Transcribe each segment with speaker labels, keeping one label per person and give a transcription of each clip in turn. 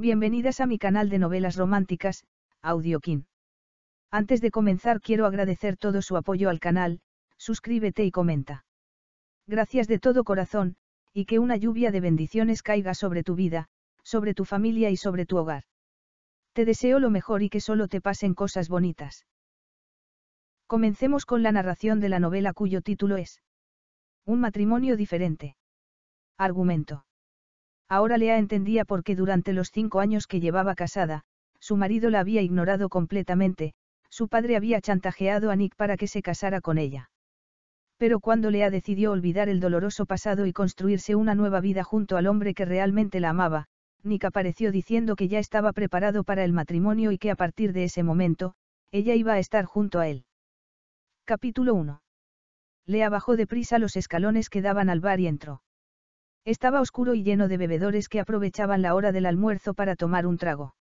Speaker 1: Bienvenidas a mi canal de novelas románticas, Audiokin. Antes de comenzar quiero agradecer todo su apoyo al canal, suscríbete y comenta. Gracias de todo corazón, y que una lluvia de bendiciones caiga sobre tu vida, sobre tu familia y sobre tu hogar. Te deseo lo mejor y que solo te pasen cosas bonitas. Comencemos con la narración de la novela cuyo título es Un matrimonio diferente. Argumento. Ahora Lea entendía por qué durante los cinco años que llevaba casada, su marido la había ignorado completamente, su padre había chantajeado a Nick para que se casara con ella. Pero cuando Lea decidió olvidar el doloroso pasado y construirse una nueva vida junto al hombre que realmente la amaba, Nick apareció diciendo que ya estaba preparado para el matrimonio y que a partir de ese momento, ella iba a estar junto a él. Capítulo 1. Lea bajó deprisa los escalones que daban al bar y entró. Estaba oscuro y lleno de bebedores que aprovechaban la hora del almuerzo para tomar un trago.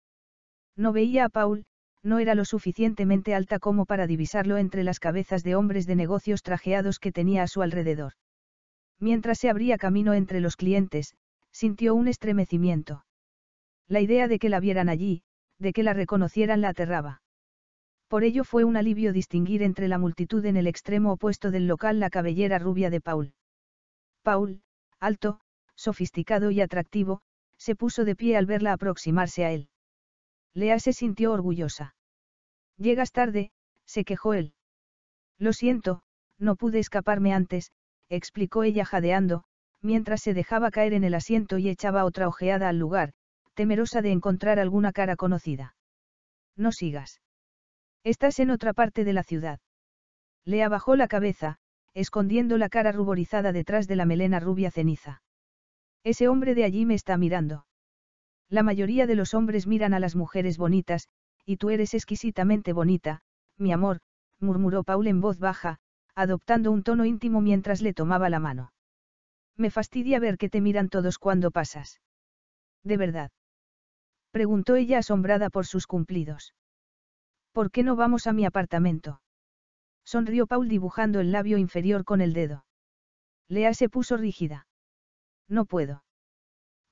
Speaker 1: No veía a Paul, no era lo suficientemente alta como para divisarlo entre las cabezas de hombres de negocios trajeados que tenía a su alrededor. Mientras se abría camino entre los clientes, sintió un estremecimiento. La idea de que la vieran allí, de que la reconocieran la aterraba. Por ello fue un alivio distinguir entre la multitud en el extremo opuesto del local la cabellera rubia de Paul. Paul, alto, sofisticado y atractivo, se puso de pie al verla aproximarse a él. Lea se sintió orgullosa. Llegas tarde, se quejó él. Lo siento, no pude escaparme antes, explicó ella jadeando, mientras se dejaba caer en el asiento y echaba otra ojeada al lugar, temerosa de encontrar alguna cara conocida. No sigas. Estás en otra parte de la ciudad. Lea bajó la cabeza, escondiendo la cara ruborizada detrás de la melena rubia ceniza. Ese hombre de allí me está mirando. La mayoría de los hombres miran a las mujeres bonitas, y tú eres exquisitamente bonita, mi amor, murmuró Paul en voz baja, adoptando un tono íntimo mientras le tomaba la mano. Me fastidia ver que te miran todos cuando pasas. ¿De verdad? preguntó ella asombrada por sus cumplidos. ¿Por qué no vamos a mi apartamento? Sonrió Paul dibujando el labio inferior con el dedo. Lea se puso rígida. No puedo.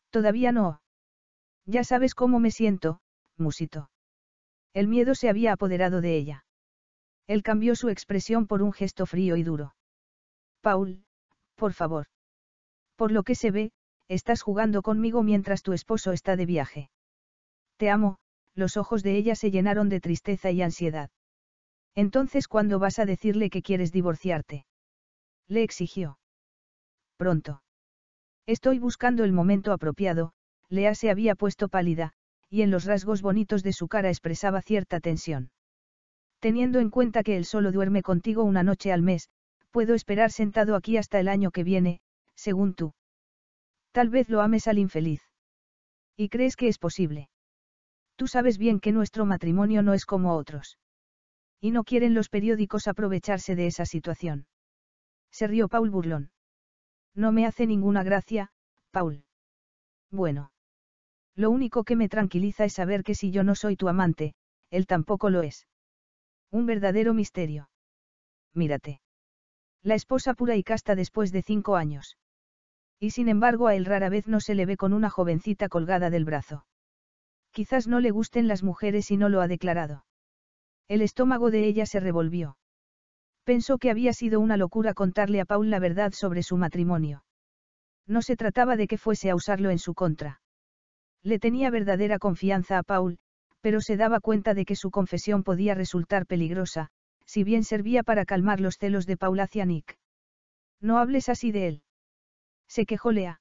Speaker 1: Todavía no. Ya sabes cómo me siento, musito. El miedo se había apoderado de ella. Él cambió su expresión por un gesto frío y duro. Paul, por favor. Por lo que se ve, estás jugando conmigo mientras tu esposo está de viaje. Te amo, los ojos de ella se llenaron de tristeza y ansiedad. Entonces, ¿cuándo vas a decirle que quieres divorciarte? Le exigió. Pronto. Estoy buscando el momento apropiado, Lea se había puesto pálida, y en los rasgos bonitos de su cara expresaba cierta tensión. Teniendo en cuenta que él solo duerme contigo una noche al mes, puedo esperar sentado aquí hasta el año que viene, según tú. Tal vez lo ames al infeliz. ¿Y crees que es posible? Tú sabes bien que nuestro matrimonio no es como otros. Y no quieren los periódicos aprovecharse de esa situación. Se rió Paul Burlón. No me hace ninguna gracia, Paul. Bueno. Lo único que me tranquiliza es saber que si yo no soy tu amante, él tampoco lo es. Un verdadero misterio. Mírate. La esposa pura y casta después de cinco años. Y sin embargo a él rara vez no se le ve con una jovencita colgada del brazo. Quizás no le gusten las mujeres y no lo ha declarado. El estómago de ella se revolvió. Pensó que había sido una locura contarle a Paul la verdad sobre su matrimonio. No se trataba de que fuese a usarlo en su contra. Le tenía verdadera confianza a Paul, pero se daba cuenta de que su confesión podía resultar peligrosa, si bien servía para calmar los celos de Paul hacia Nick. No hables así de él. Se quejó Lea.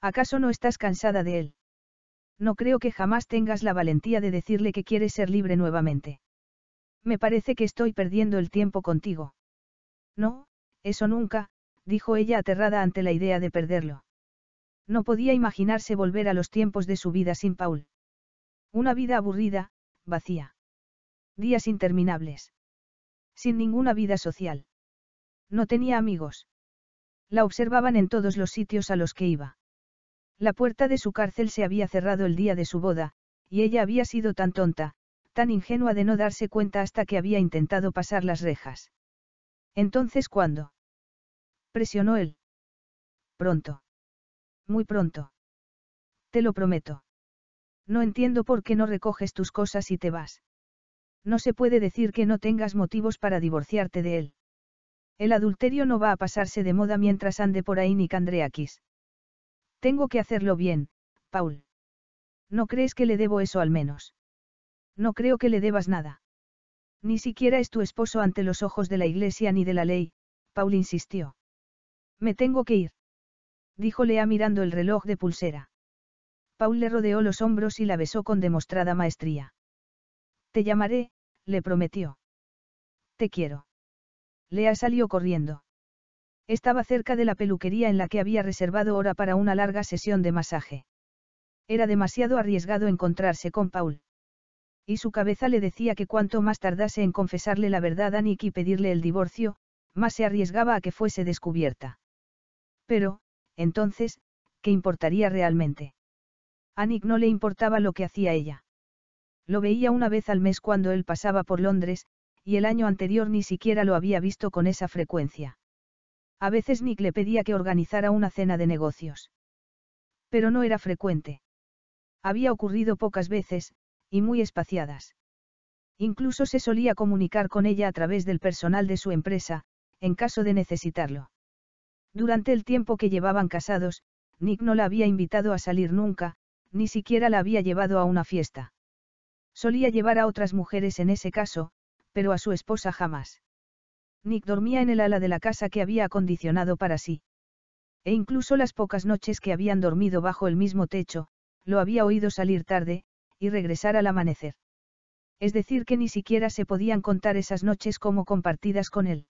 Speaker 1: ¿Acaso no estás cansada de él? No creo que jamás tengas la valentía de decirle que quieres ser libre nuevamente. Me parece que estoy perdiendo el tiempo contigo. No, eso nunca, dijo ella aterrada ante la idea de perderlo. No podía imaginarse volver a los tiempos de su vida sin Paul. Una vida aburrida, vacía. Días interminables. Sin ninguna vida social. No tenía amigos. La observaban en todos los sitios a los que iba. La puerta de su cárcel se había cerrado el día de su boda, y ella había sido tan tonta, tan ingenua de no darse cuenta hasta que había intentado pasar las rejas. Entonces, ¿cuándo? Presionó él. Pronto. Muy pronto. Te lo prometo. No entiendo por qué no recoges tus cosas y te vas. No se puede decir que no tengas motivos para divorciarte de él. El adulterio no va a pasarse de moda mientras ande por ahí ni Tengo que hacerlo bien, Paul. ¿No crees que le debo eso al menos? No creo que le debas nada. Ni siquiera es tu esposo ante los ojos de la iglesia ni de la ley, Paul insistió. Me tengo que ir. Dijo Lea mirando el reloj de pulsera. Paul le rodeó los hombros y la besó con demostrada maestría. Te llamaré, le prometió. Te quiero. Lea salió corriendo. Estaba cerca de la peluquería en la que había reservado hora para una larga sesión de masaje. Era demasiado arriesgado encontrarse con Paul y su cabeza le decía que cuanto más tardase en confesarle la verdad a Nick y pedirle el divorcio, más se arriesgaba a que fuese descubierta. Pero, entonces, ¿qué importaría realmente? A Nick no le importaba lo que hacía ella. Lo veía una vez al mes cuando él pasaba por Londres, y el año anterior ni siquiera lo había visto con esa frecuencia. A veces Nick le pedía que organizara una cena de negocios. Pero no era frecuente. Había ocurrido pocas veces, y muy espaciadas. Incluso se solía comunicar con ella a través del personal de su empresa, en caso de necesitarlo. Durante el tiempo que llevaban casados, Nick no la había invitado a salir nunca, ni siquiera la había llevado a una fiesta. Solía llevar a otras mujeres en ese caso, pero a su esposa jamás. Nick dormía en el ala de la casa que había acondicionado para sí. E incluso las pocas noches que habían dormido bajo el mismo techo, lo había oído salir tarde, y regresar al amanecer. Es decir, que ni siquiera se podían contar esas noches como compartidas con él.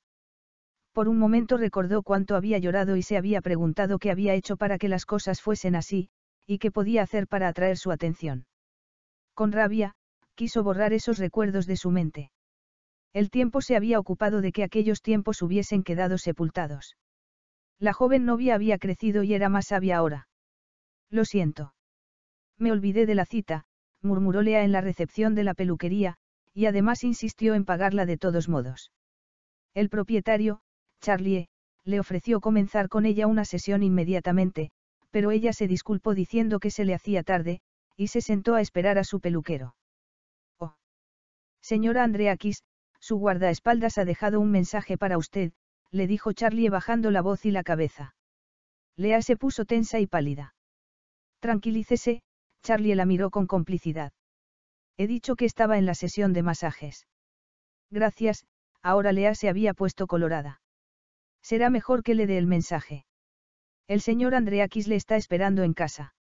Speaker 1: Por un momento recordó cuánto había llorado y se había preguntado qué había hecho para que las cosas fuesen así, y qué podía hacer para atraer su atención. Con rabia, quiso borrar esos recuerdos de su mente. El tiempo se había ocupado de que aquellos tiempos hubiesen quedado sepultados. La joven novia había crecido y era más sabia ahora. Lo siento. Me olvidé de la cita, murmuró Lea en la recepción de la peluquería, y además insistió en pagarla de todos modos. El propietario, Charlie, le ofreció comenzar con ella una sesión inmediatamente, pero ella se disculpó diciendo que se le hacía tarde, y se sentó a esperar a su peluquero. Oh. Señora Andrea Kiss, su guardaespaldas ha dejado un mensaje para usted, le dijo Charlie bajando la voz y la cabeza. Lea se puso tensa y pálida. Tranquilícese, Charlie la miró con complicidad. He dicho que estaba en la sesión de masajes. Gracias, ahora Lea se había puesto colorada. Será mejor que le dé el mensaje. El señor Andreakis le está esperando en casa.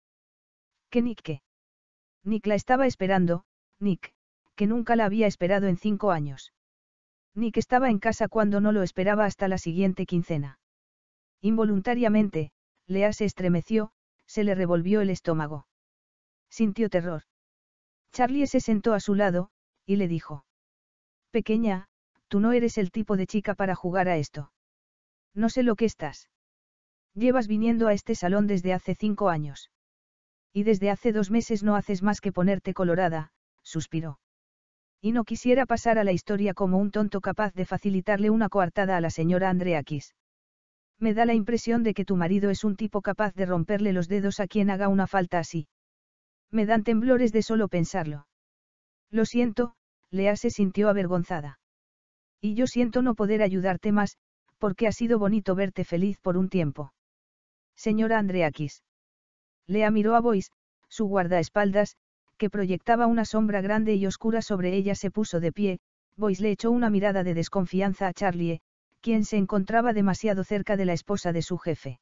Speaker 1: ¿Qué Nick qué? Nick la estaba esperando, Nick, que nunca la había esperado en cinco años. Nick estaba en casa cuando no lo esperaba hasta la siguiente quincena. Involuntariamente, Lea se estremeció, se le revolvió el estómago. Sintió terror. Charlie se sentó a su lado, y le dijo. Pequeña, tú no eres el tipo de chica para jugar a esto. No sé lo que estás. Llevas viniendo a este salón desde hace cinco años. Y desde hace dos meses no haces más que ponerte colorada, suspiró. Y no quisiera pasar a la historia como un tonto capaz de facilitarle una coartada a la señora Andreakis. Me da la impresión de que tu marido es un tipo capaz de romperle los dedos a quien haga una falta así. Me dan temblores de solo pensarlo. Lo siento, Lea se sintió avergonzada. Y yo siento no poder ayudarte más, porque ha sido bonito verte feliz por un tiempo. Señora Andreakis. Lea miró a Boyce, su guardaespaldas, que proyectaba una sombra grande y oscura sobre ella se puso de pie, Boyce le echó una mirada de desconfianza a Charlie, quien se encontraba demasiado cerca de la esposa de su jefe.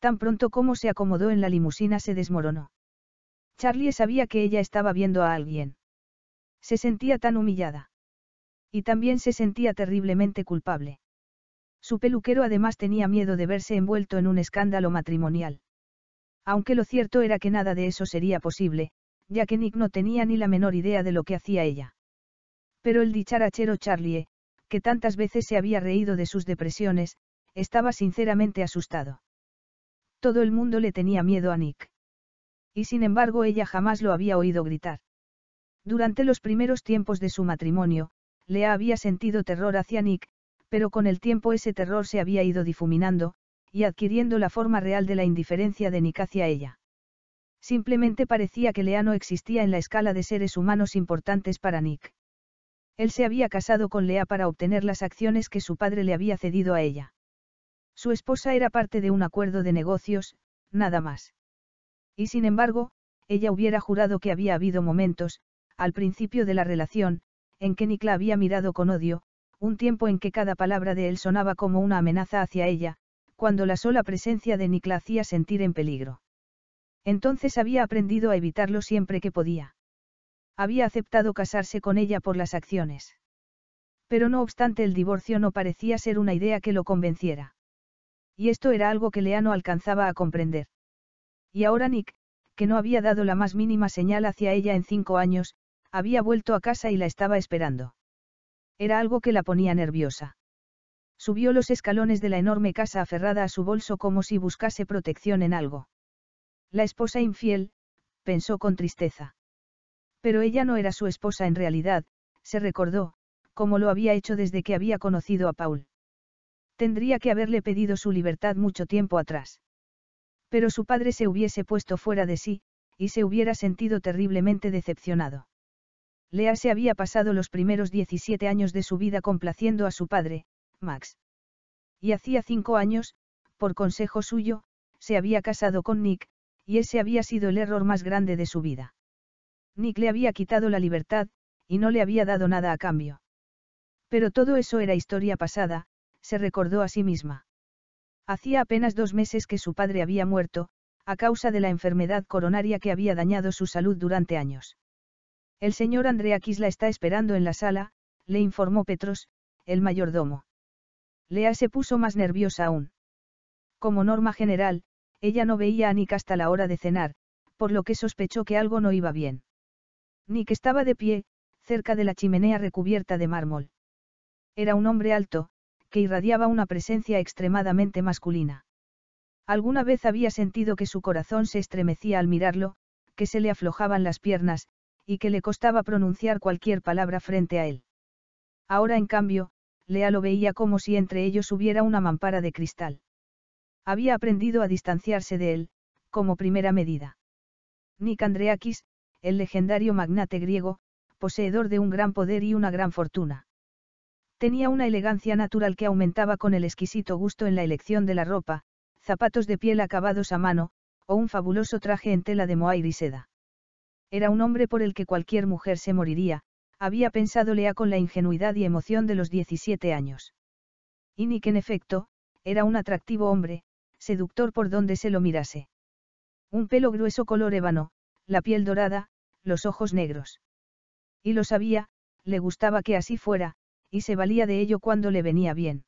Speaker 1: Tan pronto como se acomodó en la limusina se desmoronó. Charlie sabía que ella estaba viendo a alguien. Se sentía tan humillada. Y también se sentía terriblemente culpable. Su peluquero además tenía miedo de verse envuelto en un escándalo matrimonial. Aunque lo cierto era que nada de eso sería posible, ya que Nick no tenía ni la menor idea de lo que hacía ella. Pero el dicharachero Charlie, que tantas veces se había reído de sus depresiones, estaba sinceramente asustado. Todo el mundo le tenía miedo a Nick. Y sin embargo ella jamás lo había oído gritar. Durante los primeros tiempos de su matrimonio, Lea había sentido terror hacia Nick, pero con el tiempo ese terror se había ido difuminando, y adquiriendo la forma real de la indiferencia de Nick hacia ella. Simplemente parecía que Lea no existía en la escala de seres humanos importantes para Nick. Él se había casado con Lea para obtener las acciones que su padre le había cedido a ella. Su esposa era parte de un acuerdo de negocios, nada más. Y sin embargo, ella hubiera jurado que había habido momentos, al principio de la relación, en que Nicla había mirado con odio, un tiempo en que cada palabra de él sonaba como una amenaza hacia ella, cuando la sola presencia de Nicla hacía sentir en peligro. Entonces había aprendido a evitarlo siempre que podía. Había aceptado casarse con ella por las acciones. Pero no obstante el divorcio no parecía ser una idea que lo convenciera. Y esto era algo que no alcanzaba a comprender. Y ahora Nick, que no había dado la más mínima señal hacia ella en cinco años, había vuelto a casa y la estaba esperando. Era algo que la ponía nerviosa. Subió los escalones de la enorme casa aferrada a su bolso como si buscase protección en algo. La esposa infiel, pensó con tristeza. Pero ella no era su esposa en realidad, se recordó, como lo había hecho desde que había conocido a Paul. Tendría que haberle pedido su libertad mucho tiempo atrás. Pero su padre se hubiese puesto fuera de sí, y se hubiera sentido terriblemente decepcionado. Lea se había pasado los primeros 17 años de su vida complaciendo a su padre, Max. Y hacía cinco años, por consejo suyo, se había casado con Nick, y ese había sido el error más grande de su vida. Nick le había quitado la libertad, y no le había dado nada a cambio. Pero todo eso era historia pasada, se recordó a sí misma. Hacía apenas dos meses que su padre había muerto, a causa de la enfermedad coronaria que había dañado su salud durante años. El señor Andrea Kisla está esperando en la sala, le informó Petros, el mayordomo. Lea se puso más nerviosa aún. Como norma general, ella no veía a Nick hasta la hora de cenar, por lo que sospechó que algo no iba bien. ni que estaba de pie, cerca de la chimenea recubierta de mármol. Era un hombre alto, que irradiaba una presencia extremadamente masculina. Alguna vez había sentido que su corazón se estremecía al mirarlo, que se le aflojaban las piernas, y que le costaba pronunciar cualquier palabra frente a él. Ahora, en cambio, Lea lo veía como si entre ellos hubiera una mampara de cristal. Había aprendido a distanciarse de él, como primera medida. Nick el legendario magnate griego, poseedor de un gran poder y una gran fortuna. Tenía una elegancia natural que aumentaba con el exquisito gusto en la elección de la ropa, zapatos de piel acabados a mano, o un fabuloso traje en tela de mohair y seda. Era un hombre por el que cualquier mujer se moriría, había pensado Lea con la ingenuidad y emoción de los 17 años. Y Nick en efecto, era un atractivo hombre, seductor por donde se lo mirase. Un pelo grueso color ébano, la piel dorada, los ojos negros. Y lo sabía, le gustaba que así fuera, y se valía de ello cuando le venía bien.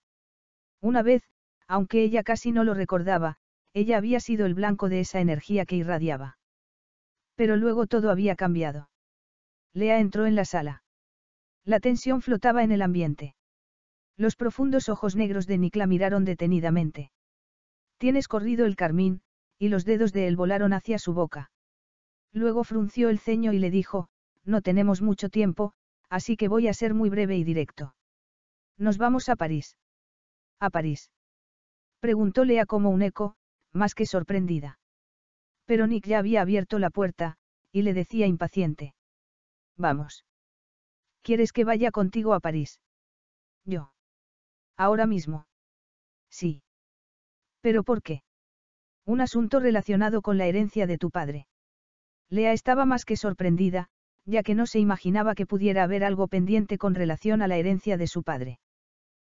Speaker 1: Una vez, aunque ella casi no lo recordaba, ella había sido el blanco de esa energía que irradiaba. Pero luego todo había cambiado. Lea entró en la sala. La tensión flotaba en el ambiente. Los profundos ojos negros de Nikla miraron detenidamente. Tienes corrido el carmín, y los dedos de él volaron hacia su boca. Luego frunció el ceño y le dijo, no tenemos mucho tiempo, así que voy a ser muy breve y directo. Nos vamos a París. ¿A París? Preguntó Lea como un eco, más que sorprendida. Pero Nick ya había abierto la puerta, y le decía impaciente. Vamos. ¿Quieres que vaya contigo a París? Yo. Ahora mismo. Sí. ¿Pero por qué? Un asunto relacionado con la herencia de tu padre. Lea estaba más que sorprendida, ya que no se imaginaba que pudiera haber algo pendiente con relación a la herencia de su padre.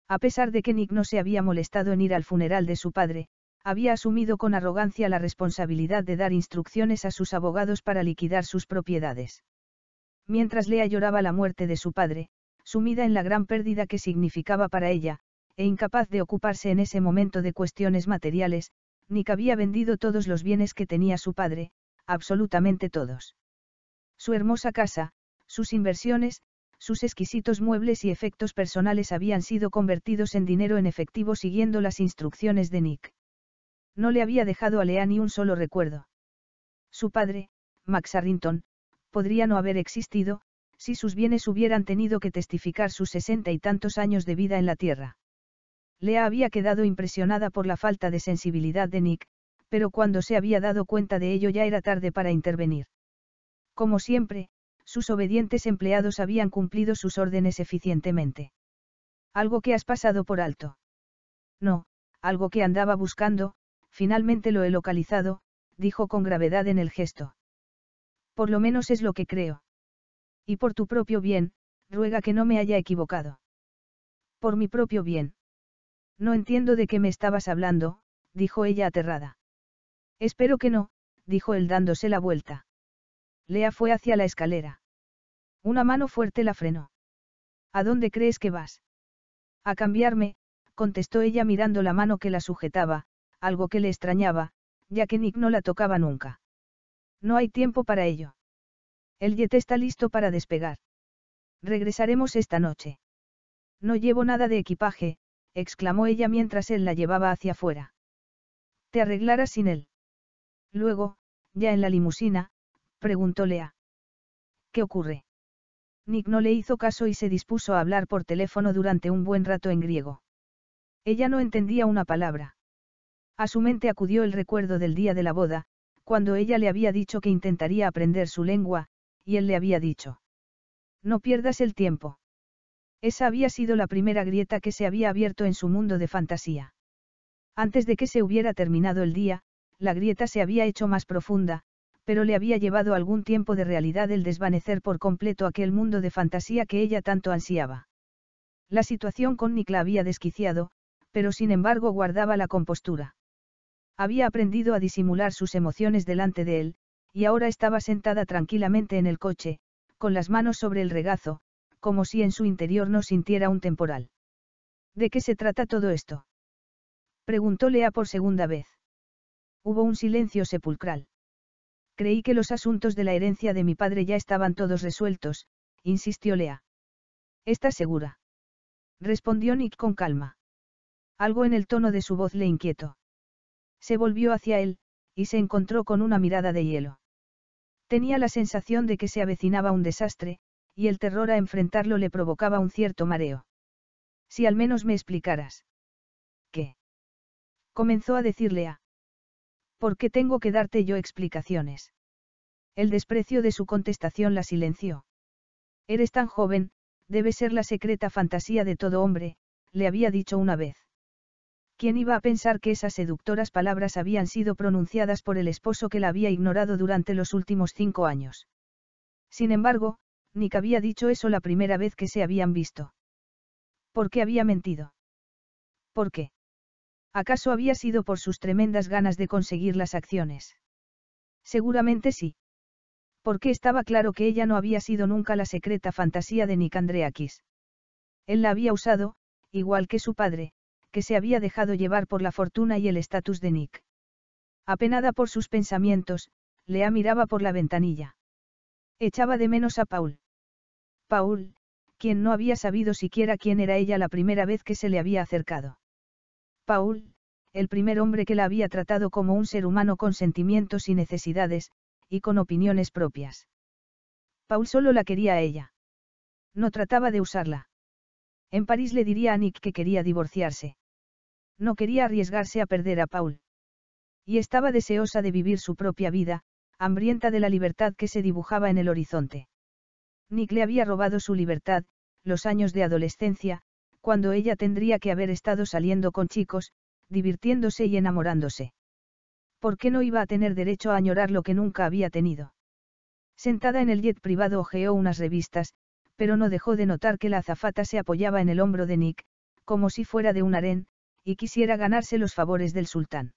Speaker 1: A pesar de que Nick no se había molestado en ir al funeral de su padre, había asumido con arrogancia la responsabilidad de dar instrucciones a sus abogados para liquidar sus propiedades. Mientras Lea lloraba la muerte de su padre, sumida en la gran pérdida que significaba para ella, e incapaz de ocuparse en ese momento de cuestiones materiales, Nick había vendido todos los bienes que tenía su padre, absolutamente todos. Su hermosa casa, sus inversiones, sus exquisitos muebles y efectos personales habían sido convertidos en dinero en efectivo siguiendo las instrucciones de Nick. No le había dejado a Lea ni un solo recuerdo. Su padre, Max Arrington, podría no haber existido, si sus bienes hubieran tenido que testificar sus sesenta y tantos años de vida en la Tierra. Lea había quedado impresionada por la falta de sensibilidad de Nick, pero cuando se había dado cuenta de ello ya era tarde para intervenir. Como siempre, sus obedientes empleados habían cumplido sus órdenes eficientemente. Algo que has pasado por alto. No, algo que andaba buscando, finalmente lo he localizado, dijo con gravedad en el gesto. Por lo menos es lo que creo. Y por tu propio bien, ruega que no me haya equivocado. Por mi propio bien. No entiendo de qué me estabas hablando, dijo ella aterrada. Espero que no, dijo él dándose la vuelta. Lea fue hacia la escalera. Una mano fuerte la frenó. ¿A dónde crees que vas? A cambiarme, contestó ella mirando la mano que la sujetaba, algo que le extrañaba, ya que Nick no la tocaba nunca. No hay tiempo para ello. El jet está listo para despegar. Regresaremos esta noche. No llevo nada de equipaje, exclamó ella mientras él la llevaba hacia afuera. Te arreglarás sin él. Luego, ya en la limusina, preguntó Lea. ¿Qué ocurre? Nick no le hizo caso y se dispuso a hablar por teléfono durante un buen rato en griego. Ella no entendía una palabra. A su mente acudió el recuerdo del día de la boda, cuando ella le había dicho que intentaría aprender su lengua, y él le había dicho. No pierdas el tiempo. Esa había sido la primera grieta que se había abierto en su mundo de fantasía. Antes de que se hubiera terminado el día, la grieta se había hecho más profunda, pero le había llevado algún tiempo de realidad el desvanecer por completo aquel mundo de fantasía que ella tanto ansiaba. La situación con Nick la había desquiciado, pero sin embargo guardaba la compostura. Había aprendido a disimular sus emociones delante de él, y ahora estaba sentada tranquilamente en el coche, con las manos sobre el regazo, como si en su interior no sintiera un temporal. ¿De qué se trata todo esto? Preguntó Lea por segunda vez. Hubo un silencio sepulcral. Creí que los asuntos de la herencia de mi padre ya estaban todos resueltos, insistió Lea. ¿Estás segura? respondió Nick con calma. Algo en el tono de su voz le inquietó. Se volvió hacia él, y se encontró con una mirada de hielo. Tenía la sensación de que se avecinaba un desastre, y el terror a enfrentarlo le provocaba un cierto mareo. Si al menos me explicaras. ¿Qué? Comenzó a decir Lea. ¿Por qué tengo que darte yo explicaciones? El desprecio de su contestación la silenció. Eres tan joven, debe ser la secreta fantasía de todo hombre, le había dicho una vez. ¿Quién iba a pensar que esas seductoras palabras habían sido pronunciadas por el esposo que la había ignorado durante los últimos cinco años? Sin embargo, Nick había dicho eso la primera vez que se habían visto. ¿Por qué había mentido? ¿Por qué? ¿Acaso había sido por sus tremendas ganas de conseguir las acciones? Seguramente sí. Porque estaba claro que ella no había sido nunca la secreta fantasía de Nick Andreakis? Él la había usado, igual que su padre, que se había dejado llevar por la fortuna y el estatus de Nick. Apenada por sus pensamientos, Lea miraba por la ventanilla. Echaba de menos a Paul. Paul, quien no había sabido siquiera quién era ella la primera vez que se le había acercado. Paul, el primer hombre que la había tratado como un ser humano con sentimientos y necesidades, y con opiniones propias. Paul solo la quería a ella. No trataba de usarla. En París le diría a Nick que quería divorciarse. No quería arriesgarse a perder a Paul. Y estaba deseosa de vivir su propia vida, hambrienta de la libertad que se dibujaba en el horizonte. Nick le había robado su libertad, los años de adolescencia, cuando ella tendría que haber estado saliendo con chicos, divirtiéndose y enamorándose. ¿por qué no iba a tener derecho a añorar lo que nunca había tenido? Sentada en el jet privado ojeó unas revistas, pero no dejó de notar que la azafata se apoyaba en el hombro de Nick, como si fuera de un harén, y quisiera ganarse los favores del sultán.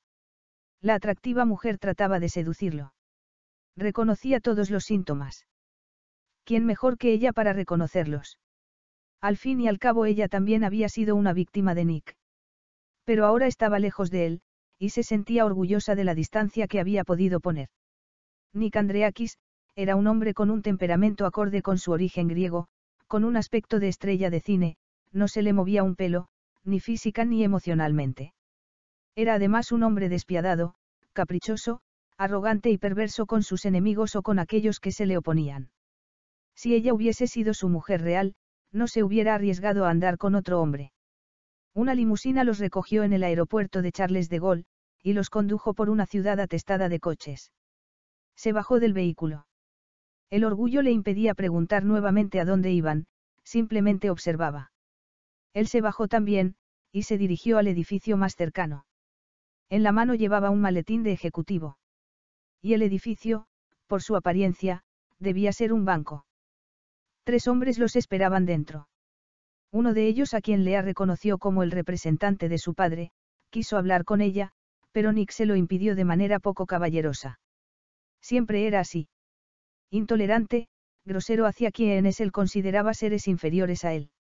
Speaker 1: La atractiva mujer trataba de seducirlo. Reconocía todos los síntomas. ¿Quién mejor que ella para reconocerlos? Al fin y al cabo ella también había sido una víctima de Nick. Pero ahora estaba lejos de él, y se sentía orgullosa de la distancia que había podido poner. Nick era un hombre con un temperamento acorde con su origen griego, con un aspecto de estrella de cine, no se le movía un pelo, ni física ni emocionalmente. Era además un hombre despiadado, caprichoso, arrogante y perverso con sus enemigos o con aquellos que se le oponían. Si ella hubiese sido su mujer real, no se hubiera arriesgado a andar con otro hombre. Una limusina los recogió en el aeropuerto de Charles de Gaulle, y los condujo por una ciudad atestada de coches. Se bajó del vehículo. El orgullo le impedía preguntar nuevamente a dónde iban, simplemente observaba. Él se bajó también, y se dirigió al edificio más cercano. En la mano llevaba un maletín de ejecutivo. Y el edificio, por su apariencia, debía ser un banco. Tres hombres los esperaban dentro. Uno de ellos, a quien Lea reconoció como el representante de su padre, quiso hablar con ella, pero Nick se lo impidió de manera poco caballerosa. Siempre era así. Intolerante, grosero hacia quienes él consideraba seres inferiores a él.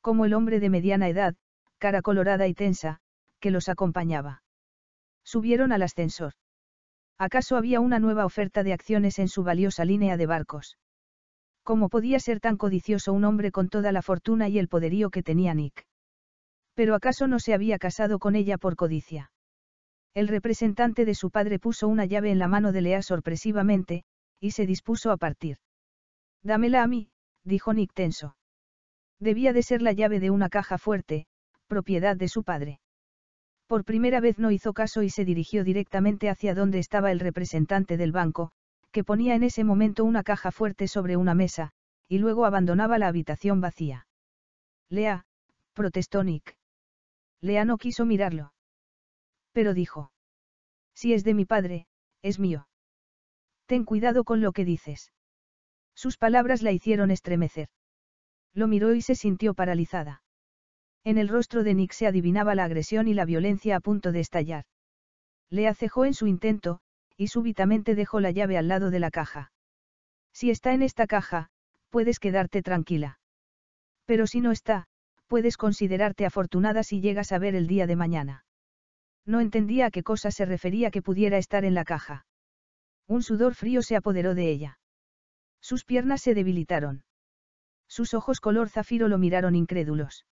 Speaker 1: Como el hombre de mediana edad, cara colorada y tensa, que los acompañaba. Subieron al ascensor. ¿Acaso había una nueva oferta de acciones en su valiosa línea de barcos? ¿Cómo podía ser tan codicioso un hombre con toda la fortuna y el poderío que tenía Nick? Pero acaso no se había casado con ella por codicia. El representante de su padre puso una llave en la mano de Lea sorpresivamente, y se dispuso a partir. Dámela a mí, dijo Nick tenso. Debía de ser la llave de una caja fuerte, propiedad de su padre. Por primera vez no hizo caso y se dirigió directamente hacia donde estaba el representante del banco, que ponía en ese momento una caja fuerte sobre una mesa, y luego abandonaba la habitación vacía. Lea, protestó Nick. Lea no quiso mirarlo. Pero dijo. Si es de mi padre, es mío. Ten cuidado con lo que dices. Sus palabras la hicieron estremecer. Lo miró y se sintió paralizada. En el rostro de Nick se adivinaba la agresión y la violencia a punto de estallar. Le acejó en su intento, y súbitamente dejó la llave al lado de la caja. Si está en esta caja, puedes quedarte tranquila. Pero si no está, puedes considerarte afortunada si llegas a ver el día de mañana. No entendía a qué cosa se refería que pudiera estar en la caja. Un sudor frío se apoderó de ella. Sus piernas se debilitaron. Sus ojos color zafiro lo miraron incrédulos.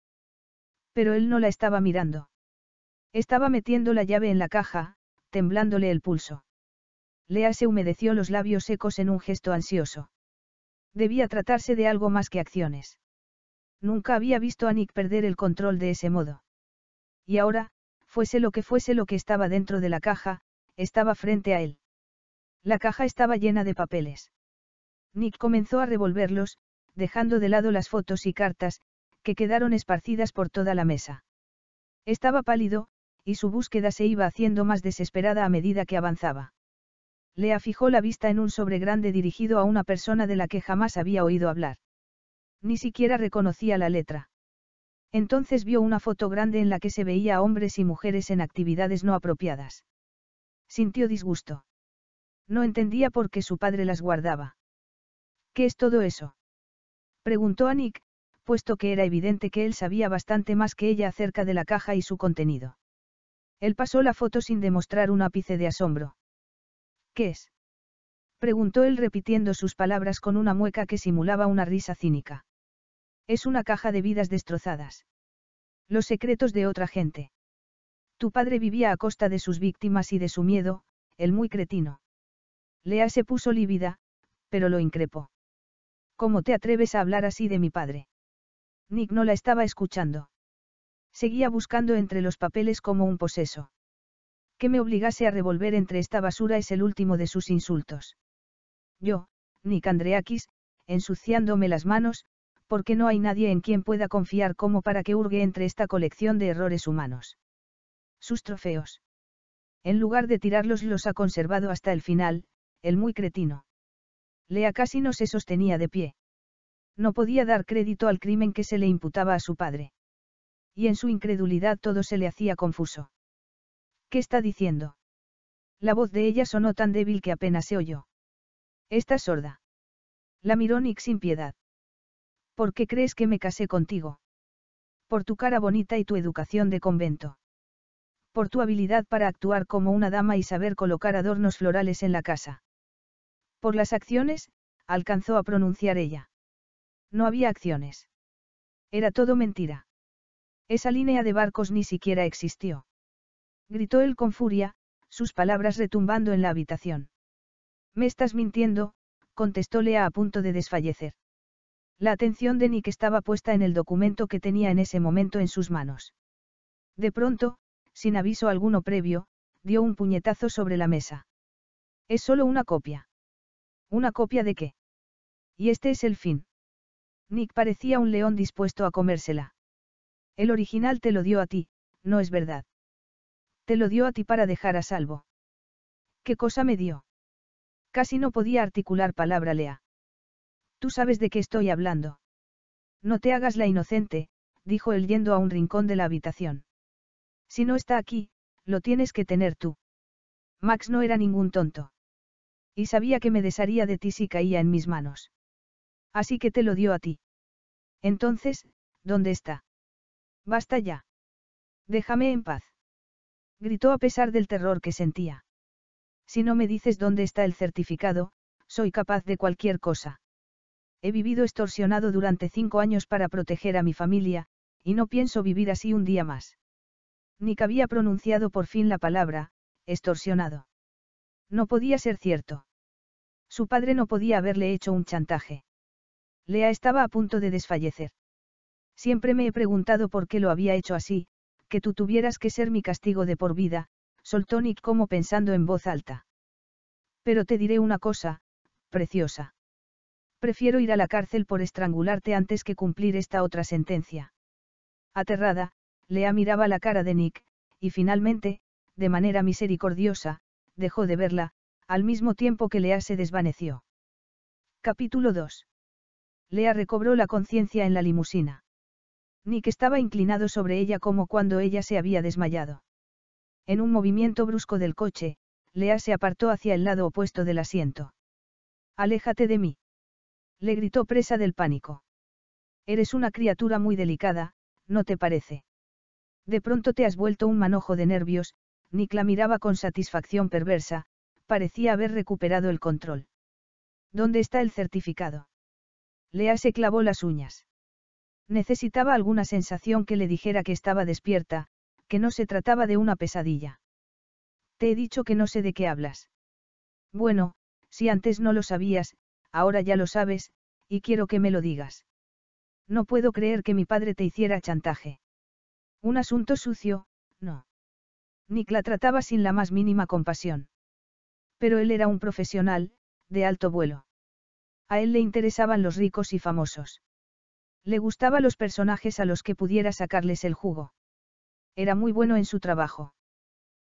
Speaker 1: Pero él no la estaba mirando. Estaba metiendo la llave en la caja, temblándole el pulso. Lea se humedeció los labios secos en un gesto ansioso. Debía tratarse de algo más que acciones. Nunca había visto a Nick perder el control de ese modo. Y ahora, Fuese lo que fuese lo que estaba dentro de la caja, estaba frente a él. La caja estaba llena de papeles. Nick comenzó a revolverlos, dejando de lado las fotos y cartas, que quedaron esparcidas por toda la mesa. Estaba pálido, y su búsqueda se iba haciendo más desesperada a medida que avanzaba. Le afijó la vista en un sobre grande dirigido a una persona de la que jamás había oído hablar. Ni siquiera reconocía la letra. Entonces vio una foto grande en la que se veía a hombres y mujeres en actividades no apropiadas. Sintió disgusto. No entendía por qué su padre las guardaba. ¿Qué es todo eso? Preguntó a Nick, puesto que era evidente que él sabía bastante más que ella acerca de la caja y su contenido. Él pasó la foto sin demostrar un ápice de asombro. ¿Qué es? Preguntó él repitiendo sus palabras con una mueca que simulaba una risa cínica. Es una caja de vidas destrozadas. Los secretos de otra gente. Tu padre vivía a costa de sus víctimas y de su miedo, el muy cretino. Lea se puso lívida, pero lo increpó. ¿Cómo te atreves a hablar así de mi padre? Nick no la estaba escuchando. Seguía buscando entre los papeles como un poseso. Que me obligase a revolver entre esta basura es el último de sus insultos. Yo, Nick Andreakis, ensuciándome las manos, porque no hay nadie en quien pueda confiar como para que hurgue entre esta colección de errores humanos. Sus trofeos. En lugar de tirarlos los ha conservado hasta el final, el muy cretino. Lea casi no se sostenía de pie. No podía dar crédito al crimen que se le imputaba a su padre. Y en su incredulidad todo se le hacía confuso. ¿Qué está diciendo? La voz de ella sonó tan débil que apenas se oyó. Está sorda. La miró Nick sin piedad. ¿Por qué crees que me casé contigo? Por tu cara bonita y tu educación de convento. Por tu habilidad para actuar como una dama y saber colocar adornos florales en la casa. Por las acciones, alcanzó a pronunciar ella. No había acciones. Era todo mentira. Esa línea de barcos ni siquiera existió. Gritó él con furia, sus palabras retumbando en la habitación. Me estás mintiendo, contestó Lea a punto de desfallecer. La atención de Nick estaba puesta en el documento que tenía en ese momento en sus manos. De pronto, sin aviso alguno previo, dio un puñetazo sobre la mesa. Es solo una copia. ¿Una copia de qué? Y este es el fin. Nick parecía un león dispuesto a comérsela. El original te lo dio a ti, no es verdad. Te lo dio a ti para dejar a salvo. ¿Qué cosa me dio? Casi no podía articular palabra Lea. Tú sabes de qué estoy hablando. No te hagas la inocente, dijo él yendo a un rincón de la habitación. Si no está aquí, lo tienes que tener tú. Max no era ningún tonto. Y sabía que me desharía de ti si caía en mis manos. Así que te lo dio a ti. Entonces, ¿dónde está? Basta ya. Déjame en paz. Gritó a pesar del terror que sentía. Si no me dices dónde está el certificado, soy capaz de cualquier cosa. He vivido extorsionado durante cinco años para proteger a mi familia, y no pienso vivir así un día más. Nick había pronunciado por fin la palabra, extorsionado. No podía ser cierto. Su padre no podía haberle hecho un chantaje. Lea estaba a punto de desfallecer. Siempre me he preguntado por qué lo había hecho así, que tú tuvieras que ser mi castigo de por vida, soltó Nick como pensando en voz alta. Pero te diré una cosa, preciosa. Prefiero ir a la cárcel por estrangularte antes que cumplir esta otra sentencia. Aterrada, Lea miraba la cara de Nick, y finalmente, de manera misericordiosa, dejó de verla, al mismo tiempo que Lea se desvaneció. Capítulo 2. Lea recobró la conciencia en la limusina. Nick estaba inclinado sobre ella como cuando ella se había desmayado. En un movimiento brusco del coche, Lea se apartó hacia el lado opuesto del asiento. Aléjate de mí. Le gritó presa del pánico. Eres una criatura muy delicada, ¿no te parece? De pronto te has vuelto un manojo de nervios, Nick la miraba con satisfacción perversa, parecía haber recuperado el control. ¿Dónde está el certificado? Lea se clavó las uñas. Necesitaba alguna sensación que le dijera que estaba despierta, que no se trataba de una pesadilla. Te he dicho que no sé de qué hablas. Bueno, si antes no lo sabías, ahora ya lo sabes, y quiero que me lo digas. No puedo creer que mi padre te hiciera chantaje. Un asunto sucio, no. Nick la trataba sin la más mínima compasión. Pero él era un profesional, de alto vuelo. A él le interesaban los ricos y famosos. Le gustaban los personajes a los que pudiera sacarles el jugo. Era muy bueno en su trabajo.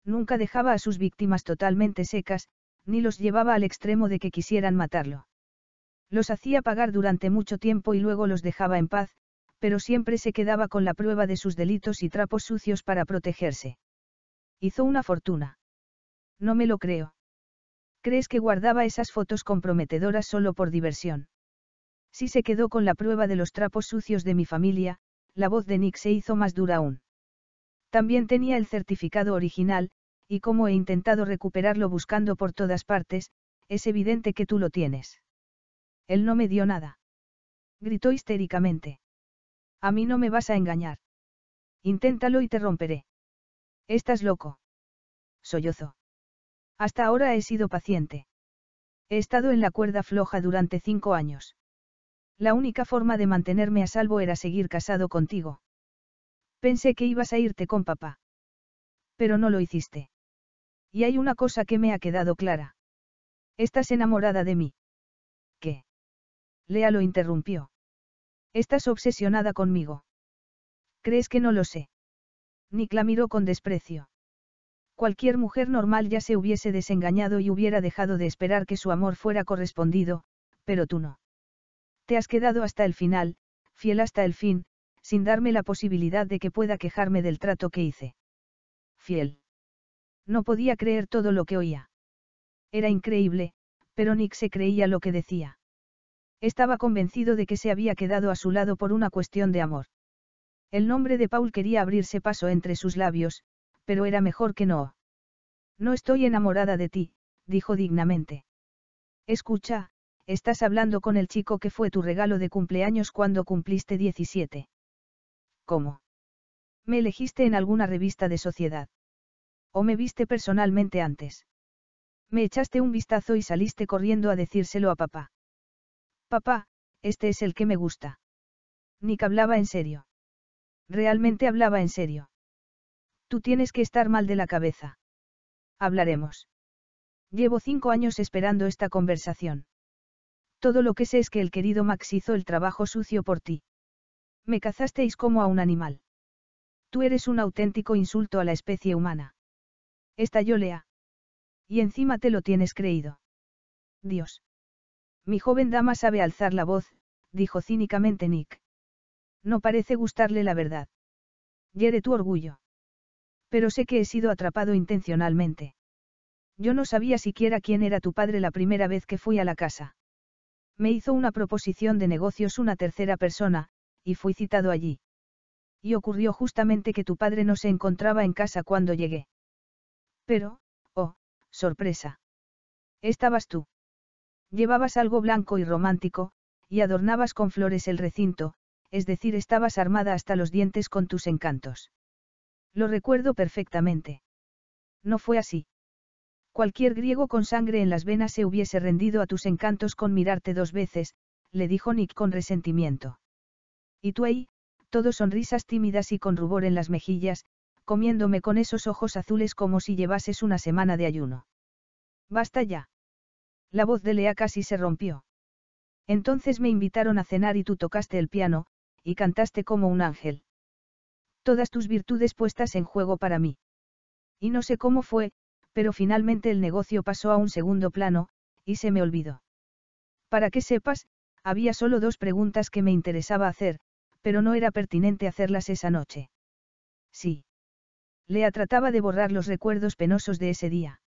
Speaker 1: Nunca dejaba a sus víctimas totalmente secas, ni los llevaba al extremo de que quisieran matarlo. Los hacía pagar durante mucho tiempo y luego los dejaba en paz, pero siempre se quedaba con la prueba de sus delitos y trapos sucios para protegerse. Hizo una fortuna. No me lo creo. ¿Crees que guardaba esas fotos comprometedoras solo por diversión? Si se quedó con la prueba de los trapos sucios de mi familia, la voz de Nick se hizo más dura aún. También tenía el certificado original, y como he intentado recuperarlo buscando por todas partes, es evidente que tú lo tienes. Él no me dio nada. Gritó histéricamente. A mí no me vas a engañar. Inténtalo y te romperé. Estás loco. Sollozo. Hasta ahora he sido paciente. He estado en la cuerda floja durante cinco años. La única forma de mantenerme a salvo era seguir casado contigo. Pensé que ibas a irte con papá. Pero no lo hiciste. Y hay una cosa que me ha quedado clara. Estás enamorada de mí. Lea lo interrumpió. Estás obsesionada conmigo. ¿Crees que no lo sé? Nick la miró con desprecio. Cualquier mujer normal ya se hubiese desengañado y hubiera dejado de esperar que su amor fuera correspondido, pero tú no. Te has quedado hasta el final, fiel hasta el fin, sin darme la posibilidad de que pueda quejarme del trato que hice. Fiel. No podía creer todo lo que oía. Era increíble, pero Nick se creía lo que decía. Estaba convencido de que se había quedado a su lado por una cuestión de amor. El nombre de Paul quería abrirse paso entre sus labios, pero era mejor que no. No estoy enamorada de ti, dijo dignamente. Escucha, estás hablando con el chico que fue tu regalo de cumpleaños cuando cumpliste 17. ¿Cómo? Me elegiste en alguna revista de sociedad. ¿O me viste personalmente antes? Me echaste un vistazo y saliste corriendo a decírselo a papá. Papá, este es el que me gusta. Nick hablaba en serio. Realmente hablaba en serio. Tú tienes que estar mal de la cabeza. Hablaremos. Llevo cinco años esperando esta conversación. Todo lo que sé es que el querido Max hizo el trabajo sucio por ti. Me cazasteis como a un animal. Tú eres un auténtico insulto a la especie humana. Estalló Lea. Y encima te lo tienes creído. Dios. Mi joven dama sabe alzar la voz, dijo cínicamente Nick. No parece gustarle la verdad. Hiere tu orgullo. Pero sé que he sido atrapado intencionalmente. Yo no sabía siquiera quién era tu padre la primera vez que fui a la casa. Me hizo una proposición de negocios una tercera persona, y fui citado allí. Y ocurrió justamente que tu padre no se encontraba en casa cuando llegué. Pero, oh, sorpresa. Estabas tú. Llevabas algo blanco y romántico, y adornabas con flores el recinto, es decir, estabas armada hasta los dientes con tus encantos. Lo recuerdo perfectamente. No fue así. Cualquier griego con sangre en las venas se hubiese rendido a tus encantos con mirarte dos veces, le dijo Nick con resentimiento. Y tú ahí, todo sonrisas tímidas y con rubor en las mejillas, comiéndome con esos ojos azules como si llevases una semana de ayuno. Basta ya. La voz de Lea casi se rompió. Entonces me invitaron a cenar y tú tocaste el piano, y cantaste como un ángel. Todas tus virtudes puestas en juego para mí. Y no sé cómo fue, pero finalmente el negocio pasó a un segundo plano, y se me olvidó. Para que sepas, había solo dos preguntas que me interesaba hacer, pero no era pertinente hacerlas esa noche. Sí. Lea trataba de borrar los recuerdos penosos de ese día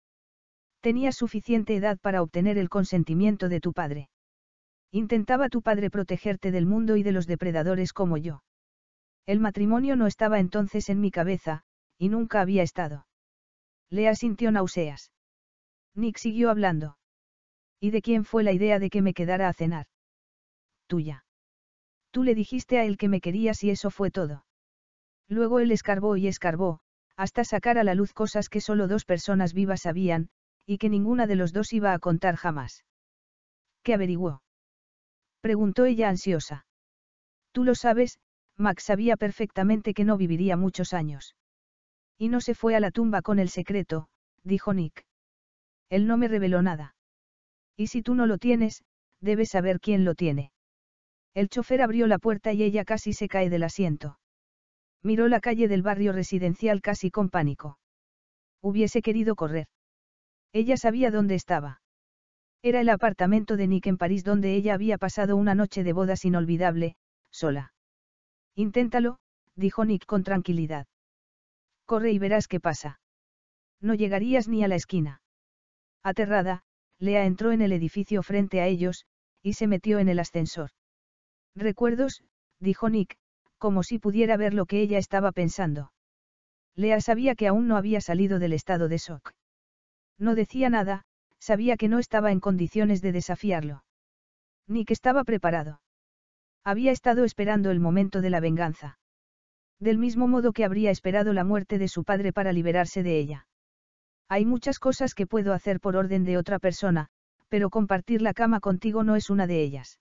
Speaker 1: tenías suficiente edad para obtener el consentimiento de tu padre. Intentaba tu padre protegerte del mundo y de los depredadores como yo. El matrimonio no estaba entonces en mi cabeza, y nunca había estado. Lea sintió náuseas. Nick siguió hablando. ¿Y de quién fue la idea de que me quedara a cenar? Tuya. Tú le dijiste a él que me querías y eso fue todo. Luego él escarbó y escarbó, hasta sacar a la luz cosas que solo dos personas vivas sabían, y que ninguna de los dos iba a contar jamás. ¿Qué averiguó? Preguntó ella ansiosa. Tú lo sabes, Max sabía perfectamente que no viviría muchos años. Y no se fue a la tumba con el secreto, dijo Nick. Él no me reveló nada. Y si tú no lo tienes, debes saber quién lo tiene. El chofer abrió la puerta y ella casi se cae del asiento. Miró la calle del barrio residencial casi con pánico. Hubiese querido correr. Ella sabía dónde estaba. Era el apartamento de Nick en París donde ella había pasado una noche de bodas inolvidable, sola. Inténtalo, dijo Nick con tranquilidad. Corre y verás qué pasa. No llegarías ni a la esquina. Aterrada, Lea entró en el edificio frente a ellos, y se metió en el ascensor. Recuerdos, dijo Nick, como si pudiera ver lo que ella estaba pensando. Lea sabía que aún no había salido del estado de shock. No decía nada, sabía que no estaba en condiciones de desafiarlo. Ni que estaba preparado. Había estado esperando el momento de la venganza. Del mismo modo que habría esperado la muerte de su padre para liberarse de ella. Hay muchas cosas que puedo hacer por orden de otra persona, pero compartir la cama contigo no es una de ellas.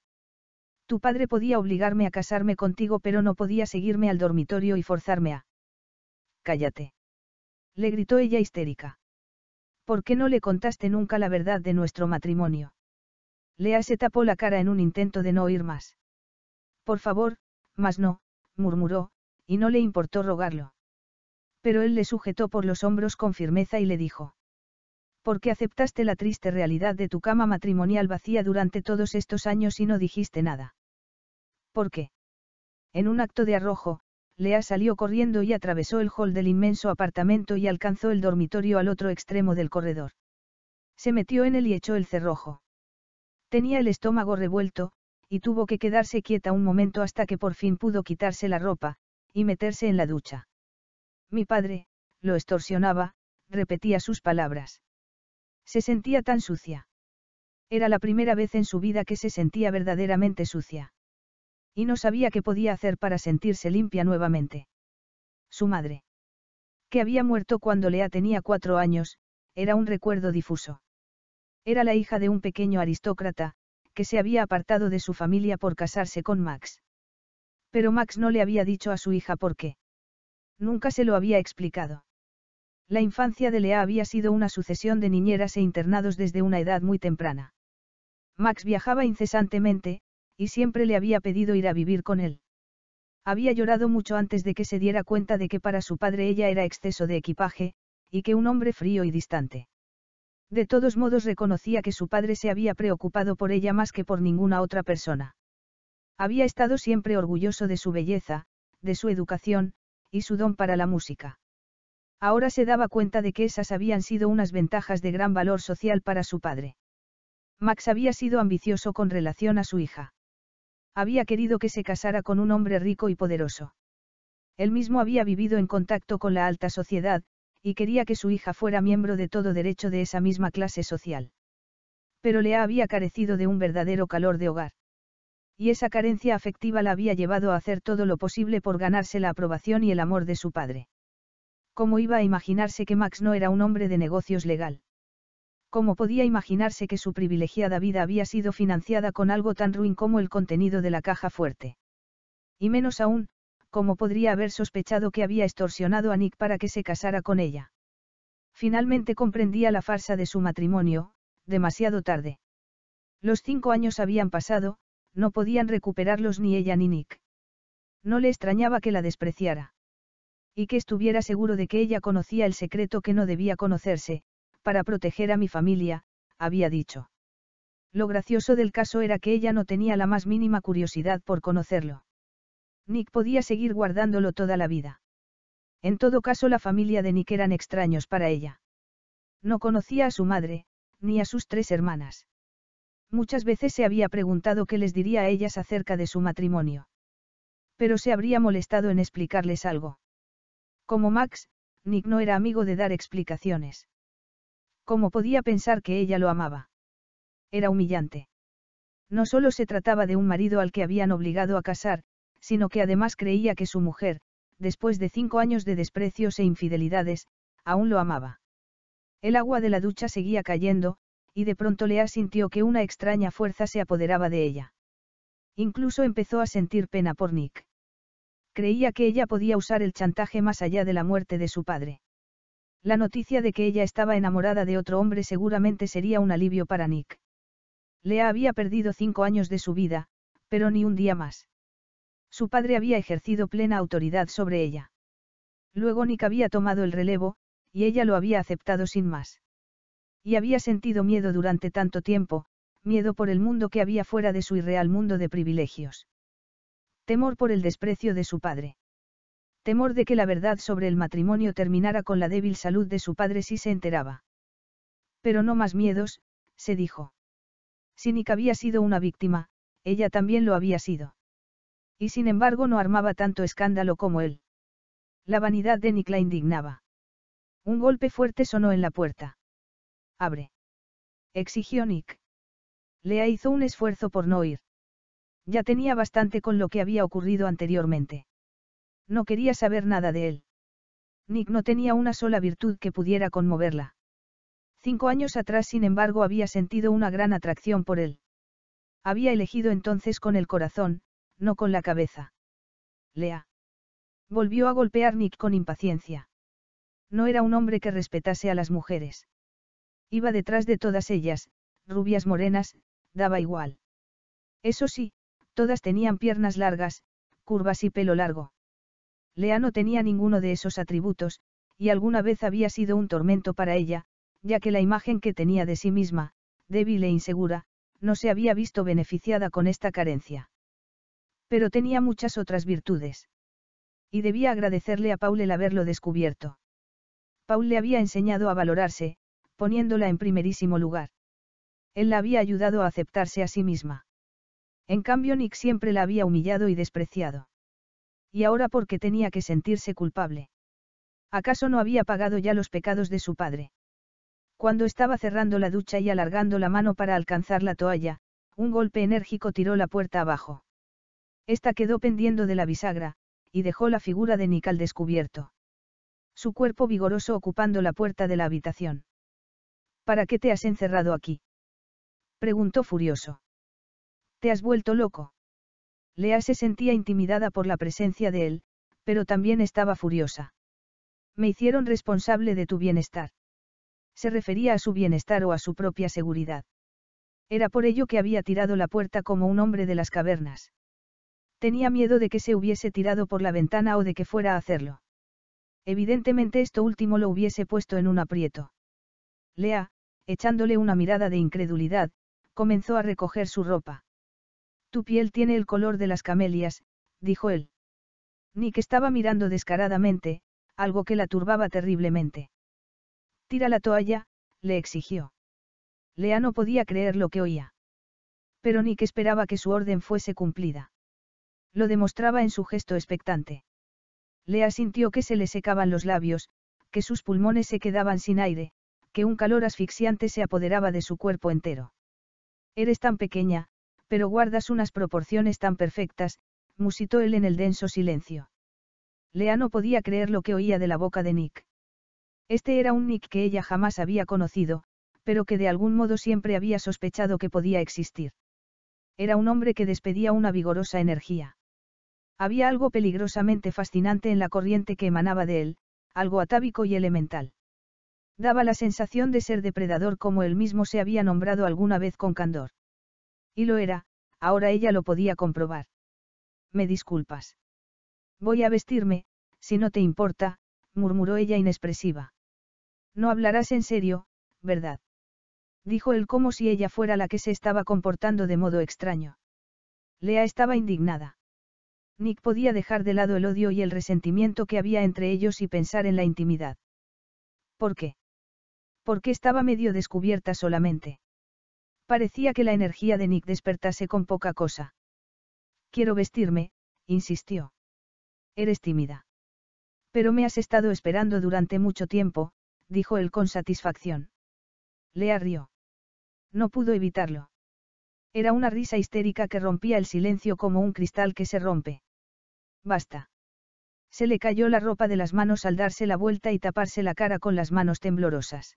Speaker 1: Tu padre podía obligarme a casarme contigo, pero no podía seguirme al dormitorio y forzarme a... Cállate. Le gritó ella histérica. ¿Por qué no le contaste nunca la verdad de nuestro matrimonio? Lea se tapó la cara en un intento de no oír más. Por favor, más no, murmuró, y no le importó rogarlo. Pero él le sujetó por los hombros con firmeza y le dijo. ¿Por qué aceptaste la triste realidad de tu cama matrimonial vacía durante todos estos años y no dijiste nada? ¿Por qué? En un acto de arrojo, Lea salió corriendo y atravesó el hall del inmenso apartamento y alcanzó el dormitorio al otro extremo del corredor. Se metió en él y echó el cerrojo. Tenía el estómago revuelto, y tuvo que quedarse quieta un momento hasta que por fin pudo quitarse la ropa, y meterse en la ducha. Mi padre, lo extorsionaba, repetía sus palabras. Se sentía tan sucia. Era la primera vez en su vida que se sentía verdaderamente sucia. Y no sabía qué podía hacer para sentirse limpia nuevamente. Su madre. Que había muerto cuando Lea tenía cuatro años, era un recuerdo difuso. Era la hija de un pequeño aristócrata, que se había apartado de su familia por casarse con Max. Pero Max no le había dicho a su hija por qué. Nunca se lo había explicado. La infancia de Lea había sido una sucesión de niñeras e internados desde una edad muy temprana. Max viajaba incesantemente, y siempre le había pedido ir a vivir con él. Había llorado mucho antes de que se diera cuenta de que para su padre ella era exceso de equipaje, y que un hombre frío y distante. De todos modos reconocía que su padre se había preocupado por ella más que por ninguna otra persona. Había estado siempre orgulloso de su belleza, de su educación, y su don para la música. Ahora se daba cuenta de que esas habían sido unas ventajas de gran valor social para su padre. Max había sido ambicioso con relación a su hija había querido que se casara con un hombre rico y poderoso. Él mismo había vivido en contacto con la alta sociedad, y quería que su hija fuera miembro de todo derecho de esa misma clase social. Pero le había carecido de un verdadero calor de hogar. Y esa carencia afectiva la había llevado a hacer todo lo posible por ganarse la aprobación y el amor de su padre. ¿Cómo iba a imaginarse que Max no era un hombre de negocios legal? ¿Cómo podía imaginarse que su privilegiada vida había sido financiada con algo tan ruin como el contenido de la caja fuerte? Y menos aún, ¿cómo podría haber sospechado que había extorsionado a Nick para que se casara con ella? Finalmente comprendía la farsa de su matrimonio, demasiado tarde. Los cinco años habían pasado, no podían recuperarlos ni ella ni Nick. No le extrañaba que la despreciara. Y que estuviera seguro de que ella conocía el secreto que no debía conocerse, para proteger a mi familia, había dicho. Lo gracioso del caso era que ella no tenía la más mínima curiosidad por conocerlo. Nick podía seguir guardándolo toda la vida. En todo caso, la familia de Nick eran extraños para ella. No conocía a su madre, ni a sus tres hermanas. Muchas veces se había preguntado qué les diría a ellas acerca de su matrimonio. Pero se habría molestado en explicarles algo. Como Max, Nick no era amigo de dar explicaciones. ¿Cómo podía pensar que ella lo amaba? Era humillante. No solo se trataba de un marido al que habían obligado a casar, sino que además creía que su mujer, después de cinco años de desprecios e infidelidades, aún lo amaba. El agua de la ducha seguía cayendo, y de pronto Lea sintió que una extraña fuerza se apoderaba de ella. Incluso empezó a sentir pena por Nick. Creía que ella podía usar el chantaje más allá de la muerte de su padre. La noticia de que ella estaba enamorada de otro hombre seguramente sería un alivio para Nick. Lea había perdido cinco años de su vida, pero ni un día más. Su padre había ejercido plena autoridad sobre ella. Luego Nick había tomado el relevo, y ella lo había aceptado sin más. Y había sentido miedo durante tanto tiempo, miedo por el mundo que había fuera de su irreal mundo de privilegios. Temor por el desprecio de su padre temor de que la verdad sobre el matrimonio terminara con la débil salud de su padre si se enteraba. Pero no más miedos, se dijo. Si Nick había sido una víctima, ella también lo había sido. Y sin embargo no armaba tanto escándalo como él. La vanidad de Nick la indignaba. Un golpe fuerte sonó en la puerta. Abre. Exigió Nick. Lea hizo un esfuerzo por no ir. Ya tenía bastante con lo que había ocurrido anteriormente. No quería saber nada de él. Nick no tenía una sola virtud que pudiera conmoverla. Cinco años atrás, sin embargo, había sentido una gran atracción por él. Había elegido entonces con el corazón, no con la cabeza. Lea. Volvió a golpear Nick con impaciencia. No era un hombre que respetase a las mujeres. Iba detrás de todas ellas, rubias morenas, daba igual. Eso sí, todas tenían piernas largas, curvas y pelo largo. Lea no tenía ninguno de esos atributos, y alguna vez había sido un tormento para ella, ya que la imagen que tenía de sí misma, débil e insegura, no se había visto beneficiada con esta carencia. Pero tenía muchas otras virtudes. Y debía agradecerle a Paul el haberlo descubierto. Paul le había enseñado a valorarse, poniéndola en primerísimo lugar. Él la había ayudado a aceptarse a sí misma. En cambio, Nick siempre la había humillado y despreciado y ahora porque tenía que sentirse culpable. ¿Acaso no había pagado ya los pecados de su padre? Cuando estaba cerrando la ducha y alargando la mano para alcanzar la toalla, un golpe enérgico tiró la puerta abajo. Esta quedó pendiendo de la bisagra, y dejó la figura de Nick descubierto. Su cuerpo vigoroso ocupando la puerta de la habitación. ¿Para qué te has encerrado aquí? preguntó furioso. ¿Te has vuelto loco? Lea se sentía intimidada por la presencia de él, pero también estaba furiosa. Me hicieron responsable de tu bienestar. Se refería a su bienestar o a su propia seguridad. Era por ello que había tirado la puerta como un hombre de las cavernas. Tenía miedo de que se hubiese tirado por la ventana o de que fuera a hacerlo. Evidentemente esto último lo hubiese puesto en un aprieto. Lea, echándole una mirada de incredulidad, comenzó a recoger su ropa. Tu piel tiene el color de las camelias, dijo él. Nick estaba mirando descaradamente, algo que la turbaba terriblemente. Tira la toalla, le exigió. Lea no podía creer lo que oía. Pero Nick esperaba que su orden fuese cumplida. Lo demostraba en su gesto expectante. Lea sintió que se le secaban los labios, que sus pulmones se quedaban sin aire, que un calor asfixiante se apoderaba de su cuerpo entero. Eres tan pequeña, pero guardas unas proporciones tan perfectas, musitó él en el denso silencio. Lea no podía creer lo que oía de la boca de Nick. Este era un Nick que ella jamás había conocido, pero que de algún modo siempre había sospechado que podía existir. Era un hombre que despedía una vigorosa energía. Había algo peligrosamente fascinante en la corriente que emanaba de él, algo atávico y elemental. Daba la sensación de ser depredador como él mismo se había nombrado alguna vez con candor. Y lo era, ahora ella lo podía comprobar. Me disculpas. Voy a vestirme, si no te importa, murmuró ella inexpresiva. No hablarás en serio, ¿verdad? Dijo él como si ella fuera la que se estaba comportando de modo extraño. Lea estaba indignada. Nick podía dejar de lado el odio y el resentimiento que había entre ellos y pensar en la intimidad. ¿Por qué? Porque estaba medio descubierta solamente. Parecía que la energía de Nick despertase con poca cosa. Quiero vestirme, insistió. Eres tímida. Pero me has estado esperando durante mucho tiempo, dijo él con satisfacción. Lea rió. No pudo evitarlo. Era una risa histérica que rompía el silencio como un cristal que se rompe. Basta. Se le cayó la ropa de las manos al darse la vuelta y taparse la cara con las manos temblorosas.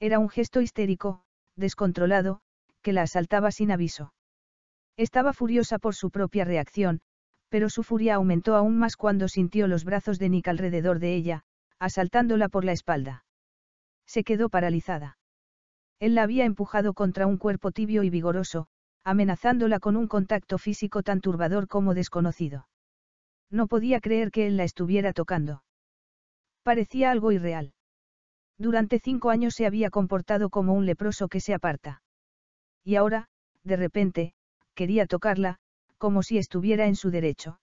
Speaker 1: Era un gesto histérico, descontrolado, que la asaltaba sin aviso. Estaba furiosa por su propia reacción, pero su furia aumentó aún más cuando sintió los brazos de Nick alrededor de ella, asaltándola por la espalda. Se quedó paralizada. Él la había empujado contra un cuerpo tibio y vigoroso, amenazándola con un contacto físico tan turbador como desconocido. No podía creer que él la estuviera tocando. Parecía algo irreal. Durante cinco años se había comportado como un leproso que se aparta. Y ahora, de repente, quería tocarla, como si estuviera en su derecho.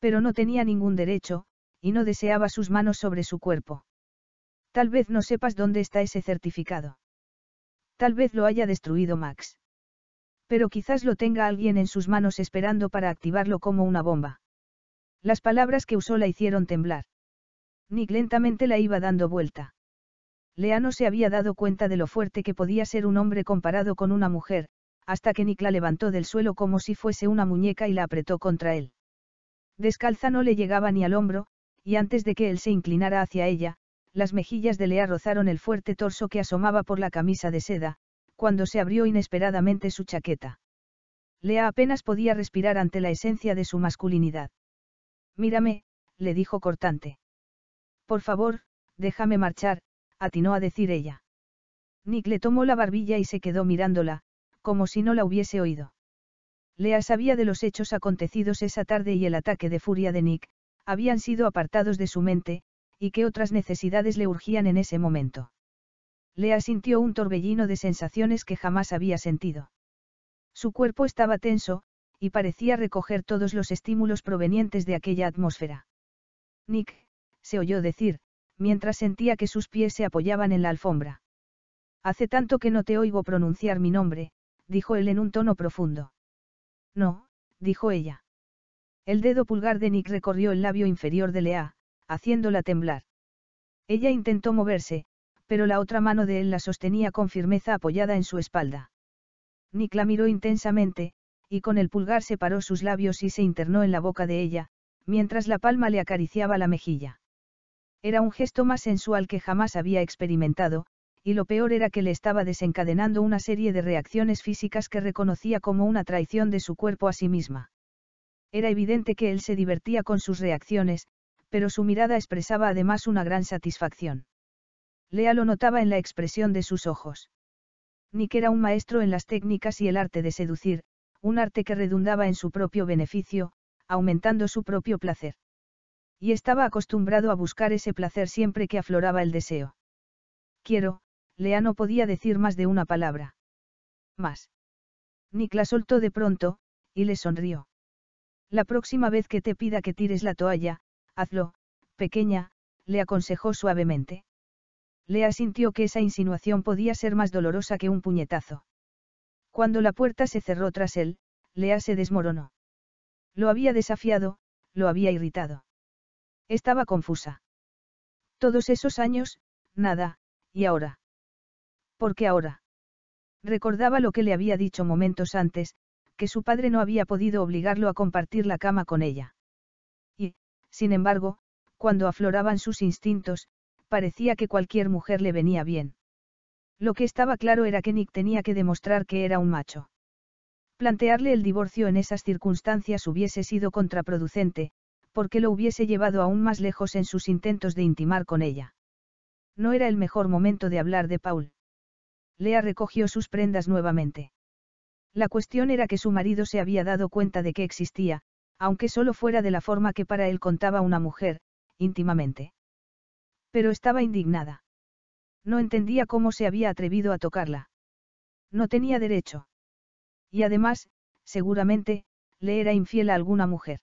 Speaker 1: Pero no tenía ningún derecho, y no deseaba sus manos sobre su cuerpo. Tal vez no sepas dónde está ese certificado. Tal vez lo haya destruido Max. Pero quizás lo tenga alguien en sus manos esperando para activarlo como una bomba. Las palabras que usó la hicieron temblar. Nick lentamente la iba dando vuelta. Lea no se había dado cuenta de lo fuerte que podía ser un hombre comparado con una mujer, hasta que Nick la levantó del suelo como si fuese una muñeca y la apretó contra él. Descalza no le llegaba ni al hombro, y antes de que él se inclinara hacia ella, las mejillas de Lea rozaron el fuerte torso que asomaba por la camisa de seda, cuando se abrió inesperadamente su chaqueta. Lea apenas podía respirar ante la esencia de su masculinidad. Mírame, le dijo cortante. Por favor, déjame marchar, atinó a decir ella. Nick le tomó la barbilla y se quedó mirándola, como si no la hubiese oído. Lea sabía de los hechos acontecidos esa tarde y el ataque de furia de Nick, habían sido apartados de su mente, y que otras necesidades le urgían en ese momento. Lea sintió un torbellino de sensaciones que jamás había sentido. Su cuerpo estaba tenso, y parecía recoger todos los estímulos provenientes de aquella atmósfera. Nick, se oyó decir, mientras sentía que sus pies se apoyaban en la alfombra. Hace tanto que no te oigo pronunciar mi nombre, dijo él en un tono profundo. No, dijo ella. El dedo pulgar de Nick recorrió el labio inferior de Lea, haciéndola temblar. Ella intentó moverse, pero la otra mano de él la sostenía con firmeza apoyada en su espalda. Nick la miró intensamente, y con el pulgar separó sus labios y se internó en la boca de ella, mientras la palma le acariciaba la mejilla. Era un gesto más sensual que jamás había experimentado, y lo peor era que le estaba desencadenando una serie de reacciones físicas que reconocía como una traición de su cuerpo a sí misma. Era evidente que él se divertía con sus reacciones, pero su mirada expresaba además una gran satisfacción. Lea lo notaba en la expresión de sus ojos. Nick era un maestro en las técnicas y el arte de seducir, un arte que redundaba en su propio beneficio, aumentando su propio placer y estaba acostumbrado a buscar ese placer siempre que afloraba el deseo. Quiero, Lea no podía decir más de una palabra. Más. Nick soltó de pronto, y le sonrió. La próxima vez que te pida que tires la toalla, hazlo, pequeña, le aconsejó suavemente. Lea sintió que esa insinuación podía ser más dolorosa que un puñetazo. Cuando la puerta se cerró tras él, Lea se desmoronó. Lo había desafiado, lo había irritado. Estaba confusa. Todos esos años, nada, y ahora. ¿Por qué ahora? Recordaba lo que le había dicho momentos antes, que su padre no había podido obligarlo a compartir la cama con ella. Y, sin embargo, cuando afloraban sus instintos, parecía que cualquier mujer le venía bien. Lo que estaba claro era que Nick tenía que demostrar que era un macho. Plantearle el divorcio en esas circunstancias hubiese sido contraproducente, porque lo hubiese llevado aún más lejos en sus intentos de intimar con ella. No era el mejor momento de hablar de Paul. Lea recogió sus prendas nuevamente. La cuestión era que su marido se había dado cuenta de que existía, aunque solo fuera de la forma que para él contaba una mujer, íntimamente. Pero estaba indignada. No entendía cómo se había atrevido a tocarla. No tenía derecho. Y además, seguramente, le era infiel a alguna mujer.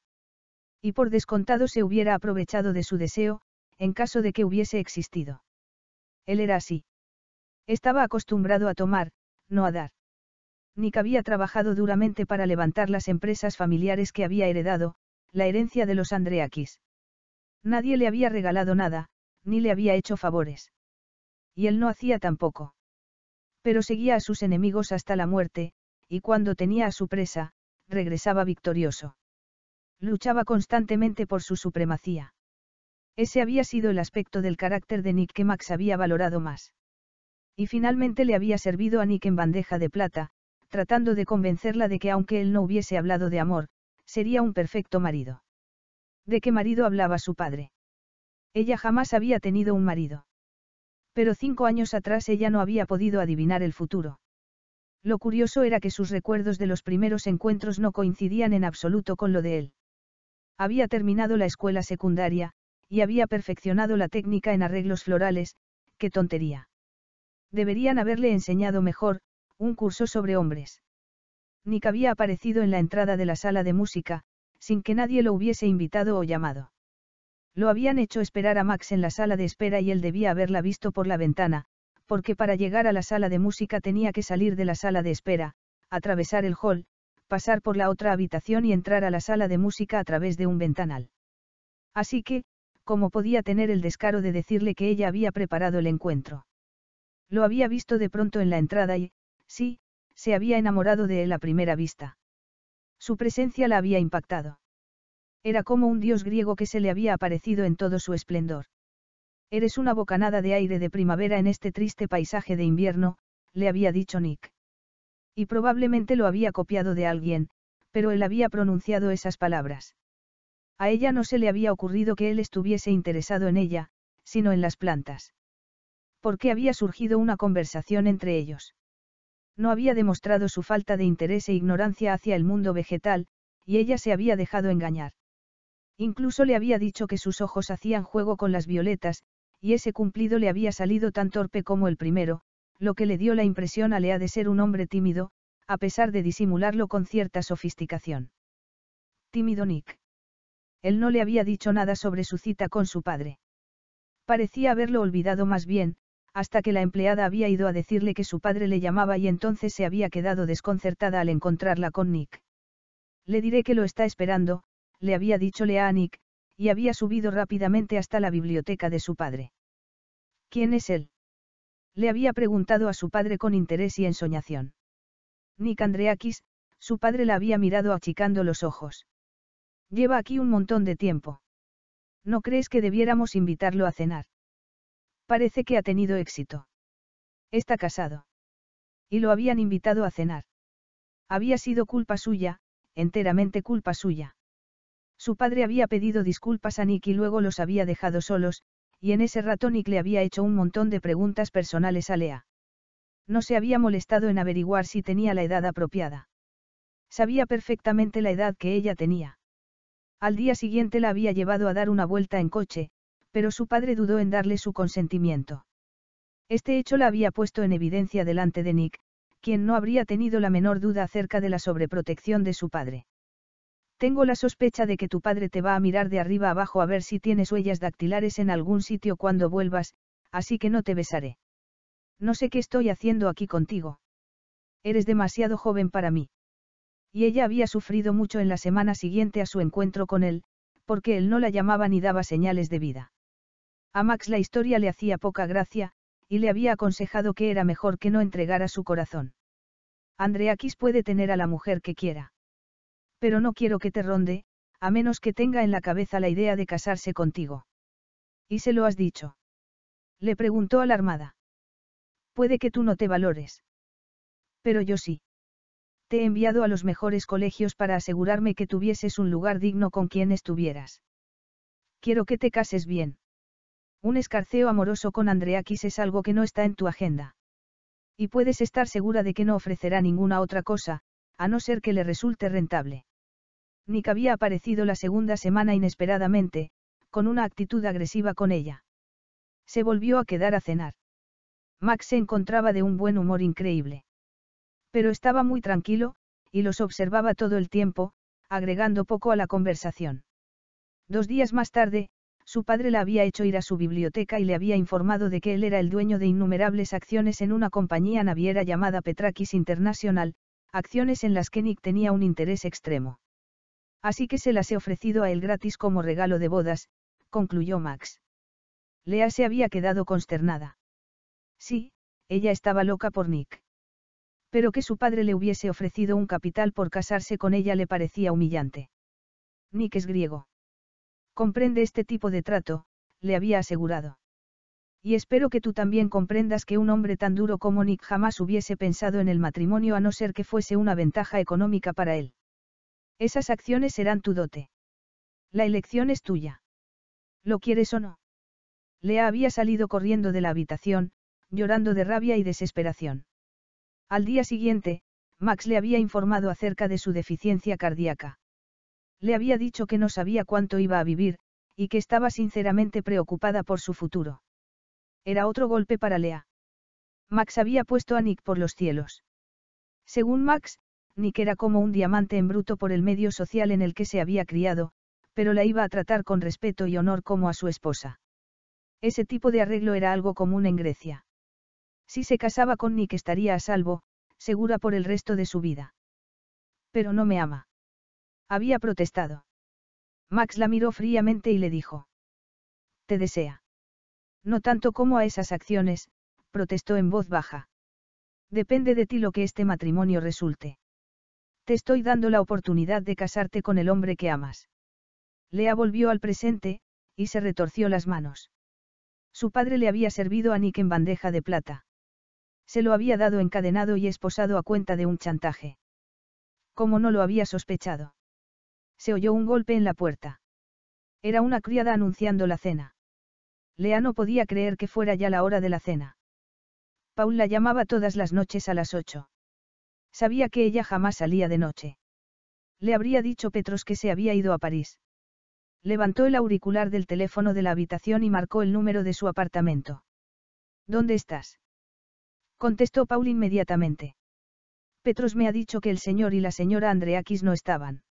Speaker 1: Y por descontado se hubiera aprovechado de su deseo, en caso de que hubiese existido. Él era así. Estaba acostumbrado a tomar, no a dar. Nick había trabajado duramente para levantar las empresas familiares que había heredado, la herencia de los andreaquis. Nadie le había regalado nada, ni le había hecho favores. Y él no hacía tampoco. Pero seguía a sus enemigos hasta la muerte, y cuando tenía a su presa, regresaba victorioso. Luchaba constantemente por su supremacía. Ese había sido el aspecto del carácter de Nick que Max había valorado más. Y finalmente le había servido a Nick en bandeja de plata, tratando de convencerla de que aunque él no hubiese hablado de amor, sería un perfecto marido. ¿De qué marido hablaba su padre? Ella jamás había tenido un marido. Pero cinco años atrás ella no había podido adivinar el futuro. Lo curioso era que sus recuerdos de los primeros encuentros no coincidían en absoluto con lo de él. Había terminado la escuela secundaria, y había perfeccionado la técnica en arreglos florales, qué tontería. Deberían haberle enseñado mejor, un curso sobre hombres. Nick había aparecido en la entrada de la sala de música, sin que nadie lo hubiese invitado o llamado. Lo habían hecho esperar a Max en la sala de espera y él debía haberla visto por la ventana, porque para llegar a la sala de música tenía que salir de la sala de espera, atravesar el hall, pasar por la otra habitación y entrar a la sala de música a través de un ventanal. Así que, ¿cómo podía tener el descaro de decirle que ella había preparado el encuentro? Lo había visto de pronto en la entrada y, sí, se había enamorado de él a primera vista. Su presencia la había impactado. Era como un dios griego que se le había aparecido en todo su esplendor. Eres una bocanada de aire de primavera en este triste paisaje de invierno, le había dicho Nick. Y probablemente lo había copiado de alguien, pero él había pronunciado esas palabras. A ella no se le había ocurrido que él estuviese interesado en ella, sino en las plantas. ¿Por qué había surgido una conversación entre ellos? No había demostrado su falta de interés e ignorancia hacia el mundo vegetal, y ella se había dejado engañar. Incluso le había dicho que sus ojos hacían juego con las violetas, y ese cumplido le había salido tan torpe como el primero, lo que le dio la impresión a Lea de ser un hombre tímido, a pesar de disimularlo con cierta sofisticación. Tímido Nick. Él no le había dicho nada sobre su cita con su padre. Parecía haberlo olvidado más bien, hasta que la empleada había ido a decirle que su padre le llamaba y entonces se había quedado desconcertada al encontrarla con Nick. Le diré que lo está esperando, le había dicho Lea a Nick, y había subido rápidamente hasta la biblioteca de su padre. ¿Quién es él? le había preguntado a su padre con interés y ensoñación. Nick Andreakis, su padre la había mirado achicando los ojos. Lleva aquí un montón de tiempo. ¿No crees que debiéramos invitarlo a cenar? Parece que ha tenido éxito. Está casado. Y lo habían invitado a cenar. Había sido culpa suya, enteramente culpa suya. Su padre había pedido disculpas a Nick y luego los había dejado solos, y en ese rato Nick le había hecho un montón de preguntas personales a Lea. No se había molestado en averiguar si tenía la edad apropiada. Sabía perfectamente la edad que ella tenía. Al día siguiente la había llevado a dar una vuelta en coche, pero su padre dudó en darle su consentimiento. Este hecho la había puesto en evidencia delante de Nick, quien no habría tenido la menor duda acerca de la sobreprotección de su padre. Tengo la sospecha de que tu padre te va a mirar de arriba abajo a ver si tienes huellas dactilares en algún sitio cuando vuelvas, así que no te besaré. No sé qué estoy haciendo aquí contigo. Eres demasiado joven para mí. Y ella había sufrido mucho en la semana siguiente a su encuentro con él, porque él no la llamaba ni daba señales de vida. A Max la historia le hacía poca gracia, y le había aconsejado que era mejor que no entregara su corazón. Andreakis puede tener a la mujer que quiera. Pero no quiero que te ronde, a menos que tenga en la cabeza la idea de casarse contigo. ¿Y se lo has dicho? Le preguntó alarmada. Puede que tú no te valores. Pero yo sí. Te he enviado a los mejores colegios para asegurarme que tuvieses un lugar digno con quien estuvieras. Quiero que te cases bien. Un escarceo amoroso con Andreakis es algo que no está en tu agenda. Y puedes estar segura de que no ofrecerá ninguna otra cosa, a no ser que le resulte rentable. Nick había aparecido la segunda semana inesperadamente, con una actitud agresiva con ella. Se volvió a quedar a cenar. Max se encontraba de un buen humor increíble. Pero estaba muy tranquilo, y los observaba todo el tiempo, agregando poco a la conversación. Dos días más tarde, su padre la había hecho ir a su biblioteca y le había informado de que él era el dueño de innumerables acciones en una compañía naviera llamada Petrakis International, acciones en las que Nick tenía un interés extremo. Así que se las he ofrecido a él gratis como regalo de bodas, concluyó Max. Lea se había quedado consternada. Sí, ella estaba loca por Nick. Pero que su padre le hubiese ofrecido un capital por casarse con ella le parecía humillante. Nick es griego. Comprende este tipo de trato, le había asegurado. Y espero que tú también comprendas que un hombre tan duro como Nick jamás hubiese pensado en el matrimonio a no ser que fuese una ventaja económica para él. Esas acciones serán tu dote. La elección es tuya. ¿Lo quieres o no? Lea había salido corriendo de la habitación, llorando de rabia y desesperación. Al día siguiente, Max le había informado acerca de su deficiencia cardíaca. Le había dicho que no sabía cuánto iba a vivir, y que estaba sinceramente preocupada por su futuro. Era otro golpe para Lea. Max había puesto a Nick por los cielos. Según Max, Nick era como un diamante en bruto por el medio social en el que se había criado, pero la iba a tratar con respeto y honor como a su esposa. Ese tipo de arreglo era algo común en Grecia. Si se casaba con Nick estaría a salvo, segura por el resto de su vida. Pero no me ama. Había protestado. Max la miró fríamente y le dijo. Te desea. No tanto como a esas acciones, protestó en voz baja. Depende de ti lo que este matrimonio resulte. Te estoy dando la oportunidad de casarte con el hombre que amas. Lea volvió al presente, y se retorció las manos. Su padre le había servido a Nick en bandeja de plata. Se lo había dado encadenado y esposado a cuenta de un chantaje. Como no lo había sospechado. Se oyó un golpe en la puerta. Era una criada anunciando la cena. Lea no podía creer que fuera ya la hora de la cena. Paul la llamaba todas las noches a las ocho. Sabía que ella jamás salía de noche. Le habría dicho Petros que se había ido a París. Levantó el auricular del teléfono de la habitación y marcó el número de su apartamento. ¿Dónde estás? Contestó Paul inmediatamente. Petros me ha dicho que el señor y la señora Andreakis no estaban.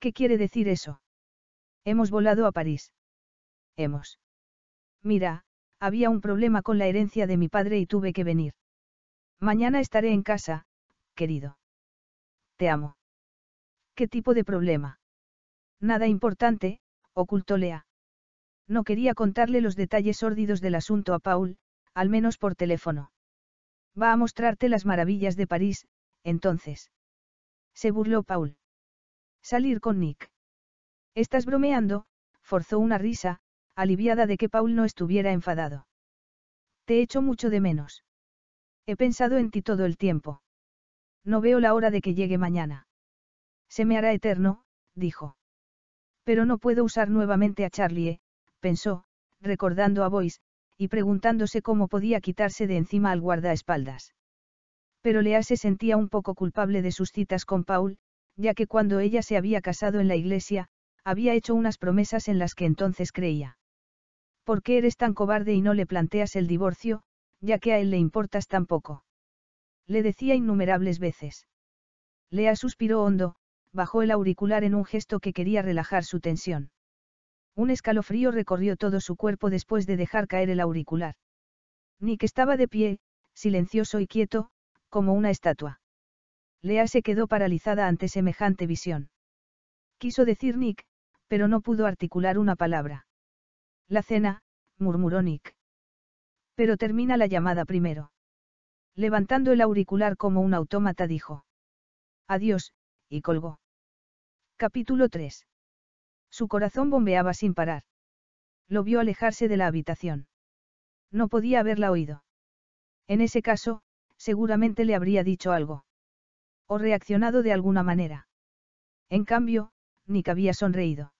Speaker 1: ¿Qué quiere decir eso? Hemos volado a París. Hemos. Mira, había un problema con la herencia de mi padre y tuve que venir. Mañana estaré en casa, querido. Te amo. ¿Qué tipo de problema? Nada importante, ocultó Lea. No quería contarle los detalles sórdidos del asunto a Paul, al menos por teléfono. Va a mostrarte las maravillas de París, entonces. Se burló Paul. Salir con Nick. Estás bromeando, forzó una risa, aliviada de que Paul no estuviera enfadado. Te hecho mucho de menos. He pensado en ti todo el tiempo. No veo la hora de que llegue mañana. Se me hará eterno, dijo. Pero no puedo usar nuevamente a Charlie, eh, pensó, recordando a Boyce, y preguntándose cómo podía quitarse de encima al guardaespaldas. Pero Lea se sentía un poco culpable de sus citas con Paul, ya que cuando ella se había casado en la iglesia, había hecho unas promesas en las que entonces creía. ¿Por qué eres tan cobarde y no le planteas el divorcio, ya que a él le importas tan poco? le decía innumerables veces. Lea suspiró hondo, bajó el auricular en un gesto que quería relajar su tensión. Un escalofrío recorrió todo su cuerpo después de dejar caer el auricular. Nick estaba de pie, silencioso y quieto, como una estatua. Lea se quedó paralizada ante semejante visión. Quiso decir Nick, pero no pudo articular una palabra. La cena, murmuró Nick. Pero termina la llamada primero. Levantando el auricular como un autómata dijo. Adiós, y colgó. Capítulo 3. Su corazón bombeaba sin parar. Lo vio alejarse de la habitación. No podía haberla oído. En ese caso, seguramente le habría dicho algo. O reaccionado de alguna manera. En cambio, Nick había sonreído.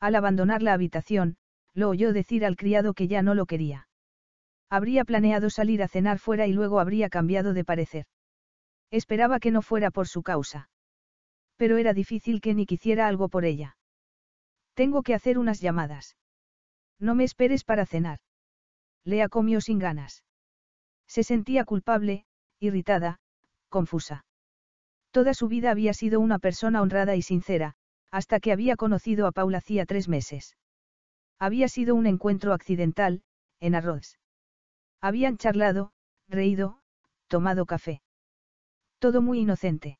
Speaker 1: Al abandonar la habitación, lo oyó decir al criado que ya no lo quería. Habría planeado salir a cenar fuera y luego habría cambiado de parecer. Esperaba que no fuera por su causa. Pero era difícil que ni quisiera algo por ella. Tengo que hacer unas llamadas. No me esperes para cenar. Lea comió sin ganas. Se sentía culpable, irritada, confusa. Toda su vida había sido una persona honrada y sincera, hasta que había conocido a Paula hacía tres meses. Había sido un encuentro accidental, en Arroz. Habían charlado, reído, tomado café. Todo muy inocente.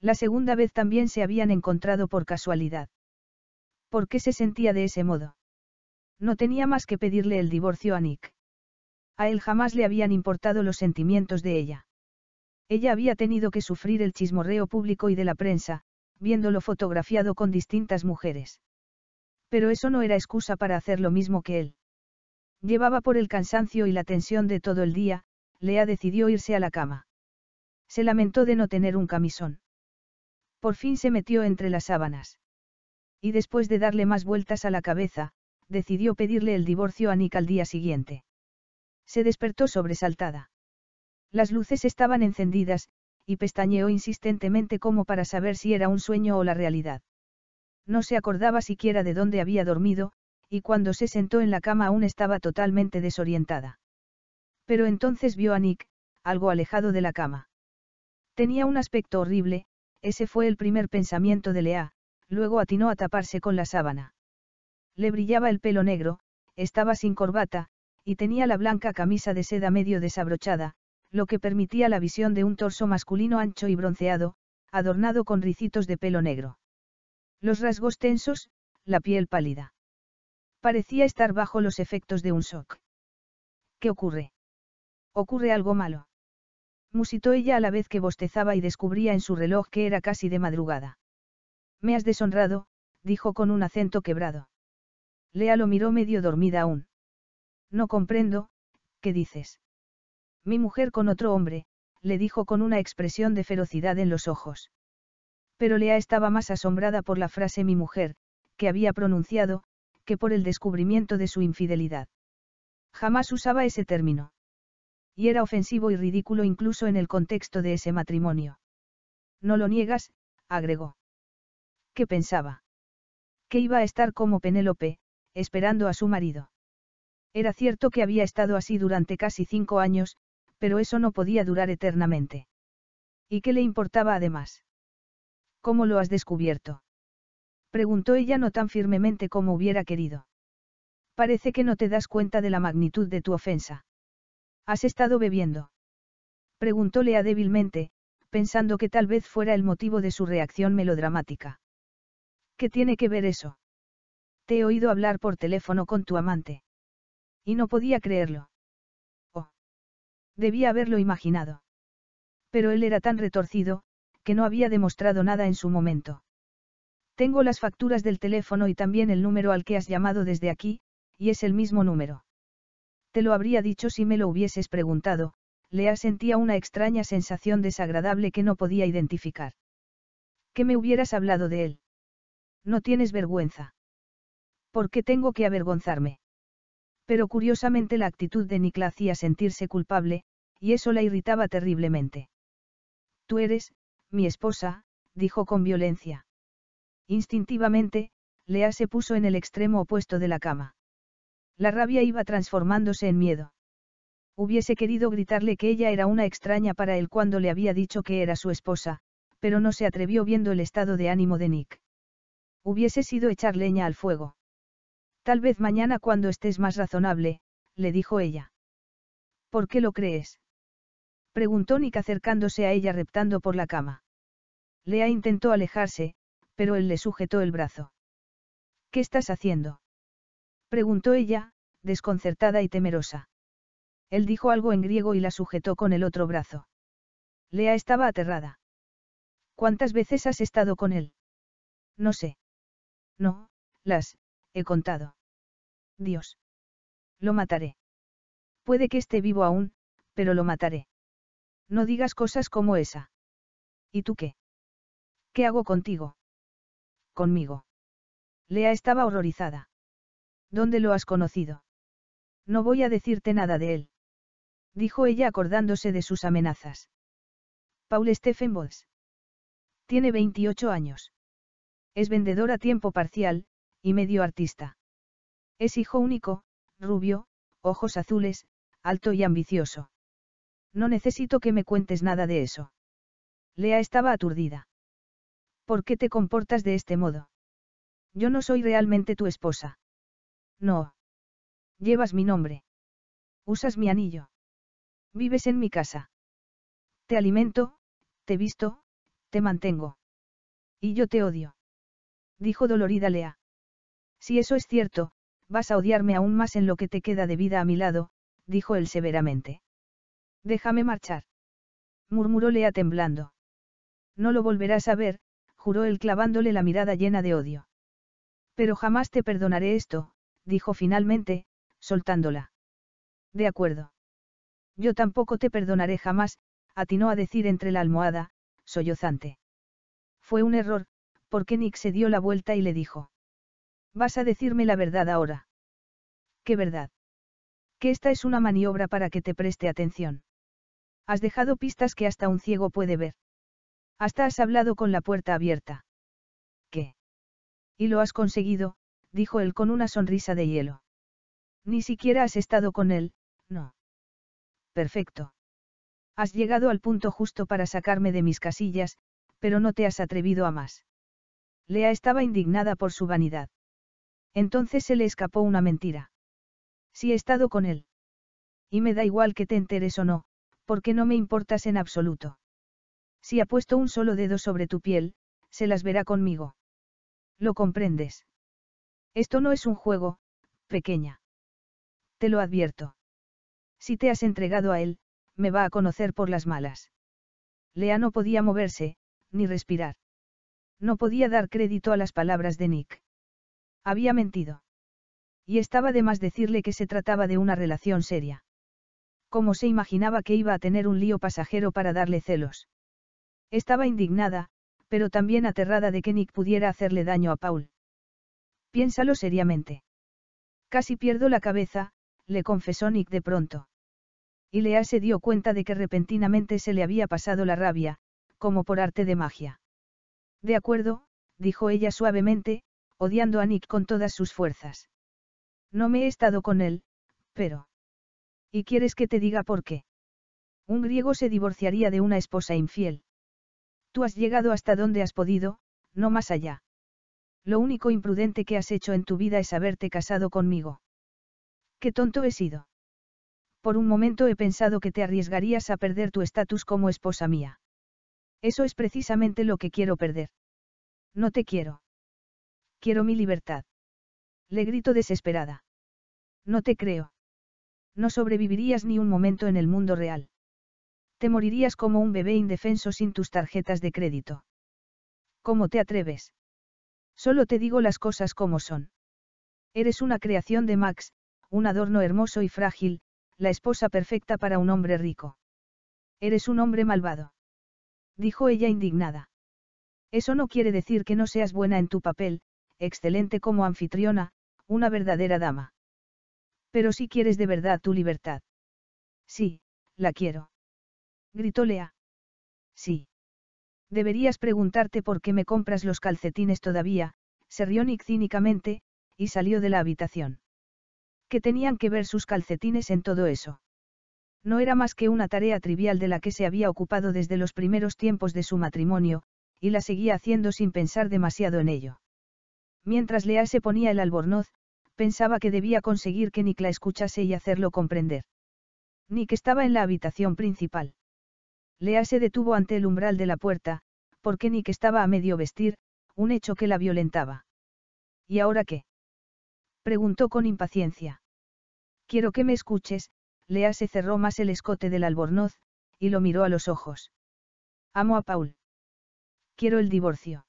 Speaker 1: La segunda vez también se habían encontrado por casualidad. ¿Por qué se sentía de ese modo? No tenía más que pedirle el divorcio a Nick. A él jamás le habían importado los sentimientos de ella. Ella había tenido que sufrir el chismorreo público y de la prensa, viéndolo fotografiado con distintas mujeres. Pero eso no era excusa para hacer lo mismo que él. Llevaba por el cansancio y la tensión de todo el día, Lea decidió irse a la cama. Se lamentó de no tener un camisón. Por fin se metió entre las sábanas. Y después de darle más vueltas a la cabeza, decidió pedirle el divorcio a Nick al día siguiente. Se despertó sobresaltada. Las luces estaban encendidas, y pestañeó insistentemente como para saber si era un sueño o la realidad. No se acordaba siquiera de dónde había dormido, y cuando se sentó en la cama aún estaba totalmente desorientada. Pero entonces vio a Nick, algo alejado de la cama. Tenía un aspecto horrible, ese fue el primer pensamiento de Lea, luego atinó a taparse con la sábana. Le brillaba el pelo negro, estaba sin corbata, y tenía la blanca camisa de seda medio desabrochada, lo que permitía la visión de un torso masculino ancho y bronceado, adornado con ricitos de pelo negro. Los rasgos tensos, la piel pálida. Parecía estar bajo los efectos de un shock. ¿Qué ocurre? Ocurre algo malo. Musitó ella a la vez que bostezaba y descubría en su reloj que era casi de madrugada. Me has deshonrado, dijo con un acento quebrado. Lea lo miró medio dormida aún. No comprendo, ¿qué dices? Mi mujer con otro hombre, le dijo con una expresión de ferocidad en los ojos. Pero Lea estaba más asombrada por la frase mi mujer, que había pronunciado, por el descubrimiento de su infidelidad. Jamás usaba ese término. Y era ofensivo y ridículo incluso en el contexto de ese matrimonio. No lo niegas, agregó. ¿Qué pensaba? Que iba a estar como Penélope, esperando a su marido. Era cierto que había estado así durante casi cinco años, pero eso no podía durar eternamente. ¿Y qué le importaba además? ¿Cómo lo has descubierto? Preguntó ella no tan firmemente como hubiera querido. Parece que no te das cuenta de la magnitud de tu ofensa. ¿Has estado bebiendo? Preguntó Lea débilmente, pensando que tal vez fuera el motivo de su reacción melodramática. ¿Qué tiene que ver eso? Te he oído hablar por teléfono con tu amante. Y no podía creerlo. Oh. Debía haberlo imaginado. Pero él era tan retorcido, que no había demostrado nada en su momento. Tengo las facturas del teléfono y también el número al que has llamado desde aquí, y es el mismo número. Te lo habría dicho si me lo hubieses preguntado, Lea sentía una extraña sensación desagradable que no podía identificar. ¿Qué me hubieras hablado de él. No tienes vergüenza. ¿Por qué tengo que avergonzarme? Pero curiosamente la actitud de Nicla hacía sentirse culpable, y eso la irritaba terriblemente. Tú eres, mi esposa, dijo con violencia. Instintivamente, Lea se puso en el extremo opuesto de la cama. La rabia iba transformándose en miedo. Hubiese querido gritarle que ella era una extraña para él cuando le había dicho que era su esposa, pero no se atrevió viendo el estado de ánimo de Nick. Hubiese sido echar leña al fuego. Tal vez mañana cuando estés más razonable, le dijo ella. ¿Por qué lo crees? preguntó Nick acercándose a ella reptando por la cama. Lea intentó alejarse, pero él le sujetó el brazo. ¿Qué estás haciendo? preguntó ella, desconcertada y temerosa. Él dijo algo en griego y la sujetó con el otro brazo. Lea estaba aterrada. ¿Cuántas veces has estado con él? No sé. No, las, he contado. Dios. Lo mataré. Puede que esté vivo aún, pero lo mataré. No digas cosas como esa. ¿Y tú qué? ¿Qué hago contigo? conmigo. Lea estaba horrorizada. ¿Dónde lo has conocido? No voy a decirte nada de él. Dijo ella acordándose de sus amenazas. Paul Stephen Tiene 28 años. Es vendedor a tiempo parcial, y medio artista. Es hijo único, rubio, ojos azules, alto y ambicioso. No necesito que me cuentes nada de eso. Lea estaba aturdida. ¿Por qué te comportas de este modo? Yo no soy realmente tu esposa. No. Llevas mi nombre. Usas mi anillo. Vives en mi casa. Te alimento, te visto, te mantengo. Y yo te odio. Dijo dolorida Lea. Si eso es cierto, vas a odiarme aún más en lo que te queda de vida a mi lado, dijo él severamente. Déjame marchar. Murmuró Lea temblando. No lo volverás a ver, juró él clavándole la mirada llena de odio. Pero jamás te perdonaré esto, dijo finalmente, soltándola. De acuerdo. Yo tampoco te perdonaré jamás, atinó a decir entre la almohada, sollozante. Fue un error, porque Nick se dio la vuelta y le dijo. Vas a decirme la verdad ahora. ¿Qué verdad? Que esta es una maniobra para que te preste atención. Has dejado pistas que hasta un ciego puede ver. Hasta has hablado con la puerta abierta. ¿Qué? Y lo has conseguido, dijo él con una sonrisa de hielo. Ni siquiera has estado con él, no. Perfecto. Has llegado al punto justo para sacarme de mis casillas, pero no te has atrevido a más. Lea estaba indignada por su vanidad. Entonces se le escapó una mentira. Sí he estado con él. Y me da igual que te enteres o no, porque no me importas en absoluto. Si ha puesto un solo dedo sobre tu piel, se las verá conmigo. ¿Lo comprendes? Esto no es un juego, pequeña. Te lo advierto. Si te has entregado a él, me va a conocer por las malas. Lea no podía moverse, ni respirar. No podía dar crédito a las palabras de Nick. Había mentido. Y estaba de más decirle que se trataba de una relación seria. Como se imaginaba que iba a tener un lío pasajero para darle celos? Estaba indignada, pero también aterrada de que Nick pudiera hacerle daño a Paul. Piénsalo seriamente. Casi pierdo la cabeza, le confesó Nick de pronto. Y Lea se dio cuenta de que repentinamente se le había pasado la rabia, como por arte de magia. De acuerdo, dijo ella suavemente, odiando a Nick con todas sus fuerzas. No me he estado con él, pero... ¿Y quieres que te diga por qué? Un griego se divorciaría de una esposa infiel. Tú has llegado hasta donde has podido, no más allá. Lo único imprudente que has hecho en tu vida es haberte casado conmigo. Qué tonto he sido. Por un momento he pensado que te arriesgarías a perder tu estatus como esposa mía. Eso es precisamente lo que quiero perder. No te quiero. Quiero mi libertad. Le grito desesperada. No te creo. No sobrevivirías ni un momento en el mundo real. Te morirías como un bebé indefenso sin tus tarjetas de crédito. ¿Cómo te atreves? Solo te digo las cosas como son. Eres una creación de Max, un adorno hermoso y frágil, la esposa perfecta para un hombre rico. Eres un hombre malvado. Dijo ella indignada. Eso no quiere decir que no seas buena en tu papel, excelente como anfitriona, una verdadera dama. Pero si quieres de verdad tu libertad. Sí, la quiero. Gritó Lea. Sí. Deberías preguntarte por qué me compras los calcetines todavía, se rió Nick cínicamente, y salió de la habitación. ¿Qué tenían que ver sus calcetines en todo eso? No era más que una tarea trivial de la que se había ocupado desde los primeros tiempos de su matrimonio, y la seguía haciendo sin pensar demasiado en ello. Mientras Lea se ponía el albornoz, pensaba que debía conseguir que Nick la escuchase y hacerlo comprender. Nick estaba en la habitación principal. Lea se detuvo ante el umbral de la puerta, porque Nick estaba a medio vestir, un hecho que la violentaba. ¿Y ahora qué? preguntó con impaciencia. Quiero que me escuches, Lea se cerró más el escote del albornoz, y lo miró a los ojos. Amo a Paul. Quiero el divorcio.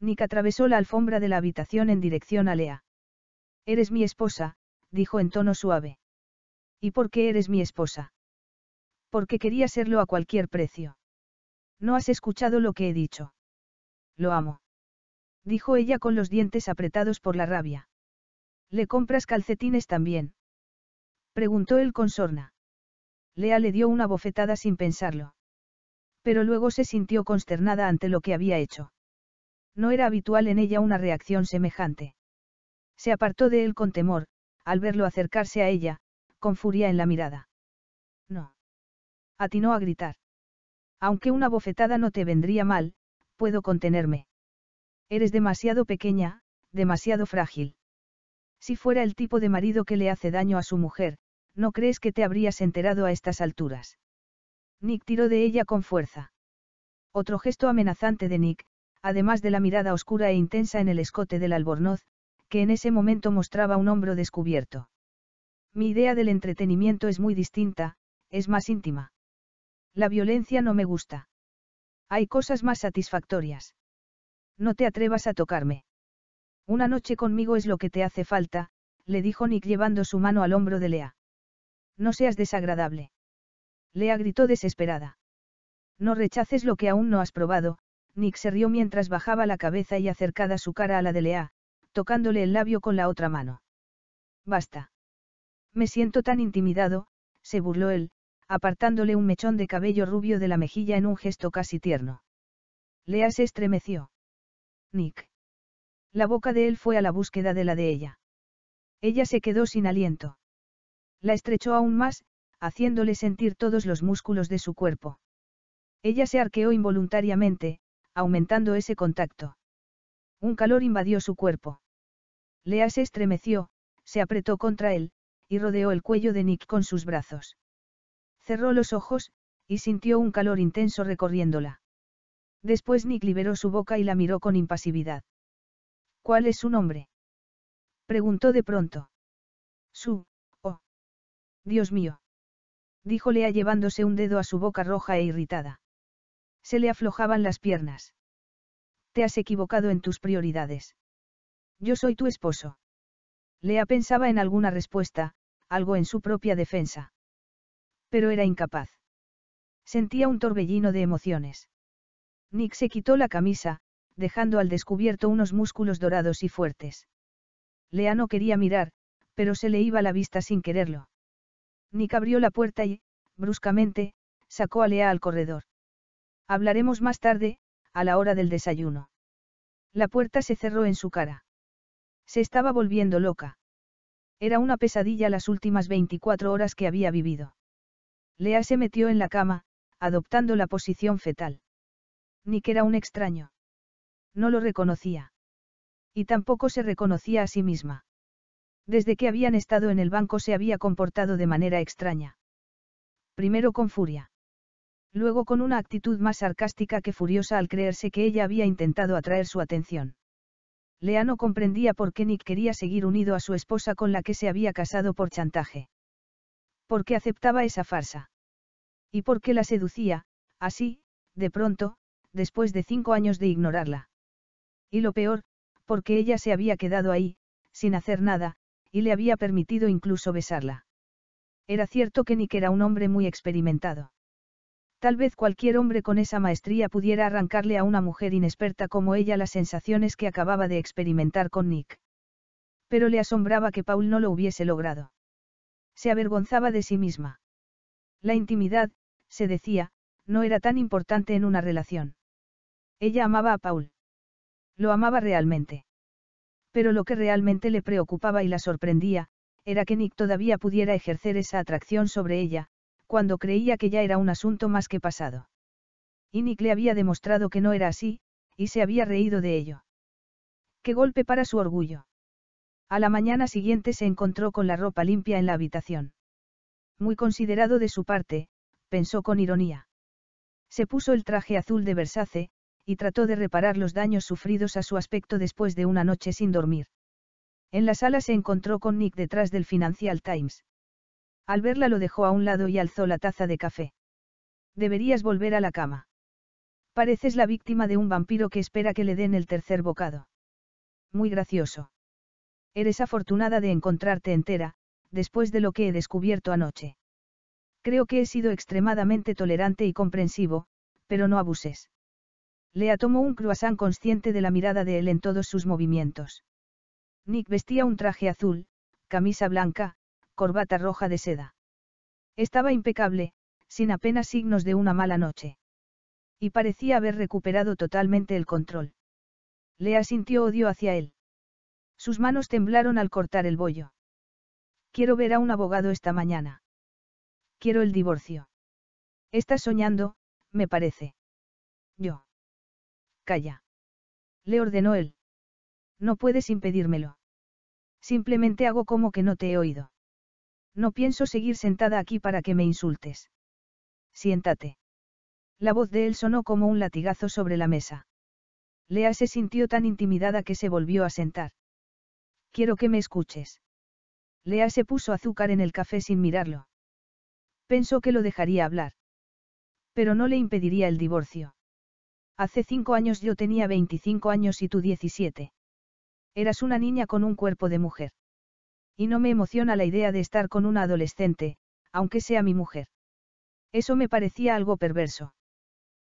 Speaker 1: Nick atravesó la alfombra de la habitación en dirección a Lea. Eres mi esposa, dijo en tono suave. ¿Y por qué eres mi esposa? Porque quería serlo a cualquier precio. No has escuchado lo que he dicho. Lo amo. Dijo ella con los dientes apretados por la rabia. ¿Le compras calcetines también? Preguntó él con sorna. Lea le dio una bofetada sin pensarlo. Pero luego se sintió consternada ante lo que había hecho. No era habitual en ella una reacción semejante. Se apartó de él con temor, al verlo acercarse a ella, con furia en la mirada. No atinó a gritar. Aunque una bofetada no te vendría mal, puedo contenerme. Eres demasiado pequeña, demasiado frágil. Si fuera el tipo de marido que le hace daño a su mujer, ¿no crees que te habrías enterado a estas alturas? Nick tiró de ella con fuerza. Otro gesto amenazante de Nick, además de la mirada oscura e intensa en el escote del albornoz, que en ese momento mostraba un hombro descubierto. Mi idea del entretenimiento es muy distinta, es más íntima. La violencia no me gusta. Hay cosas más satisfactorias. No te atrevas a tocarme. Una noche conmigo es lo que te hace falta, le dijo Nick llevando su mano al hombro de Lea. No seas desagradable. Lea gritó desesperada. No rechaces lo que aún no has probado, Nick se rió mientras bajaba la cabeza y acercada su cara a la de Lea, tocándole el labio con la otra mano. Basta. Me siento tan intimidado, se burló él, apartándole un mechón de cabello rubio de la mejilla en un gesto casi tierno. Lea se estremeció. Nick. La boca de él fue a la búsqueda de la de ella. Ella se quedó sin aliento. La estrechó aún más, haciéndole sentir todos los músculos de su cuerpo. Ella se arqueó involuntariamente, aumentando ese contacto. Un calor invadió su cuerpo. Lea se estremeció, se apretó contra él, y rodeó el cuello de Nick con sus brazos. Cerró los ojos, y sintió un calor intenso recorriéndola. Después Nick liberó su boca y la miró con impasividad. ¿Cuál es su nombre? Preguntó de pronto. Su, oh. Dios mío. Dijo Lea llevándose un dedo a su boca roja e irritada. Se le aflojaban las piernas. Te has equivocado en tus prioridades. Yo soy tu esposo. Lea pensaba en alguna respuesta, algo en su propia defensa pero era incapaz. Sentía un torbellino de emociones. Nick se quitó la camisa, dejando al descubierto unos músculos dorados y fuertes. Lea no quería mirar, pero se le iba la vista sin quererlo. Nick abrió la puerta y, bruscamente, sacó a Lea al corredor. Hablaremos más tarde, a la hora del desayuno. La puerta se cerró en su cara. Se estaba volviendo loca. Era una pesadilla las últimas 24 horas que había vivido. Lea se metió en la cama, adoptando la posición fetal. Nick era un extraño. No lo reconocía. Y tampoco se reconocía a sí misma. Desde que habían estado en el banco se había comportado de manera extraña. Primero con furia. Luego con una actitud más sarcástica que furiosa al creerse que ella había intentado atraer su atención. Lea no comprendía por qué Nick quería seguir unido a su esposa con la que se había casado por chantaje. ¿Por qué aceptaba esa farsa? ¿Y por qué la seducía, así, de pronto, después de cinco años de ignorarla? Y lo peor, porque ella se había quedado ahí, sin hacer nada, y le había permitido incluso besarla. Era cierto que Nick era un hombre muy experimentado. Tal vez cualquier hombre con esa maestría pudiera arrancarle a una mujer inexperta como ella las sensaciones que acababa de experimentar con Nick. Pero le asombraba que Paul no lo hubiese logrado. Se avergonzaba de sí misma. La intimidad, se decía, no era tan importante en una relación. Ella amaba a Paul. Lo amaba realmente. Pero lo que realmente le preocupaba y la sorprendía, era que Nick todavía pudiera ejercer esa atracción sobre ella, cuando creía que ya era un asunto más que pasado. Y Nick le había demostrado que no era así, y se había reído de ello. Qué golpe para su orgullo. A la mañana siguiente se encontró con la ropa limpia en la habitación. Muy considerado de su parte, pensó con ironía. Se puso el traje azul de Versace, y trató de reparar los daños sufridos a su aspecto después de una noche sin dormir. En la sala se encontró con Nick detrás del Financial Times. Al verla lo dejó a un lado y alzó la taza de café. Deberías volver a la cama. Pareces la víctima de un vampiro que espera que le den el tercer bocado. Muy gracioso. Eres afortunada de encontrarte entera, después de lo que he descubierto anoche. Creo que he sido extremadamente tolerante y comprensivo, pero no abuses. Lea tomó un croissant consciente de la mirada de él en todos sus movimientos. Nick vestía un traje azul, camisa blanca, corbata roja de seda. Estaba impecable, sin apenas signos de una mala noche. Y parecía haber recuperado totalmente el control. Lea sintió odio hacia él. Sus manos temblaron al cortar el bollo. Quiero ver a un abogado esta mañana. Quiero el divorcio. Estás soñando, me parece. Yo. Calla. Le ordenó él. No puedes impedírmelo. Simplemente hago como que no te he oído. No pienso seguir sentada aquí para que me insultes. Siéntate. La voz de él sonó como un latigazo sobre la mesa. Lea se sintió tan intimidada que se volvió a sentar. Quiero que me escuches. Lea se puso azúcar en el café sin mirarlo. Pensó que lo dejaría hablar. Pero no le impediría el divorcio. Hace cinco años yo tenía 25 años y tú 17. Eras una niña con un cuerpo de mujer. Y no me emociona la idea de estar con una adolescente, aunque sea mi mujer. Eso me parecía algo perverso.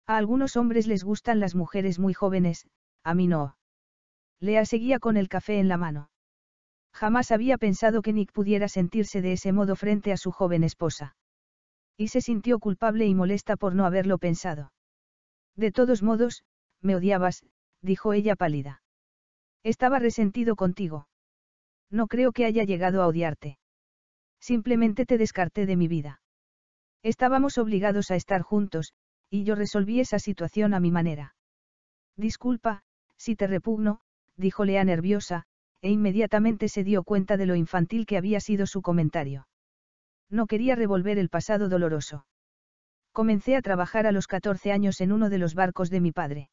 Speaker 1: A algunos hombres les gustan las mujeres muy jóvenes, a mí no. Lea seguía con el café en la mano. Jamás había pensado que Nick pudiera sentirse de ese modo frente a su joven esposa y se sintió culpable y molesta por no haberlo pensado. De todos modos, me odiabas, dijo ella pálida. Estaba resentido contigo. No creo que haya llegado a odiarte. Simplemente te descarté de mi vida. Estábamos obligados a estar juntos, y yo resolví esa situación a mi manera. Disculpa, si te repugno, dijo Lea nerviosa, e inmediatamente se dio cuenta de lo infantil que había sido su comentario. No quería revolver el pasado doloroso. Comencé a trabajar a los 14 años en uno de los barcos de mi padre.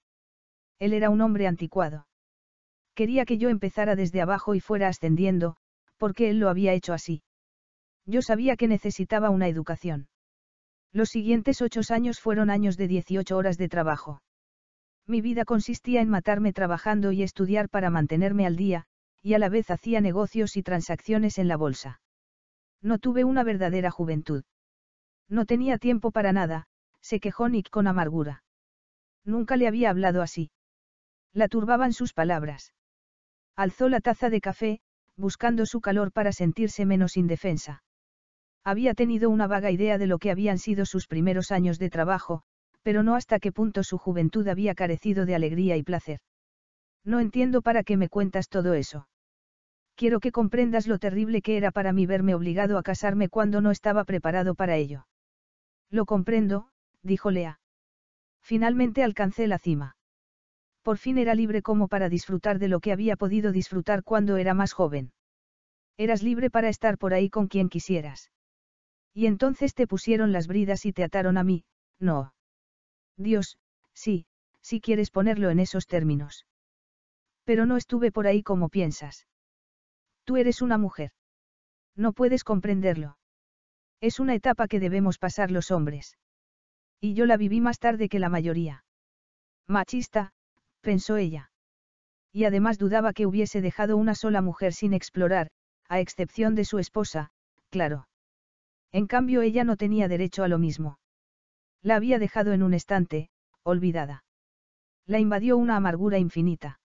Speaker 1: Él era un hombre anticuado. Quería que yo empezara desde abajo y fuera ascendiendo, porque él lo había hecho así. Yo sabía que necesitaba una educación. Los siguientes ocho años fueron años de 18 horas de trabajo. Mi vida consistía en matarme trabajando y estudiar para mantenerme al día, y a la vez hacía negocios y transacciones en la bolsa. No tuve una verdadera juventud. No tenía tiempo para nada, se quejó Nick con amargura. Nunca le había hablado así. La turbaban sus palabras. Alzó la taza de café, buscando su calor para sentirse menos indefensa. Había tenido una vaga idea de lo que habían sido sus primeros años de trabajo, pero no hasta qué punto su juventud había carecido de alegría y placer. No entiendo para qué me cuentas todo eso. Quiero que comprendas lo terrible que era para mí verme obligado a casarme cuando no estaba preparado para ello. Lo comprendo, dijo Lea. Finalmente alcancé la cima. Por fin era libre como para disfrutar de lo que había podido disfrutar cuando era más joven. Eras libre para estar por ahí con quien quisieras. Y entonces te pusieron las bridas y te ataron a mí, no. Dios, sí, si quieres ponerlo en esos términos. Pero no estuve por ahí como piensas. Tú eres una mujer. No puedes comprenderlo. Es una etapa que debemos pasar los hombres. Y yo la viví más tarde que la mayoría. Machista, pensó ella. Y además dudaba que hubiese dejado una sola mujer sin explorar, a excepción de su esposa, claro. En cambio ella no tenía derecho a lo mismo. La había dejado en un estante, olvidada. La invadió una amargura infinita.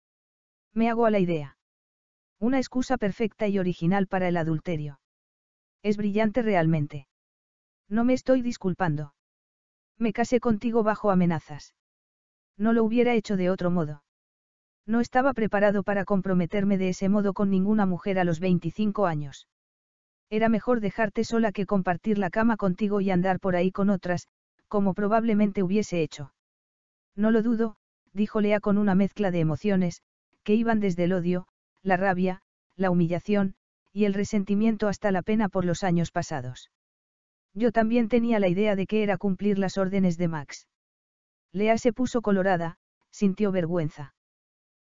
Speaker 1: Me hago a la idea. Una excusa perfecta y original para el adulterio. Es brillante realmente. No me estoy disculpando. Me casé contigo bajo amenazas. No lo hubiera hecho de otro modo. No estaba preparado para comprometerme de ese modo con ninguna mujer a los 25 años. Era mejor dejarte sola que compartir la cama contigo y andar por ahí con otras, como probablemente hubiese hecho. No lo dudo, dijo Lea con una mezcla de emociones, que iban desde el odio, la rabia, la humillación, y el resentimiento hasta la pena por los años pasados. Yo también tenía la idea de que era cumplir las órdenes de Max. Lea se puso colorada, sintió vergüenza.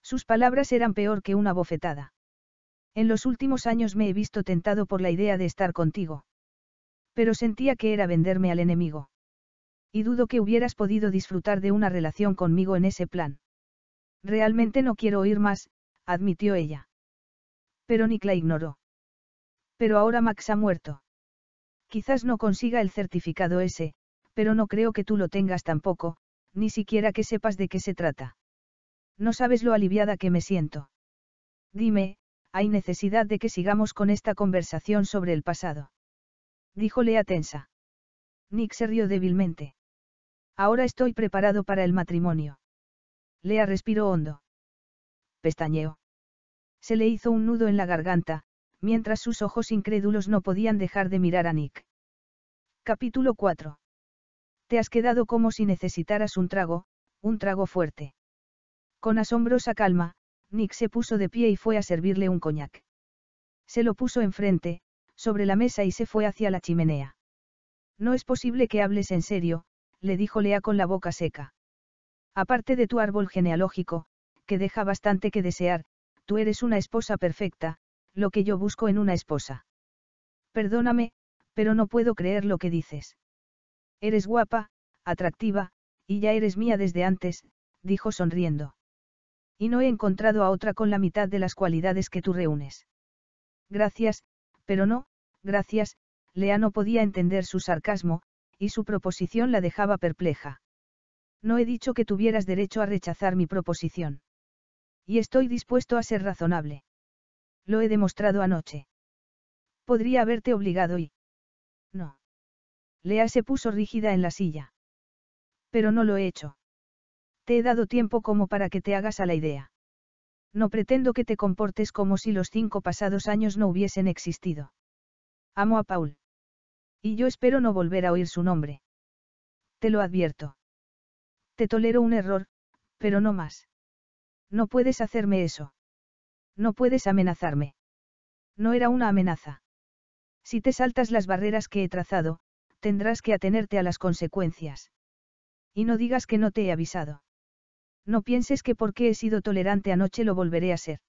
Speaker 1: Sus palabras eran peor que una bofetada. En los últimos años me he visto tentado por la idea de estar contigo. Pero sentía que era venderme al enemigo. Y dudo que hubieras podido disfrutar de una relación conmigo en ese plan. Realmente no quiero oír más, admitió ella. Pero Nick la ignoró. Pero ahora Max ha muerto. Quizás no consiga el certificado ese, pero no creo que tú lo tengas tampoco, ni siquiera que sepas de qué se trata. No sabes lo aliviada que me siento. Dime, hay necesidad de que sigamos con esta conversación sobre el pasado. Dijo Lea tensa. Nick se rió débilmente. Ahora estoy preparado para el matrimonio. Lea respiró hondo pestañeo. Se le hizo un nudo en la garganta, mientras sus ojos incrédulos no podían dejar de mirar a Nick. Capítulo 4. Te has quedado como si necesitaras un trago, un trago fuerte. Con asombrosa calma, Nick se puso de pie y fue a servirle un coñac. Se lo puso enfrente, sobre la mesa y se fue hacia la chimenea. No es posible que hables en serio, le dijo Lea con la boca seca. Aparte de tu árbol genealógico, que deja bastante que desear, tú eres una esposa perfecta, lo que yo busco en una esposa. Perdóname, pero no puedo creer lo que dices. Eres guapa, atractiva, y ya eres mía desde antes, dijo sonriendo. Y no he encontrado a otra con la mitad de las cualidades que tú reúnes. Gracias, pero no, gracias, Lea no podía entender su sarcasmo, y su proposición la dejaba perpleja. No he dicho que tuvieras derecho a rechazar mi proposición. Y estoy dispuesto a ser razonable. Lo he demostrado anoche. Podría haberte obligado y... No. Lea se puso rígida en la silla. Pero no lo he hecho. Te he dado tiempo como para que te hagas a la idea. No pretendo que te comportes como si los cinco pasados años no hubiesen existido. Amo a Paul. Y yo espero no volver a oír su nombre. Te lo advierto. Te tolero un error, pero no más. No puedes hacerme eso. No puedes amenazarme. No era una amenaza. Si te saltas las barreras que he trazado, tendrás que atenerte a las consecuencias. Y no digas que no te he avisado. No pienses que porque he sido tolerante anoche lo volveré a ser.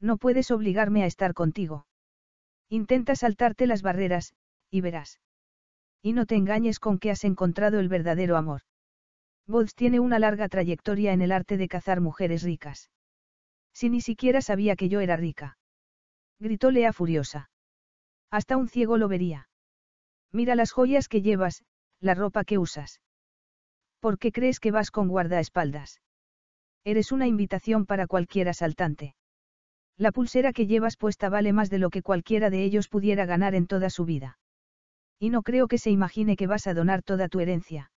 Speaker 1: No puedes obligarme a estar contigo. Intenta saltarte las barreras, y verás. Y no te engañes con que has encontrado el verdadero amor. —Voz tiene una larga trayectoria en el arte de cazar mujeres ricas. Si ni siquiera sabía que yo era rica. Gritó Lea furiosa. Hasta un ciego lo vería. Mira las joyas que llevas, la ropa que usas. ¿Por qué crees que vas con guardaespaldas? Eres una invitación para cualquier asaltante. La pulsera que llevas puesta vale más de lo que cualquiera de ellos pudiera ganar en toda su vida. Y no creo que se imagine que vas a donar toda tu herencia.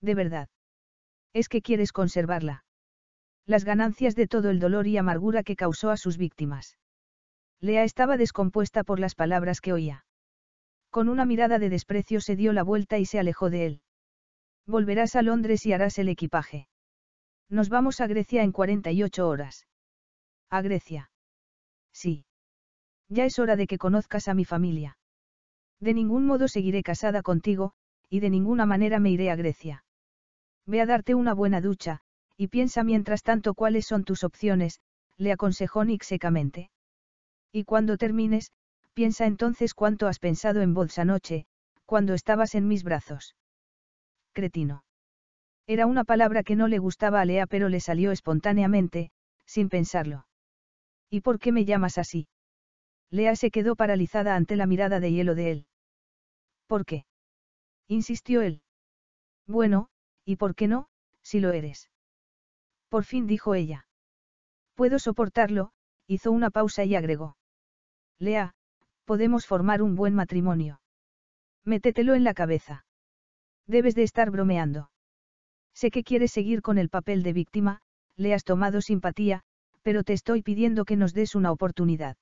Speaker 1: De verdad. Es que quieres conservarla. Las ganancias de todo el dolor y amargura que causó a sus víctimas. Lea estaba descompuesta por las palabras que oía. Con una mirada de desprecio se dio la vuelta y se alejó de él. Volverás a Londres y harás el equipaje. Nos vamos a Grecia en 48 horas. A Grecia. Sí. Ya es hora de que conozcas a mi familia. De ningún modo seguiré casada contigo, y de ninguna manera me iré a Grecia. Ve a darte una buena ducha, y piensa mientras tanto cuáles son tus opciones, le aconsejó Nick secamente. Y cuando termines, piensa entonces cuánto has pensado en vos anoche, cuando estabas en mis brazos. Cretino. Era una palabra que no le gustaba a Lea pero le salió espontáneamente, sin pensarlo. ¿Y por qué me llamas así? Lea se quedó paralizada ante la mirada de hielo de él. ¿Por qué? insistió él. Bueno, ¿Y por qué no, si lo eres? Por fin dijo ella. Puedo soportarlo, hizo una pausa y agregó. Lea, podemos formar un buen matrimonio. Métetelo en la cabeza. Debes de estar bromeando. Sé que quieres seguir con el papel de víctima, le has tomado simpatía, pero te estoy pidiendo que nos des una oportunidad.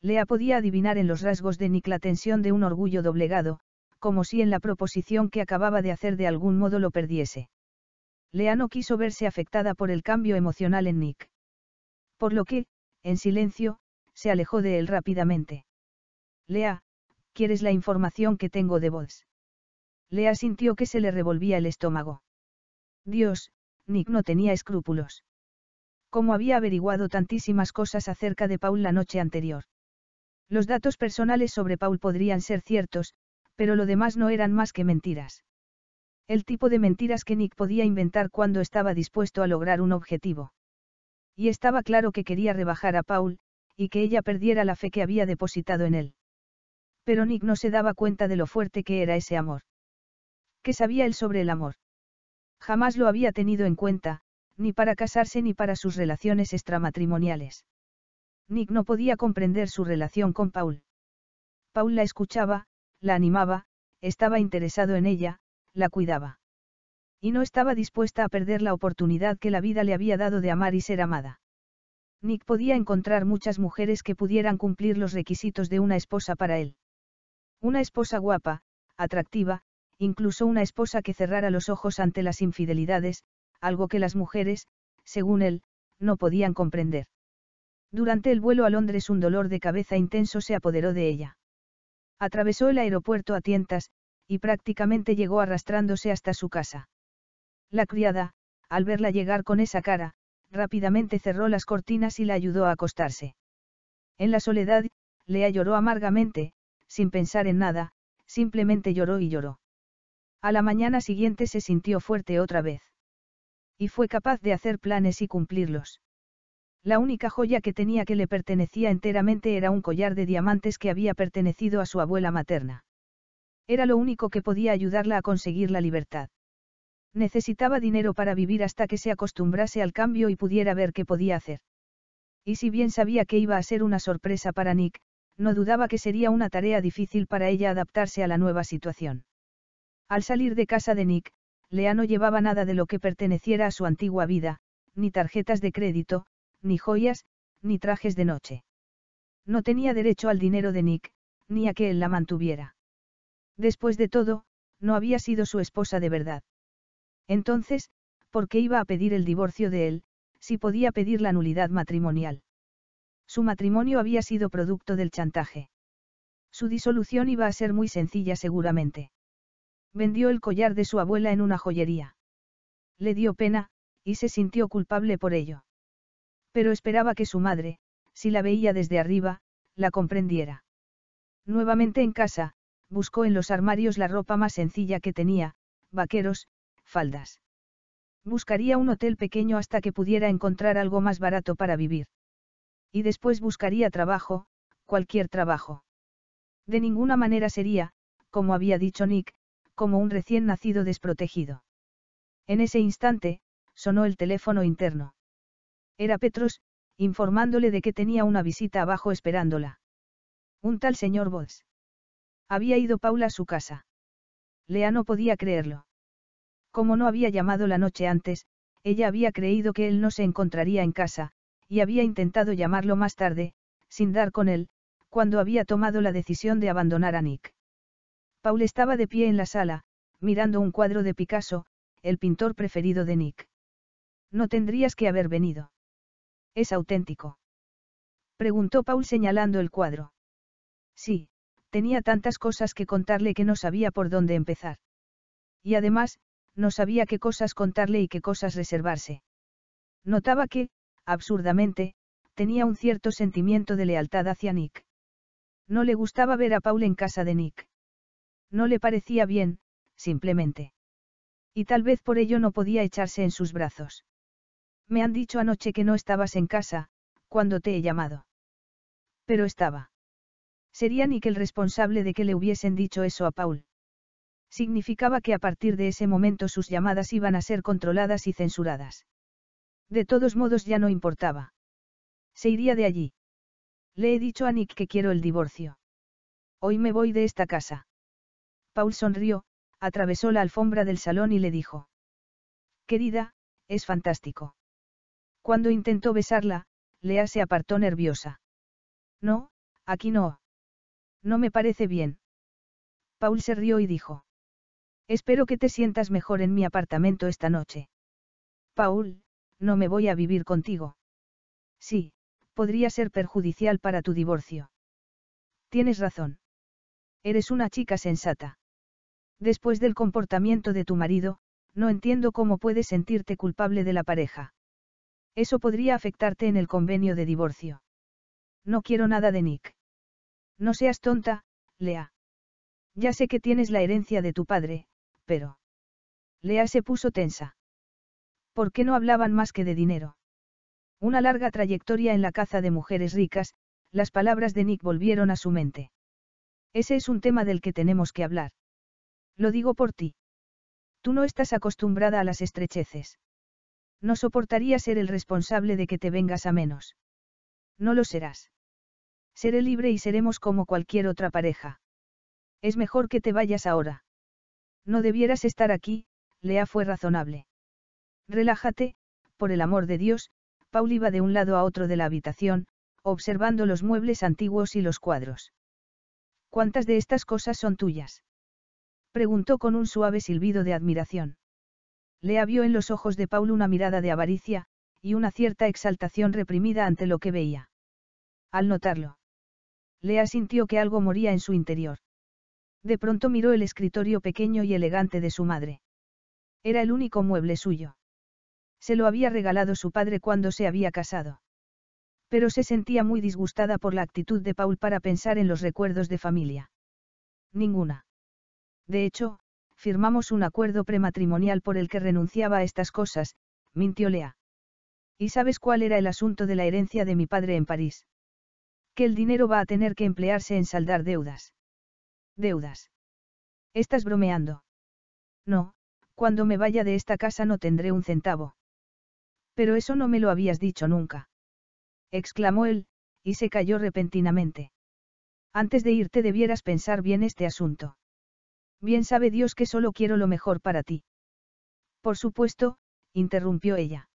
Speaker 1: Lea podía adivinar en los rasgos de Nick la tensión de un orgullo doblegado, como si en la proposición que acababa de hacer de algún modo lo perdiese. Lea no quiso verse afectada por el cambio emocional en Nick. Por lo que, en silencio, se alejó de él rápidamente. Lea, ¿quieres la información que tengo de vos? Lea sintió que se le revolvía el estómago. Dios, Nick no tenía escrúpulos. ¿Cómo había averiguado tantísimas cosas acerca de Paul la noche anterior? Los datos personales sobre Paul podrían ser ciertos, pero lo demás no eran más que mentiras. El tipo de mentiras que Nick podía inventar cuando estaba dispuesto a lograr un objetivo. Y estaba claro que quería rebajar a Paul, y que ella perdiera la fe que había depositado en él. Pero Nick no se daba cuenta de lo fuerte que era ese amor. ¿Qué sabía él sobre el amor? Jamás lo había tenido en cuenta, ni para casarse ni para sus relaciones extramatrimoniales. Nick no podía comprender su relación con Paul. Paul la escuchaba, la animaba, estaba interesado en ella, la cuidaba. Y no estaba dispuesta a perder la oportunidad que la vida le había dado de amar y ser amada. Nick podía encontrar muchas mujeres que pudieran cumplir los requisitos de una esposa para él. Una esposa guapa, atractiva, incluso una esposa que cerrara los ojos ante las infidelidades, algo que las mujeres, según él, no podían comprender. Durante el vuelo a Londres un dolor de cabeza intenso se apoderó de ella. Atravesó el aeropuerto a tientas, y prácticamente llegó arrastrándose hasta su casa. La criada, al verla llegar con esa cara, rápidamente cerró las cortinas y la ayudó a acostarse. En la soledad, Lea lloró amargamente, sin pensar en nada, simplemente lloró y lloró. A la mañana siguiente se sintió fuerte otra vez. Y fue capaz de hacer planes y cumplirlos. La única joya que tenía que le pertenecía enteramente era un collar de diamantes que había pertenecido a su abuela materna. Era lo único que podía ayudarla a conseguir la libertad. Necesitaba dinero para vivir hasta que se acostumbrase al cambio y pudiera ver qué podía hacer. Y si bien sabía que iba a ser una sorpresa para Nick, no dudaba que sería una tarea difícil para ella adaptarse a la nueva situación. Al salir de casa de Nick, Lea no llevaba nada de lo que perteneciera a su antigua vida, ni tarjetas de crédito, ni joyas, ni trajes de noche. No tenía derecho al dinero de Nick, ni a que él la mantuviera. Después de todo, no había sido su esposa de verdad. Entonces, ¿por qué iba a pedir el divorcio de él, si podía pedir la nulidad matrimonial? Su matrimonio había sido producto del chantaje. Su disolución iba a ser muy sencilla seguramente. Vendió el collar de su abuela en una joyería. Le dio pena, y se sintió culpable por ello. Pero esperaba que su madre, si la veía desde arriba, la comprendiera. Nuevamente en casa, buscó en los armarios la ropa más sencilla que tenía, vaqueros, faldas. Buscaría un hotel pequeño hasta que pudiera encontrar algo más barato para vivir. Y después buscaría trabajo, cualquier trabajo. De ninguna manera sería, como había dicho Nick, como un recién nacido desprotegido. En ese instante, sonó el teléfono interno. Era Petros, informándole de que tenía una visita abajo esperándola. Un tal señor Boz. Había ido Paula a su casa. Lea no podía creerlo. Como no había llamado la noche antes, ella había creído que él no se encontraría en casa, y había intentado llamarlo más tarde, sin dar con él, cuando había tomado la decisión de abandonar a Nick. Paul estaba de pie en la sala, mirando un cuadro de Picasso, el pintor preferido de Nick. No tendrías que haber venido. ¿Es auténtico? Preguntó Paul señalando el cuadro. Sí, tenía tantas cosas que contarle que no sabía por dónde empezar. Y además, no sabía qué cosas contarle y qué cosas reservarse. Notaba que, absurdamente, tenía un cierto sentimiento de lealtad hacia Nick. No le gustaba ver a Paul en casa de Nick. No le parecía bien, simplemente. Y tal vez por ello no podía echarse en sus brazos. Me han dicho anoche que no estabas en casa, cuando te he llamado. Pero estaba. Sería Nick el responsable de que le hubiesen dicho eso a Paul. Significaba que a partir de ese momento sus llamadas iban a ser controladas y censuradas. De todos modos ya no importaba. Se iría de allí. Le he dicho a Nick que quiero el divorcio. Hoy me voy de esta casa. Paul sonrió, atravesó la alfombra del salón y le dijo. Querida, es fantástico. Cuando intentó besarla, Lea se apartó nerviosa. No, aquí no. No me parece bien. Paul se rió y dijo. Espero que te sientas mejor en mi apartamento esta noche. Paul, no me voy a vivir contigo. Sí, podría ser perjudicial para tu divorcio. Tienes razón. Eres una chica sensata. Después del comportamiento de tu marido, no entiendo cómo puedes sentirte culpable de la pareja. Eso podría afectarte en el convenio de divorcio. No quiero nada de Nick. No seas tonta, Lea. Ya sé que tienes la herencia de tu padre, pero... Lea se puso tensa. ¿Por qué no hablaban más que de dinero? Una larga trayectoria en la caza de mujeres ricas, las palabras de Nick volvieron a su mente. Ese es un tema del que tenemos que hablar. Lo digo por ti. Tú no estás acostumbrada a las estrecheces. No soportaría ser el responsable de que te vengas a menos. No lo serás. Seré libre y seremos como cualquier otra pareja. Es mejor que te vayas ahora. No debieras estar aquí, Lea fue razonable. Relájate, por el amor de Dios, Paul iba de un lado a otro de la habitación, observando los muebles antiguos y los cuadros. ¿Cuántas de estas cosas son tuyas? Preguntó con un suave silbido de admiración. Lea vio en los ojos de Paul una mirada de avaricia, y una cierta exaltación reprimida ante lo que veía. Al notarlo, Lea sintió que algo moría en su interior. De pronto miró el escritorio pequeño y elegante de su madre. Era el único mueble suyo. Se lo había regalado su padre cuando se había casado. Pero se sentía muy disgustada por la actitud de Paul para pensar en los recuerdos de familia. Ninguna. De hecho, firmamos un acuerdo prematrimonial por el que renunciaba a estas cosas, mintió Lea. ¿Y sabes cuál era el asunto de la herencia de mi padre en París? Que el dinero va a tener que emplearse en saldar deudas. Deudas. Estás bromeando. No, cuando me vaya de esta casa no tendré un centavo. Pero eso no me lo habías dicho nunca. Exclamó él, y se cayó repentinamente. Antes de irte debieras pensar bien este asunto. Bien sabe Dios que solo quiero lo mejor para ti. Por supuesto, interrumpió ella.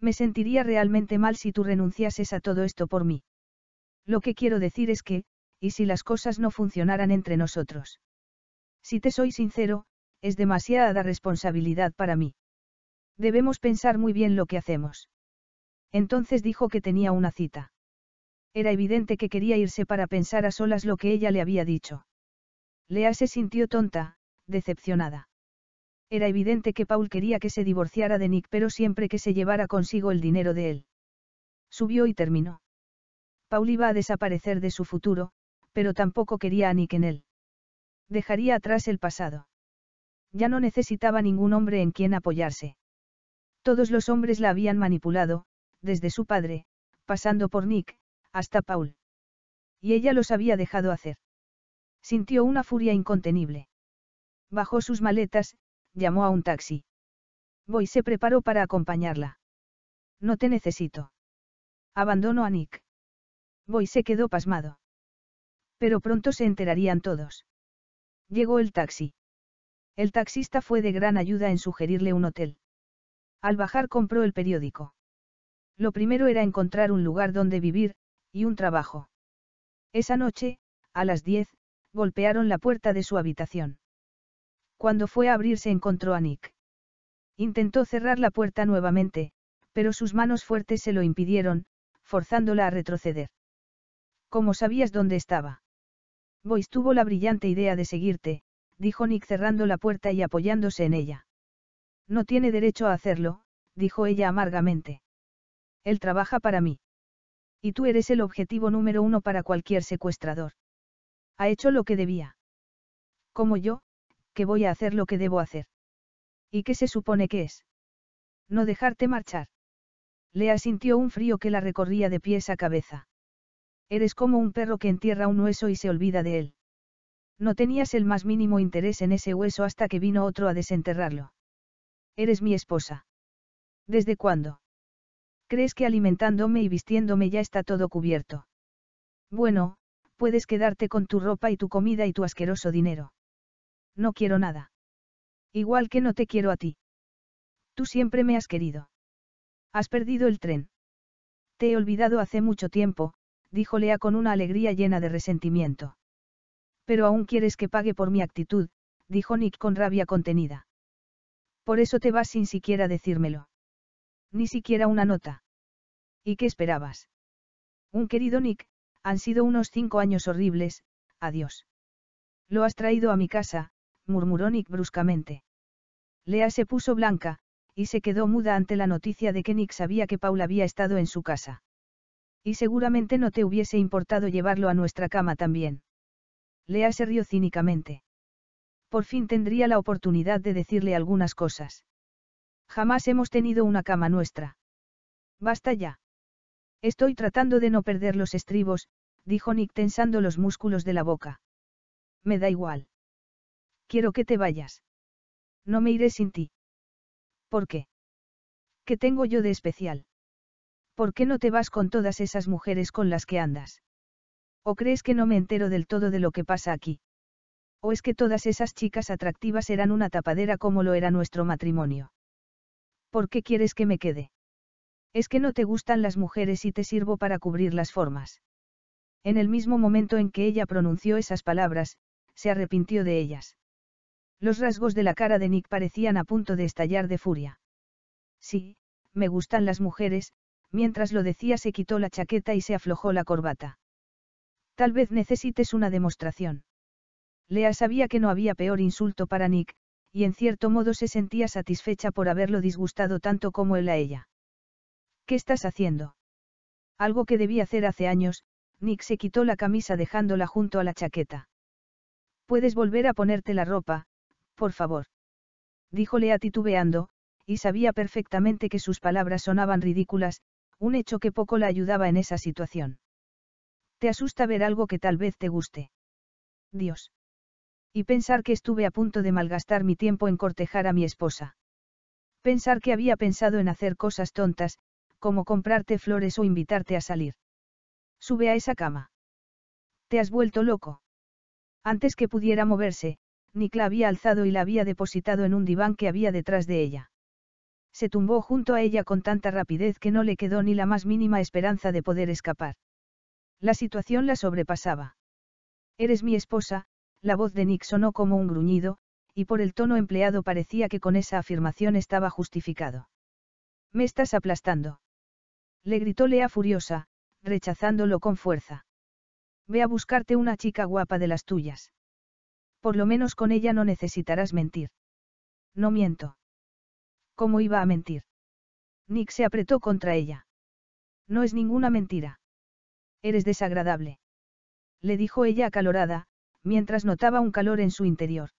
Speaker 1: Me sentiría realmente mal si tú renunciases a todo esto por mí. Lo que quiero decir es que, ¿y si las cosas no funcionaran entre nosotros? Si te soy sincero, es demasiada responsabilidad para mí. Debemos pensar muy bien lo que hacemos. Entonces dijo que tenía una cita. Era evidente que quería irse para pensar a solas lo que ella le había dicho. Lea se sintió tonta, decepcionada. Era evidente que Paul quería que se divorciara de Nick, pero siempre que se llevara consigo el dinero de él. Subió y terminó. Paul iba a desaparecer de su futuro, pero tampoco quería a Nick en él. Dejaría atrás el pasado. Ya no necesitaba ningún hombre en quien apoyarse. Todos los hombres la habían manipulado, desde su padre, pasando por Nick, hasta Paul. Y ella los había dejado hacer. Sintió una furia incontenible. Bajó sus maletas, llamó a un taxi. Boy se preparó para acompañarla. No te necesito. abandono a Nick. Boy se quedó pasmado. Pero pronto se enterarían todos. Llegó el taxi. El taxista fue de gran ayuda en sugerirle un hotel. Al bajar compró el periódico. Lo primero era encontrar un lugar donde vivir, y un trabajo. Esa noche, a las 10, golpearon la puerta de su habitación. Cuando fue a abrirse encontró a Nick. Intentó cerrar la puerta nuevamente, pero sus manos fuertes se lo impidieron, forzándola a retroceder. ¿Cómo sabías dónde estaba? Boyce tuvo la brillante idea de seguirte, dijo Nick cerrando la puerta y apoyándose en ella. No tiene derecho a hacerlo, dijo ella amargamente. Él trabaja para mí. Y tú eres el objetivo número uno para cualquier secuestrador. Ha hecho lo que debía. Como yo, que voy a hacer lo que debo hacer. ¿Y qué se supone que es? No dejarte marchar. Lea sintió un frío que la recorría de pies a cabeza. Eres como un perro que entierra un hueso y se olvida de él. No tenías el más mínimo interés en ese hueso hasta que vino otro a desenterrarlo. Eres mi esposa. ¿Desde cuándo? ¿Crees que alimentándome y vistiéndome ya está todo cubierto? Bueno, puedes quedarte con tu ropa y tu comida y tu asqueroso dinero. No quiero nada. Igual que no te quiero a ti. Tú siempre me has querido. Has perdido el tren. Te he olvidado hace mucho tiempo, dijo Lea con una alegría llena de resentimiento. Pero aún quieres que pague por mi actitud, dijo Nick con rabia contenida. Por eso te vas sin siquiera decírmelo. Ni siquiera una nota. ¿Y qué esperabas? Un querido Nick, han sido unos cinco años horribles, adiós. Lo has traído a mi casa, murmuró Nick bruscamente. Lea se puso blanca, y se quedó muda ante la noticia de que Nick sabía que Paula había estado en su casa. Y seguramente no te hubiese importado llevarlo a nuestra cama también. Lea se rió cínicamente. Por fin tendría la oportunidad de decirle algunas cosas. Jamás hemos tenido una cama nuestra. Basta ya. Estoy tratando de no perder los estribos, dijo Nick tensando los músculos de la boca. Me da igual. Quiero que te vayas. No me iré sin ti. ¿Por qué? ¿Qué tengo yo de especial? ¿Por qué no te vas con todas esas mujeres con las que andas? ¿O crees que no me entero del todo de lo que pasa aquí? ¿O es que todas esas chicas atractivas eran una tapadera como lo era nuestro matrimonio? ¿Por qué quieres que me quede? Es que no te gustan las mujeres y te sirvo para cubrir las formas. En el mismo momento en que ella pronunció esas palabras, se arrepintió de ellas. Los rasgos de la cara de Nick parecían a punto de estallar de furia. Sí, me gustan las mujeres, mientras lo decía se quitó la chaqueta y se aflojó la corbata. Tal vez necesites una demostración. Lea sabía que no había peor insulto para Nick, y en cierto modo se sentía satisfecha por haberlo disgustado tanto como él a ella. ¿Qué estás haciendo? Algo que debí hacer hace años, Nick se quitó la camisa dejándola junto a la chaqueta. Puedes volver a ponerte la ropa, por favor. Díjole a titubeando, y sabía perfectamente que sus palabras sonaban ridículas, un hecho que poco la ayudaba en esa situación. Te asusta ver algo que tal vez te guste. Dios. Y pensar que estuve a punto de malgastar mi tiempo en cortejar a mi esposa. Pensar que había pensado en hacer cosas tontas, como comprarte flores o invitarte a salir. Sube a esa cama. Te has vuelto loco. Antes que pudiera moverse, Nick la había alzado y la había depositado en un diván que había detrás de ella. Se tumbó junto a ella con tanta rapidez que no le quedó ni la más mínima esperanza de poder escapar. La situación la sobrepasaba. Eres mi esposa, la voz de Nick sonó como un gruñido, y por el tono empleado parecía que con esa afirmación estaba justificado. Me estás aplastando. Le gritó Lea furiosa, rechazándolo con fuerza. Ve a buscarte una chica guapa de las tuyas. Por lo menos con ella no necesitarás mentir. No miento. ¿Cómo iba a mentir? Nick se apretó contra ella. No es ninguna mentira. Eres desagradable. Le dijo ella acalorada, mientras notaba un calor en su interior.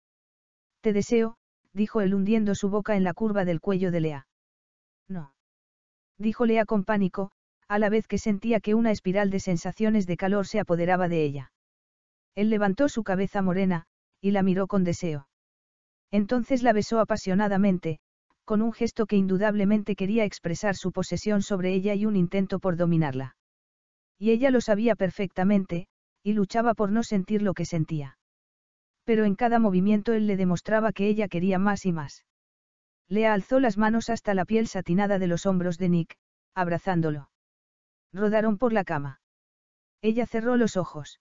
Speaker 1: Te deseo, dijo él hundiendo su boca en la curva del cuello de Lea dijo Lea con pánico, a la vez que sentía que una espiral de sensaciones de calor se apoderaba de ella. Él levantó su cabeza morena, y la miró con deseo. Entonces la besó apasionadamente, con un gesto que indudablemente quería expresar su posesión sobre ella y un intento por dominarla. Y ella lo sabía perfectamente, y luchaba por no sentir lo que sentía. Pero en cada movimiento él le demostraba que ella quería más y más. Lea alzó las manos hasta la piel satinada de los hombros de Nick, abrazándolo. Rodaron por la cama. Ella cerró los ojos.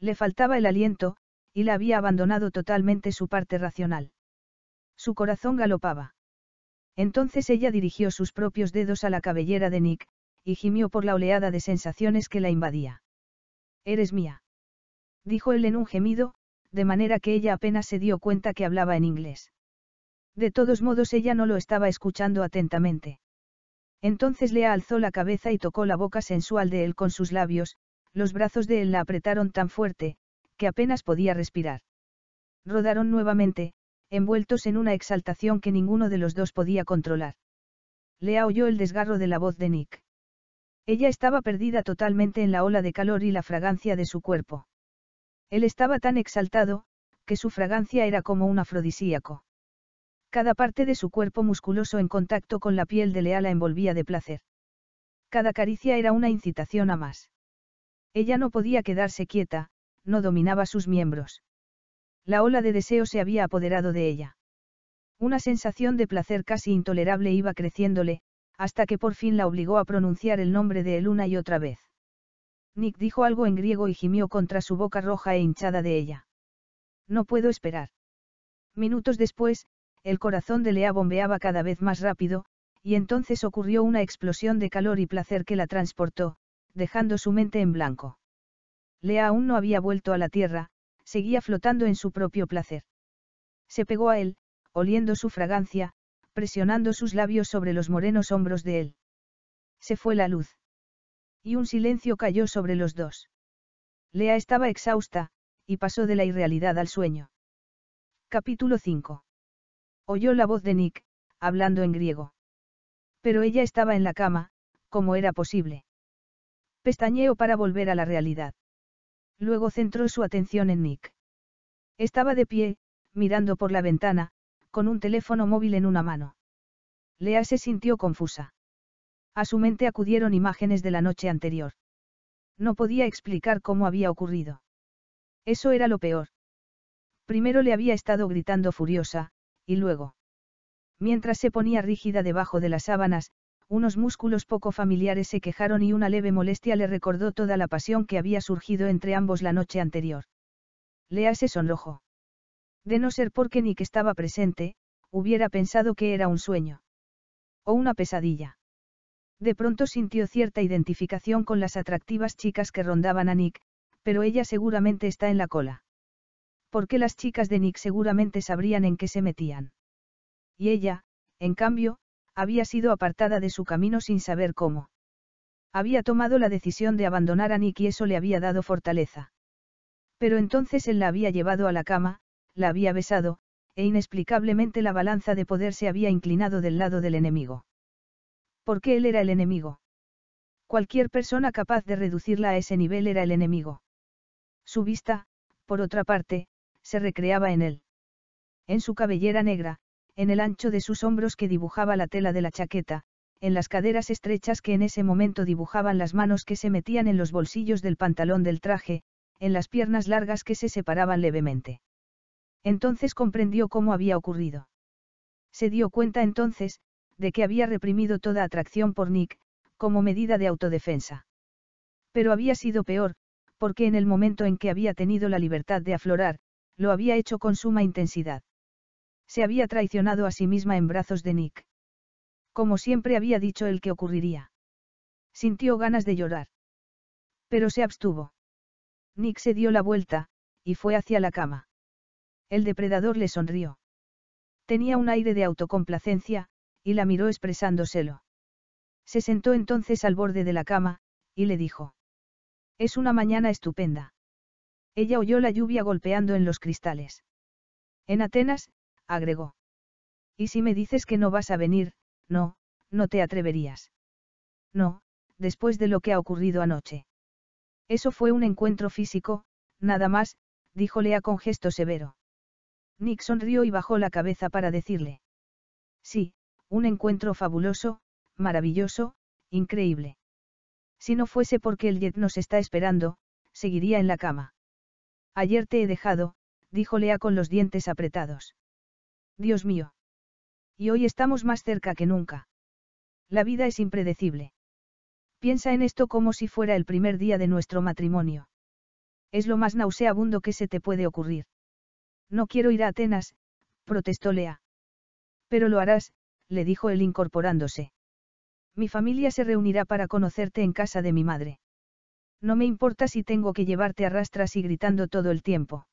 Speaker 1: Le faltaba el aliento, y la había abandonado totalmente su parte racional. Su corazón galopaba. Entonces ella dirigió sus propios dedos a la cabellera de Nick, y gimió por la oleada de sensaciones que la invadía. Eres mía. Dijo él en un gemido, de manera que ella apenas se dio cuenta que hablaba en inglés. De todos modos ella no lo estaba escuchando atentamente. Entonces Lea alzó la cabeza y tocó la boca sensual de él con sus labios, los brazos de él la apretaron tan fuerte, que apenas podía respirar. Rodaron nuevamente, envueltos en una exaltación que ninguno de los dos podía controlar. Lea oyó el desgarro de la voz de Nick. Ella estaba perdida totalmente en la ola de calor y la fragancia de su cuerpo. Él estaba tan exaltado, que su fragancia era como un afrodisíaco. Cada parte de su cuerpo musculoso en contacto con la piel de Lea la envolvía de placer. Cada caricia era una incitación a más. Ella no podía quedarse quieta, no dominaba sus miembros. La ola de deseo se había apoderado de ella. Una sensación de placer casi intolerable iba creciéndole, hasta que por fin la obligó a pronunciar el nombre de él una y otra vez. Nick dijo algo en griego y gimió contra su boca roja e hinchada de ella. No puedo esperar. Minutos después, el corazón de Lea bombeaba cada vez más rápido, y entonces ocurrió una explosión de calor y placer que la transportó, dejando su mente en blanco. Lea aún no había vuelto a la tierra, seguía flotando en su propio placer. Se pegó a él, oliendo su fragancia, presionando sus labios sobre los morenos hombros de él. Se fue la luz. Y un silencio cayó sobre los dos. Lea estaba exhausta, y pasó de la irrealidad al sueño. Capítulo 5 oyó la voz de Nick, hablando en griego. Pero ella estaba en la cama, como era posible. Pestañeó para volver a la realidad. Luego centró su atención en Nick. Estaba de pie, mirando por la ventana, con un teléfono móvil en una mano. Lea se sintió confusa. A su mente acudieron imágenes de la noche anterior. No podía explicar cómo había ocurrido. Eso era lo peor. Primero le había estado gritando furiosa, y luego. Mientras se ponía rígida debajo de las sábanas, unos músculos poco familiares se quejaron y una leve molestia le recordó toda la pasión que había surgido entre ambos la noche anterior. Lea se sonrojó. De no ser porque Nick estaba presente, hubiera pensado que era un sueño. O una pesadilla. De pronto sintió cierta identificación con las atractivas chicas que rondaban a Nick, pero ella seguramente está en la cola porque las chicas de Nick seguramente sabrían en qué se metían. Y ella, en cambio, había sido apartada de su camino sin saber cómo. Había tomado la decisión de abandonar a Nick y eso le había dado fortaleza. Pero entonces él la había llevado a la cama, la había besado, e inexplicablemente la balanza de poder se había inclinado del lado del enemigo. Porque él era el enemigo. Cualquier persona capaz de reducirla a ese nivel era el enemigo. Su vista, por otra parte, se recreaba en él. En su cabellera negra, en el ancho de sus hombros que dibujaba la tela de la chaqueta, en las caderas estrechas que en ese momento dibujaban las manos que se metían en los bolsillos del pantalón del traje, en las piernas largas que se separaban levemente. Entonces comprendió cómo había ocurrido. Se dio cuenta entonces, de que había reprimido toda atracción por Nick, como medida de autodefensa. Pero había sido peor, porque en el momento en que había tenido la libertad de aflorar, lo había hecho con suma intensidad. Se había traicionado a sí misma en brazos de Nick. Como siempre había dicho el que ocurriría. Sintió ganas de llorar. Pero se abstuvo. Nick se dio la vuelta, y fue hacia la cama. El depredador le sonrió. Tenía un aire de autocomplacencia, y la miró expresándoselo. Se sentó entonces al borde de la cama, y le dijo. Es una mañana estupenda. Ella oyó la lluvia golpeando en los cristales. En Atenas, agregó. ¿Y si me dices que no vas a venir? No, no te atreverías. No, después de lo que ha ocurrido anoche. Eso fue un encuentro físico, nada más, dijo Lea con gesto severo. Nick sonrió y bajó la cabeza para decirle. Sí, un encuentro fabuloso, maravilloso, increíble. Si no fuese porque el jet nos está esperando, seguiría en la cama. Ayer te he dejado, dijo Lea con los dientes apretados. Dios mío. Y hoy estamos más cerca que nunca. La vida es impredecible. Piensa en esto como si fuera el primer día de nuestro matrimonio. Es lo más nauseabundo que se te puede ocurrir. No quiero ir a Atenas, protestó Lea. Pero lo harás, le dijo él incorporándose. Mi familia se reunirá para conocerte en casa de mi madre. No me importa si tengo que llevarte a rastras y gritando todo el tiempo.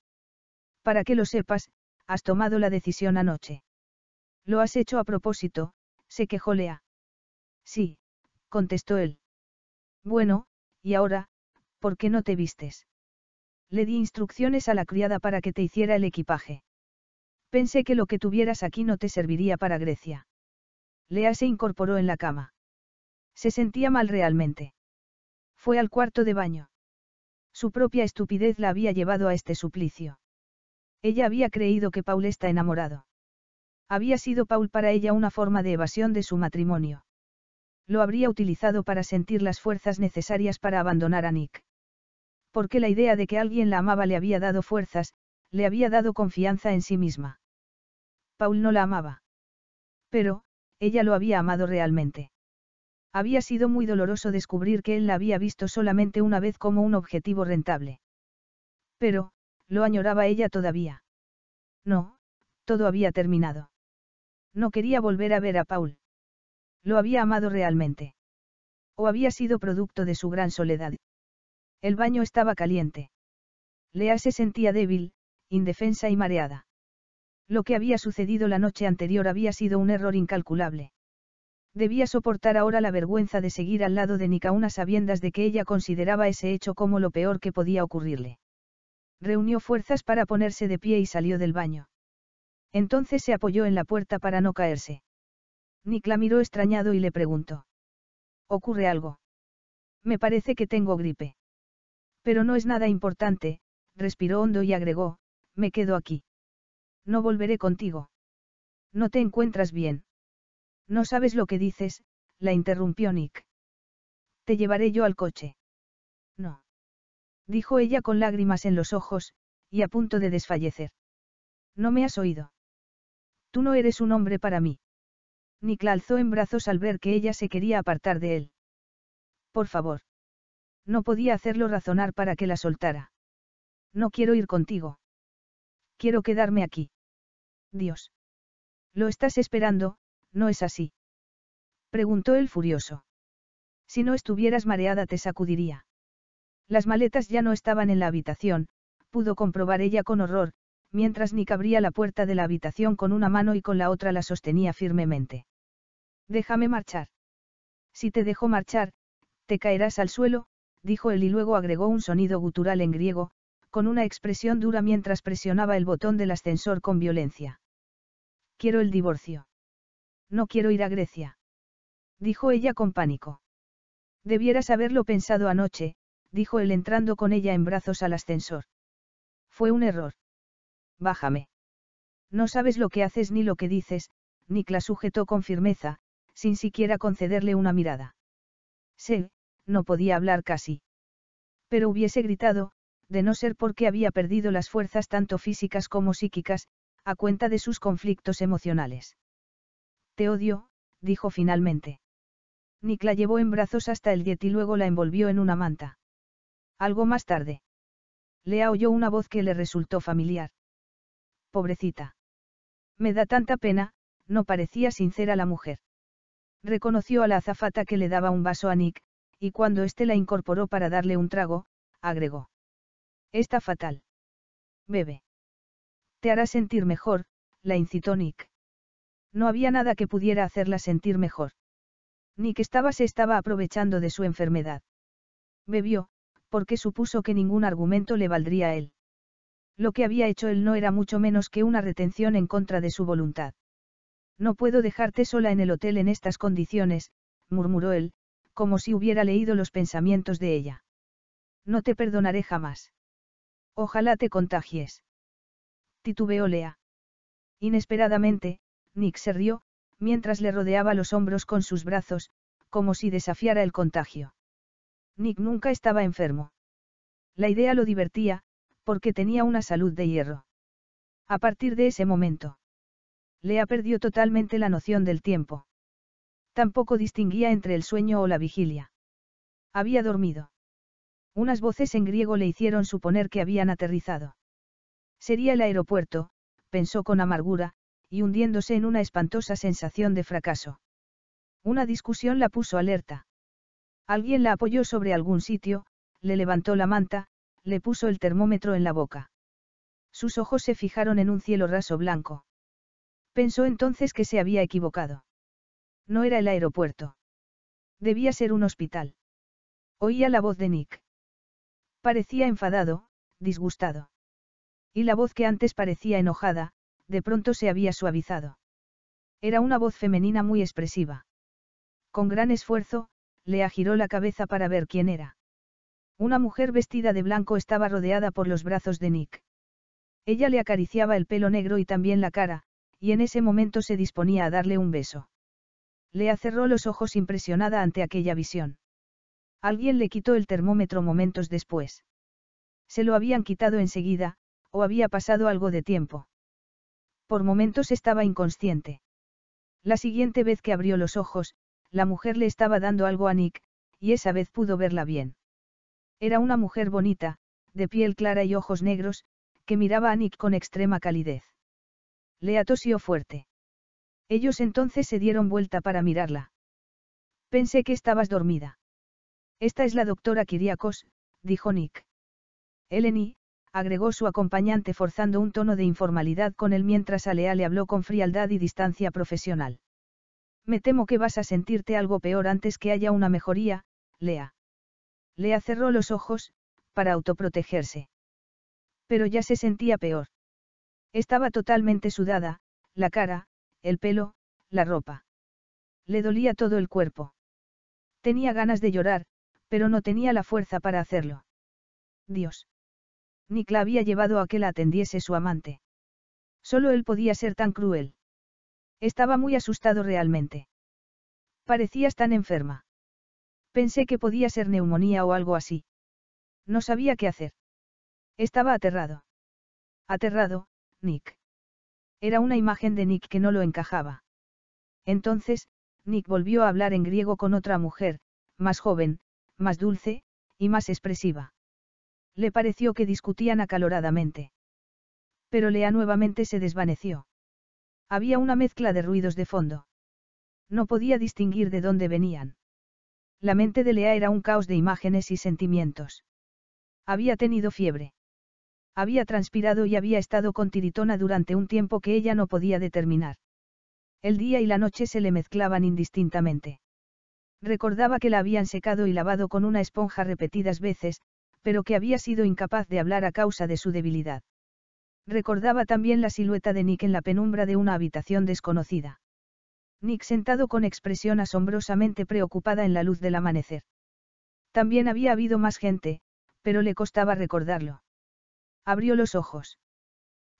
Speaker 1: Para que lo sepas, has tomado la decisión anoche. Lo has hecho a propósito, se quejó Lea. Sí, contestó él. Bueno, y ahora, ¿por qué no te vistes? Le di instrucciones a la criada para que te hiciera el equipaje. Pensé que lo que tuvieras aquí no te serviría para Grecia. Lea se incorporó en la cama. Se sentía mal realmente. Fue al cuarto de baño. Su propia estupidez la había llevado a este suplicio. Ella había creído que Paul está enamorado. Había sido Paul para ella una forma de evasión de su matrimonio. Lo habría utilizado para sentir las fuerzas necesarias para abandonar a Nick. Porque la idea de que alguien la amaba le había dado fuerzas, le había dado confianza en sí misma. Paul no la amaba. Pero, ella lo había amado realmente. Había sido muy doloroso descubrir que él la había visto solamente una vez como un objetivo rentable. Pero, lo añoraba ella todavía. No, todo había terminado. No quería volver a ver a Paul. Lo había amado realmente. O había sido producto de su gran soledad. El baño estaba caliente. Lea se sentía débil, indefensa y mareada. Lo que había sucedido la noche anterior había sido un error incalculable. Debía soportar ahora la vergüenza de seguir al lado de una sabiendas de que ella consideraba ese hecho como lo peor que podía ocurrirle. Reunió fuerzas para ponerse de pie y salió del baño. Entonces se apoyó en la puerta para no caerse. Nick la miró extrañado y le preguntó. ¿Ocurre algo? Me parece que tengo gripe. Pero no es nada importante, respiró hondo y agregó, me quedo aquí. No volveré contigo. No te encuentras bien. No sabes lo que dices, la interrumpió Nick. Te llevaré yo al coche. No. Dijo ella con lágrimas en los ojos, y a punto de desfallecer. No me has oído. Tú no eres un hombre para mí. Nick la alzó en brazos al ver que ella se quería apartar de él. Por favor. No podía hacerlo razonar para que la soltara. No quiero ir contigo. Quiero quedarme aquí. Dios. Lo estás esperando, ¿no es así? Preguntó él furioso. Si no estuvieras mareada te sacudiría. Las maletas ya no estaban en la habitación, pudo comprobar ella con horror, mientras Nick abría la puerta de la habitación con una mano y con la otra la sostenía firmemente. Déjame marchar. Si te dejo marchar, te caerás al suelo, dijo él y luego agregó un sonido gutural en griego, con una expresión dura mientras presionaba el botón del ascensor con violencia. Quiero el divorcio. No quiero ir a Grecia. Dijo ella con pánico. Debieras haberlo pensado anoche, dijo él entrando con ella en brazos al ascensor. Fue un error. Bájame. No sabes lo que haces ni lo que dices, Nicla sujetó con firmeza, sin siquiera concederle una mirada. Sé, no podía hablar casi. Pero hubiese gritado, de no ser porque había perdido las fuerzas tanto físicas como psíquicas, a cuenta de sus conflictos emocionales. Te odio, dijo finalmente. Nick la llevó en brazos hasta el jet y luego la envolvió en una manta. Algo más tarde. Lea oyó una voz que le resultó familiar. Pobrecita. Me da tanta pena, no parecía sincera la mujer. Reconoció a la azafata que le daba un vaso a Nick, y cuando éste la incorporó para darle un trago, agregó. Está fatal. Bebe. Te hará sentir mejor, la incitó Nick. No había nada que pudiera hacerla sentir mejor. Ni que estaba se estaba aprovechando de su enfermedad. Bebió, porque supuso que ningún argumento le valdría a él. Lo que había hecho él no era mucho menos que una retención en contra de su voluntad. No puedo dejarte sola en el hotel en estas condiciones, murmuró él, como si hubiera leído los pensamientos de ella. No te perdonaré jamás. Ojalá te contagies. Titubeó Lea. Inesperadamente, Nick se rió, mientras le rodeaba los hombros con sus brazos, como si desafiara el contagio. Nick nunca estaba enfermo. La idea lo divertía, porque tenía una salud de hierro. A partir de ese momento, Lea perdió totalmente la noción del tiempo. Tampoco distinguía entre el sueño o la vigilia. Había dormido. Unas voces en griego le hicieron suponer que habían aterrizado. Sería el aeropuerto, pensó con amargura, y hundiéndose en una espantosa sensación de fracaso. Una discusión la puso alerta. Alguien la apoyó sobre algún sitio, le levantó la manta, le puso el termómetro en la boca. Sus ojos se fijaron en un cielo raso blanco. Pensó entonces que se había equivocado. No era el aeropuerto. Debía ser un hospital. Oía la voz de Nick. Parecía enfadado, disgustado. Y la voz que antes parecía enojada, de pronto se había suavizado. Era una voz femenina muy expresiva. Con gran esfuerzo, le agiró la cabeza para ver quién era. Una mujer vestida de blanco estaba rodeada por los brazos de Nick. Ella le acariciaba el pelo negro y también la cara, y en ese momento se disponía a darle un beso. Lea cerró los ojos impresionada ante aquella visión. Alguien le quitó el termómetro momentos después. Se lo habían quitado enseguida, o había pasado algo de tiempo. Por momentos estaba inconsciente. La siguiente vez que abrió los ojos, la mujer le estaba dando algo a Nick, y esa vez pudo verla bien. Era una mujer bonita, de piel clara y ojos negros, que miraba a Nick con extrema calidez. Le atosió fuerte. Ellos entonces se dieron vuelta para mirarla. Pensé que estabas dormida. Esta es la doctora Kiriakos, dijo Nick. Eleni, agregó su acompañante forzando un tono de informalidad con él mientras Alea le habló con frialdad y distancia profesional. Me temo que vas a sentirte algo peor antes que haya una mejoría, Lea. Lea cerró los ojos, para autoprotegerse. Pero ya se sentía peor. Estaba totalmente sudada, la cara, el pelo, la ropa. Le dolía todo el cuerpo. Tenía ganas de llorar, pero no tenía la fuerza para hacerlo. Dios. Nick la había llevado a que la atendiese su amante. Solo él podía ser tan cruel. Estaba muy asustado realmente. Parecías tan enferma. Pensé que podía ser neumonía o algo así. No sabía qué hacer. Estaba aterrado. Aterrado, Nick. Era una imagen de Nick que no lo encajaba. Entonces, Nick volvió a hablar en griego con otra mujer, más joven, más dulce, y más expresiva. Le pareció que discutían acaloradamente. Pero Lea nuevamente se desvaneció. Había una mezcla de ruidos de fondo. No podía distinguir de dónde venían. La mente de Lea era un caos de imágenes y sentimientos. Había tenido fiebre. Había transpirado y había estado con tiritona durante un tiempo que ella no podía determinar. El día y la noche se le mezclaban indistintamente. Recordaba que la habían secado y lavado con una esponja repetidas veces, pero que había sido incapaz de hablar a causa de su debilidad. Recordaba también la silueta de Nick en la penumbra de una habitación desconocida. Nick sentado con expresión asombrosamente preocupada en la luz del amanecer. También había habido más gente, pero le costaba recordarlo. Abrió los ojos.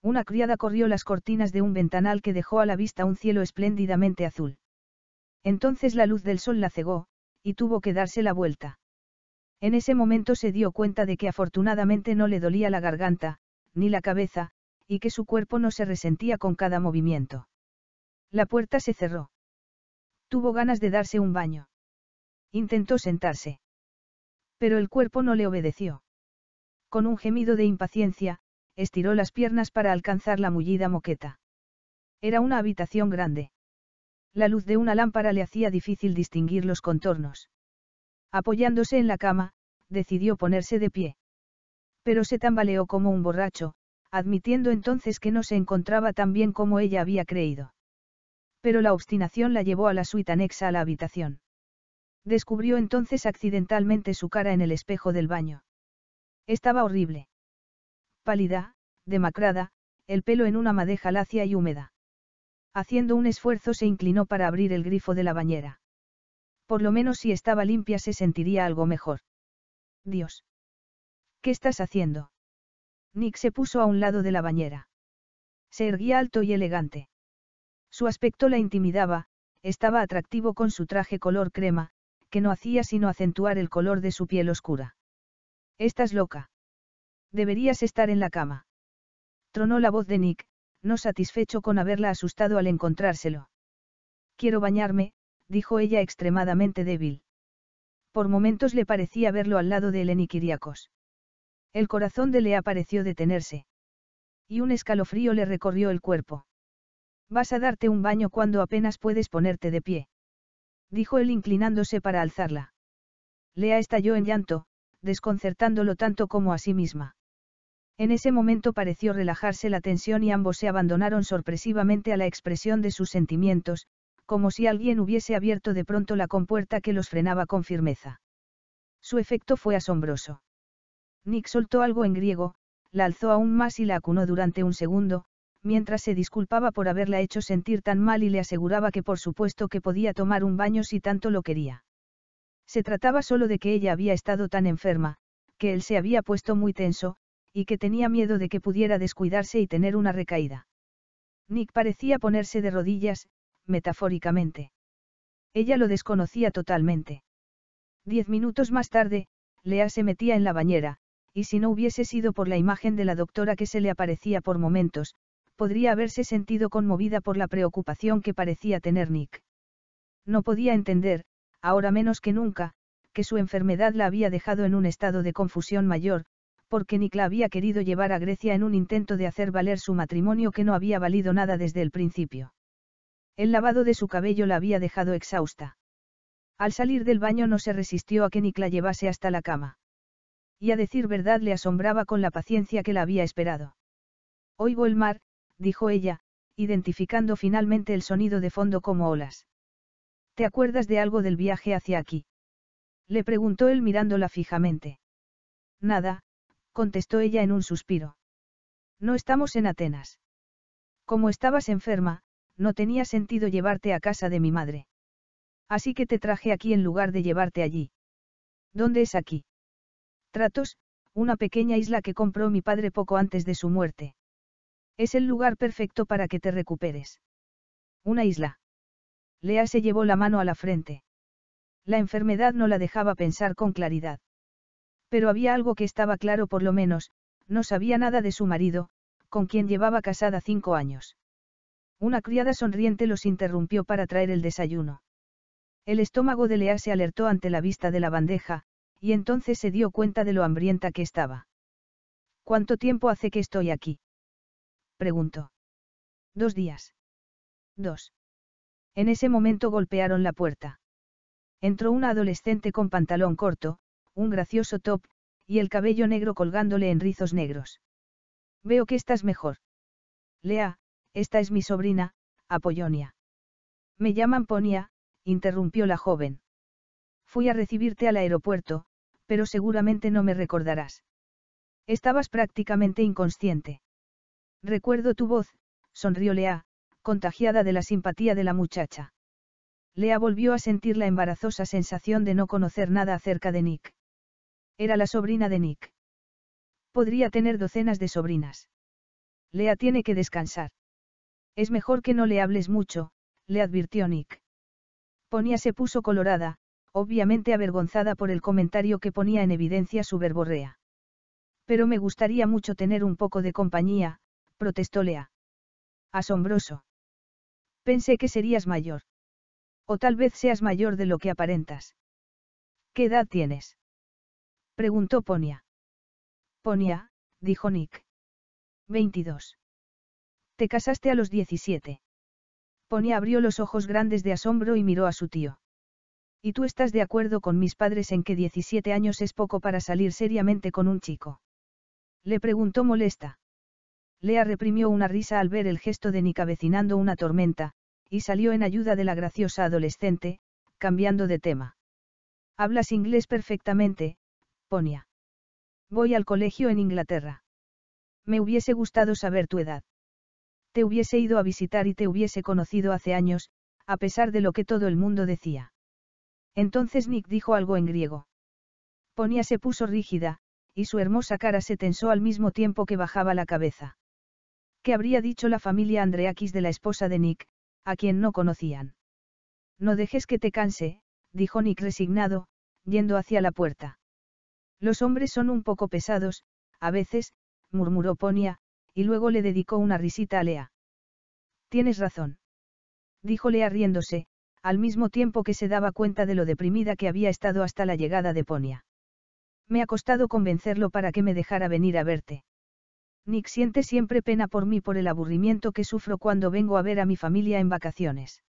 Speaker 1: Una criada corrió las cortinas de un ventanal que dejó a la vista un cielo espléndidamente azul. Entonces la luz del sol la cegó, y tuvo que darse la vuelta. En ese momento se dio cuenta de que afortunadamente no le dolía la garganta, ni la cabeza, y que su cuerpo no se resentía con cada movimiento. La puerta se cerró. Tuvo ganas de darse un baño. Intentó sentarse. Pero el cuerpo no le obedeció. Con un gemido de impaciencia, estiró las piernas para alcanzar la mullida moqueta. Era una habitación grande. La luz de una lámpara le hacía difícil distinguir los contornos. Apoyándose en la cama, decidió ponerse de pie. Pero se tambaleó como un borracho, admitiendo entonces que no se encontraba tan bien como ella había creído. Pero la obstinación la llevó a la suite anexa a la habitación. Descubrió entonces accidentalmente su cara en el espejo del baño. Estaba horrible. Pálida, demacrada, el pelo en una madeja lacia y húmeda. Haciendo un esfuerzo se inclinó para abrir el grifo de la bañera. Por lo menos si estaba limpia se sentiría algo mejor. Dios. ¿Qué estás haciendo? Nick se puso a un lado de la bañera. Se erguía alto y elegante. Su aspecto la intimidaba, estaba atractivo con su traje color crema, que no hacía sino acentuar el color de su piel oscura. Estás loca. Deberías estar en la cama. Tronó la voz de Nick, no satisfecho con haberla asustado al encontrárselo. Quiero bañarme, dijo ella extremadamente débil. Por momentos le parecía verlo al lado de Eleni El corazón de Lea pareció detenerse. Y un escalofrío le recorrió el cuerpo. Vas a darte un baño cuando apenas puedes ponerte de pie. Dijo él inclinándose para alzarla. Lea estalló en llanto, desconcertándolo tanto como a sí misma. En ese momento pareció relajarse la tensión y ambos se abandonaron sorpresivamente a la expresión de sus sentimientos, como si alguien hubiese abierto de pronto la compuerta que los frenaba con firmeza. Su efecto fue asombroso. Nick soltó algo en griego, la alzó aún más y la acunó durante un segundo, mientras se disculpaba por haberla hecho sentir tan mal y le aseguraba que por supuesto que podía tomar un baño si tanto lo quería. Se trataba solo de que ella había estado tan enferma, que él se había puesto muy tenso, y que tenía miedo de que pudiera descuidarse y tener una recaída. Nick parecía ponerse de rodillas, metafóricamente. Ella lo desconocía totalmente. Diez minutos más tarde, Lea se metía en la bañera, y si no hubiese sido por la imagen de la doctora que se le aparecía por momentos, podría haberse sentido conmovida por la preocupación que parecía tener Nick. No podía entender, ahora menos que nunca, que su enfermedad la había dejado en un estado de confusión mayor, porque Nick la había querido llevar a Grecia en un intento de hacer valer su matrimonio que no había valido nada desde el principio. El lavado de su cabello la había dejado exhausta. Al salir del baño no se resistió a que Nick la llevase hasta la cama. Y a decir verdad le asombraba con la paciencia que la había esperado. Oigo el mar, dijo ella, identificando finalmente el sonido de fondo como olas. ¿Te acuerdas de algo del viaje hacia aquí? Le preguntó él mirándola fijamente. Nada, contestó ella en un suspiro. No estamos en Atenas. Como estabas enferma, no tenía sentido llevarte a casa de mi madre. Así que te traje aquí en lugar de llevarte allí. ¿Dónde es aquí? Tratos, una pequeña isla que compró mi padre poco antes de su muerte. Es el lugar perfecto para que te recuperes. Una isla. Lea se llevó la mano a la frente. La enfermedad no la dejaba pensar con claridad. Pero había algo que estaba claro por lo menos, no sabía nada de su marido, con quien llevaba casada cinco años. Una criada sonriente los interrumpió para traer el desayuno. El estómago de Lea se alertó ante la vista de la bandeja, y entonces se dio cuenta de lo hambrienta que estaba. ¿Cuánto tiempo hace que estoy aquí? preguntó. Dos días. Dos. En ese momento golpearon la puerta. Entró una adolescente con pantalón corto, un gracioso top, y el cabello negro colgándole en rizos negros. Veo que estás mejor. Lea, esta es mi sobrina, Apollonia. Me llaman Ponia, interrumpió la joven. Fui a recibirte al aeropuerto, pero seguramente no me recordarás. Estabas prácticamente inconsciente. Recuerdo tu voz, sonrió Lea, contagiada de la simpatía de la muchacha. Lea volvió a sentir la embarazosa sensación de no conocer nada acerca de Nick. Era la sobrina de Nick. Podría tener docenas de sobrinas. Lea tiene que descansar. Es mejor que no le hables mucho, le advirtió Nick. Ponia se puso colorada, obviamente avergonzada por el comentario que ponía en evidencia su verborrea. Pero me gustaría mucho tener un poco de compañía, protestó Lea. Asombroso. Pensé que serías mayor. O tal vez seas mayor de lo que aparentas. ¿Qué edad tienes? Preguntó Ponia. Ponia, dijo Nick. 22. Te casaste a los 17. Pony abrió los ojos grandes de asombro y miró a su tío. ¿Y tú estás de acuerdo con mis padres en que 17 años es poco para salir seriamente con un chico? Le preguntó molesta. Lea reprimió una risa al ver el gesto de Nick una tormenta, y salió en ayuda de la graciosa adolescente, cambiando de tema. Hablas inglés perfectamente, Ponia. Voy al colegio en Inglaterra. Me hubiese gustado saber tu edad te hubiese ido a visitar y te hubiese conocido hace años, a pesar de lo que todo el mundo decía. Entonces Nick dijo algo en griego. Ponia se puso rígida, y su hermosa cara se tensó al mismo tiempo que bajaba la cabeza. ¿Qué habría dicho la familia Andreakis de la esposa de Nick, a quien no conocían? No dejes que te canse, dijo Nick resignado, yendo hacia la puerta. Los hombres son un poco pesados, a veces, murmuró Ponia, y luego le dedicó una risita a Lea. Tienes razón. Dijo Lea riéndose, al mismo tiempo que se daba cuenta de lo deprimida que había estado hasta la llegada de Ponia. Me ha costado convencerlo para que me dejara venir a verte. Nick siente siempre pena por mí por el aburrimiento que sufro cuando vengo a ver a mi familia en vacaciones.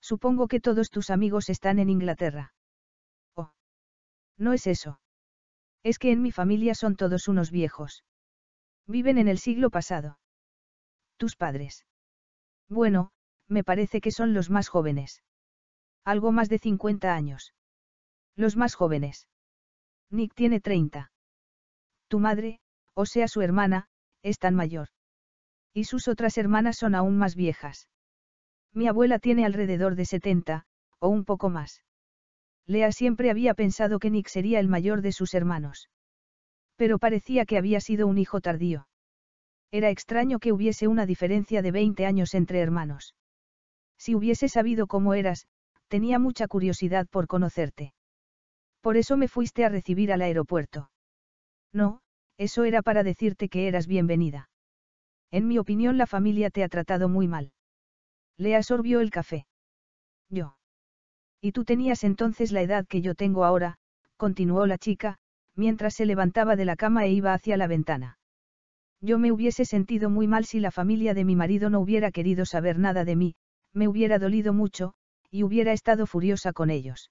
Speaker 1: Supongo que todos tus amigos están en Inglaterra. Oh. No es eso. Es que en mi familia son todos unos viejos. Viven en el siglo pasado. Tus padres. Bueno, me parece que son los más jóvenes. Algo más de 50 años. Los más jóvenes. Nick tiene 30. Tu madre, o sea su hermana, es tan mayor. Y sus otras hermanas son aún más viejas. Mi abuela tiene alrededor de 70, o un poco más. Lea siempre había pensado que Nick sería el mayor de sus hermanos. Pero parecía que había sido un hijo tardío. Era extraño que hubiese una diferencia de 20 años entre hermanos. Si hubiese sabido cómo eras, tenía mucha curiosidad por conocerte. Por eso me fuiste a recibir al aeropuerto. No, eso era para decirte que eras bienvenida. En mi opinión la familia te ha tratado muy mal. Le absorbió el café. Yo. Y tú tenías entonces la edad que yo tengo ahora, continuó la chica, mientras se levantaba de la cama e iba hacia la ventana. Yo me hubiese sentido muy mal si la familia de mi marido no hubiera querido saber nada de mí, me hubiera dolido mucho, y hubiera estado furiosa con ellos.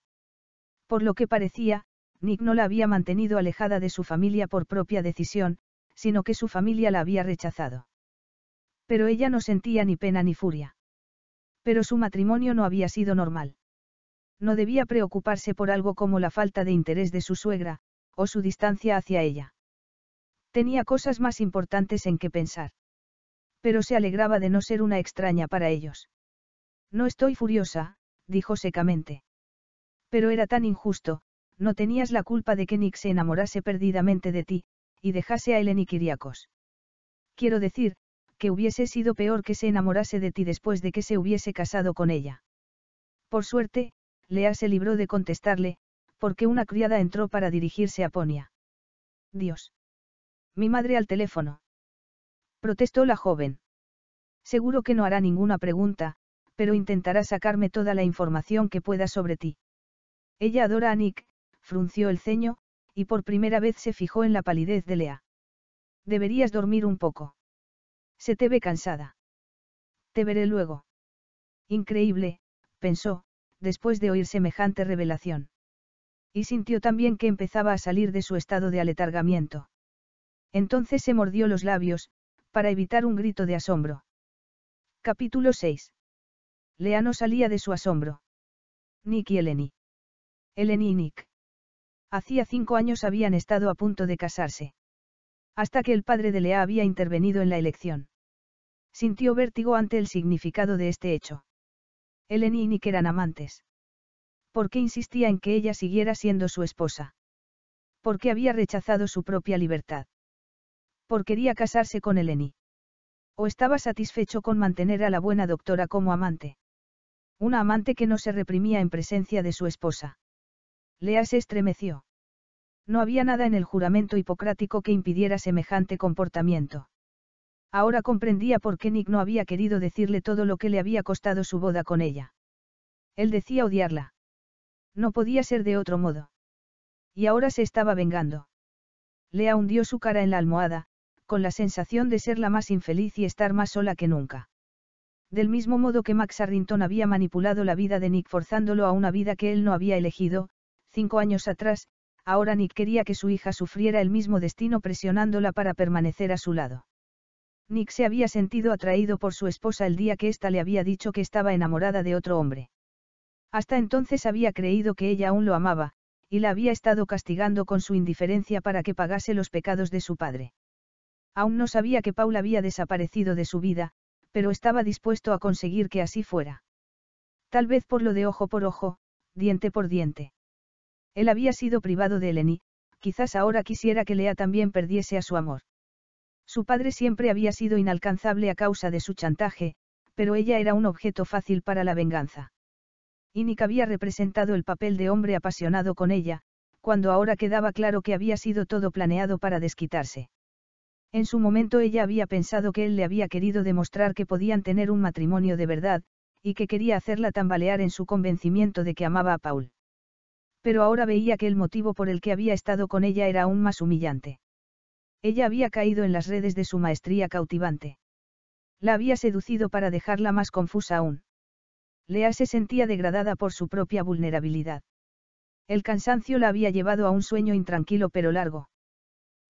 Speaker 1: Por lo que parecía, Nick no la había mantenido alejada de su familia por propia decisión, sino que su familia la había rechazado. Pero ella no sentía ni pena ni furia. Pero su matrimonio no había sido normal. No debía preocuparse por algo como la falta de interés de su suegra, o su distancia hacia ella. Tenía cosas más importantes en que pensar. Pero se alegraba de no ser una extraña para ellos. No estoy furiosa, dijo secamente. Pero era tan injusto, no tenías la culpa de que Nick se enamorase perdidamente de ti, y dejase a Eleni Kiriakos. Quiero decir, que hubiese sido peor que se enamorase de ti después de que se hubiese casado con ella. Por suerte, Lea se libró de contestarle, porque una criada entró para dirigirse a Ponia. Dios. Mi madre al teléfono. Protestó la joven. Seguro que no hará ninguna pregunta, pero intentará sacarme toda la información que pueda sobre ti. Ella adora a Nick, frunció el ceño, y por primera vez se fijó en la palidez de Lea. Deberías dormir un poco. Se te ve cansada. Te veré luego. Increíble, pensó, después de oír semejante revelación. Y sintió también que empezaba a salir de su estado de aletargamiento. Entonces se mordió los labios, para evitar un grito de asombro. Capítulo 6. Lea no salía de su asombro. Nick y Eleni. Eleni y Nick. Hacía cinco años habían estado a punto de casarse. Hasta que el padre de Lea había intervenido en la elección. Sintió vértigo ante el significado de este hecho. Eleni y Nick eran amantes. ¿Por qué insistía en que ella siguiera siendo su esposa? ¿Por qué había rechazado su propia libertad? ¿Por quería casarse con Eleni? ¿O estaba satisfecho con mantener a la buena doctora como amante? Una amante que no se reprimía en presencia de su esposa. Lea se estremeció. No había nada en el juramento hipocrático que impidiera semejante comportamiento. Ahora comprendía por qué Nick no había querido decirle todo lo que le había costado su boda con ella. Él decía odiarla. No podía ser de otro modo. Y ahora se estaba vengando. Lea hundió su cara en la almohada, con la sensación de ser la más infeliz y estar más sola que nunca. Del mismo modo que Max Arrington había manipulado la vida de Nick forzándolo a una vida que él no había elegido, cinco años atrás, ahora Nick quería que su hija sufriera el mismo destino presionándola para permanecer a su lado. Nick se había sentido atraído por su esposa el día que ésta le había dicho que estaba enamorada de otro hombre. Hasta entonces había creído que ella aún lo amaba, y la había estado castigando con su indiferencia para que pagase los pecados de su padre. Aún no sabía que Paula había desaparecido de su vida, pero estaba dispuesto a conseguir que así fuera. Tal vez por lo de ojo por ojo, diente por diente. Él había sido privado de Eleni, quizás ahora quisiera que Lea también perdiese a su amor. Su padre siempre había sido inalcanzable a causa de su chantaje, pero ella era un objeto fácil para la venganza. Y Nick había representado el papel de hombre apasionado con ella, cuando ahora quedaba claro que había sido todo planeado para desquitarse. En su momento ella había pensado que él le había querido demostrar que podían tener un matrimonio de verdad, y que quería hacerla tambalear en su convencimiento de que amaba a Paul. Pero ahora veía que el motivo por el que había estado con ella era aún más humillante. Ella había caído en las redes de su maestría cautivante. La había seducido para dejarla más confusa aún. Lea se sentía degradada por su propia vulnerabilidad. El cansancio la había llevado a un sueño intranquilo pero largo.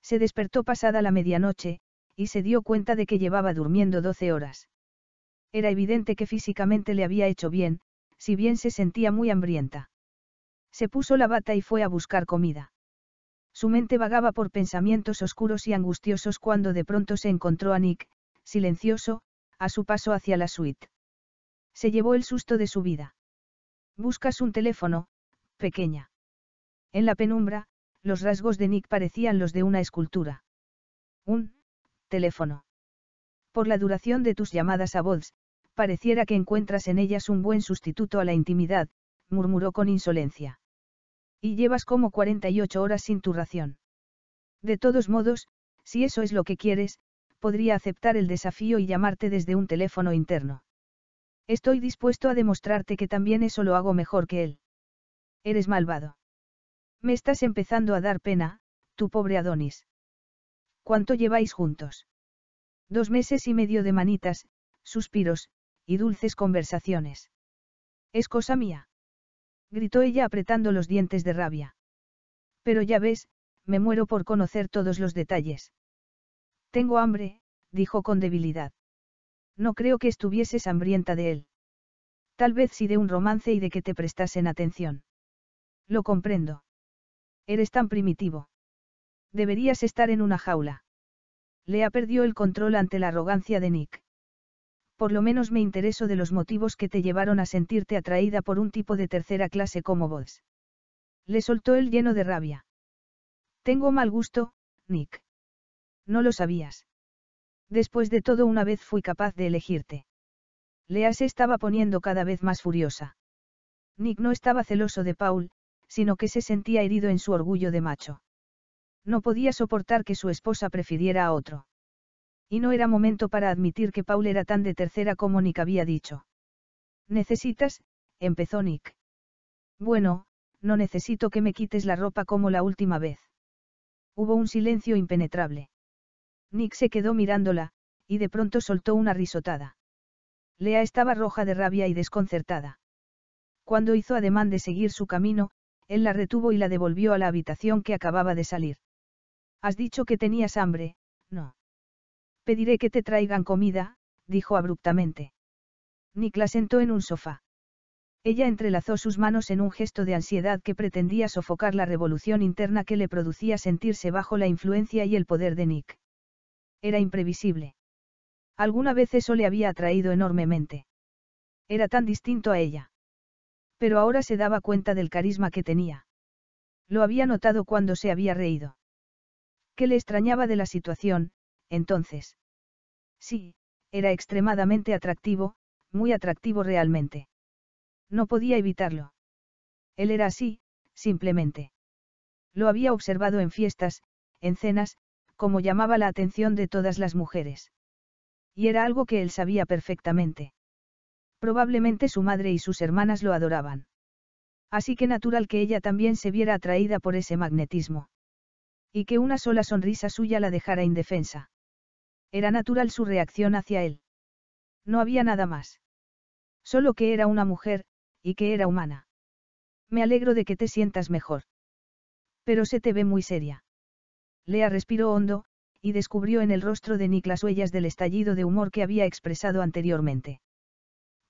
Speaker 1: Se despertó pasada la medianoche, y se dio cuenta de que llevaba durmiendo doce horas. Era evidente que físicamente le había hecho bien, si bien se sentía muy hambrienta. Se puso la bata y fue a buscar comida. Su mente vagaba por pensamientos oscuros y angustiosos cuando de pronto se encontró a Nick, silencioso, a su paso hacia la suite. Se llevó el susto de su vida. Buscas un teléfono, pequeña. En la penumbra, los rasgos de Nick parecían los de una escultura. Un teléfono. Por la duración de tus llamadas a voz, pareciera que encuentras en ellas un buen sustituto a la intimidad, murmuró con insolencia. Y llevas como 48 horas sin tu ración. De todos modos, si eso es lo que quieres, podría aceptar el desafío y llamarte desde un teléfono interno. Estoy dispuesto a demostrarte que también eso lo hago mejor que él. Eres malvado. Me estás empezando a dar pena, tu pobre Adonis. ¿Cuánto lleváis juntos? Dos meses y medio de manitas, suspiros, y dulces conversaciones. Es cosa mía. Gritó ella apretando los dientes de rabia. Pero ya ves, me muero por conocer todos los detalles. Tengo hambre, dijo con debilidad. No creo que estuvieses hambrienta de él. Tal vez si de un romance y de que te prestasen atención. Lo comprendo. Eres tan primitivo. Deberías estar en una jaula. Lea perdió el control ante la arrogancia de Nick. Por lo menos me intereso de los motivos que te llevaron a sentirte atraída por un tipo de tercera clase como vos. Le soltó el lleno de rabia. Tengo mal gusto, Nick. No lo sabías. Después de todo una vez fui capaz de elegirte. Lea se estaba poniendo cada vez más furiosa. Nick no estaba celoso de Paul, sino que se sentía herido en su orgullo de macho. No podía soportar que su esposa prefiriera a otro. Y no era momento para admitir que Paul era tan de tercera como Nick había dicho. Necesitas, empezó Nick. Bueno, no necesito que me quites la ropa como la última vez. Hubo un silencio impenetrable. Nick se quedó mirándola, y de pronto soltó una risotada. Lea estaba roja de rabia y desconcertada. Cuando hizo ademán de seguir su camino, él la retuvo y la devolvió a la habitación que acababa de salir. Has dicho que tenías hambre, no. Pediré que te traigan comida, dijo abruptamente. Nick la sentó en un sofá. Ella entrelazó sus manos en un gesto de ansiedad que pretendía sofocar la revolución interna que le producía sentirse bajo la influencia y el poder de Nick. Era imprevisible. Alguna vez eso le había atraído enormemente. Era tan distinto a ella. Pero ahora se daba cuenta del carisma que tenía. Lo había notado cuando se había reído. ¿Qué le extrañaba de la situación, entonces? Sí, era extremadamente atractivo, muy atractivo realmente. No podía evitarlo. Él era así, simplemente. Lo había observado en fiestas, en cenas, como llamaba la atención de todas las mujeres. Y era algo que él sabía perfectamente. Probablemente su madre y sus hermanas lo adoraban. Así que natural que ella también se viera atraída por ese magnetismo. Y que una sola sonrisa suya la dejara indefensa. Era natural su reacción hacia él. No había nada más. Solo que era una mujer, y que era humana. Me alegro de que te sientas mejor. Pero se te ve muy seria. Lea respiró hondo, y descubrió en el rostro de Niklas huellas del estallido de humor que había expresado anteriormente.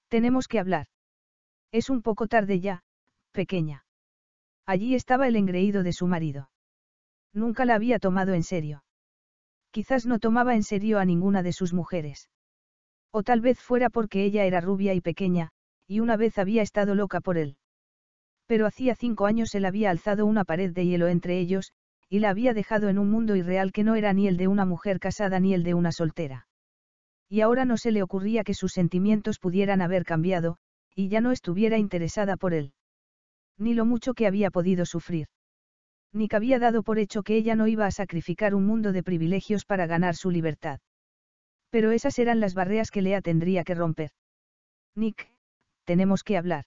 Speaker 1: Tenemos que hablar. Es un poco tarde ya, pequeña. Allí estaba el engreído de su marido. Nunca la había tomado en serio. Quizás no tomaba en serio a ninguna de sus mujeres. O tal vez fuera porque ella era rubia y pequeña, y una vez había estado loca por él. Pero hacía cinco años él había alzado una pared de hielo entre ellos, y la había dejado en un mundo irreal que no era ni el de una mujer casada ni el de una soltera. Y ahora no se le ocurría que sus sentimientos pudieran haber cambiado, y ya no estuviera interesada por él. Ni lo mucho que había podido sufrir. Nick había dado por hecho que ella no iba a sacrificar un mundo de privilegios para ganar su libertad. Pero esas eran las barreras que Lea tendría que romper. Nick, tenemos que hablar.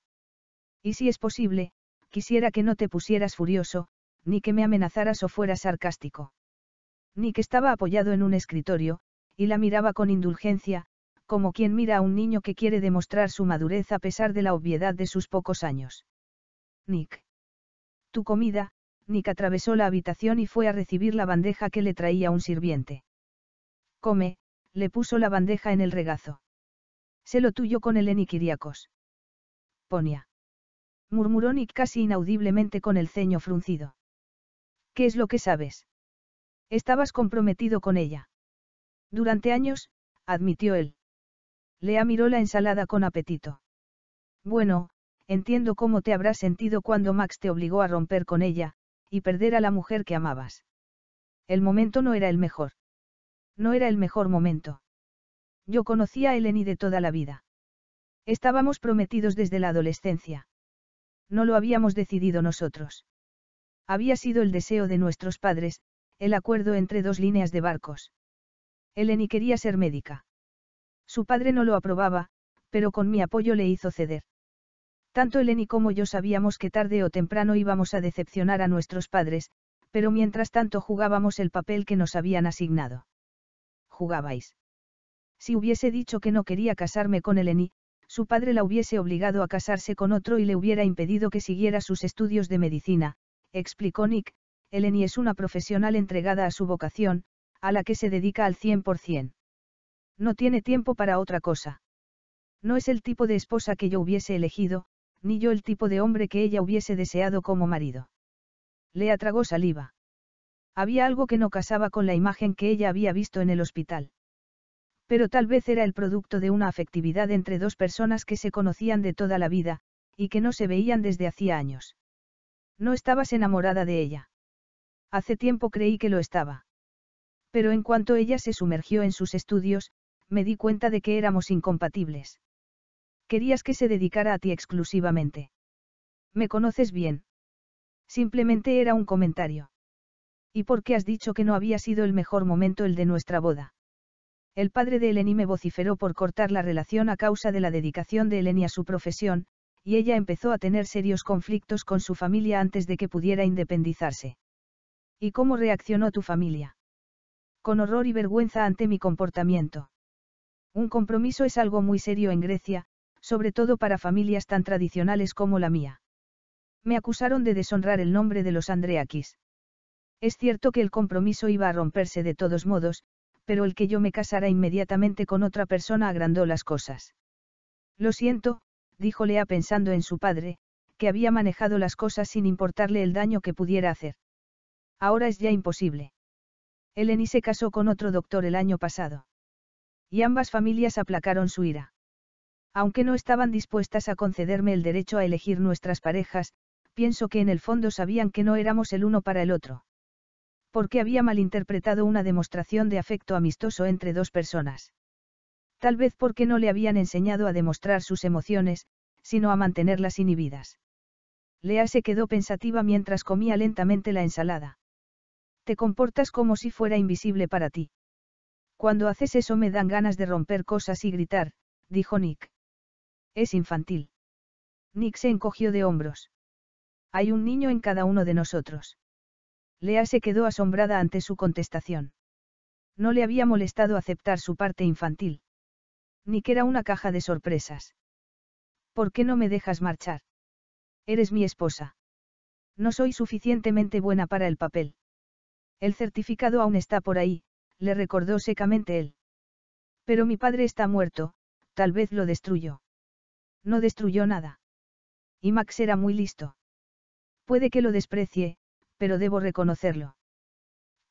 Speaker 1: Y si es posible, quisiera que no te pusieras furioso, ni que me amenazaras o fuera sarcástico. Nick estaba apoyado en un escritorio, y la miraba con indulgencia, como quien mira a un niño que quiere demostrar su madurez a pesar de la obviedad de sus pocos años. Nick. Tu comida, Nick atravesó la habitación y fue a recibir la bandeja que le traía un sirviente. Come, le puso la bandeja en el regazo. Se lo tuyo con el Kiriakos. Ponia. Murmuró Nick casi inaudiblemente con el ceño fruncido. ¿Qué es lo que sabes? Estabas comprometido con ella. Durante años, admitió él. Lea miró la ensalada con apetito. Bueno, entiendo cómo te habrás sentido cuando Max te obligó a romper con ella, y perder a la mujer que amabas. El momento no era el mejor. No era el mejor momento. Yo conocí a Eleni de toda la vida. Estábamos prometidos desde la adolescencia. No lo habíamos decidido nosotros. Había sido el deseo de nuestros padres, el acuerdo entre dos líneas de barcos. Eleni quería ser médica. Su padre no lo aprobaba, pero con mi apoyo le hizo ceder. Tanto Eleni como yo sabíamos que tarde o temprano íbamos a decepcionar a nuestros padres, pero mientras tanto jugábamos el papel que nos habían asignado. Jugabais. Si hubiese dicho que no quería casarme con Eleni, su padre la hubiese obligado a casarse con otro y le hubiera impedido que siguiera sus estudios de medicina, explicó Nick, Eleni es una profesional entregada a su vocación, a la que se dedica al 100%. No tiene tiempo para otra cosa. No es el tipo de esposa que yo hubiese elegido, ni yo el tipo de hombre que ella hubiese deseado como marido. Le atragó saliva. Había algo que no casaba con la imagen que ella había visto en el hospital. Pero tal vez era el producto de una afectividad entre dos personas que se conocían de toda la vida, y que no se veían desde hacía años. No estabas enamorada de ella. Hace tiempo creí que lo estaba. Pero en cuanto ella se sumergió en sus estudios, me di cuenta de que éramos incompatibles. Querías que se dedicara a ti exclusivamente. Me conoces bien. Simplemente era un comentario. ¿Y por qué has dicho que no había sido el mejor momento el de nuestra boda? El padre de Eleni me vociferó por cortar la relación a causa de la dedicación de Eleni a su profesión, y ella empezó a tener serios conflictos con su familia antes de que pudiera independizarse. ¿Y cómo reaccionó tu familia? Con horror y vergüenza ante mi comportamiento. Un compromiso es algo muy serio en Grecia, sobre todo para familias tan tradicionales como la mía. Me acusaron de deshonrar el nombre de los andreaquis. Es cierto que el compromiso iba a romperse de todos modos, pero el que yo me casara inmediatamente con otra persona agrandó las cosas. Lo siento, dijo Lea pensando en su padre, que había manejado las cosas sin importarle el daño que pudiera hacer. Ahora es ya imposible. Eleni se casó con otro doctor el año pasado. Y ambas familias aplacaron su ira. Aunque no estaban dispuestas a concederme el derecho a elegir nuestras parejas, pienso que en el fondo sabían que no éramos el uno para el otro. Porque había malinterpretado una demostración de afecto amistoso entre dos personas. Tal vez porque no le habían enseñado a demostrar sus emociones, sino a mantenerlas inhibidas. Lea se quedó pensativa mientras comía lentamente la ensalada. Te comportas como si fuera invisible para ti. Cuando haces eso me dan ganas de romper cosas y gritar, dijo Nick. Es infantil. Nick se encogió de hombros. Hay un niño en cada uno de nosotros. Lea se quedó asombrada ante su contestación. No le había molestado aceptar su parte infantil. Ni que era una caja de sorpresas. ¿Por qué no me dejas marchar? Eres mi esposa. No soy suficientemente buena para el papel. El certificado aún está por ahí, le recordó secamente él. Pero mi padre está muerto, tal vez lo destruyó. No destruyó nada. Y Max era muy listo. Puede que lo desprecie, pero debo reconocerlo.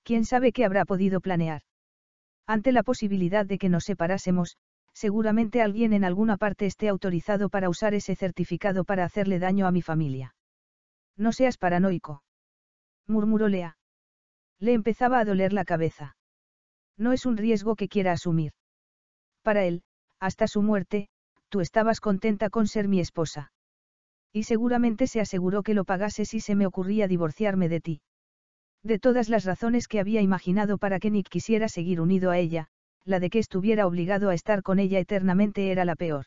Speaker 1: ¿Quién sabe qué habrá podido planear? Ante la posibilidad de que nos separásemos, seguramente alguien en alguna parte esté autorizado para usar ese certificado para hacerle daño a mi familia. No seas paranoico. Murmuró Lea. Le empezaba a doler la cabeza. No es un riesgo que quiera asumir. Para él, hasta su muerte, tú estabas contenta con ser mi esposa. Y seguramente se aseguró que lo pagase si se me ocurría divorciarme de ti. De todas las razones que había imaginado para que Nick quisiera seguir unido a ella, la de que estuviera obligado a estar con ella eternamente era la peor.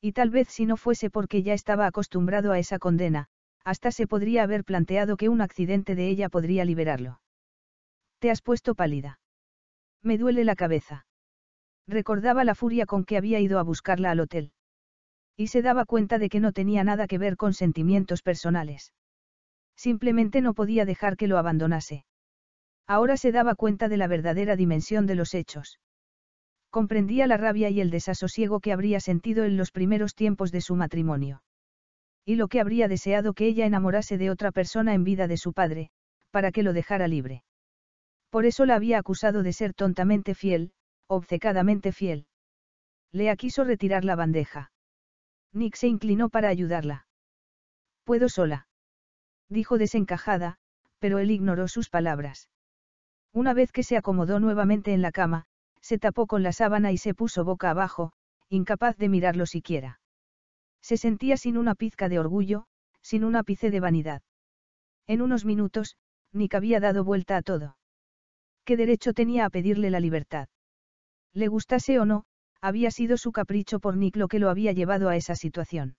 Speaker 1: Y tal vez si no fuese porque ya estaba acostumbrado a esa condena, hasta se podría haber planteado que un accidente de ella podría liberarlo. Te has puesto pálida. Me duele la cabeza. Recordaba la furia con que había ido a buscarla al hotel. Y se daba cuenta de que no tenía nada que ver con sentimientos personales. Simplemente no podía dejar que lo abandonase. Ahora se daba cuenta de la verdadera dimensión de los hechos. Comprendía la rabia y el desasosiego que habría sentido en los primeros tiempos de su matrimonio. Y lo que habría deseado que ella enamorase de otra persona en vida de su padre, para que lo dejara libre. Por eso la había acusado de ser tontamente fiel, obcecadamente fiel. Lea quiso retirar la bandeja. Nick se inclinó para ayudarla. Puedo sola. Dijo desencajada, pero él ignoró sus palabras. Una vez que se acomodó nuevamente en la cama, se tapó con la sábana y se puso boca abajo, incapaz de mirarlo siquiera. Se sentía sin una pizca de orgullo, sin un ápice de vanidad. En unos minutos, Nick había dado vuelta a todo. ¿Qué derecho tenía a pedirle la libertad? Le gustase o no, había sido su capricho por Nick lo que lo había llevado a esa situación.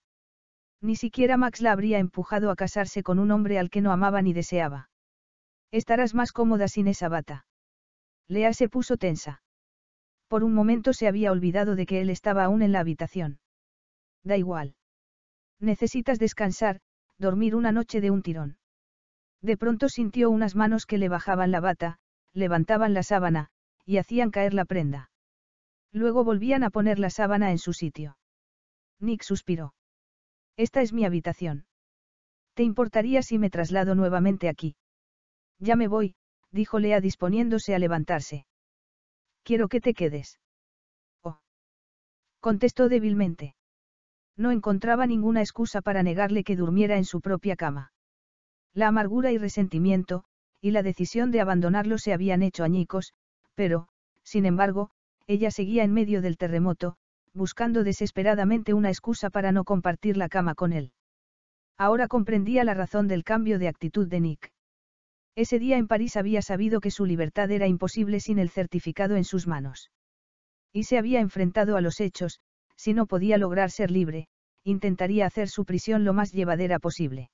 Speaker 1: Ni siquiera Max la habría empujado a casarse con un hombre al que no amaba ni deseaba. Estarás más cómoda sin esa bata. Lea se puso tensa. Por un momento se había olvidado de que él estaba aún en la habitación. Da igual. Necesitas descansar, dormir una noche de un tirón. De pronto sintió unas manos que le bajaban la bata, levantaban la sábana, y hacían caer la prenda. Luego volvían a poner la sábana en su sitio. Nick suspiró. Esta es mi habitación. ¿Te importaría si me traslado nuevamente aquí? Ya me voy, dijo Lea disponiéndose a levantarse. Quiero que te quedes. Oh. Contestó débilmente. No encontraba ninguna excusa para negarle que durmiera en su propia cama. La amargura y resentimiento, y la decisión de abandonarlo se habían hecho añicos, pero, sin embargo, ella seguía en medio del terremoto, buscando desesperadamente una excusa para no compartir la cama con él. Ahora comprendía la razón del cambio de actitud de Nick. Ese día en París había sabido que su libertad era imposible sin el certificado en sus manos. Y se había enfrentado a los hechos, si no podía lograr ser libre, intentaría hacer su prisión lo más llevadera posible.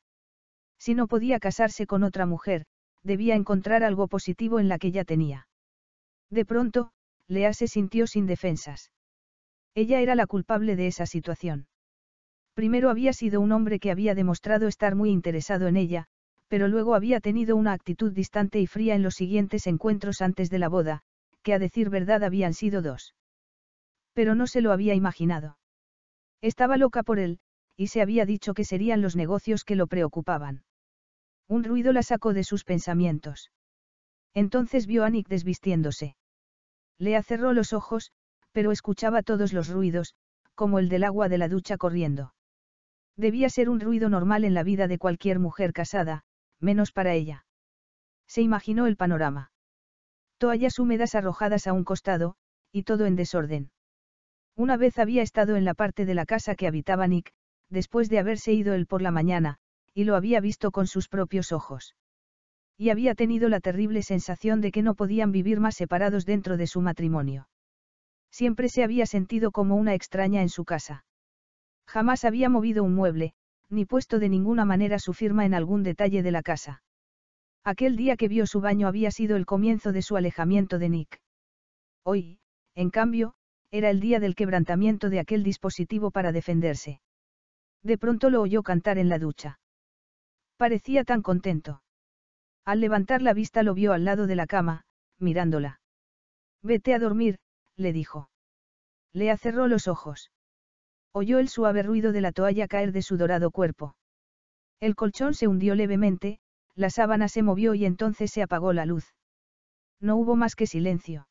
Speaker 1: Si no podía casarse con otra mujer, debía encontrar algo positivo en la que ya tenía. De pronto, Lea se sintió sin defensas. Ella era la culpable de esa situación. Primero había sido un hombre que había demostrado estar muy interesado en ella, pero luego había tenido una actitud distante y fría en los siguientes encuentros antes de la boda, que a decir verdad habían sido dos. Pero no se lo había imaginado. Estaba loca por él, y se había dicho que serían los negocios que lo preocupaban. Un ruido la sacó de sus pensamientos. Entonces vio a Nick desvistiéndose. Le cerró los ojos, pero escuchaba todos los ruidos, como el del agua de la ducha corriendo. Debía ser un ruido normal en la vida de cualquier mujer casada, menos para ella. Se imaginó el panorama. Toallas húmedas arrojadas a un costado, y todo en desorden. Una vez había estado en la parte de la casa que habitaba Nick, después de haberse ido él por la mañana, y lo había visto con sus propios ojos. Y había tenido la terrible sensación de que no podían vivir más separados dentro de su matrimonio. Siempre se había sentido como una extraña en su casa. Jamás había movido un mueble, ni puesto de ninguna manera su firma en algún detalle de la casa. Aquel día que vio su baño había sido el comienzo de su alejamiento de Nick. Hoy, en cambio, era el día del quebrantamiento de aquel dispositivo para defenderse. De pronto lo oyó cantar en la ducha. Parecía tan contento. Al levantar la vista lo vio al lado de la cama, mirándola. Vete a dormir, le dijo. Le acerró los ojos. Oyó el suave ruido de la toalla caer de su dorado cuerpo. El colchón se hundió levemente, la sábana se movió y entonces se apagó la luz. No hubo más que silencio.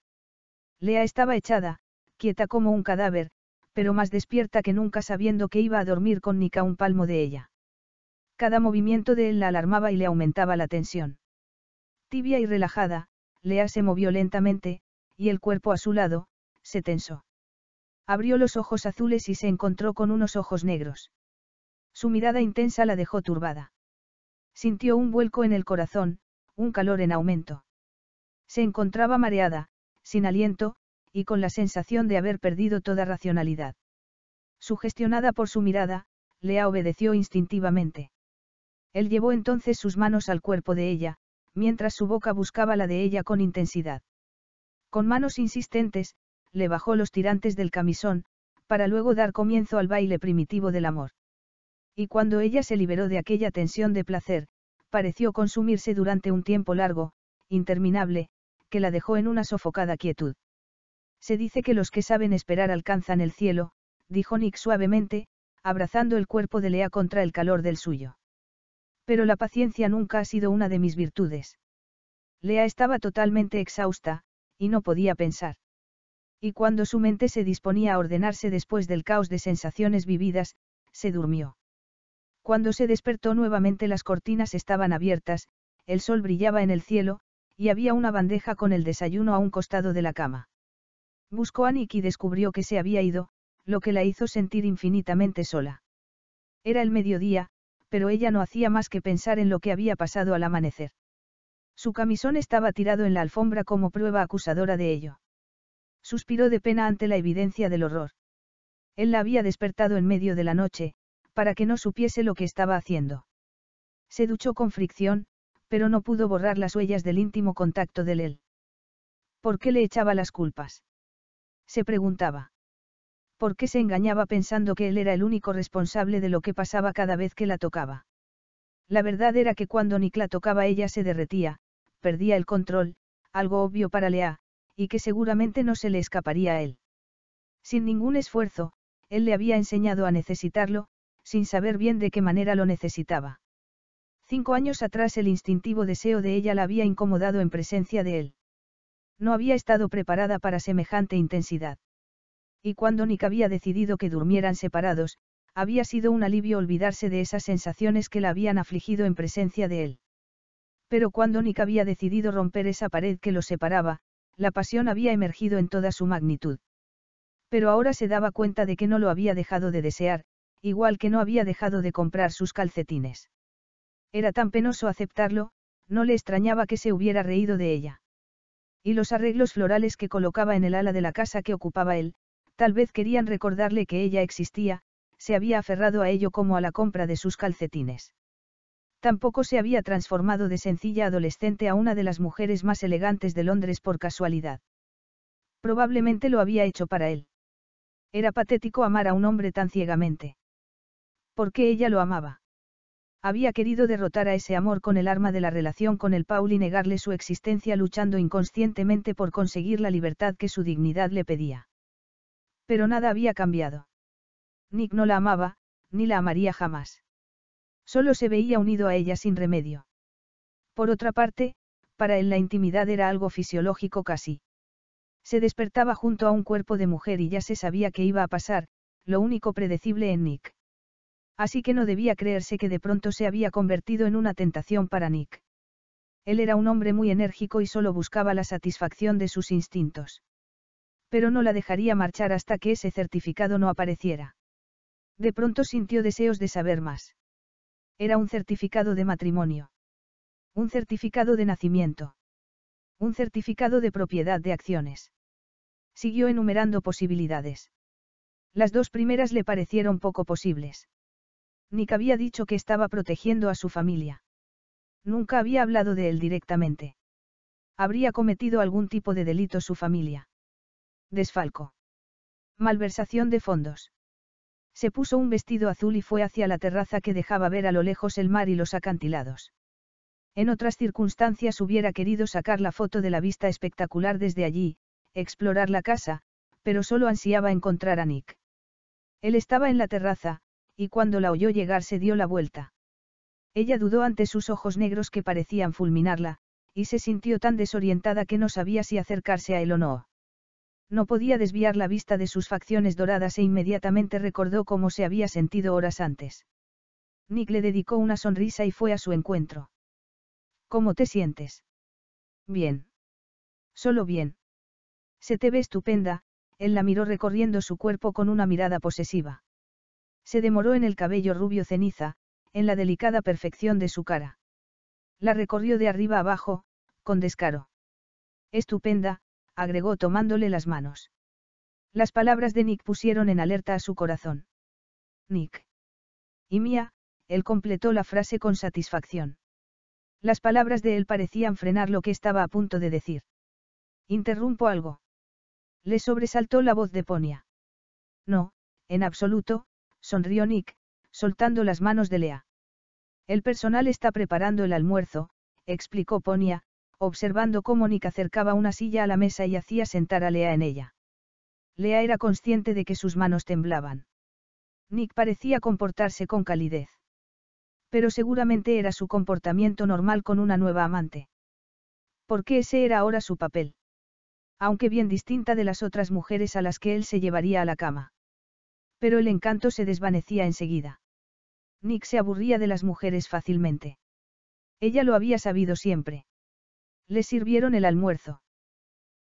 Speaker 1: Lea estaba echada, quieta como un cadáver, pero más despierta que nunca sabiendo que iba a dormir con Nika un palmo de ella. Cada movimiento de él la alarmaba y le aumentaba la tensión. Tibia y relajada, Lea se movió lentamente, y el cuerpo a su lado, se tensó. Abrió los ojos azules y se encontró con unos ojos negros. Su mirada intensa la dejó turbada. Sintió un vuelco en el corazón, un calor en aumento. Se encontraba mareada, sin aliento, y con la sensación de haber perdido toda racionalidad. Sugestionada por su mirada, Lea obedeció instintivamente. Él llevó entonces sus manos al cuerpo de ella, mientras su boca buscaba la de ella con intensidad. Con manos insistentes, le bajó los tirantes del camisón, para luego dar comienzo al baile primitivo del amor. Y cuando ella se liberó de aquella tensión de placer, pareció consumirse durante un tiempo largo, interminable, que la dejó en una sofocada quietud. Se dice que los que saben esperar alcanzan el cielo, dijo Nick suavemente, abrazando el cuerpo de Lea contra el calor del suyo. Pero la paciencia nunca ha sido una de mis virtudes. Lea estaba totalmente exhausta, y no podía pensar. Y cuando su mente se disponía a ordenarse después del caos de sensaciones vividas, se durmió. Cuando se despertó nuevamente las cortinas estaban abiertas, el sol brillaba en el cielo, y había una bandeja con el desayuno a un costado de la cama. Buscó a Nick y descubrió que se había ido, lo que la hizo sentir infinitamente sola. Era el mediodía, pero ella no hacía más que pensar en lo que había pasado al amanecer. Su camisón estaba tirado en la alfombra como prueba acusadora de ello. Suspiró de pena ante la evidencia del horror. Él la había despertado en medio de la noche, para que no supiese lo que estaba haciendo. Se duchó con fricción, pero no pudo borrar las huellas del íntimo contacto de él. ¿Por qué le echaba las culpas? Se preguntaba. ¿Por qué se engañaba pensando que él era el único responsable de lo que pasaba cada vez que la tocaba? La verdad era que cuando Nick tocaba ella se derretía, perdía el control, algo obvio para Lea, y que seguramente no se le escaparía a él. Sin ningún esfuerzo, él le había enseñado a necesitarlo, sin saber bien de qué manera lo necesitaba. Cinco años atrás el instintivo deseo de ella la había incomodado en presencia de él. No había estado preparada para semejante intensidad. Y cuando Nick había decidido que durmieran separados, había sido un alivio olvidarse de esas sensaciones que la habían afligido en presencia de él. Pero cuando Nick había decidido romper esa pared que los separaba, la pasión había emergido en toda su magnitud. Pero ahora se daba cuenta de que no lo había dejado de desear, igual que no había dejado de comprar sus calcetines. Era tan penoso aceptarlo, no le extrañaba que se hubiera reído de ella. Y los arreglos florales que colocaba en el ala de la casa que ocupaba él, tal vez querían recordarle que ella existía, se había aferrado a ello como a la compra de sus calcetines. Tampoco se había transformado de sencilla adolescente a una de las mujeres más elegantes de Londres por casualidad. Probablemente lo había hecho para él. Era patético amar a un hombre tan ciegamente. ¿Por qué ella lo amaba. Había querido derrotar a ese amor con el arma de la relación con el Paul y negarle su existencia luchando inconscientemente por conseguir la libertad que su dignidad le pedía. Pero nada había cambiado. Nick no la amaba, ni la amaría jamás. Solo se veía unido a ella sin remedio. Por otra parte, para él la intimidad era algo fisiológico casi. Se despertaba junto a un cuerpo de mujer y ya se sabía que iba a pasar, lo único predecible en Nick. Así que no debía creerse que de pronto se había convertido en una tentación para Nick. Él era un hombre muy enérgico y solo buscaba la satisfacción de sus instintos. Pero no la dejaría marchar hasta que ese certificado no apareciera. De pronto sintió deseos de saber más. Era un certificado de matrimonio. Un certificado de nacimiento. Un certificado de propiedad de acciones. Siguió enumerando posibilidades. Las dos primeras le parecieron poco posibles. Nick había dicho que estaba protegiendo a su familia. Nunca había hablado de él directamente. Habría cometido algún tipo de delito su familia. Desfalco. Malversación de fondos. Se puso un vestido azul y fue hacia la terraza que dejaba ver a lo lejos el mar y los acantilados. En otras circunstancias hubiera querido sacar la foto de la vista espectacular desde allí, explorar la casa, pero solo ansiaba encontrar a Nick. Él estaba en la terraza, y cuando la oyó llegar se dio la vuelta. Ella dudó ante sus ojos negros que parecían fulminarla, y se sintió tan desorientada que no sabía si acercarse a él o no. No podía desviar la vista de sus facciones doradas e inmediatamente recordó cómo se había sentido horas antes. Nick le dedicó una sonrisa y fue a su encuentro. ¿Cómo te sientes? Bien. Solo bien. Se te ve estupenda, él la miró recorriendo su cuerpo con una mirada posesiva. Se demoró en el cabello rubio ceniza, en la delicada perfección de su cara. La recorrió de arriba abajo, con descaro. Estupenda, agregó tomándole las manos. Las palabras de Nick pusieron en alerta a su corazón. Nick. Y Mía, él completó la frase con satisfacción. Las palabras de él parecían frenar lo que estaba a punto de decir. Interrumpo algo. Le sobresaltó la voz de Ponia. No, en absoluto, sonrió Nick, soltando las manos de Lea. El personal está preparando el almuerzo, explicó Ponia, observando cómo Nick acercaba una silla a la mesa y hacía sentar a Lea en ella. Lea era consciente de que sus manos temblaban. Nick parecía comportarse con calidez. Pero seguramente era su comportamiento normal con una nueva amante. Porque ese era ahora su papel. Aunque bien distinta de las otras mujeres a las que él se llevaría a la cama. Pero el encanto se desvanecía enseguida. Nick se aburría de las mujeres fácilmente. Ella lo había sabido siempre. Le sirvieron el almuerzo.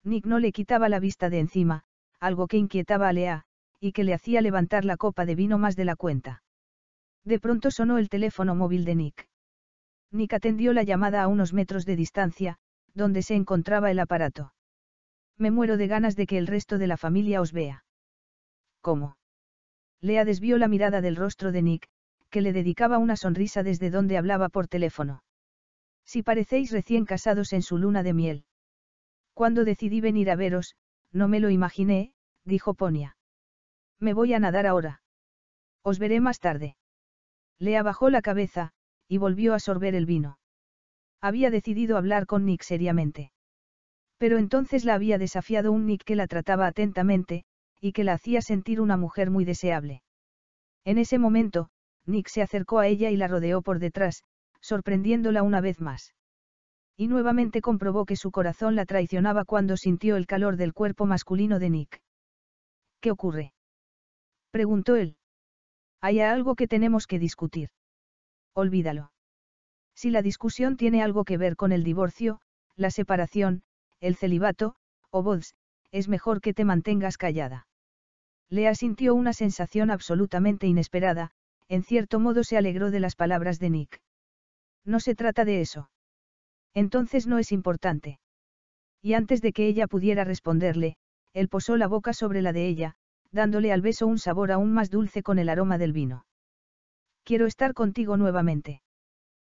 Speaker 1: Nick no le quitaba la vista de encima, algo que inquietaba a Lea, y que le hacía levantar la copa de vino más de la cuenta. De pronto sonó el teléfono móvil de Nick. Nick atendió la llamada a unos metros de distancia, donde se encontraba el aparato. Me muero de ganas de que el resto de la familia os vea. ¿Cómo? Lea desvió la mirada del rostro de Nick, que le dedicaba una sonrisa desde donde hablaba por teléfono. Si parecéis recién casados en su luna de miel. Cuando decidí venir a veros, no me lo imaginé, dijo Ponia. Me voy a nadar ahora. Os veré más tarde. Le abajó la cabeza, y volvió a sorber el vino. Había decidido hablar con Nick seriamente. Pero entonces la había desafiado un Nick que la trataba atentamente, y que la hacía sentir una mujer muy deseable. En ese momento, Nick se acercó a ella y la rodeó por detrás, sorprendiéndola una vez más. Y nuevamente comprobó que su corazón la traicionaba cuando sintió el calor del cuerpo masculino de Nick. ¿Qué ocurre? preguntó él. Hay algo que tenemos que discutir. Olvídalo. Si la discusión tiene algo que ver con el divorcio, la separación, el celibato, o vos, es mejor que te mantengas callada. Lea sintió una sensación absolutamente inesperada, en cierto modo se alegró de las palabras de Nick. No se trata de eso. Entonces no es importante. Y antes de que ella pudiera responderle, él posó la boca sobre la de ella, dándole al beso un sabor aún más dulce con el aroma del vino. Quiero estar contigo nuevamente.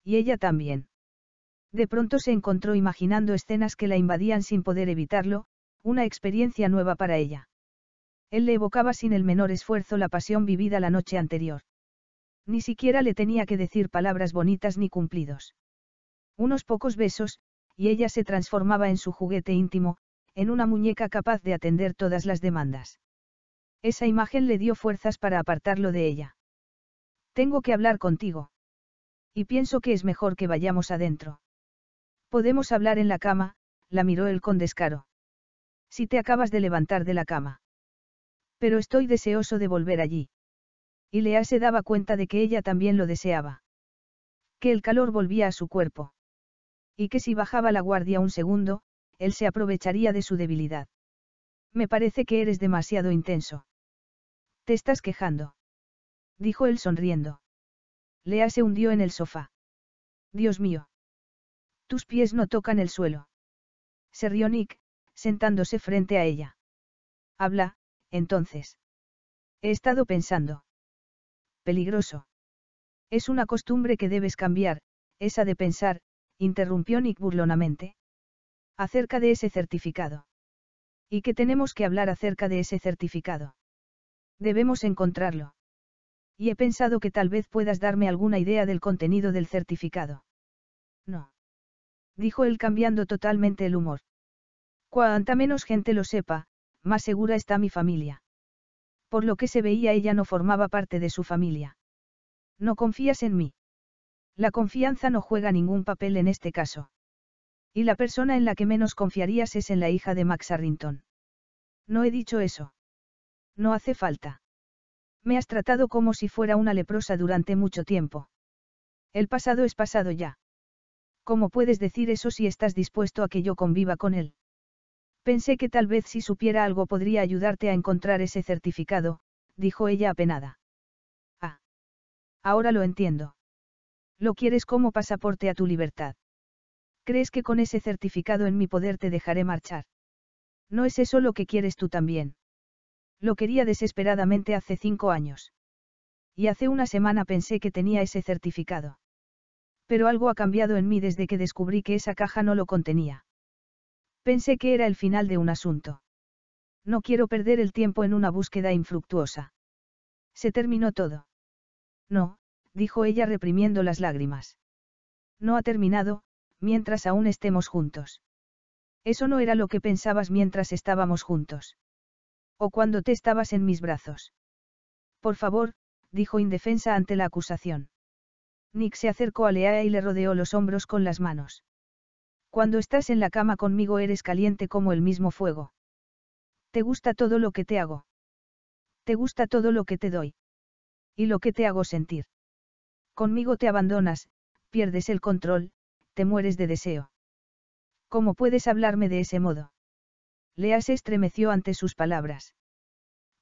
Speaker 1: Y ella también. De pronto se encontró imaginando escenas que la invadían sin poder evitarlo, una experiencia nueva para ella. Él le evocaba sin el menor esfuerzo la pasión vivida la noche anterior. Ni siquiera le tenía que decir palabras bonitas ni cumplidos. Unos pocos besos, y ella se transformaba en su juguete íntimo, en una muñeca capaz de atender todas las demandas. Esa imagen le dio fuerzas para apartarlo de ella. Tengo que hablar contigo. Y pienso que es mejor que vayamos adentro. Podemos hablar en la cama, la miró él con descaro. Si te acabas de levantar de la cama. Pero estoy deseoso de volver allí. Y Lea se daba cuenta de que ella también lo deseaba. Que el calor volvía a su cuerpo. Y que si bajaba la guardia un segundo, él se aprovecharía de su debilidad. Me parece que eres demasiado intenso. Te estás quejando. Dijo él sonriendo. Lea se hundió en el sofá. Dios mío. Tus pies no tocan el suelo. Se rió Nick, sentándose frente a ella. Habla, entonces. He estado pensando peligroso. Es una costumbre que debes cambiar, esa de pensar, interrumpió Nick burlonamente. Acerca de ese certificado. ¿Y que tenemos que hablar acerca de ese certificado? Debemos encontrarlo. Y he pensado que tal vez puedas darme alguna idea del contenido del certificado. No. Dijo él cambiando totalmente el humor. Cuanta menos gente lo sepa, más segura está mi familia. Por lo que se veía ella no formaba parte de su familia. No confías en mí. La confianza no juega ningún papel en este caso. Y la persona en la que menos confiarías es en la hija de Max Arrington. No he dicho eso. No hace falta. Me has tratado como si fuera una leprosa durante mucho tiempo. El pasado es pasado ya. ¿Cómo puedes decir eso si estás dispuesto a que yo conviva con él? Pensé que tal vez si supiera algo podría ayudarte a encontrar ese certificado, dijo ella apenada. Ah. Ahora lo entiendo. Lo quieres como pasaporte a tu libertad. ¿Crees que con ese certificado en mi poder te dejaré marchar? No es eso lo que quieres tú también. Lo quería desesperadamente hace cinco años. Y hace una semana pensé que tenía ese certificado. Pero algo ha cambiado en mí desde que descubrí que esa caja no lo contenía. Pensé que era el final de un asunto. No quiero perder el tiempo en una búsqueda infructuosa. Se terminó todo. No, dijo ella reprimiendo las lágrimas. No ha terminado, mientras aún estemos juntos. Eso no era lo que pensabas mientras estábamos juntos. O cuando te estabas en mis brazos. Por favor, dijo indefensa ante la acusación. Nick se acercó a Lea y le rodeó los hombros con las manos. Cuando estás en la cama conmigo eres caliente como el mismo fuego. Te gusta todo lo que te hago. Te gusta todo lo que te doy. Y lo que te hago sentir. Conmigo te abandonas, pierdes el control, te mueres de deseo. ¿Cómo puedes hablarme de ese modo? Lea se estremeció ante sus palabras.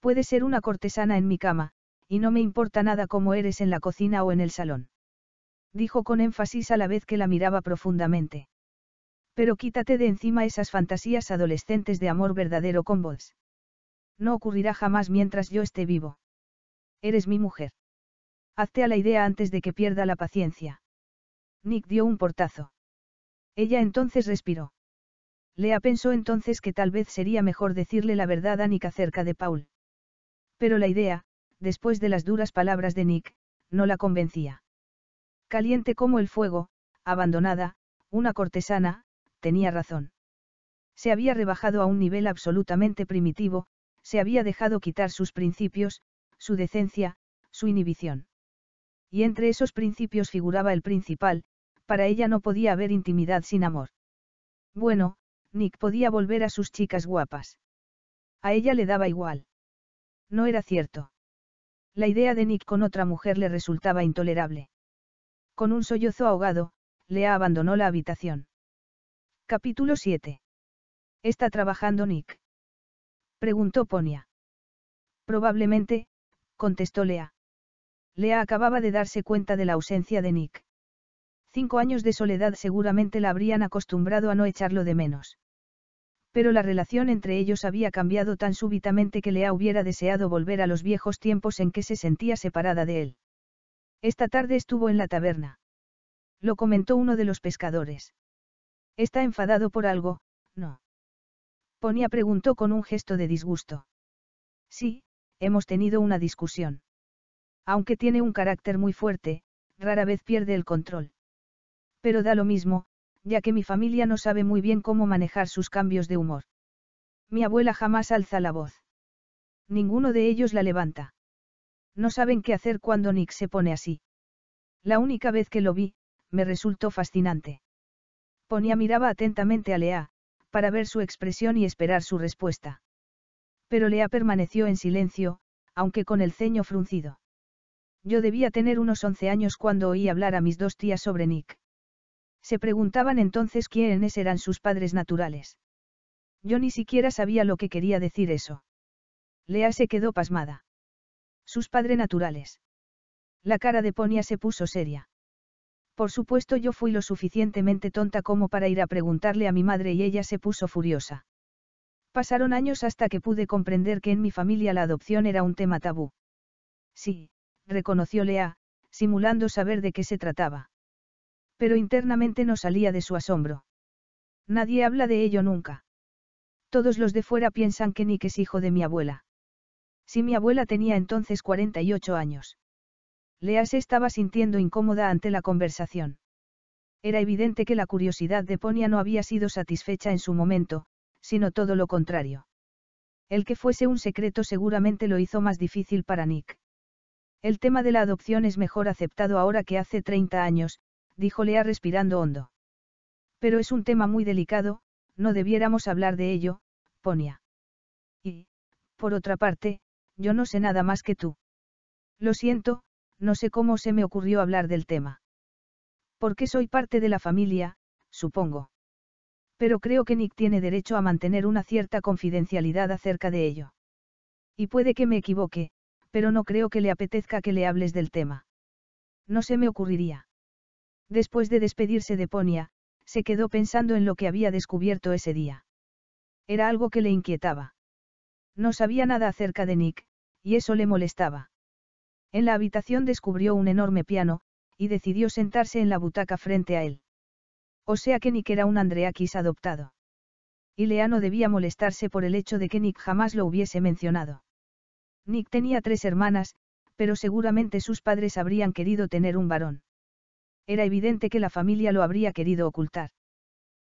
Speaker 1: Puedes ser una cortesana en mi cama, y no me importa nada cómo eres en la cocina o en el salón. Dijo con énfasis a la vez que la miraba profundamente. Pero quítate de encima esas fantasías adolescentes de amor verdadero con vos. No ocurrirá jamás mientras yo esté vivo. Eres mi mujer. Hazte a la idea antes de que pierda la paciencia. Nick dio un portazo. Ella entonces respiró. Lea pensó entonces que tal vez sería mejor decirle la verdad a Nick acerca de Paul. Pero la idea, después de las duras palabras de Nick, no la convencía. Caliente como el fuego, abandonada, una cortesana, tenía razón. Se había rebajado a un nivel absolutamente primitivo, se había dejado quitar sus principios, su decencia, su inhibición. Y entre esos principios figuraba el principal, para ella no podía haber intimidad sin amor. Bueno, Nick podía volver a sus chicas guapas. A ella le daba igual. No era cierto. La idea de Nick con otra mujer le resultaba intolerable. Con un sollozo ahogado, Lea abandonó la habitación. Capítulo 7. ¿Está trabajando Nick? Preguntó Ponia. Probablemente, contestó Lea. Lea acababa de darse cuenta de la ausencia de Nick. Cinco años de soledad seguramente la habrían acostumbrado a no echarlo de menos. Pero la relación entre ellos había cambiado tan súbitamente que Lea hubiera deseado volver a los viejos tiempos en que se sentía separada de él. Esta tarde estuvo en la taberna. Lo comentó uno de los pescadores. ¿Está enfadado por algo? No. Ponia preguntó con un gesto de disgusto. Sí, hemos tenido una discusión. Aunque tiene un carácter muy fuerte, rara vez pierde el control. Pero da lo mismo, ya que mi familia no sabe muy bien cómo manejar sus cambios de humor. Mi abuela jamás alza la voz. Ninguno de ellos la levanta. No saben qué hacer cuando Nick se pone así. La única vez que lo vi, me resultó fascinante. Ponia miraba atentamente a Lea, para ver su expresión y esperar su respuesta. Pero Lea permaneció en silencio, aunque con el ceño fruncido. Yo debía tener unos once años cuando oí hablar a mis dos tías sobre Nick. Se preguntaban entonces quiénes eran sus padres naturales. Yo ni siquiera sabía lo que quería decir eso. Lea se quedó pasmada. Sus padres naturales. La cara de Ponia se puso seria. Por supuesto yo fui lo suficientemente tonta como para ir a preguntarle a mi madre y ella se puso furiosa. Pasaron años hasta que pude comprender que en mi familia la adopción era un tema tabú. Sí, reconoció Lea, simulando saber de qué se trataba. Pero internamente no salía de su asombro. Nadie habla de ello nunca. Todos los de fuera piensan que Nick es hijo de mi abuela. Si mi abuela tenía entonces 48 años. Lea se estaba sintiendo incómoda ante la conversación. Era evidente que la curiosidad de Ponia no había sido satisfecha en su momento, sino todo lo contrario. El que fuese un secreto seguramente lo hizo más difícil para Nick. El tema de la adopción es mejor aceptado ahora que hace 30 años, dijo Lea respirando hondo. Pero es un tema muy delicado, no debiéramos hablar de ello, Ponia. Y, por otra parte, yo no sé nada más que tú. Lo siento, no sé cómo se me ocurrió hablar del tema. Porque soy parte de la familia, supongo. Pero creo que Nick tiene derecho a mantener una cierta confidencialidad acerca de ello. Y puede que me equivoque, pero no creo que le apetezca que le hables del tema. No se me ocurriría. Después de despedirse de Ponia, se quedó pensando en lo que había descubierto ese día. Era algo que le inquietaba. No sabía nada acerca de Nick, y eso le molestaba. En la habitación descubrió un enorme piano, y decidió sentarse en la butaca frente a él. O sea que Nick era un Andreakis adoptado. Y Lea no debía molestarse por el hecho de que Nick jamás lo hubiese mencionado. Nick tenía tres hermanas, pero seguramente sus padres habrían querido tener un varón. Era evidente que la familia lo habría querido ocultar.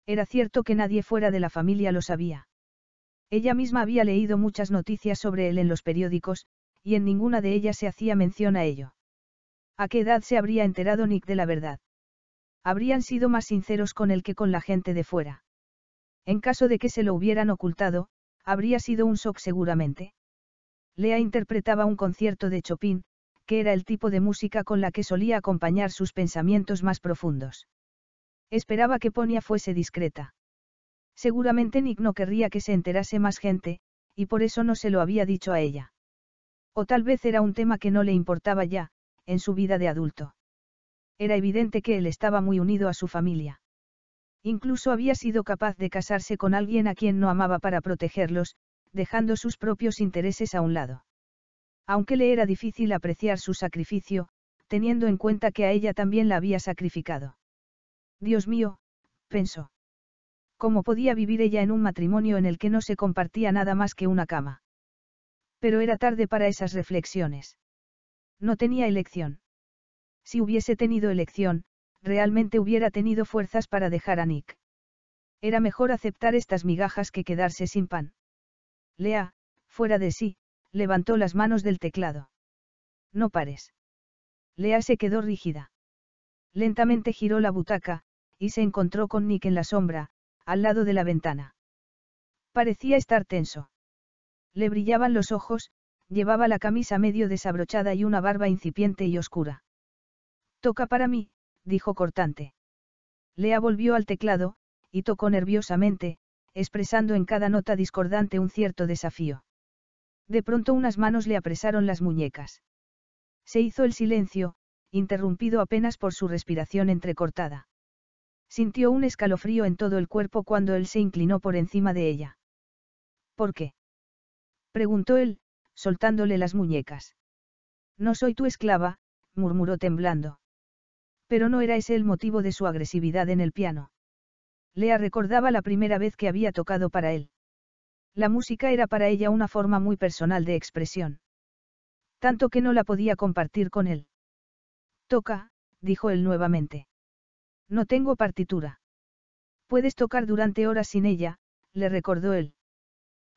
Speaker 1: Era cierto que nadie fuera de la familia lo sabía. Ella misma había leído muchas noticias sobre él en los periódicos, y en ninguna de ellas se hacía mención a ello. ¿A qué edad se habría enterado Nick de la verdad? Habrían sido más sinceros con él que con la gente de fuera. En caso de que se lo hubieran ocultado, habría sido un shock seguramente. Lea interpretaba un concierto de Chopin, que era el tipo de música con la que solía acompañar sus pensamientos más profundos. Esperaba que Ponia fuese discreta. Seguramente Nick no querría que se enterase más gente, y por eso no se lo había dicho a ella. O tal vez era un tema que no le importaba ya, en su vida de adulto. Era evidente que él estaba muy unido a su familia. Incluso había sido capaz de casarse con alguien a quien no amaba para protegerlos, dejando sus propios intereses a un lado. Aunque le era difícil apreciar su sacrificio, teniendo en cuenta que a ella también la había sacrificado. Dios mío, pensó. ¿Cómo podía vivir ella en un matrimonio en el que no se compartía nada más que una cama? Pero era tarde para esas reflexiones. No tenía elección. Si hubiese tenido elección, realmente hubiera tenido fuerzas para dejar a Nick. Era mejor aceptar estas migajas que quedarse sin pan. Lea, fuera de sí, levantó las manos del teclado. No pares. Lea se quedó rígida. Lentamente giró la butaca, y se encontró con Nick en la sombra, al lado de la ventana. Parecía estar tenso. Le brillaban los ojos, llevaba la camisa medio desabrochada y una barba incipiente y oscura. Toca para mí, dijo cortante. Lea volvió al teclado, y tocó nerviosamente, expresando en cada nota discordante un cierto desafío. De pronto unas manos le apresaron las muñecas. Se hizo el silencio, interrumpido apenas por su respiración entrecortada. Sintió un escalofrío en todo el cuerpo cuando él se inclinó por encima de ella. ¿Por qué? Preguntó él, soltándole las muñecas. No soy tu esclava, murmuró temblando. Pero no era ese el motivo de su agresividad en el piano. Lea recordaba la primera vez que había tocado para él. La música era para ella una forma muy personal de expresión. Tanto que no la podía compartir con él. Toca, dijo él nuevamente. No tengo partitura. Puedes tocar durante horas sin ella, le recordó él.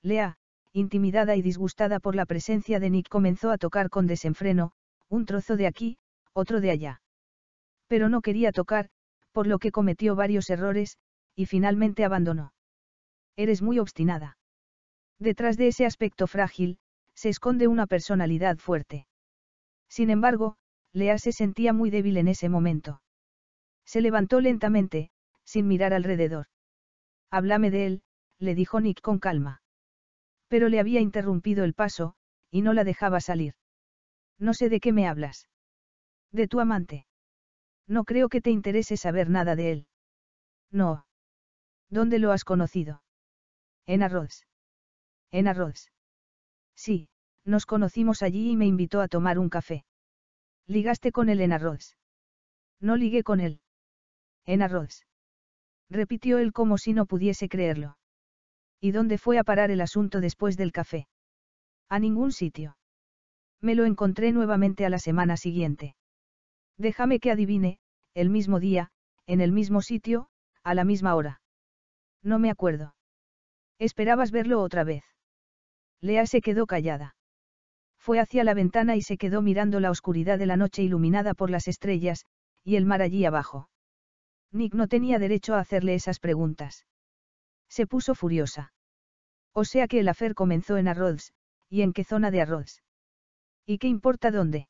Speaker 1: Lea, intimidada y disgustada por la presencia de Nick comenzó a tocar con desenfreno, un trozo de aquí, otro de allá. Pero no quería tocar, por lo que cometió varios errores, y finalmente abandonó. Eres muy obstinada. Detrás de ese aspecto frágil, se esconde una personalidad fuerte. Sin embargo, Lea se sentía muy débil en ese momento. Se levantó lentamente, sin mirar alrededor. Háblame de él, le dijo Nick con calma. Pero le había interrumpido el paso, y no la dejaba salir. No sé de qué me hablas. De tu amante. No creo que te interese saber nada de él. No. ¿Dónde lo has conocido? En Arroz. En Arroz. Sí, nos conocimos allí y me invitó a tomar un café. Ligaste con él en Arroz. No ligué con él. En Arroz. Repitió él como si no pudiese creerlo. ¿Y dónde fue a parar el asunto después del café? A ningún sitio. Me lo encontré nuevamente a la semana siguiente. Déjame que adivine, el mismo día, en el mismo sitio, a la misma hora. No me acuerdo. Esperabas verlo otra vez. Lea se quedó callada. Fue hacia la ventana y se quedó mirando la oscuridad de la noche iluminada por las estrellas, y el mar allí abajo. Nick no tenía derecho a hacerle esas preguntas. Se puso furiosa. O sea que el afer comenzó en Arroz, y en qué zona de Arroz. ¿Y qué importa dónde?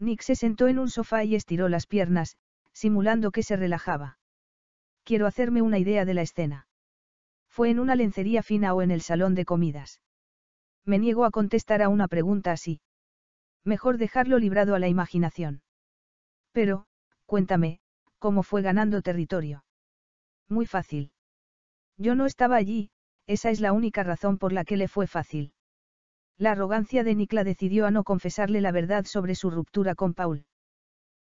Speaker 1: Nick se sentó en un sofá y estiró las piernas, simulando que se relajaba. Quiero hacerme una idea de la escena. ¿Fue en una lencería fina o en el salón de comidas? Me niego a contestar a una pregunta así. Mejor dejarlo librado a la imaginación. Pero, cuéntame, ¿cómo fue ganando territorio? Muy fácil. Yo no estaba allí, esa es la única razón por la que le fue fácil. La arrogancia de Nicla decidió a no confesarle la verdad sobre su ruptura con Paul.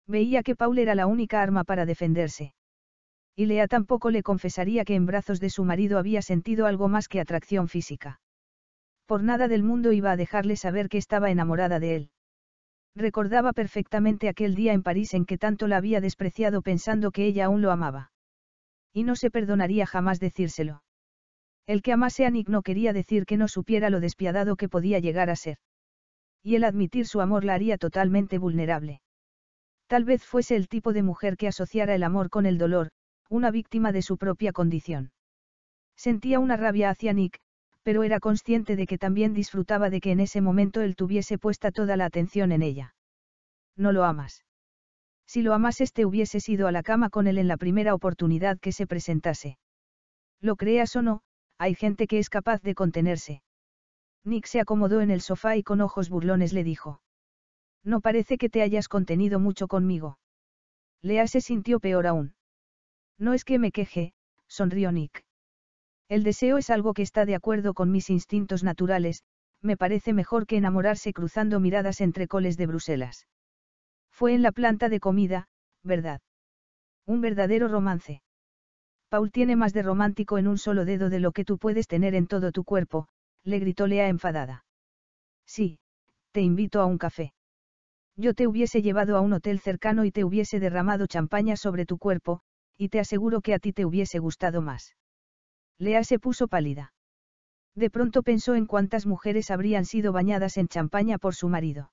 Speaker 1: Veía que Paul era la única arma para defenderse. Y Lea tampoco le confesaría que en brazos de su marido había sentido algo más que atracción física. Por nada del mundo iba a dejarle saber que estaba enamorada de él. Recordaba perfectamente aquel día en París en que tanto la había despreciado pensando que ella aún lo amaba y no se perdonaría jamás decírselo. El que amase a Nick no quería decir que no supiera lo despiadado que podía llegar a ser. Y el admitir su amor la haría totalmente vulnerable. Tal vez fuese el tipo de mujer que asociara el amor con el dolor, una víctima de su propia condición. Sentía una rabia hacia Nick, pero era consciente de que también disfrutaba de que en ese momento él tuviese puesta toda la atención en ella. No lo amas. Si lo amases te hubieses ido a la cama con él en la primera oportunidad que se presentase. Lo creas o no, hay gente que es capaz de contenerse. Nick se acomodó en el sofá y con ojos burlones le dijo. No parece que te hayas contenido mucho conmigo. Lea se sintió peor aún. No es que me queje, sonrió Nick. El deseo es algo que está de acuerdo con mis instintos naturales, me parece mejor que enamorarse cruzando miradas entre coles de Bruselas. Fue en la planta de comida, ¿verdad? Un verdadero romance. Paul tiene más de romántico en un solo dedo de lo que tú puedes tener en todo tu cuerpo, le gritó Lea enfadada. Sí, te invito a un café. Yo te hubiese llevado a un hotel cercano y te hubiese derramado champaña sobre tu cuerpo, y te aseguro que a ti te hubiese gustado más. Lea se puso pálida. De pronto pensó en cuántas mujeres habrían sido bañadas en champaña por su marido.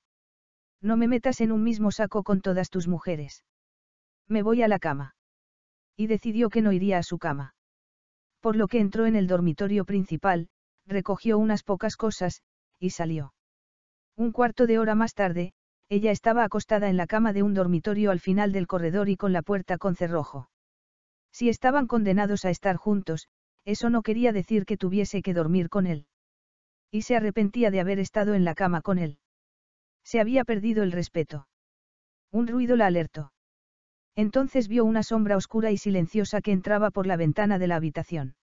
Speaker 1: No me metas en un mismo saco con todas tus mujeres. Me voy a la cama. Y decidió que no iría a su cama. Por lo que entró en el dormitorio principal, recogió unas pocas cosas, y salió. Un cuarto de hora más tarde, ella estaba acostada en la cama de un dormitorio al final del corredor y con la puerta con cerrojo. Si estaban condenados a estar juntos, eso no quería decir que tuviese que dormir con él. Y se arrepentía de haber estado en la cama con él. Se había perdido el respeto. Un ruido la alertó. Entonces vio una sombra oscura y silenciosa que entraba por la ventana de la habitación.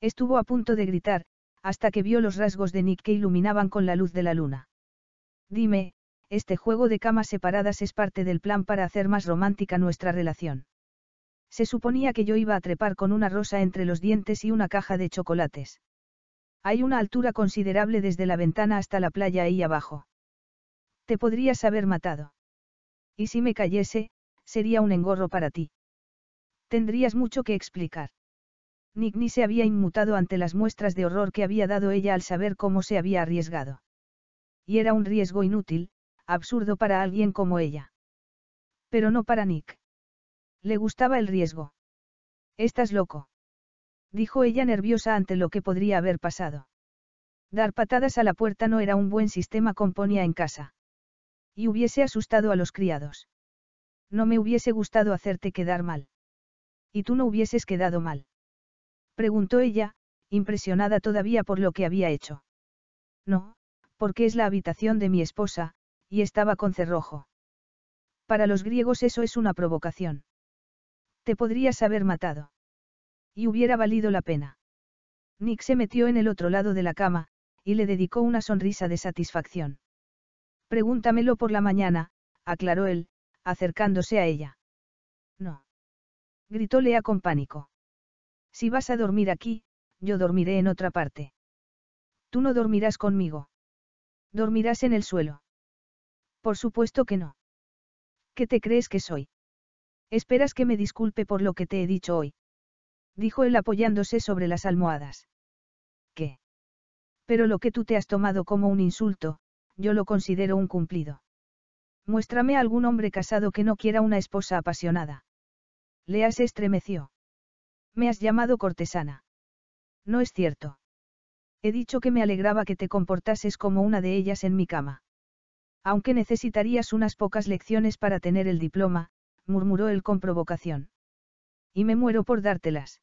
Speaker 1: Estuvo a punto de gritar, hasta que vio los rasgos de Nick que iluminaban con la luz de la luna. Dime, este juego de camas separadas es parte del plan para hacer más romántica nuestra relación. Se suponía que yo iba a trepar con una rosa entre los dientes y una caja de chocolates. Hay una altura considerable desde la ventana hasta la playa ahí abajo. Te podrías haber matado. Y si me cayese, sería un engorro para ti. Tendrías mucho que explicar. Nick ni se había inmutado ante las muestras de horror que había dado ella al saber cómo se había arriesgado. Y era un riesgo inútil, absurdo para alguien como ella. Pero no para Nick. Le gustaba el riesgo. Estás loco. Dijo ella nerviosa ante lo que podría haber pasado. Dar patadas a la puerta no era un buen sistema componía en casa. Y hubiese asustado a los criados. No me hubiese gustado hacerte quedar mal. Y tú no hubieses quedado mal. Preguntó ella, impresionada todavía por lo que había hecho. No, porque es la habitación de mi esposa, y estaba con cerrojo. Para los griegos eso es una provocación. Te podrías haber matado. Y hubiera valido la pena. Nick se metió en el otro lado de la cama, y le dedicó una sonrisa de satisfacción. Pregúntamelo por la mañana, aclaró él, acercándose a ella. No. Gritó Lea con pánico. Si vas a dormir aquí, yo dormiré en otra parte. Tú no dormirás conmigo. Dormirás en el suelo. Por supuesto que no. ¿Qué te crees que soy? Esperas que me disculpe por lo que te he dicho hoy. Dijo él apoyándose sobre las almohadas. ¿Qué? Pero lo que tú te has tomado como un insulto, yo lo considero un cumplido. Muéstrame a algún hombre casado que no quiera una esposa apasionada. Lea se estremeció. Me has llamado cortesana. No es cierto. He dicho que me alegraba que te comportases como una de ellas en mi cama. Aunque necesitarías unas pocas lecciones para tener el diploma, murmuró él con provocación. Y me muero por dártelas.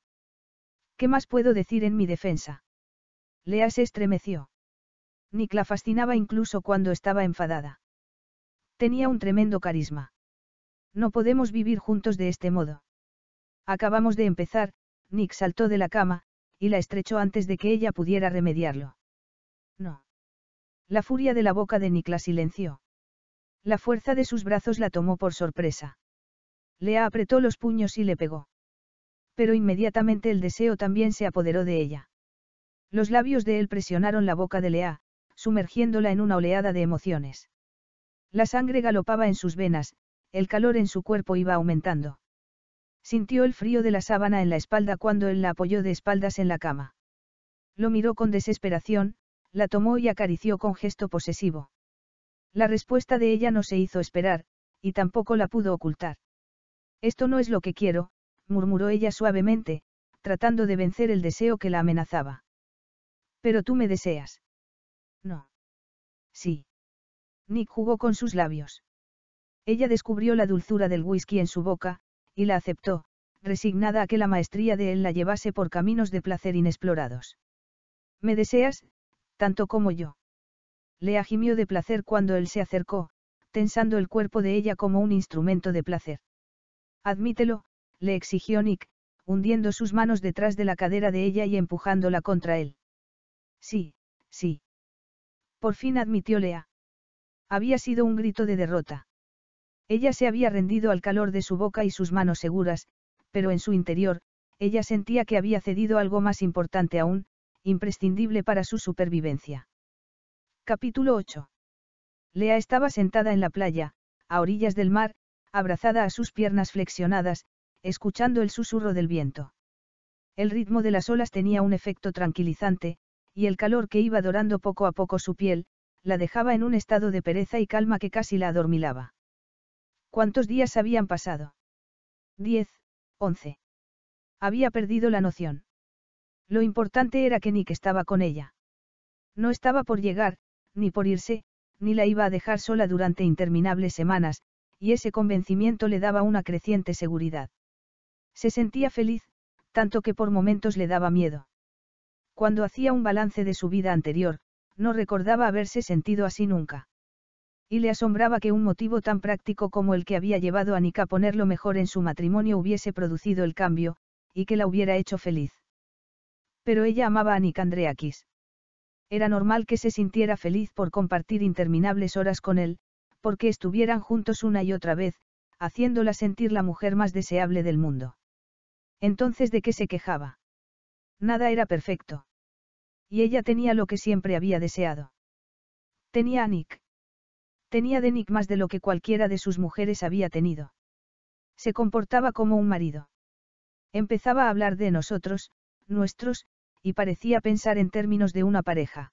Speaker 1: ¿Qué más puedo decir en mi defensa? Lea se estremeció. Nick la fascinaba incluso cuando estaba enfadada. Tenía un tremendo carisma. No podemos vivir juntos de este modo. Acabamos de empezar, Nick saltó de la cama, y la estrechó antes de que ella pudiera remediarlo. No. La furia de la boca de Nick la silenció. La fuerza de sus brazos la tomó por sorpresa. Lea apretó los puños y le pegó. Pero inmediatamente el deseo también se apoderó de ella. Los labios de él presionaron la boca de Lea, sumergiéndola en una oleada de emociones. La sangre galopaba en sus venas, el calor en su cuerpo iba aumentando. Sintió el frío de la sábana en la espalda cuando él la apoyó de espaldas en la cama. Lo miró con desesperación, la tomó y acarició con gesto posesivo. La respuesta de ella no se hizo esperar, y tampoco la pudo ocultar. Esto no es lo que quiero, murmuró ella suavemente, tratando de vencer el deseo que la amenazaba. Pero tú me deseas. No. Sí. Nick jugó con sus labios. Ella descubrió la dulzura del whisky en su boca, y la aceptó, resignada a que la maestría de él la llevase por caminos de placer inexplorados. Me deseas, tanto como yo. Le agimió de placer cuando él se acercó, tensando el cuerpo de ella como un instrumento de placer. Admítelo, le exigió Nick, hundiendo sus manos detrás de la cadera de ella y empujándola contra él. Sí, sí. Por fin admitió Lea. Había sido un grito de derrota. Ella se había rendido al calor de su boca y sus manos seguras, pero en su interior, ella sentía que había cedido algo más importante aún, imprescindible para su supervivencia. Capítulo 8. Lea estaba sentada en la playa, a orillas del mar, abrazada a sus piernas flexionadas, escuchando el susurro del viento. El ritmo de las olas tenía un efecto tranquilizante, y el calor que iba dorando poco a poco su piel, la dejaba en un estado de pereza y calma que casi la adormilaba. ¿Cuántos días habían pasado? Diez, once. Había perdido la noción. Lo importante era que Nick estaba con ella. No estaba por llegar, ni por irse, ni la iba a dejar sola durante interminables semanas, y ese convencimiento le daba una creciente seguridad. Se sentía feliz, tanto que por momentos le daba miedo. Cuando hacía un balance de su vida anterior, no recordaba haberse sentido así nunca. Y le asombraba que un motivo tan práctico como el que había llevado a Nika a ponerlo mejor en su matrimonio hubiese producido el cambio, y que la hubiera hecho feliz. Pero ella amaba a Nick Andreakis. Era normal que se sintiera feliz por compartir interminables horas con él, porque estuvieran juntos una y otra vez, haciéndola sentir la mujer más deseable del mundo. Entonces, ¿de qué se quejaba? Nada era perfecto y ella tenía lo que siempre había deseado. Tenía a Nick. Tenía de Nick más de lo que cualquiera de sus mujeres había tenido. Se comportaba como un marido. Empezaba a hablar de nosotros, nuestros, y parecía pensar en términos de una pareja.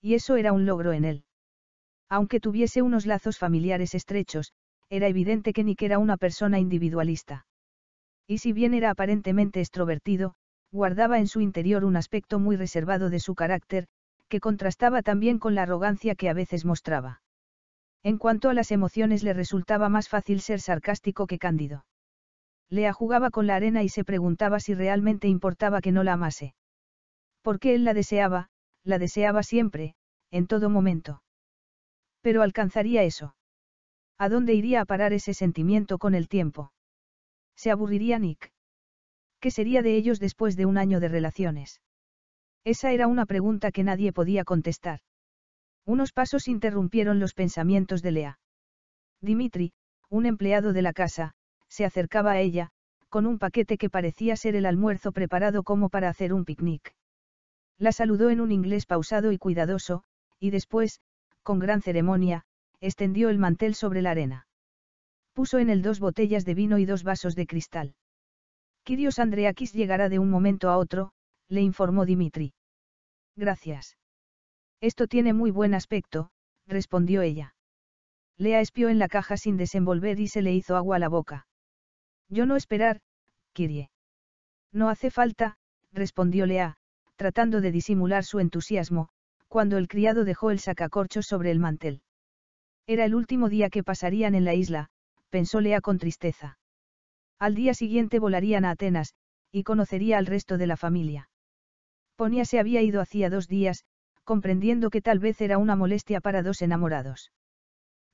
Speaker 1: Y eso era un logro en él. Aunque tuviese unos lazos familiares estrechos, era evidente que Nick era una persona individualista. Y si bien era aparentemente extrovertido, guardaba en su interior un aspecto muy reservado de su carácter, que contrastaba también con la arrogancia que a veces mostraba. En cuanto a las emociones le resultaba más fácil ser sarcástico que cándido. Lea jugaba con la arena y se preguntaba si realmente importaba que no la amase. Porque él la deseaba, la deseaba siempre, en todo momento. Pero alcanzaría eso. ¿A dónde iría a parar ese sentimiento con el tiempo? Se aburriría Nick. ¿Qué sería de ellos después de un año de relaciones? Esa era una pregunta que nadie podía contestar. Unos pasos interrumpieron los pensamientos de Lea. Dimitri, un empleado de la casa, se acercaba a ella, con un paquete que parecía ser el almuerzo preparado como para hacer un picnic. La saludó en un inglés pausado y cuidadoso, y después, con gran ceremonia, extendió el mantel sobre la arena. Puso en él dos botellas de vino y dos vasos de cristal. Kirios Andreakis llegará de un momento a otro, le informó Dimitri. Gracias. Esto tiene muy buen aspecto, respondió ella. Lea espió en la caja sin desenvolver y se le hizo agua a la boca. Yo no esperar, Kirie. No hace falta, respondió Lea, tratando de disimular su entusiasmo, cuando el criado dejó el sacacorchos sobre el mantel. Era el último día que pasarían en la isla, pensó Lea con tristeza. Al día siguiente volarían a Atenas, y conocería al resto de la familia. Ponia se había ido hacía dos días, comprendiendo que tal vez era una molestia para dos enamorados.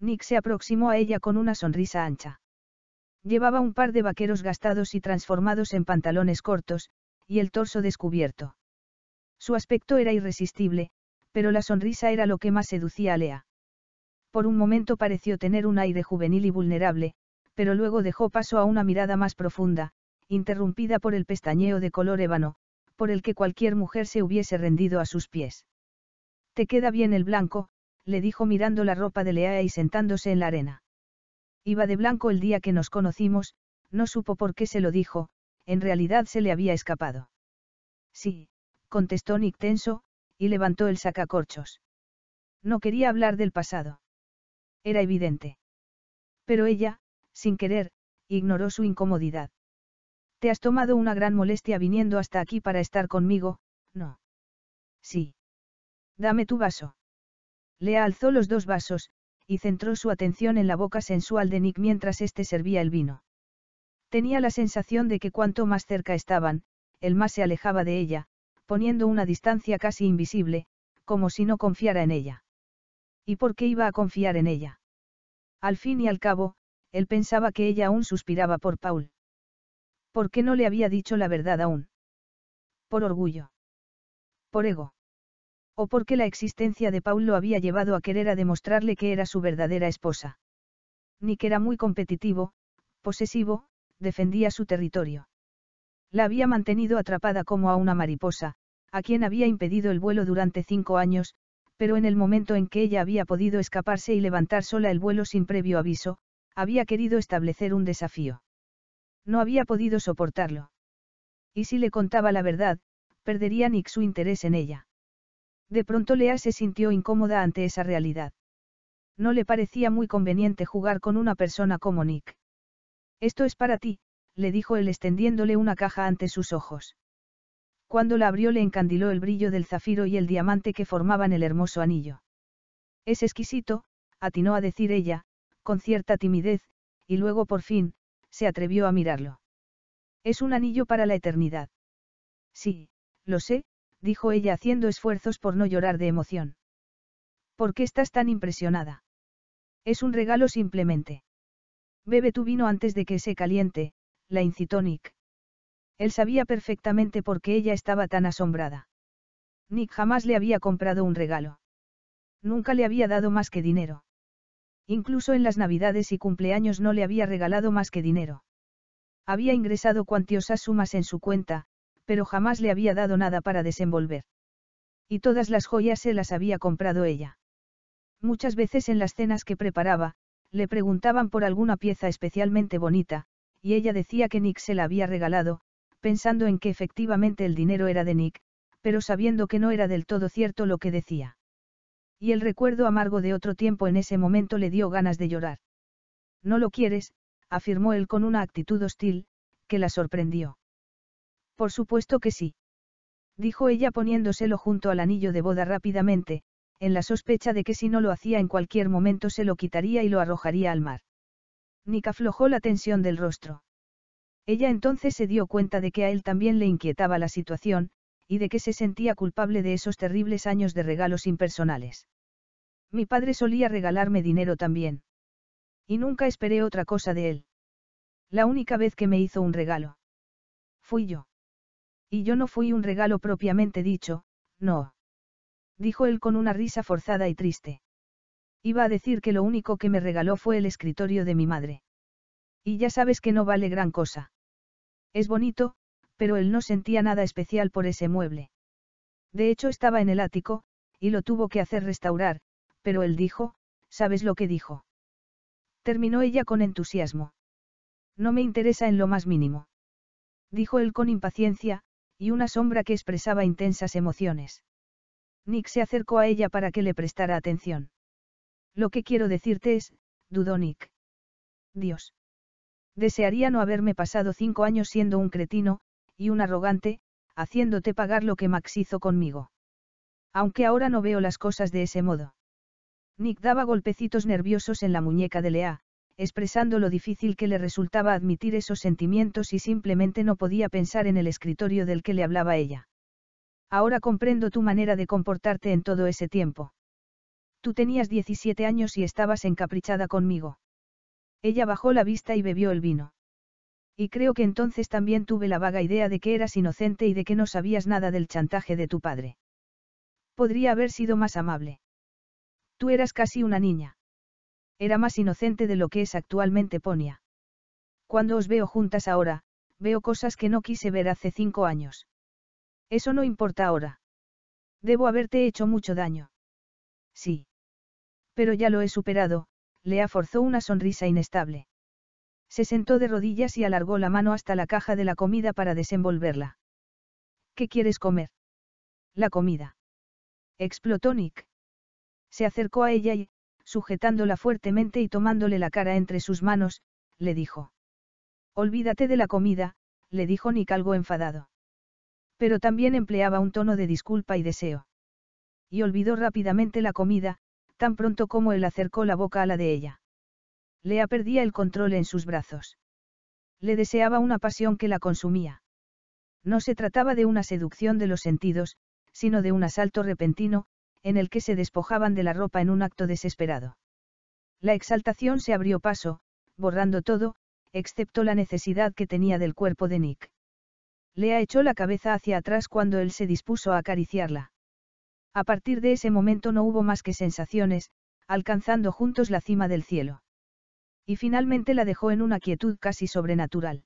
Speaker 1: Nick se aproximó a ella con una sonrisa ancha. Llevaba un par de vaqueros gastados y transformados en pantalones cortos, y el torso descubierto. Su aspecto era irresistible, pero la sonrisa era lo que más seducía a Lea. Por un momento pareció tener un aire juvenil y vulnerable, pero luego dejó paso a una mirada más profunda, interrumpida por el pestañeo de color ébano, por el que cualquier mujer se hubiese rendido a sus pies. Te queda bien el blanco, le dijo mirando la ropa de Lea y sentándose en la arena. Iba de blanco el día que nos conocimos, no supo por qué se lo dijo, en realidad se le había escapado. Sí, contestó Nick tenso, y levantó el sacacorchos. No quería hablar del pasado. Era evidente. Pero ella, sin querer, ignoró su incomodidad. Te has tomado una gran molestia viniendo hasta aquí para estar conmigo, ¿no? Sí. Dame tu vaso. Le alzó los dos vasos, y centró su atención en la boca sensual de Nick mientras éste servía el vino. Tenía la sensación de que cuanto más cerca estaban, el más se alejaba de ella, poniendo una distancia casi invisible, como si no confiara en ella. ¿Y por qué iba a confiar en ella? Al fin y al cabo, él pensaba que ella aún suspiraba por Paul. ¿Por qué no le había dicho la verdad aún? Por orgullo. Por ego. O porque la existencia de Paul lo había llevado a querer a demostrarle que era su verdadera esposa. ni que era muy competitivo, posesivo, defendía su territorio. La había mantenido atrapada como a una mariposa, a quien había impedido el vuelo durante cinco años, pero en el momento en que ella había podido escaparse y levantar sola el vuelo sin previo aviso, había querido establecer un desafío. No había podido soportarlo. Y si le contaba la verdad, perdería Nick su interés en ella. De pronto Lea se sintió incómoda ante esa realidad. No le parecía muy conveniente jugar con una persona como Nick. Esto es para ti, le dijo él extendiéndole una caja ante sus ojos. Cuando la abrió le encandiló el brillo del zafiro y el diamante que formaban el hermoso anillo. Es exquisito, atinó a decir ella, con cierta timidez, y luego por fin, se atrevió a mirarlo. Es un anillo para la eternidad. Sí, lo sé, dijo ella haciendo esfuerzos por no llorar de emoción. ¿Por qué estás tan impresionada? Es un regalo simplemente. Bebe tu vino antes de que se caliente, la incitó Nick. Él sabía perfectamente por qué ella estaba tan asombrada. Nick jamás le había comprado un regalo. Nunca le había dado más que dinero. Incluso en las navidades y cumpleaños no le había regalado más que dinero. Había ingresado cuantiosas sumas en su cuenta, pero jamás le había dado nada para desenvolver. Y todas las joyas se las había comprado ella. Muchas veces en las cenas que preparaba, le preguntaban por alguna pieza especialmente bonita, y ella decía que Nick se la había regalado, pensando en que efectivamente el dinero era de Nick, pero sabiendo que no era del todo cierto lo que decía y el recuerdo amargo de otro tiempo en ese momento le dio ganas de llorar. No lo quieres, afirmó él con una actitud hostil, que la sorprendió. Por supuesto que sí. Dijo ella poniéndoselo junto al anillo de boda rápidamente, en la sospecha de que si no lo hacía en cualquier momento se lo quitaría y lo arrojaría al mar. Nica aflojó la tensión del rostro. Ella entonces se dio cuenta de que a él también le inquietaba la situación, y de que se sentía culpable de esos terribles años de regalos impersonales. Mi padre solía regalarme dinero también. Y nunca esperé otra cosa de él. La única vez que me hizo un regalo. Fui yo. Y yo no fui un regalo propiamente dicho, no. Dijo él con una risa forzada y triste. Iba a decir que lo único que me regaló fue el escritorio de mi madre. Y ya sabes que no vale gran cosa. Es bonito, pero él no sentía nada especial por ese mueble. De hecho estaba en el ático, y lo tuvo que hacer restaurar, pero él dijo, ¿sabes lo que dijo? Terminó ella con entusiasmo. No me interesa en lo más mínimo. Dijo él con impaciencia, y una sombra que expresaba intensas emociones. Nick se acercó a ella para que le prestara atención. Lo que quiero decirte es, dudó Nick. Dios. Desearía no haberme pasado cinco años siendo un cretino, y un arrogante, haciéndote pagar lo que Max hizo conmigo. Aunque ahora no veo las cosas de ese modo. Nick daba golpecitos nerviosos en la muñeca de Lea, expresando lo difícil que le resultaba admitir esos sentimientos y simplemente no podía pensar en el escritorio del que le hablaba ella. Ahora comprendo tu manera de comportarte en todo ese tiempo. Tú tenías 17 años y estabas encaprichada conmigo. Ella bajó la vista y bebió el vino. Y creo que entonces también tuve la vaga idea de que eras inocente y de que no sabías nada del chantaje de tu padre. Podría haber sido más amable. Tú eras casi una niña. Era más inocente de lo que es actualmente Ponia. Cuando os veo juntas ahora, veo cosas que no quise ver hace cinco años. Eso no importa ahora. Debo haberte hecho mucho daño. Sí. Pero ya lo he superado, Lea forzó una sonrisa inestable. Se sentó de rodillas y alargó la mano hasta la caja de la comida para desenvolverla. ¿Qué quieres comer? La comida. Explotó Nick. Se acercó a ella y, sujetándola fuertemente y tomándole la cara entre sus manos, le dijo. Olvídate de la comida, le dijo Nick enfadado. Pero también empleaba un tono de disculpa y deseo. Y olvidó rápidamente la comida, tan pronto como él acercó la boca a la de ella. Lea perdía el control en sus brazos. Le deseaba una pasión que la consumía. No se trataba de una seducción de los sentidos, sino de un asalto repentino, en el que se despojaban de la ropa en un acto desesperado. La exaltación se abrió paso, borrando todo, excepto la necesidad que tenía del cuerpo de Nick. Lea echó la cabeza hacia atrás cuando él se dispuso a acariciarla. A partir de ese momento no hubo más que sensaciones, alcanzando juntos la cima del cielo. Y finalmente la dejó en una quietud casi sobrenatural.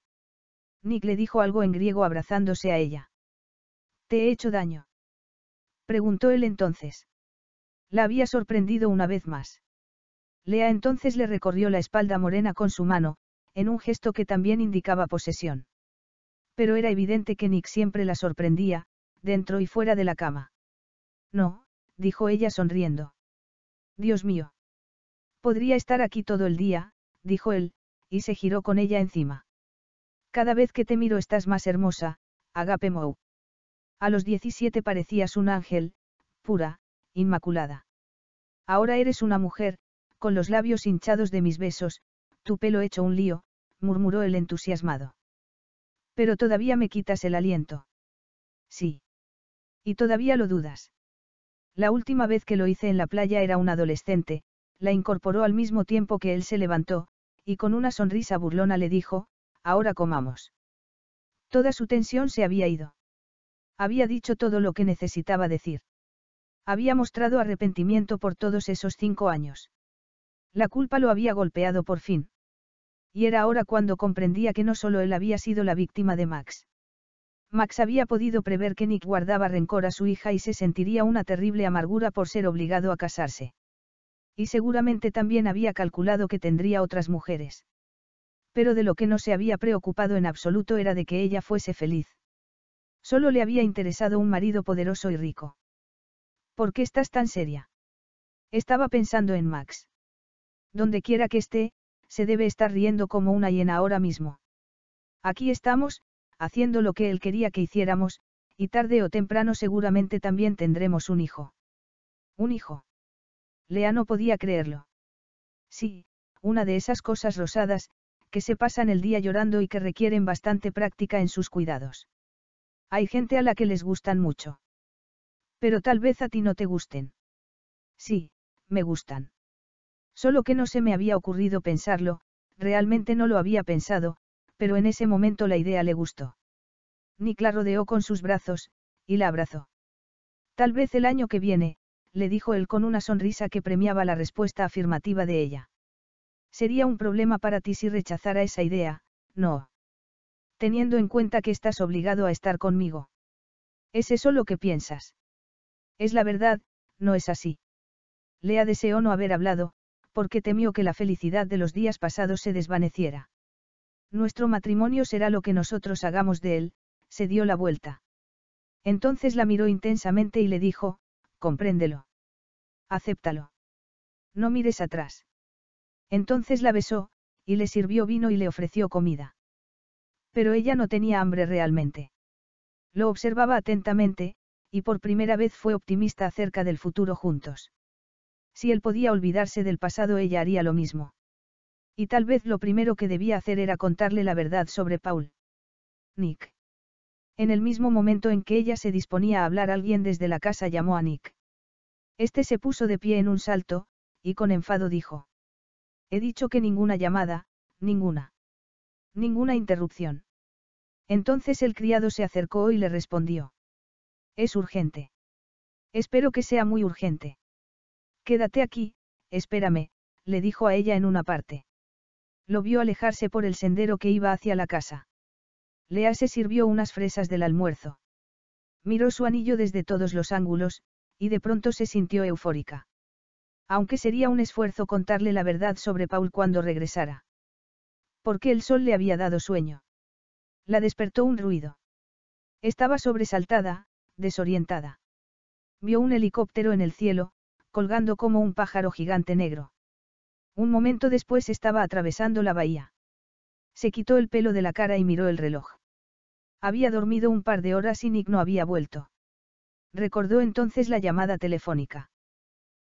Speaker 1: Nick le dijo algo en griego abrazándose a ella. Te he hecho daño. Preguntó él entonces. La había sorprendido una vez más. Lea entonces le recorrió la espalda morena con su mano, en un gesto que también indicaba posesión. Pero era evidente que Nick siempre la sorprendía, dentro y fuera de la cama. No, dijo ella sonriendo. Dios mío. Podría estar aquí todo el día, dijo él, y se giró con ella encima. Cada vez que te miro estás más hermosa, Agape Mou. A los 17 parecías un ángel, pura, inmaculada. Ahora eres una mujer, con los labios hinchados de mis besos, tu pelo hecho un lío, murmuró el entusiasmado. Pero todavía me quitas el aliento. Sí. Y todavía lo dudas. La última vez que lo hice en la playa era un adolescente, la incorporó al mismo tiempo que él se levantó, y con una sonrisa burlona le dijo, ahora comamos. Toda su tensión se había ido. Había dicho todo lo que necesitaba decir. Había mostrado arrepentimiento por todos esos cinco años. La culpa lo había golpeado por fin. Y era ahora cuando comprendía que no solo él había sido la víctima de Max. Max había podido prever que Nick guardaba rencor a su hija y se sentiría una terrible amargura por ser obligado a casarse. Y seguramente también había calculado que tendría otras mujeres. Pero de lo que no se había preocupado en absoluto era de que ella fuese feliz. Solo le había interesado un marido poderoso y rico. ¿Por qué estás tan seria? Estaba pensando en Max. Donde quiera que esté, se debe estar riendo como una hiena ahora mismo. Aquí estamos, haciendo lo que él quería que hiciéramos, y tarde o temprano seguramente también tendremos un hijo. ¿Un hijo? Lea no podía creerlo. Sí, una de esas cosas rosadas, que se pasan el día llorando y que requieren bastante práctica en sus cuidados. Hay gente a la que les gustan mucho. Pero tal vez a ti no te gusten. Sí, me gustan. Solo que no se me había ocurrido pensarlo, realmente no lo había pensado, pero en ese momento la idea le gustó. Nicla rodeó con sus brazos, y la abrazó. Tal vez el año que viene, le dijo él con una sonrisa que premiaba la respuesta afirmativa de ella. Sería un problema para ti si rechazara esa idea, no teniendo en cuenta que estás obligado a estar conmigo. ¿Es eso lo que piensas? Es la verdad, no es así. Lea deseó no haber hablado, porque temió que la felicidad de los días pasados se desvaneciera. Nuestro matrimonio será lo que nosotros hagamos de él, se dio la vuelta. Entonces la miró intensamente y le dijo, compréndelo. Acéptalo. No mires atrás. Entonces la besó, y le sirvió vino y le ofreció comida. Pero ella no tenía hambre realmente. Lo observaba atentamente, y por primera vez fue optimista acerca del futuro juntos. Si él podía olvidarse del pasado, ella haría lo mismo. Y tal vez lo primero que debía hacer era contarle la verdad sobre Paul. Nick. En el mismo momento en que ella se disponía a hablar, alguien desde la casa llamó a Nick. Este se puso de pie en un salto, y con enfado dijo. He dicho que ninguna llamada, ninguna. Ninguna interrupción. Entonces el criado se acercó y le respondió. Es urgente. Espero que sea muy urgente. Quédate aquí, espérame, le dijo a ella en una parte. Lo vio alejarse por el sendero que iba hacia la casa. Lea se sirvió unas fresas del almuerzo. Miró su anillo desde todos los ángulos, y de pronto se sintió eufórica. Aunque sería un esfuerzo contarle la verdad sobre Paul cuando regresara. Porque el sol le había dado sueño. La despertó un ruido. Estaba sobresaltada, desorientada. Vio un helicóptero en el cielo, colgando como un pájaro gigante negro. Un momento después estaba atravesando la bahía. Se quitó el pelo de la cara y miró el reloj. Había dormido un par de horas y Nick no había vuelto. Recordó entonces la llamada telefónica.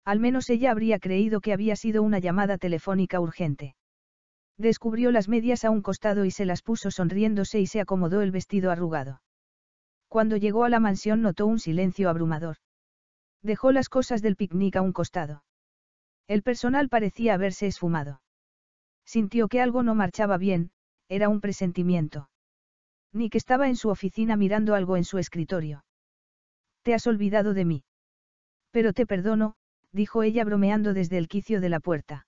Speaker 1: Al menos ella habría creído que había sido una llamada telefónica urgente. Descubrió las medias a un costado y se las puso sonriéndose y se acomodó el vestido arrugado. Cuando llegó a la mansión notó un silencio abrumador. Dejó las cosas del picnic a un costado. El personal parecía haberse esfumado. Sintió que algo no marchaba bien, era un presentimiento. Ni que estaba en su oficina mirando algo en su escritorio. Te has olvidado de mí. Pero te perdono, dijo ella bromeando desde el quicio de la puerta.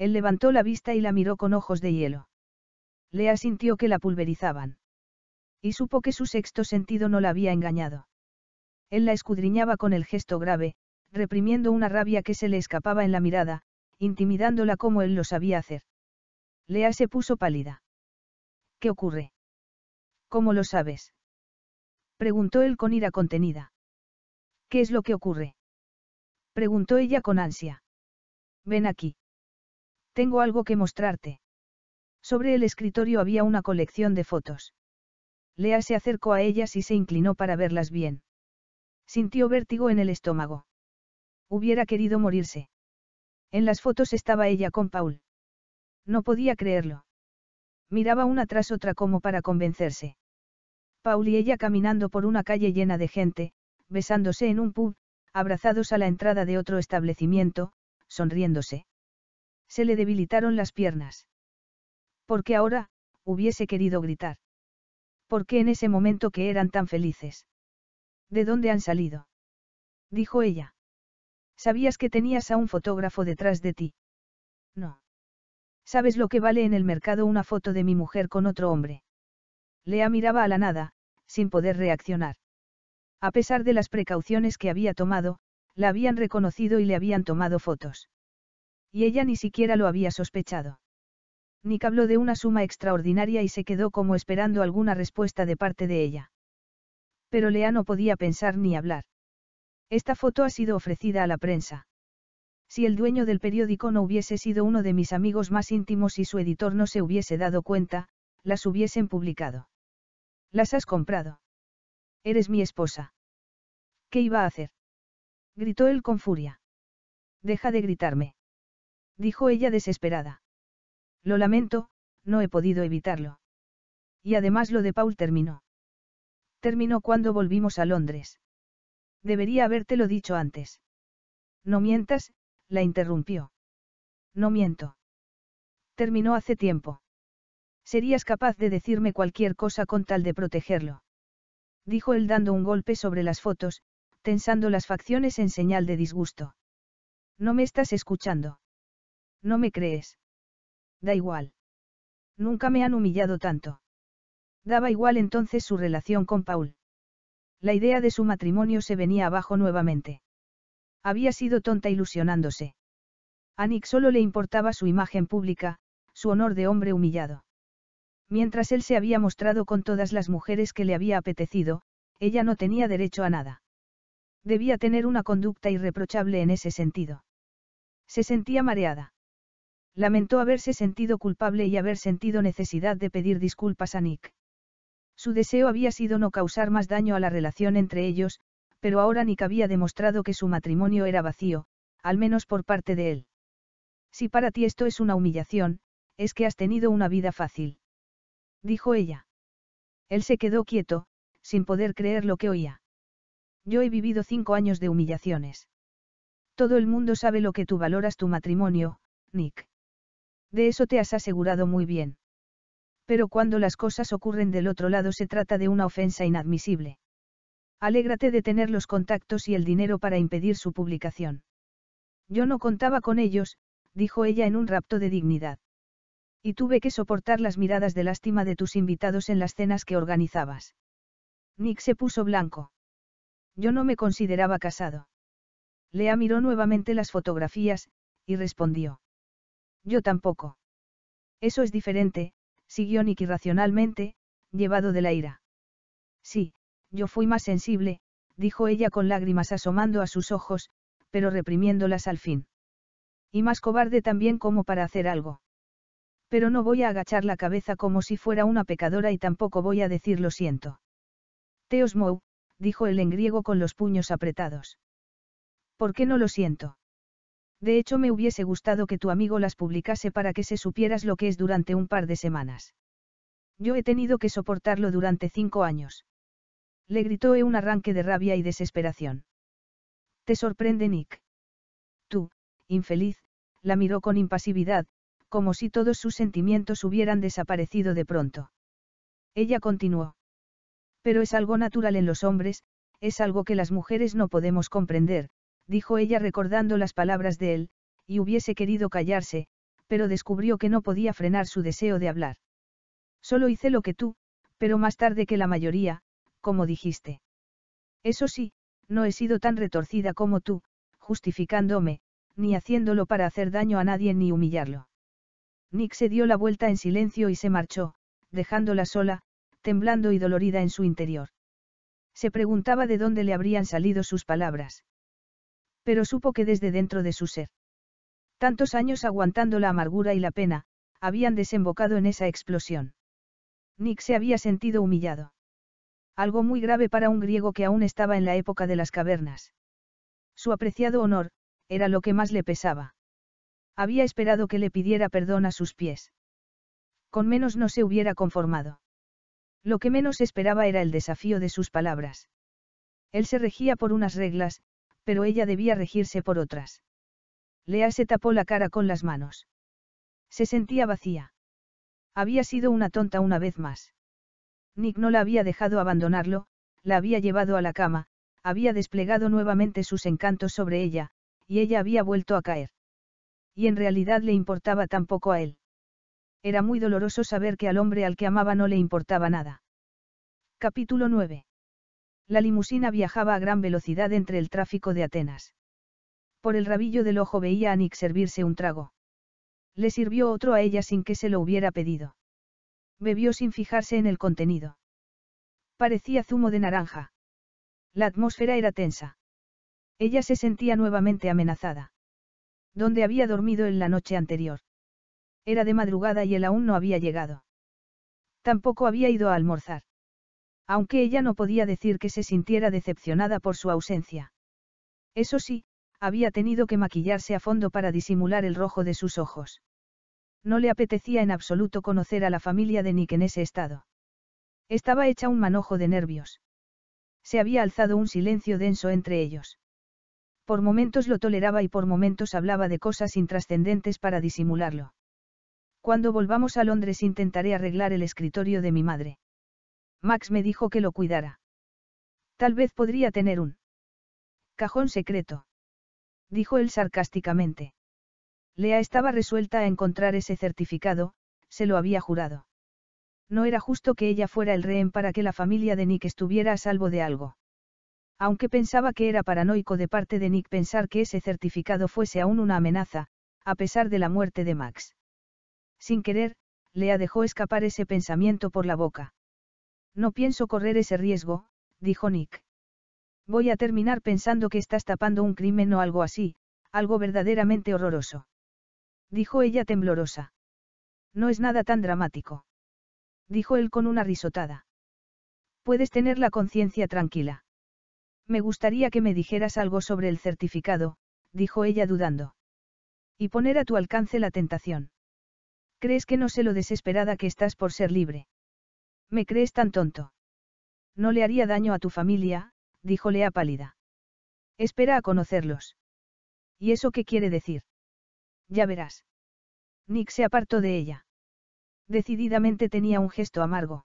Speaker 1: Él levantó la vista y la miró con ojos de hielo. Lea sintió que la pulverizaban. Y supo que su sexto sentido no la había engañado. Él la escudriñaba con el gesto grave, reprimiendo una rabia que se le escapaba en la mirada, intimidándola como él lo sabía hacer. Lea se puso pálida. ¿Qué ocurre? ¿Cómo lo sabes? Preguntó él con ira contenida. ¿Qué es lo que ocurre? Preguntó ella con ansia. Ven aquí. Tengo algo que mostrarte. Sobre el escritorio había una colección de fotos. Lea se acercó a ellas y se inclinó para verlas bien. Sintió vértigo en el estómago. Hubiera querido morirse. En las fotos estaba ella con Paul. No podía creerlo. Miraba una tras otra como para convencerse. Paul y ella caminando por una calle llena de gente, besándose en un pub, abrazados a la entrada de otro establecimiento, sonriéndose. Se le debilitaron las piernas. Porque ahora, hubiese querido gritar. ¿Por qué en ese momento que eran tan felices. ¿De dónde han salido? Dijo ella. ¿Sabías que tenías a un fotógrafo detrás de ti? No. ¿Sabes lo que vale en el mercado una foto de mi mujer con otro hombre? Lea miraba a la nada, sin poder reaccionar. A pesar de las precauciones que había tomado, la habían reconocido y le habían tomado fotos y ella ni siquiera lo había sospechado. Nick habló de una suma extraordinaria y se quedó como esperando alguna respuesta de parte de ella. Pero Lea no podía pensar ni hablar. Esta foto ha sido ofrecida a la prensa. Si el dueño del periódico no hubiese sido uno de mis amigos más íntimos y su editor no se hubiese dado cuenta, las hubiesen publicado. Las has comprado. Eres mi esposa. ¿Qué iba a hacer? Gritó él con furia. Deja de gritarme dijo ella desesperada. Lo lamento, no he podido evitarlo. Y además lo de Paul terminó. Terminó cuando volvimos a Londres. Debería habértelo dicho antes. No mientas, la interrumpió. No miento. Terminó hace tiempo. Serías capaz de decirme cualquier cosa con tal de protegerlo. Dijo él dando un golpe sobre las fotos, tensando las facciones en señal de disgusto. No me estás escuchando. No me crees. Da igual. Nunca me han humillado tanto. Daba igual entonces su relación con Paul. La idea de su matrimonio se venía abajo nuevamente. Había sido tonta ilusionándose. A Nick solo le importaba su imagen pública, su honor de hombre humillado. Mientras él se había mostrado con todas las mujeres que le había apetecido, ella no tenía derecho a nada. Debía tener una conducta irreprochable en ese sentido. Se sentía mareada. Lamentó haberse sentido culpable y haber sentido necesidad de pedir disculpas a Nick. Su deseo había sido no causar más daño a la relación entre ellos, pero ahora Nick había demostrado que su matrimonio era vacío, al menos por parte de él. Si para ti esto es una humillación, es que has tenido una vida fácil. Dijo ella. Él se quedó quieto, sin poder creer lo que oía. Yo he vivido cinco años de humillaciones. Todo el mundo sabe lo que tú valoras tu matrimonio, Nick. De eso te has asegurado muy bien. Pero cuando las cosas ocurren del otro lado se trata de una ofensa inadmisible. Alégrate de tener los contactos y el dinero para impedir su publicación. Yo no contaba con ellos, dijo ella en un rapto de dignidad. Y tuve que soportar las miradas de lástima de tus invitados en las cenas que organizabas. Nick se puso blanco. Yo no me consideraba casado. Lea miró nuevamente las fotografías, y respondió. Yo tampoco. Eso es diferente, siguió Nick irracionalmente, llevado de la ira. Sí, yo fui más sensible, dijo ella con lágrimas asomando a sus ojos, pero reprimiéndolas al fin. Y más cobarde también como para hacer algo. Pero no voy a agachar la cabeza como si fuera una pecadora y tampoco voy a decir lo siento. Teos Mou, dijo él en griego con los puños apretados. ¿Por qué no lo siento? De hecho, me hubiese gustado que tu amigo las publicase para que se supieras lo que es durante un par de semanas. Yo he tenido que soportarlo durante cinco años. Le gritó en un arranque de rabia y desesperación. ¿Te sorprende, Nick? Tú, infeliz, la miró con impasividad, como si todos sus sentimientos hubieran desaparecido de pronto. Ella continuó. Pero es algo natural en los hombres, es algo que las mujeres no podemos comprender, dijo ella recordando las palabras de él, y hubiese querido callarse, pero descubrió que no podía frenar su deseo de hablar. Solo hice lo que tú, pero más tarde que la mayoría, como dijiste. Eso sí, no he sido tan retorcida como tú, justificándome, ni haciéndolo para hacer daño a nadie ni humillarlo. Nick se dio la vuelta en silencio y se marchó, dejándola sola, temblando y dolorida en su interior. Se preguntaba de dónde le habrían salido sus palabras pero supo que desde dentro de su ser. Tantos años aguantando la amargura y la pena, habían desembocado en esa explosión. Nick se había sentido humillado. Algo muy grave para un griego que aún estaba en la época de las cavernas. Su apreciado honor, era lo que más le pesaba. Había esperado que le pidiera perdón a sus pies. Con menos no se hubiera conformado. Lo que menos esperaba era el desafío de sus palabras. Él se regía por unas reglas, pero ella debía regirse por otras. Lea se tapó la cara con las manos. Se sentía vacía. Había sido una tonta una vez más. Nick no la había dejado abandonarlo, la había llevado a la cama, había desplegado nuevamente sus encantos sobre ella, y ella había vuelto a caer. Y en realidad le importaba tampoco a él. Era muy doloroso saber que al hombre al que amaba no le importaba nada. Capítulo 9. La limusina viajaba a gran velocidad entre el tráfico de Atenas. Por el rabillo del ojo veía a Nick servirse un trago. Le sirvió otro a ella sin que se lo hubiera pedido. Bebió sin fijarse en el contenido. Parecía zumo de naranja. La atmósfera era tensa. Ella se sentía nuevamente amenazada. ¿Dónde había dormido en la noche anterior? Era de madrugada y él aún no había llegado. Tampoco había ido a almorzar aunque ella no podía decir que se sintiera decepcionada por su ausencia. Eso sí, había tenido que maquillarse a fondo para disimular el rojo de sus ojos. No le apetecía en absoluto conocer a la familia de Nick en ese estado. Estaba hecha un manojo de nervios. Se había alzado un silencio denso entre ellos. Por momentos lo toleraba y por momentos hablaba de cosas intrascendentes para disimularlo. Cuando volvamos a Londres intentaré arreglar el escritorio de mi madre. Max me dijo que lo cuidara. Tal vez podría tener un cajón secreto. Dijo él sarcásticamente. Lea estaba resuelta a encontrar ese certificado, se lo había jurado. No era justo que ella fuera el rehén para que la familia de Nick estuviera a salvo de algo. Aunque pensaba que era paranoico de parte de Nick pensar que ese certificado fuese aún una amenaza, a pesar de la muerte de Max. Sin querer, Lea dejó escapar ese pensamiento por la boca. No pienso correr ese riesgo, dijo Nick. Voy a terminar pensando que estás tapando un crimen o algo así, algo verdaderamente horroroso. Dijo ella temblorosa. No es nada tan dramático. Dijo él con una risotada. Puedes tener la conciencia tranquila. Me gustaría que me dijeras algo sobre el certificado, dijo ella dudando. Y poner a tu alcance la tentación. ¿Crees que no sé lo desesperada que estás por ser libre? ¿Me crees tan tonto? No le haría daño a tu familia, dijo Lea pálida. Espera a conocerlos. ¿Y eso qué quiere decir? Ya verás. Nick se apartó de ella. Decididamente tenía un gesto amargo.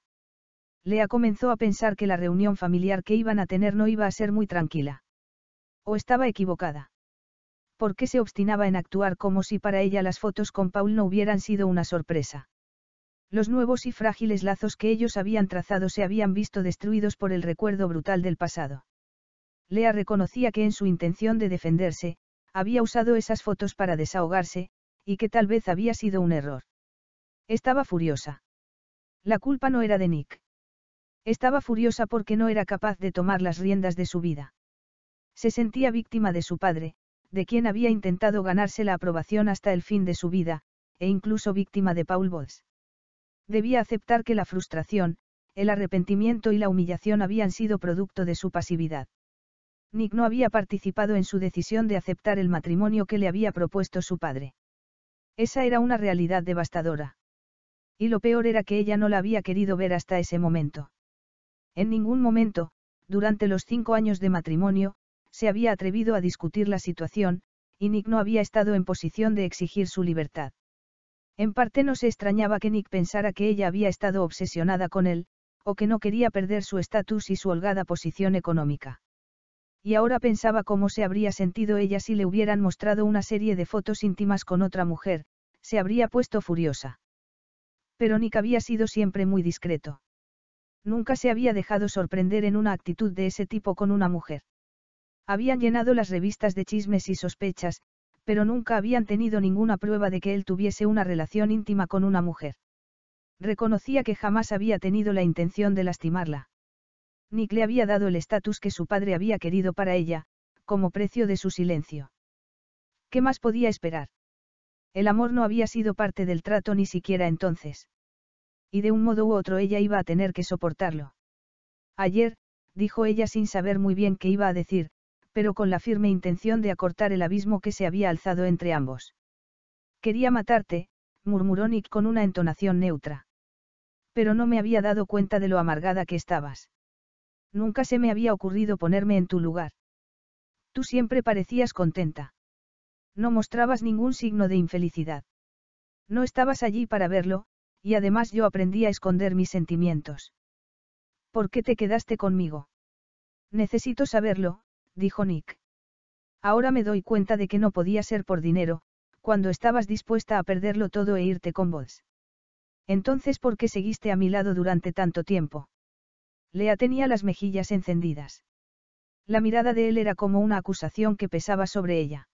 Speaker 1: Lea comenzó a pensar que la reunión familiar que iban a tener no iba a ser muy tranquila. O estaba equivocada. ¿Por qué se obstinaba en actuar como si para ella las fotos con Paul no hubieran sido una sorpresa? Los nuevos y frágiles lazos que ellos habían trazado se habían visto destruidos por el recuerdo brutal del pasado. Lea reconocía que en su intención de defenderse, había usado esas fotos para desahogarse, y que tal vez había sido un error. Estaba furiosa. La culpa no era de Nick. Estaba furiosa porque no era capaz de tomar las riendas de su vida. Se sentía víctima de su padre, de quien había intentado ganarse la aprobación hasta el fin de su vida, e incluso víctima de Paul Bodz. Debía aceptar que la frustración, el arrepentimiento y la humillación habían sido producto de su pasividad. Nick no había participado en su decisión de aceptar el matrimonio que le había propuesto su padre. Esa era una realidad devastadora. Y lo peor era que ella no la había querido ver hasta ese momento. En ningún momento, durante los cinco años de matrimonio, se había atrevido a discutir la situación, y Nick no había estado en posición de exigir su libertad. En parte no se extrañaba que Nick pensara que ella había estado obsesionada con él, o que no quería perder su estatus y su holgada posición económica. Y ahora pensaba cómo se habría sentido ella si le hubieran mostrado una serie de fotos íntimas con otra mujer, se habría puesto furiosa. Pero Nick había sido siempre muy discreto. Nunca se había dejado sorprender en una actitud de ese tipo con una mujer. Habían llenado las revistas de chismes y sospechas, pero nunca habían tenido ninguna prueba de que él tuviese una relación íntima con una mujer. Reconocía que jamás había tenido la intención de lastimarla. Nick le había dado el estatus que su padre había querido para ella, como precio de su silencio. ¿Qué más podía esperar? El amor no había sido parte del trato ni siquiera entonces. Y de un modo u otro ella iba a tener que soportarlo. Ayer, dijo ella sin saber muy bien qué iba a decir, pero con la firme intención de acortar el abismo que se había alzado entre ambos. Quería matarte, murmuró Nick con una entonación neutra. Pero no me había dado cuenta de lo amargada que estabas. Nunca se me había ocurrido ponerme en tu lugar. Tú siempre parecías contenta. No mostrabas ningún signo de infelicidad. No estabas allí para verlo, y además yo aprendí a esconder mis sentimientos. ¿Por qué te quedaste conmigo? Necesito saberlo, dijo Nick. Ahora me doy cuenta de que no podía ser por dinero, cuando estabas dispuesta a perderlo todo e irte con vos. Entonces, ¿por qué seguiste a mi lado durante tanto tiempo? Lea tenía las mejillas encendidas. La mirada de él era como una acusación que pesaba sobre ella.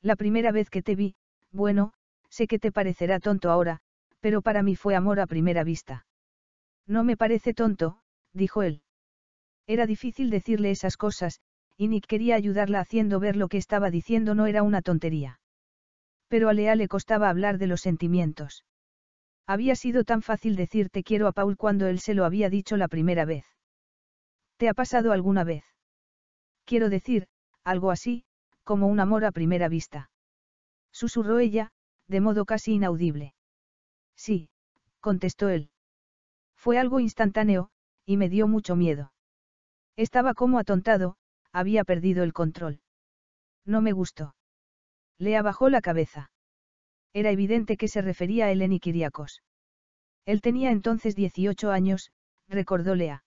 Speaker 1: La primera vez que te vi, bueno, sé que te parecerá tonto ahora, pero para mí fue amor a primera vista. No me parece tonto, dijo él. Era difícil decirle esas cosas, y Nick quería ayudarla haciendo ver lo que estaba diciendo no era una tontería. Pero a Lea le costaba hablar de los sentimientos. Había sido tan fácil decir te quiero a Paul cuando él se lo había dicho la primera vez. ¿Te ha pasado alguna vez? Quiero decir, algo así, como un amor a primera vista. Susurró ella, de modo casi inaudible. Sí, contestó él. Fue algo instantáneo, y me dio mucho miedo. Estaba como atontado, había perdido el control. No me gustó. Lea bajó la cabeza. Era evidente que se refería a Eleni Kiriakos. Él tenía entonces 18 años, recordó Lea.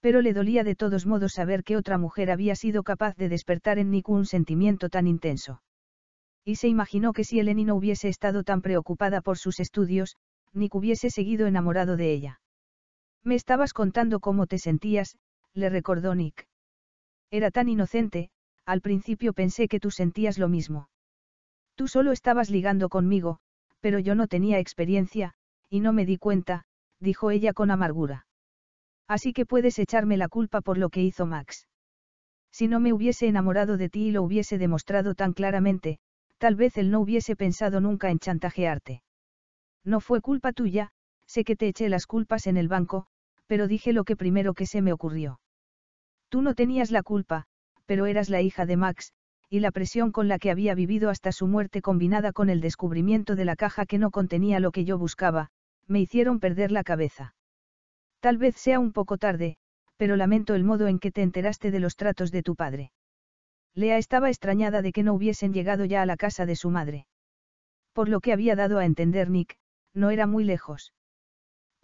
Speaker 1: Pero le dolía de todos modos saber que otra mujer había sido capaz de despertar en Nick un sentimiento tan intenso. Y se imaginó que si Eleni no hubiese estado tan preocupada por sus estudios, Nick hubiese seguido enamorado de ella. Me estabas contando cómo te sentías, le recordó Nick. Era tan inocente, al principio pensé que tú sentías lo mismo. Tú solo estabas ligando conmigo, pero yo no tenía experiencia, y no me di cuenta, dijo ella con amargura. Así que puedes echarme la culpa por lo que hizo Max. Si no me hubiese enamorado de ti y lo hubiese demostrado tan claramente, tal vez él no hubiese pensado nunca en chantajearte. No fue culpa tuya, sé que te eché las culpas en el banco, pero dije lo que primero que se me ocurrió. Tú no tenías la culpa, pero eras la hija de Max, y la presión con la que había vivido hasta su muerte combinada con el descubrimiento de la caja que no contenía lo que yo buscaba, me hicieron perder la cabeza. Tal vez sea un poco tarde, pero lamento el modo en que te enteraste de los tratos de tu padre. Lea estaba extrañada de que no hubiesen llegado ya a la casa de su madre. Por lo que había dado a entender Nick, no era muy lejos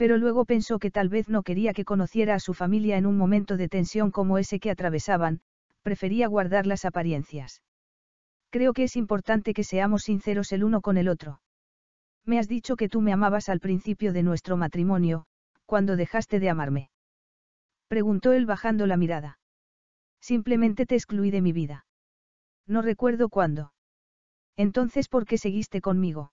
Speaker 1: pero luego pensó que tal vez no quería que conociera a su familia en un momento de tensión como ese que atravesaban, prefería guardar las apariencias. Creo que es importante que seamos sinceros el uno con el otro. Me has dicho que tú me amabas al principio de nuestro matrimonio, cuando dejaste de amarme. Preguntó él bajando la mirada. Simplemente te excluí de mi vida. No recuerdo cuándo. Entonces, ¿por qué seguiste conmigo?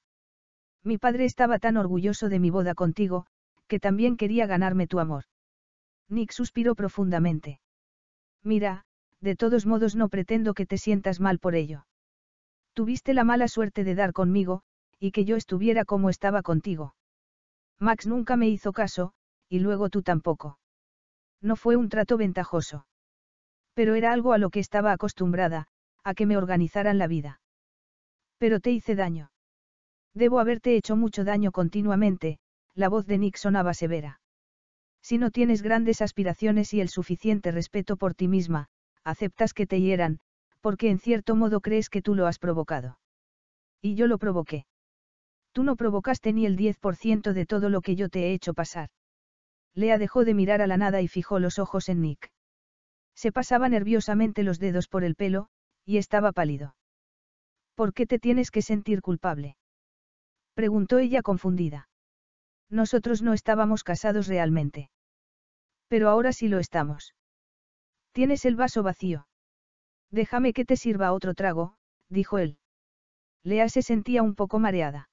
Speaker 1: Mi padre estaba tan orgulloso de mi boda contigo, que también quería ganarme tu amor. Nick suspiró profundamente. Mira, de todos modos no pretendo que te sientas mal por ello. Tuviste la mala suerte de dar conmigo, y que yo estuviera como estaba contigo. Max nunca me hizo caso, y luego tú tampoco. No fue un trato ventajoso. Pero era algo a lo que estaba acostumbrada, a que me organizaran la vida. Pero te hice daño. Debo haberte hecho mucho daño continuamente, la voz de Nick sonaba severa. Si no tienes grandes aspiraciones y el suficiente respeto por ti misma, aceptas que te hieran, porque en cierto modo crees que tú lo has provocado. Y yo lo provoqué. Tú no provocaste ni el 10% de todo lo que yo te he hecho pasar. Lea dejó de mirar a la nada y fijó los ojos en Nick. Se pasaba nerviosamente los dedos por el pelo, y estaba pálido. ¿Por qué te tienes que sentir culpable? Preguntó ella confundida. Nosotros no estábamos casados realmente. Pero ahora sí lo estamos. Tienes el vaso vacío. Déjame que te sirva otro trago, dijo él. Lea se sentía un poco mareada.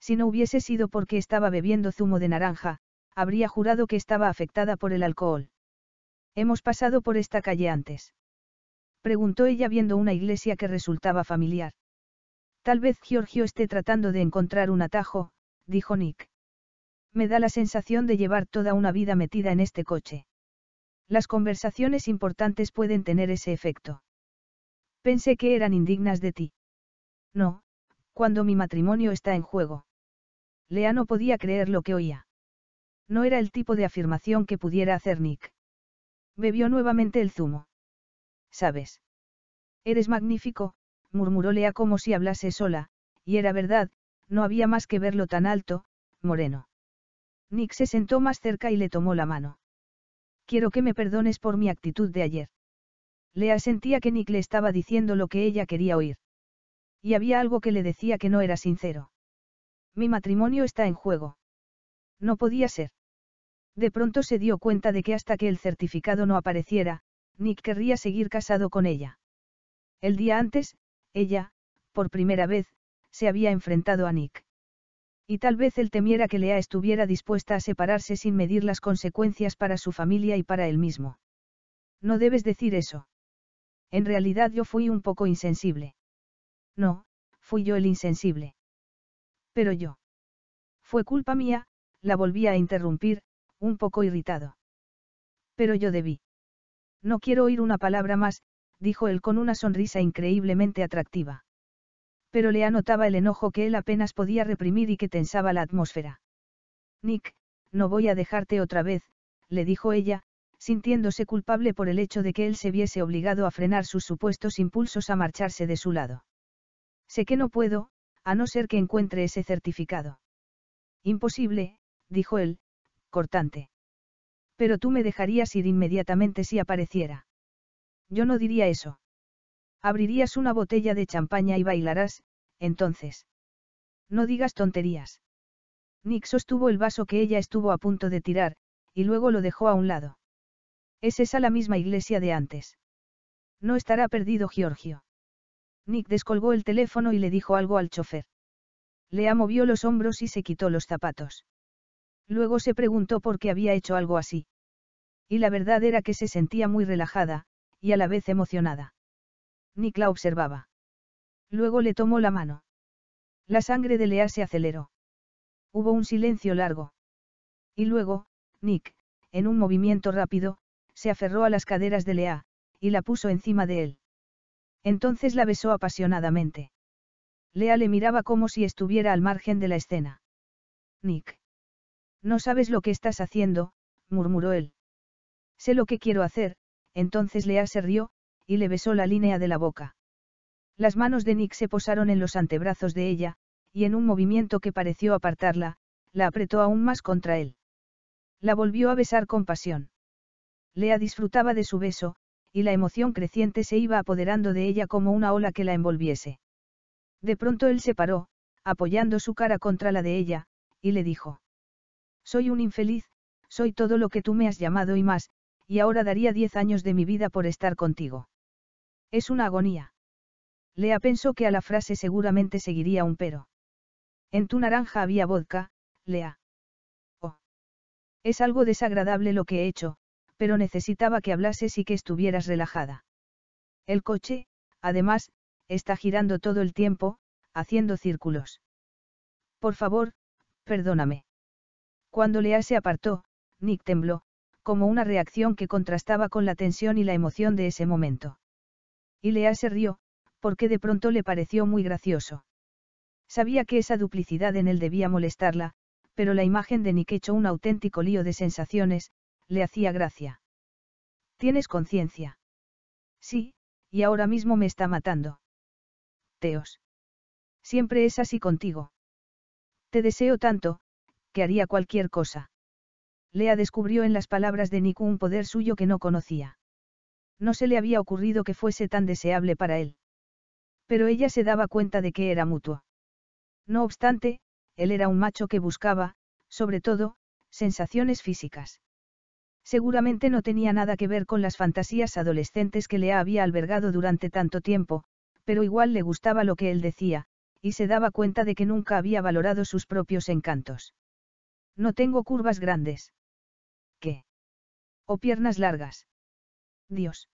Speaker 1: Si no hubiese sido porque estaba bebiendo zumo de naranja, habría jurado que estaba afectada por el alcohol. Hemos pasado por esta calle antes. Preguntó ella viendo una iglesia que resultaba familiar. Tal vez Giorgio esté tratando de encontrar un atajo, dijo Nick. Me da la sensación de llevar toda una vida metida en este coche. Las conversaciones importantes pueden tener ese efecto. Pensé que eran indignas de ti. No, cuando mi matrimonio está en juego. Lea no podía creer lo que oía. No era el tipo de afirmación que pudiera hacer Nick. Bebió nuevamente el zumo. Sabes. Eres magnífico, murmuró Lea como si hablase sola, y era verdad, no había más que verlo tan alto, moreno. Nick se sentó más cerca y le tomó la mano. Quiero que me perdones por mi actitud de ayer. Lea sentía que Nick le estaba diciendo lo que ella quería oír. Y había algo que le decía que no era sincero. Mi matrimonio está en juego. No podía ser. De pronto se dio cuenta de que hasta que el certificado no apareciera, Nick querría seguir casado con ella. El día antes, ella, por primera vez, se había enfrentado a Nick. Y tal vez él temiera que Lea estuviera dispuesta a separarse sin medir las consecuencias para su familia y para él mismo. No debes decir eso. En realidad yo fui un poco insensible. No, fui yo el insensible. Pero yo. Fue culpa mía, la volví a interrumpir, un poco irritado. Pero yo debí. No quiero oír una palabra más, dijo él con una sonrisa increíblemente atractiva pero le anotaba el enojo que él apenas podía reprimir y que tensaba la atmósfera. Nick, no voy a dejarte otra vez, le dijo ella, sintiéndose culpable por el hecho de que él se viese obligado a frenar sus supuestos impulsos a marcharse de su lado. Sé que no puedo, a no ser que encuentre ese certificado. Imposible, dijo él, cortante. Pero tú me dejarías ir inmediatamente si apareciera. Yo no diría eso. Abrirías una botella de champaña y bailarás, entonces. No digas tonterías. Nick sostuvo el vaso que ella estuvo a punto de tirar, y luego lo dejó a un lado. Es esa la misma iglesia de antes. No estará perdido Giorgio. Nick descolgó el teléfono y le dijo algo al chofer. Lea movió los hombros y se quitó los zapatos. Luego se preguntó por qué había hecho algo así. Y la verdad era que se sentía muy relajada, y a la vez emocionada. Nick la observaba. Luego le tomó la mano. La sangre de Lea se aceleró. Hubo un silencio largo. Y luego, Nick, en un movimiento rápido, se aferró a las caderas de Lea, y la puso encima de él. Entonces la besó apasionadamente. Lea le miraba como si estuviera al margen de la escena. Nick. No sabes lo que estás haciendo, murmuró él. Sé lo que quiero hacer, entonces Lea se rió, y le besó la línea de la boca. Las manos de Nick se posaron en los antebrazos de ella, y en un movimiento que pareció apartarla, la apretó aún más contra él. La volvió a besar con pasión. Lea disfrutaba de su beso, y la emoción creciente se iba apoderando de ella como una ola que la envolviese. De pronto él se paró, apoyando su cara contra la de ella, y le dijo. Soy un infeliz, soy todo lo que tú me has llamado y más, y ahora daría diez años de mi vida por estar contigo. Es una agonía. Lea pensó que a la frase seguramente seguiría un pero. En tu naranja había vodka, Lea. Oh. Es algo desagradable lo que he hecho, pero necesitaba que hablases y que estuvieras relajada. El coche, además, está girando todo el tiempo, haciendo círculos. Por favor, perdóname. Cuando Lea se apartó, Nick tembló, como una reacción que contrastaba con la tensión y la emoción de ese momento. Y Lea se rió, porque de pronto le pareció muy gracioso. Sabía que esa duplicidad en él debía molestarla, pero la imagen de Nick hecho un auténtico lío de sensaciones, le hacía gracia. ¿Tienes conciencia? Sí, y ahora mismo me está matando. Teos. Siempre es así contigo. Te deseo tanto, que haría cualquier cosa. Lea descubrió en las palabras de Nick un poder suyo que no conocía. No se le había ocurrido que fuese tan deseable para él. Pero ella se daba cuenta de que era mutuo. No obstante, él era un macho que buscaba, sobre todo, sensaciones físicas. Seguramente no tenía nada que ver con las fantasías adolescentes que le había albergado durante tanto tiempo, pero igual le gustaba lo que él decía, y se daba cuenta de que nunca había valorado sus propios encantos. No tengo curvas grandes. ¿Qué? O piernas largas. Dios.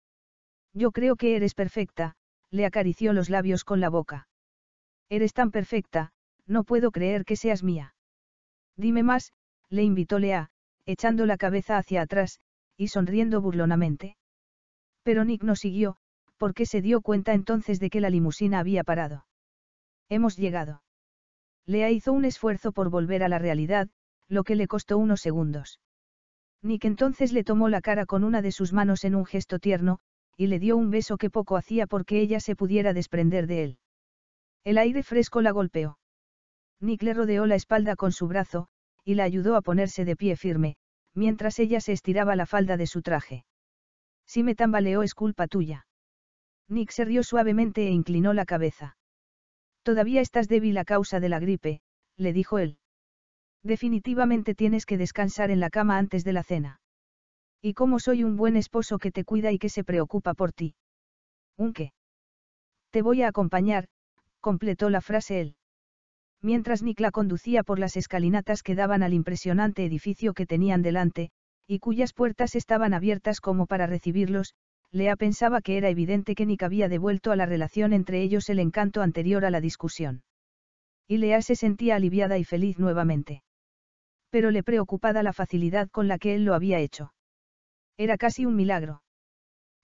Speaker 1: Yo creo que eres perfecta, le acarició los labios con la boca. Eres tan perfecta, no puedo creer que seas mía. Dime más, le invitó Lea, echando la cabeza hacia atrás, y sonriendo burlonamente. Pero Nick no siguió, porque se dio cuenta entonces de que la limusina había parado. Hemos llegado. Lea hizo un esfuerzo por volver a la realidad, lo que le costó unos segundos. Nick entonces le tomó la cara con una de sus manos en un gesto tierno, y le dio un beso que poco hacía porque ella se pudiera desprender de él. El aire fresco la golpeó. Nick le rodeó la espalda con su brazo, y la ayudó a ponerse de pie firme, mientras ella se estiraba la falda de su traje. Si me tambaleó es culpa tuya. Nick se rió suavemente e inclinó la cabeza. Todavía estás débil a causa de la gripe, le dijo él. Definitivamente tienes que descansar en la cama antes de la cena. ¿Y cómo soy un buen esposo que te cuida y que se preocupa por ti? ¿Un qué? Te voy a acompañar, completó la frase él. Mientras Nick la conducía por las escalinatas que daban al impresionante edificio que tenían delante, y cuyas puertas estaban abiertas como para recibirlos, Lea pensaba que era evidente que Nick había devuelto a la relación entre ellos el encanto anterior a la discusión. Y Lea se sentía aliviada y feliz nuevamente pero le preocupaba la facilidad con la que él lo había hecho. Era casi un milagro.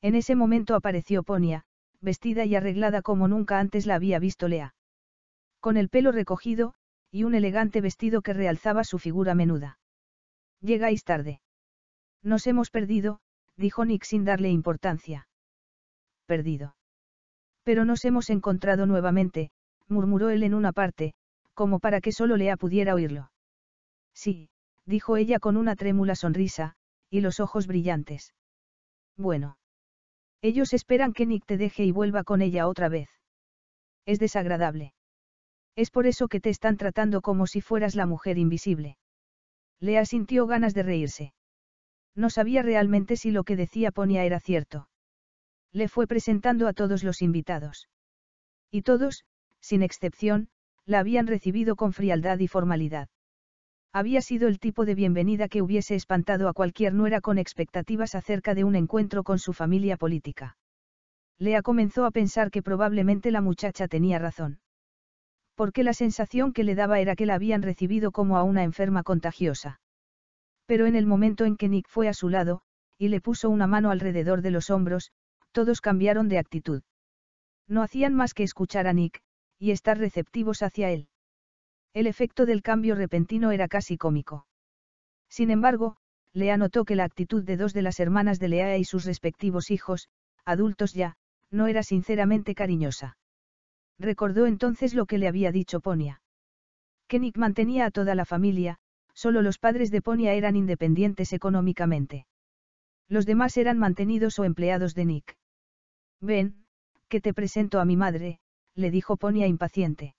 Speaker 1: En ese momento apareció Ponia, vestida y arreglada como nunca antes la había visto Lea. Con el pelo recogido, y un elegante vestido que realzaba su figura menuda. Llegáis tarde. Nos hemos perdido, dijo Nick sin darle importancia. Perdido. Pero nos hemos encontrado nuevamente, murmuró él en una parte, como para que solo Lea pudiera oírlo. Sí, dijo ella con una trémula sonrisa, y los ojos brillantes. Bueno. Ellos esperan que Nick te deje y vuelva con ella otra vez. Es desagradable. Es por eso que te están tratando como si fueras la mujer invisible. Lea sintió ganas de reírse. No sabía realmente si lo que decía Ponia era cierto. Le fue presentando a todos los invitados. Y todos, sin excepción, la habían recibido con frialdad y formalidad. Había sido el tipo de bienvenida que hubiese espantado a cualquier nuera con expectativas acerca de un encuentro con su familia política. Lea comenzó a pensar que probablemente la muchacha tenía razón. Porque la sensación que le daba era que la habían recibido como a una enferma contagiosa. Pero en el momento en que Nick fue a su lado, y le puso una mano alrededor de los hombros, todos cambiaron de actitud. No hacían más que escuchar a Nick, y estar receptivos hacia él. El efecto del cambio repentino era casi cómico. Sin embargo, Lea notó que la actitud de dos de las hermanas de Lea y sus respectivos hijos, adultos ya, no era sinceramente cariñosa. Recordó entonces lo que le había dicho Ponia. Que Nick mantenía a toda la familia, solo los padres de Ponia eran independientes económicamente. Los demás eran mantenidos o empleados de Nick. Ven, que te presento a mi madre, le dijo Ponia impaciente.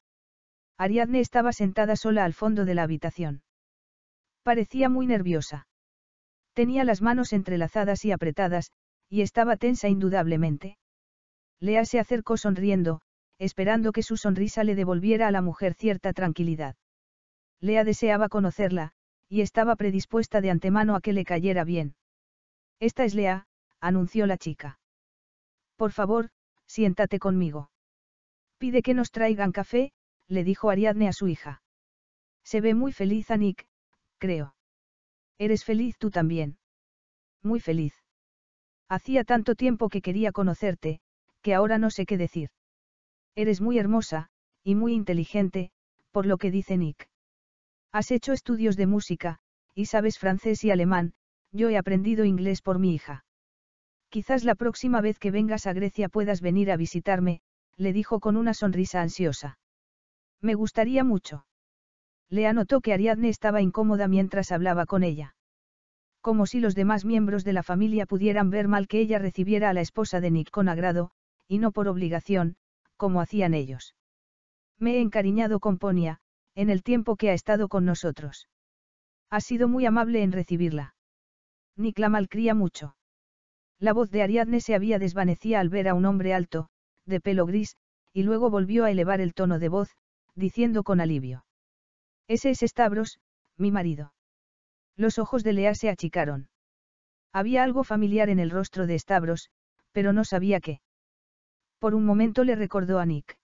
Speaker 1: Ariadne estaba sentada sola al fondo de la habitación. Parecía muy nerviosa. Tenía las manos entrelazadas y apretadas, y estaba tensa indudablemente. Lea se acercó sonriendo, esperando que su sonrisa le devolviera a la mujer cierta tranquilidad. Lea deseaba conocerla, y estaba predispuesta de antemano a que le cayera bien. Esta es Lea, anunció la chica. Por favor, siéntate conmigo. Pide que nos traigan café, le dijo Ariadne a su hija. Se ve muy feliz Anik, creo. Eres feliz tú también. Muy feliz. Hacía tanto tiempo que quería conocerte, que ahora no sé qué decir. Eres muy hermosa, y muy inteligente, por lo que dice Nick. Has hecho estudios de música, y sabes francés y alemán, yo he aprendido inglés por mi hija. Quizás la próxima vez que vengas a Grecia puedas venir a visitarme, le dijo con una sonrisa ansiosa. Me gustaría mucho. Le anotó que Ariadne estaba incómoda mientras hablaba con ella. Como si los demás miembros de la familia pudieran ver mal que ella recibiera a la esposa de Nick con agrado, y no por obligación, como hacían ellos. Me he encariñado con Ponia, en el tiempo que ha estado con nosotros. Ha sido muy amable en recibirla. Nick la malcría mucho. La voz de Ariadne se había desvanecía al ver a un hombre alto, de pelo gris, y luego volvió a elevar el tono de voz, diciendo con alivio. Ese es Stavros, mi marido. Los ojos de Lea se achicaron. Había algo familiar en el rostro de Stavros, pero no sabía qué. Por un momento le recordó a Nick.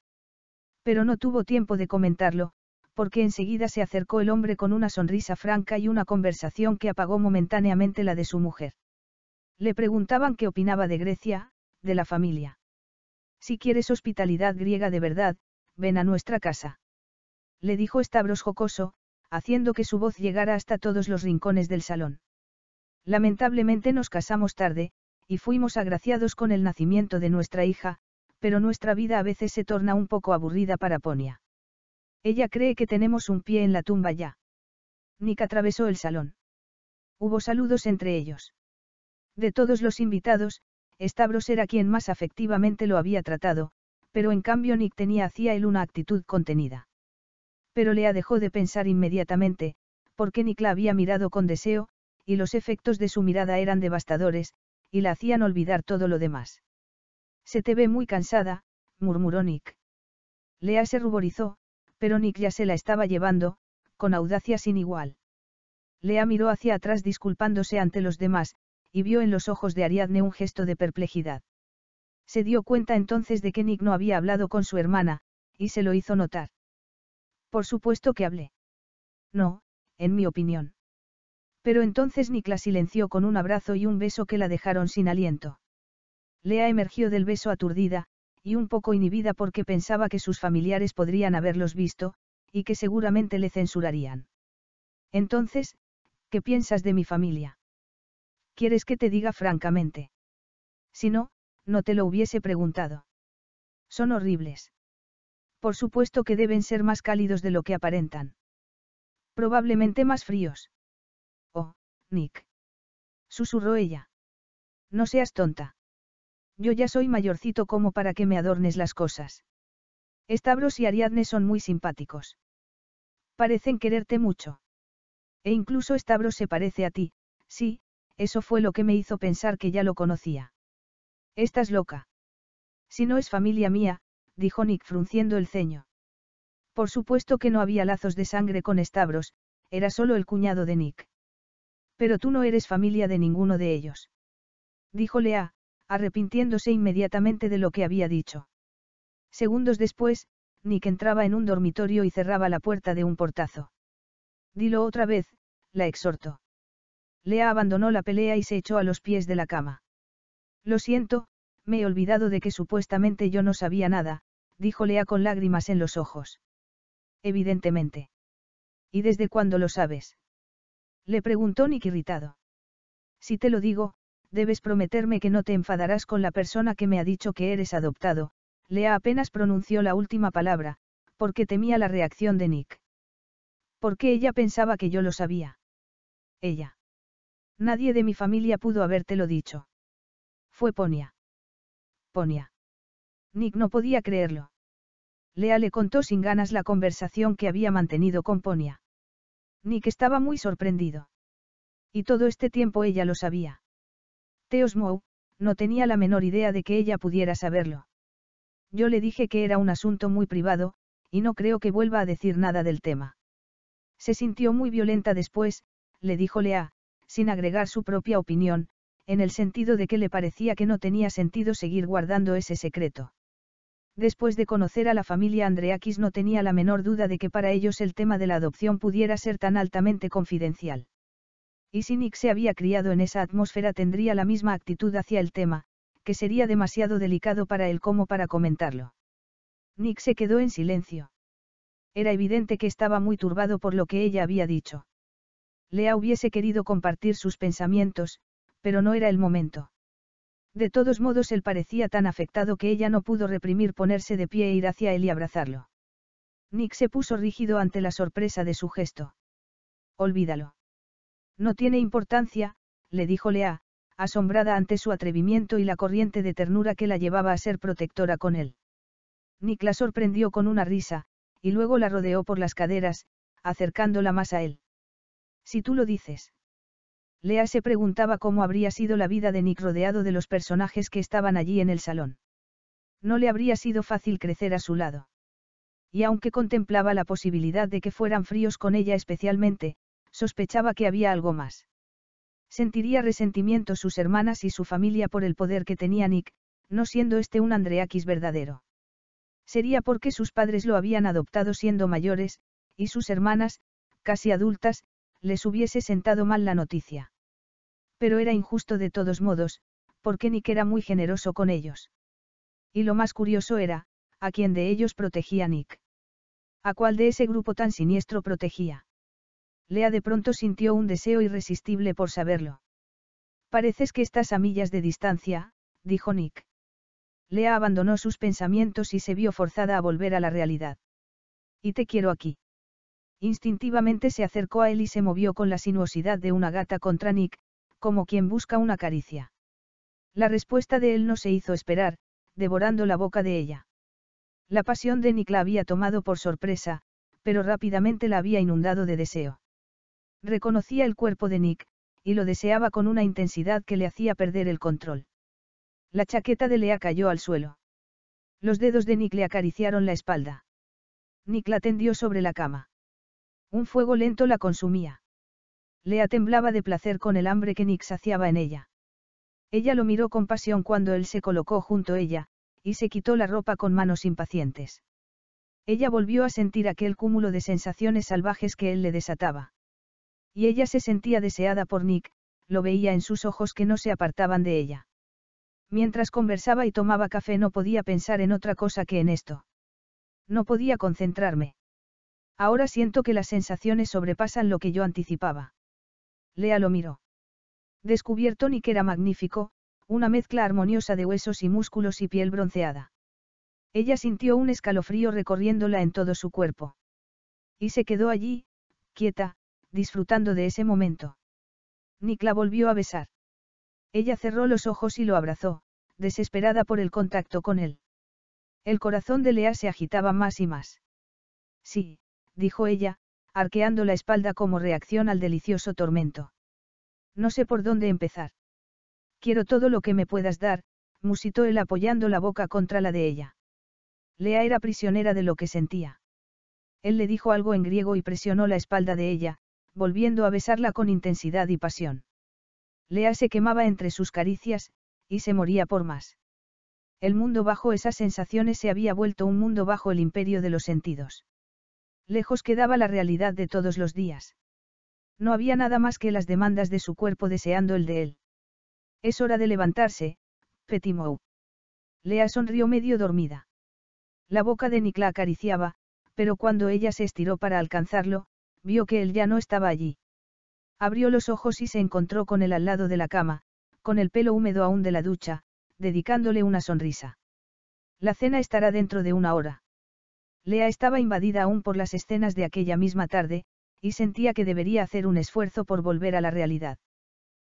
Speaker 1: Pero no tuvo tiempo de comentarlo, porque enseguida se acercó el hombre con una sonrisa franca y una conversación que apagó momentáneamente la de su mujer. Le preguntaban qué opinaba de Grecia, de la familia. Si quieres hospitalidad griega de verdad, ven a nuestra casa le dijo Stavros jocoso, haciendo que su voz llegara hasta todos los rincones del salón. Lamentablemente nos casamos tarde, y fuimos agraciados con el nacimiento de nuestra hija, pero nuestra vida a veces se torna un poco aburrida para Ponia. Ella cree que tenemos un pie en la tumba ya. Nick atravesó el salón. Hubo saludos entre ellos. De todos los invitados, Stavros era quien más afectivamente lo había tratado, pero en cambio Nick tenía hacia él una actitud contenida. Pero Lea dejó de pensar inmediatamente, porque Nick la había mirado con deseo, y los efectos de su mirada eran devastadores, y la hacían olvidar todo lo demás. Se te ve muy cansada, murmuró Nick. Lea se ruborizó, pero Nick ya se la estaba llevando, con audacia sin igual. Lea miró hacia atrás disculpándose ante los demás, y vio en los ojos de Ariadne un gesto de perplejidad. Se dio cuenta entonces de que Nick no había hablado con su hermana, y se lo hizo notar. Por supuesto que hablé. No, en mi opinión. Pero entonces Nikla silenció con un abrazo y un beso que la dejaron sin aliento. Lea emergió del beso aturdida, y un poco inhibida porque pensaba que sus familiares podrían haberlos visto, y que seguramente le censurarían. Entonces, ¿qué piensas de mi familia? ¿Quieres que te diga francamente? Si no, no te lo hubiese preguntado. Son horribles. Por supuesto que deben ser más cálidos de lo que aparentan. Probablemente más fríos. Oh, Nick. Susurró ella. No seas tonta. Yo ya soy mayorcito como para que me adornes las cosas. Estabros y Ariadne son muy simpáticos. Parecen quererte mucho. E incluso Estabros se parece a ti, sí, eso fue lo que me hizo pensar que ya lo conocía. Estás loca. Si no es familia mía, dijo Nick frunciendo el ceño. Por supuesto que no había lazos de sangre con estabros, era solo el cuñado de Nick. Pero tú no eres familia de ninguno de ellos. Dijo Lea, arrepintiéndose inmediatamente de lo que había dicho. Segundos después, Nick entraba en un dormitorio y cerraba la puerta de un portazo. Dilo otra vez, la exhortó. Lea abandonó la pelea y se echó a los pies de la cama. Lo siento, me he olvidado de que supuestamente yo no sabía nada, dijo Lea con lágrimas en los ojos. Evidentemente. ¿Y desde cuándo lo sabes? Le preguntó Nick irritado. Si te lo digo, debes prometerme que no te enfadarás con la persona que me ha dicho que eres adoptado, Lea apenas pronunció la última palabra, porque temía la reacción de Nick. Porque ella pensaba que yo lo sabía. Ella. Nadie de mi familia pudo habértelo dicho. Fue Ponia. Ponia. Nick no podía creerlo. Lea le contó sin ganas la conversación que había mantenido con Ponia. Nick estaba muy sorprendido. Y todo este tiempo ella lo sabía. Theos Mou, no tenía la menor idea de que ella pudiera saberlo. Yo le dije que era un asunto muy privado, y no creo que vuelva a decir nada del tema. Se sintió muy violenta después, le dijo Lea, sin agregar su propia opinión, en el sentido de que le parecía que no tenía sentido seguir guardando ese secreto. Después de conocer a la familia Andreakis no tenía la menor duda de que para ellos el tema de la adopción pudiera ser tan altamente confidencial. Y si Nick se había criado en esa atmósfera tendría la misma actitud hacia el tema, que sería demasiado delicado para él como para comentarlo. Nick se quedó en silencio. Era evidente que estaba muy turbado por lo que ella había dicho. Lea hubiese querido compartir sus pensamientos, pero no era el momento. De todos modos él parecía tan afectado que ella no pudo reprimir ponerse de pie e ir hacia él y abrazarlo. Nick se puso rígido ante la sorpresa de su gesto. Olvídalo. No tiene importancia, le dijo Lea, asombrada ante su atrevimiento y la corriente de ternura que la llevaba a ser protectora con él. Nick la sorprendió con una risa, y luego la rodeó por las caderas, acercándola más a él. Si tú lo dices. Lea se preguntaba cómo habría sido la vida de Nick rodeado de los personajes que estaban allí en el salón. No le habría sido fácil crecer a su lado. Y aunque contemplaba la posibilidad de que fueran fríos con ella especialmente, sospechaba que había algo más. Sentiría resentimiento sus hermanas y su familia por el poder que tenía Nick, no siendo este un andreaquis verdadero. Sería porque sus padres lo habían adoptado siendo mayores, y sus hermanas, casi adultas, les hubiese sentado mal la noticia. Pero era injusto de todos modos, porque Nick era muy generoso con ellos. Y lo más curioso era, a quién de ellos protegía Nick. ¿A cuál de ese grupo tan siniestro protegía? Lea de pronto sintió un deseo irresistible por saberlo. Pareces que estás a millas de distancia, dijo Nick. Lea abandonó sus pensamientos y se vio forzada a volver a la realidad. Y te quiero aquí. Instintivamente se acercó a él y se movió con la sinuosidad de una gata contra Nick, como quien busca una caricia. La respuesta de él no se hizo esperar, devorando la boca de ella. La pasión de Nick la había tomado por sorpresa, pero rápidamente la había inundado de deseo. Reconocía el cuerpo de Nick, y lo deseaba con una intensidad que le hacía perder el control. La chaqueta de Lea cayó al suelo. Los dedos de Nick le acariciaron la espalda. Nick la tendió sobre la cama. Un fuego lento la consumía. Lea temblaba de placer con el hambre que Nick saciaba en ella. Ella lo miró con pasión cuando él se colocó junto a ella, y se quitó la ropa con manos impacientes. Ella volvió a sentir aquel cúmulo de sensaciones salvajes que él le desataba. Y ella se sentía deseada por Nick, lo veía en sus ojos que no se apartaban de ella. Mientras conversaba y tomaba café no podía pensar en otra cosa que en esto. No podía concentrarme. Ahora siento que las sensaciones sobrepasan lo que yo anticipaba. Lea lo miró. Descubierto Nick era magnífico, una mezcla armoniosa de huesos y músculos y piel bronceada. Ella sintió un escalofrío recorriéndola en todo su cuerpo. Y se quedó allí, quieta, disfrutando de ese momento. Nick la volvió a besar. Ella cerró los ojos y lo abrazó, desesperada por el contacto con él. El corazón de Lea se agitaba más y más. Sí, dijo ella, arqueando la espalda como reacción al delicioso tormento. No sé por dónde empezar. Quiero todo lo que me puedas dar, musitó él apoyando la boca contra la de ella. Lea era prisionera de lo que sentía. Él le dijo algo en griego y presionó la espalda de ella, volviendo a besarla con intensidad y pasión. Lea se quemaba entre sus caricias, y se moría por más. El mundo bajo esas sensaciones se había vuelto un mundo bajo el imperio de los sentidos. Lejos quedaba la realidad de todos los días. No había nada más que las demandas de su cuerpo deseando el de él. Es hora de levantarse, Petimou. Lea sonrió medio dormida. La boca de Nick acariciaba, pero cuando ella se estiró para alcanzarlo, vio que él ya no estaba allí. Abrió los ojos y se encontró con él al lado de la cama, con el pelo húmedo aún de la ducha, dedicándole una sonrisa. La cena estará dentro de una hora. Lea estaba invadida aún por las escenas de aquella misma tarde, y sentía que debería hacer un esfuerzo por volver a la realidad.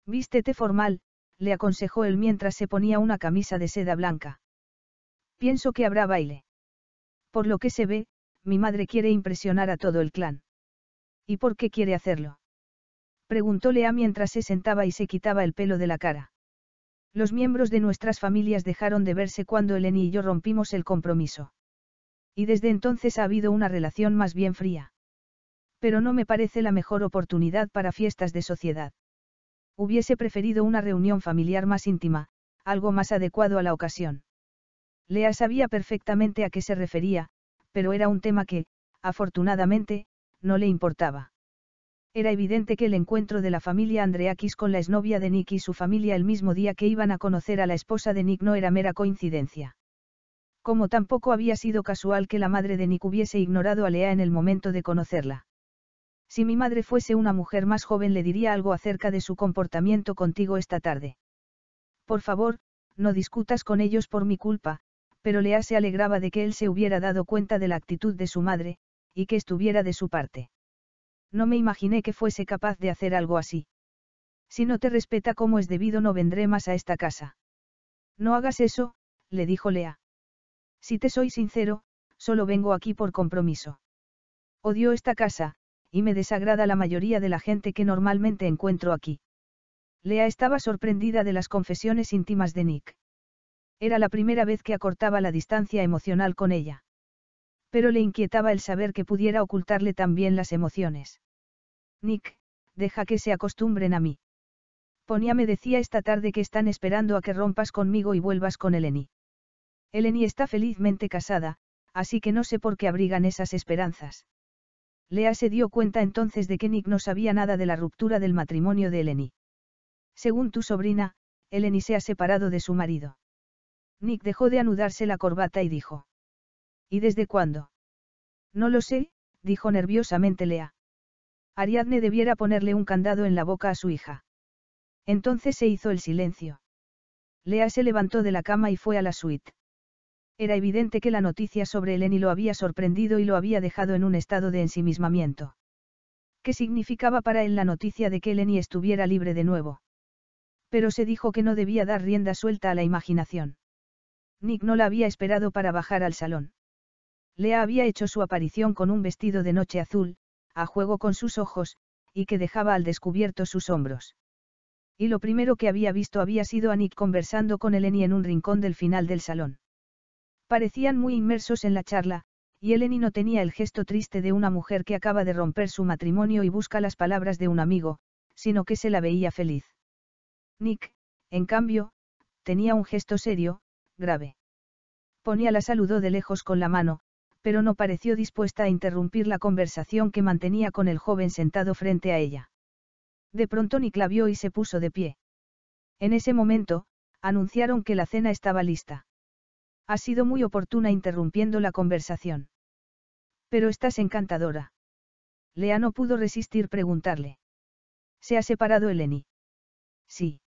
Speaker 1: Vístete formal, le aconsejó él mientras se ponía una camisa de seda blanca. Pienso que habrá baile. Por lo que se ve, mi madre quiere impresionar a todo el clan. ¿Y por qué quiere hacerlo? Preguntó Lea mientras se sentaba y se quitaba el pelo de la cara. Los miembros de nuestras familias dejaron de verse cuando Eleni y yo rompimos el compromiso. Y desde entonces ha habido una relación más bien fría. Pero no me parece la mejor oportunidad para fiestas de sociedad. Hubiese preferido una reunión familiar más íntima, algo más adecuado a la ocasión. Lea sabía perfectamente a qué se refería, pero era un tema que, afortunadamente, no le importaba. Era evidente que el encuentro de la familia Andreakis con la exnovia de Nick y su familia el mismo día que iban a conocer a la esposa de Nick no era mera coincidencia como tampoco había sido casual que la madre de Nick hubiese ignorado a Lea en el momento de conocerla. Si mi madre fuese una mujer más joven le diría algo acerca de su comportamiento contigo esta tarde. Por favor, no discutas con ellos por mi culpa, pero Lea se alegraba de que él se hubiera dado cuenta de la actitud de su madre, y que estuviera de su parte. No me imaginé que fuese capaz de hacer algo así. Si no te respeta como es debido no vendré más a esta casa. No hagas eso, le dijo Lea. Si te soy sincero, solo vengo aquí por compromiso. Odio esta casa, y me desagrada la mayoría de la gente que normalmente encuentro aquí. Lea estaba sorprendida de las confesiones íntimas de Nick. Era la primera vez que acortaba la distancia emocional con ella. Pero le inquietaba el saber que pudiera ocultarle también las emociones. Nick, deja que se acostumbren a mí. Ponía me decía esta tarde que están esperando a que rompas conmigo y vuelvas con Eleni. Eleni está felizmente casada, así que no sé por qué abrigan esas esperanzas. Lea se dio cuenta entonces de que Nick no sabía nada de la ruptura del matrimonio de Eleni. Según tu sobrina, Eleni se ha separado de su marido. Nick dejó de anudarse la corbata y dijo. ¿Y desde cuándo? No lo sé, dijo nerviosamente Lea. Ariadne debiera ponerle un candado en la boca a su hija. Entonces se hizo el silencio. Lea se levantó de la cama y fue a la suite. Era evidente que la noticia sobre Eleni lo había sorprendido y lo había dejado en un estado de ensimismamiento. ¿Qué significaba para él la noticia de que Eleni estuviera libre de nuevo? Pero se dijo que no debía dar rienda suelta a la imaginación. Nick no la había esperado para bajar al salón. Lea había hecho su aparición con un vestido de noche azul, a juego con sus ojos, y que dejaba al descubierto sus hombros. Y lo primero que había visto había sido a Nick conversando con Eleni en un rincón del final del salón. Parecían muy inmersos en la charla, y Eleni no tenía el gesto triste de una mujer que acaba de romper su matrimonio y busca las palabras de un amigo, sino que se la veía feliz. Nick, en cambio, tenía un gesto serio, grave. Ponía la saludó de lejos con la mano, pero no pareció dispuesta a interrumpir la conversación que mantenía con el joven sentado frente a ella. De pronto Nick la vio y se puso de pie. En ese momento, anunciaron que la cena estaba lista. Ha sido muy oportuna interrumpiendo la conversación. Pero estás encantadora. Lea no pudo resistir preguntarle. ¿Se ha separado Eleni? Sí.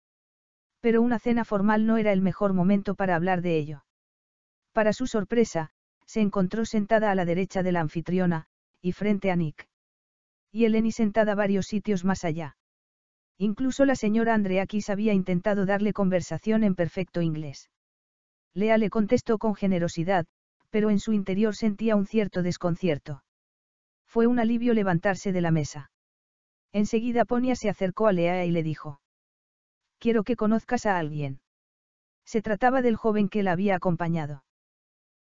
Speaker 1: Pero una cena formal no era el mejor momento para hablar de ello. Para su sorpresa, se encontró sentada a la derecha de la anfitriona, y frente a Nick. Y Eleni sentada varios sitios más allá. Incluso la señora Andreakis había intentado darle conversación en perfecto inglés. Lea le contestó con generosidad, pero en su interior sentía un cierto desconcierto. Fue un alivio levantarse de la mesa. Enseguida Ponia se acercó a Lea y le dijo. Quiero que conozcas a alguien. Se trataba del joven que la había acompañado.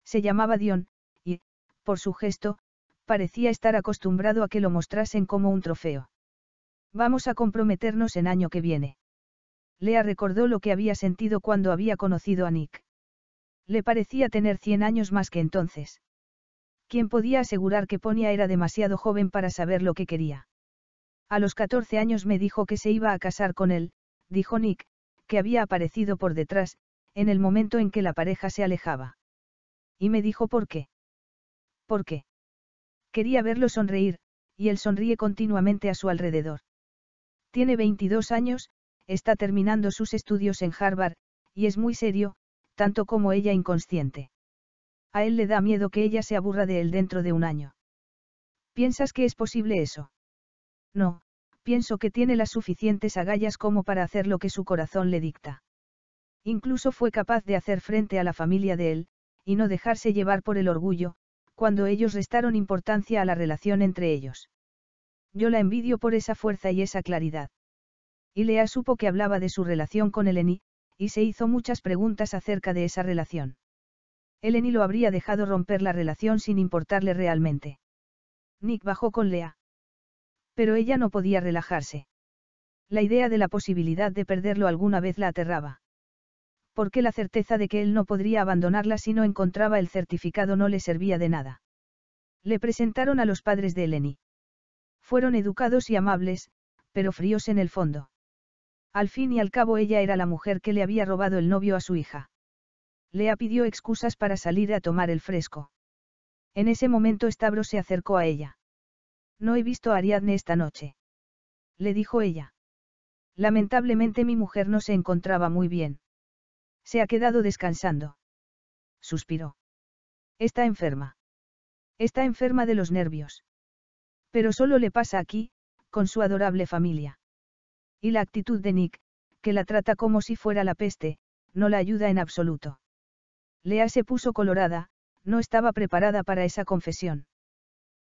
Speaker 1: Se llamaba Dion, y, por su gesto, parecía estar acostumbrado a que lo mostrasen como un trofeo. Vamos a comprometernos en año que viene. Lea recordó lo que había sentido cuando había conocido a Nick. Le parecía tener 100 años más que entonces. ¿Quién podía asegurar que Ponia era demasiado joven para saber lo que quería? A los 14 años me dijo que se iba a casar con él, dijo Nick, que había aparecido por detrás, en el momento en que la pareja se alejaba. Y me dijo por qué. ¿Por qué? Quería verlo sonreír, y él sonríe continuamente a su alrededor. Tiene 22 años, está terminando sus estudios en Harvard, y es muy serio, tanto como ella inconsciente. A él le da miedo que ella se aburra de él dentro de un año. ¿Piensas que es posible eso? No, pienso que tiene las suficientes agallas como para hacer lo que su corazón le dicta. Incluso fue capaz de hacer frente a la familia de él, y no dejarse llevar por el orgullo, cuando ellos restaron importancia a la relación entre ellos. Yo la envidio por esa fuerza y esa claridad. Y Lea supo que hablaba de su relación con Eleni, y se hizo muchas preguntas acerca de esa relación. Eleni lo habría dejado romper la relación sin importarle realmente. Nick bajó con Lea. Pero ella no podía relajarse. La idea de la posibilidad de perderlo alguna vez la aterraba. Porque la certeza de que él no podría abandonarla si no encontraba el certificado no le servía de nada. Le presentaron a los padres de Eleni. Fueron educados y amables, pero fríos en el fondo. Al fin y al cabo ella era la mujer que le había robado el novio a su hija. Lea pidió excusas para salir a tomar el fresco. En ese momento Estabro se acercó a ella. No he visto a Ariadne esta noche. Le dijo ella. Lamentablemente mi mujer no se encontraba muy bien. Se ha quedado descansando. Suspiró. Está enferma. Está enferma de los nervios. Pero solo le pasa aquí, con su adorable familia. Y la actitud de Nick, que la trata como si fuera la peste, no la ayuda en absoluto. Lea se puso colorada, no estaba preparada para esa confesión.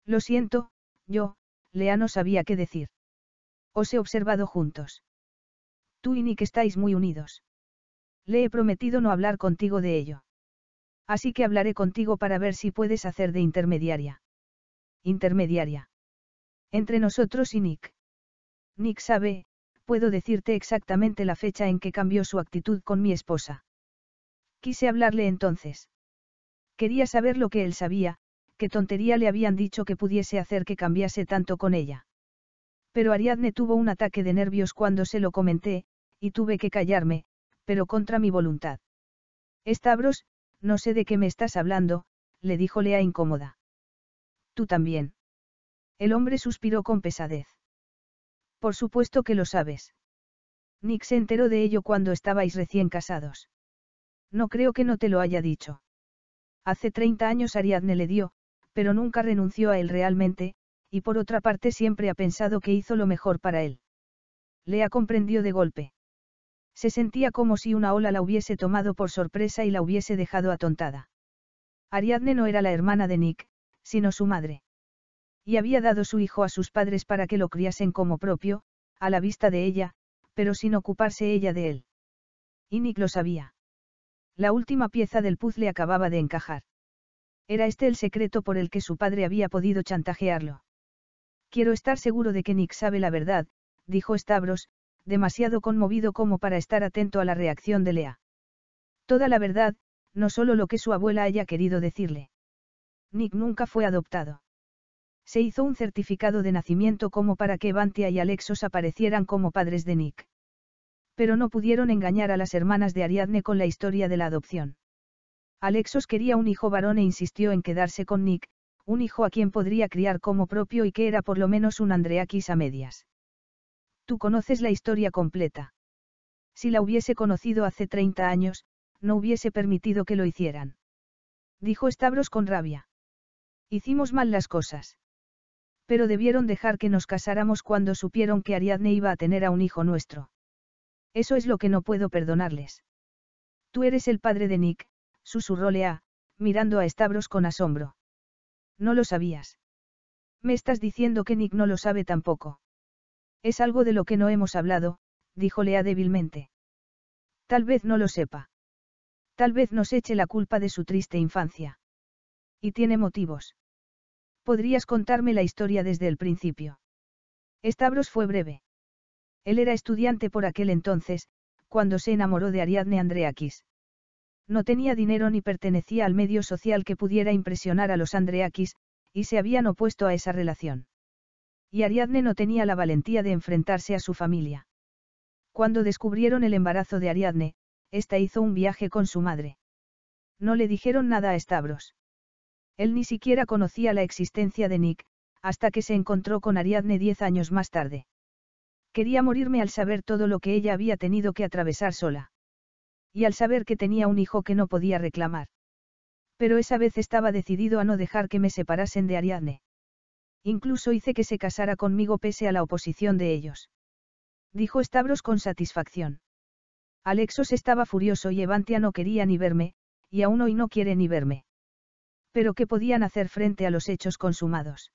Speaker 1: Lo siento, yo, Lea no sabía qué decir. Os he observado juntos. Tú y Nick estáis muy unidos. Le he prometido no hablar contigo de ello. Así que hablaré contigo para ver si puedes hacer de intermediaria. Intermediaria. Entre nosotros y Nick. Nick sabe, puedo decirte exactamente la fecha en que cambió su actitud con mi esposa. Quise hablarle entonces. Quería saber lo que él sabía, qué tontería le habían dicho que pudiese hacer que cambiase tanto con ella. Pero Ariadne tuvo un ataque de nervios cuando se lo comenté, y tuve que callarme, pero contra mi voluntad. Estabros, no sé de qué me estás hablando, le dijo Lea incómoda. Tú también. El hombre suspiró con pesadez. Por supuesto que lo sabes. Nick se enteró de ello cuando estabais recién casados. No creo que no te lo haya dicho. Hace 30 años Ariadne le dio, pero nunca renunció a él realmente, y por otra parte siempre ha pensado que hizo lo mejor para él. Lea comprendió de golpe. Se sentía como si una ola la hubiese tomado por sorpresa y la hubiese dejado atontada. Ariadne no era la hermana de Nick, sino su madre y había dado su hijo a sus padres para que lo criasen como propio, a la vista de ella, pero sin ocuparse ella de él. Y Nick lo sabía. La última pieza del puzzle acababa de encajar. Era este el secreto por el que su padre había podido chantajearlo. Quiero estar seguro de que Nick sabe la verdad, dijo Stavros, demasiado conmovido como para estar atento a la reacción de Lea. Toda la verdad, no solo lo que su abuela haya querido decirle. Nick nunca fue adoptado se hizo un certificado de nacimiento como para que Bantia y Alexos aparecieran como padres de Nick. Pero no pudieron engañar a las hermanas de Ariadne con la historia de la adopción. Alexos quería un hijo varón e insistió en quedarse con Nick, un hijo a quien podría criar como propio y que era por lo menos un Andreakis a medias. Tú conoces la historia completa. Si la hubiese conocido hace 30 años, no hubiese permitido que lo hicieran. Dijo Stavros con rabia. Hicimos mal las cosas. Pero debieron dejar que nos casáramos cuando supieron que Ariadne iba a tener a un hijo nuestro. Eso es lo que no puedo perdonarles. Tú eres el padre de Nick, susurró Lea, mirando a Stavros con asombro. No lo sabías. Me estás diciendo que Nick no lo sabe tampoco. Es algo de lo que no hemos hablado, dijo Lea débilmente. Tal vez no lo sepa. Tal vez nos eche la culpa de su triste infancia. Y tiene motivos. Podrías contarme la historia desde el principio. Estabros fue breve. Él era estudiante por aquel entonces, cuando se enamoró de Ariadne Andreakis. No tenía dinero ni pertenecía al medio social que pudiera impresionar a los Andreakis, y se habían opuesto a esa relación. Y Ariadne no tenía la valentía de enfrentarse a su familia. Cuando descubrieron el embarazo de Ariadne, ésta hizo un viaje con su madre. No le dijeron nada a Stavros. Él ni siquiera conocía la existencia de Nick, hasta que se encontró con Ariadne diez años más tarde. Quería morirme al saber todo lo que ella había tenido que atravesar sola. Y al saber que tenía un hijo que no podía reclamar. Pero esa vez estaba decidido a no dejar que me separasen de Ariadne. Incluso hice que se casara conmigo pese a la oposición de ellos. Dijo Stavros con satisfacción. Alexos estaba furioso y Evantia no quería ni verme, y aún hoy no quiere ni verme pero que podían hacer frente a los hechos consumados.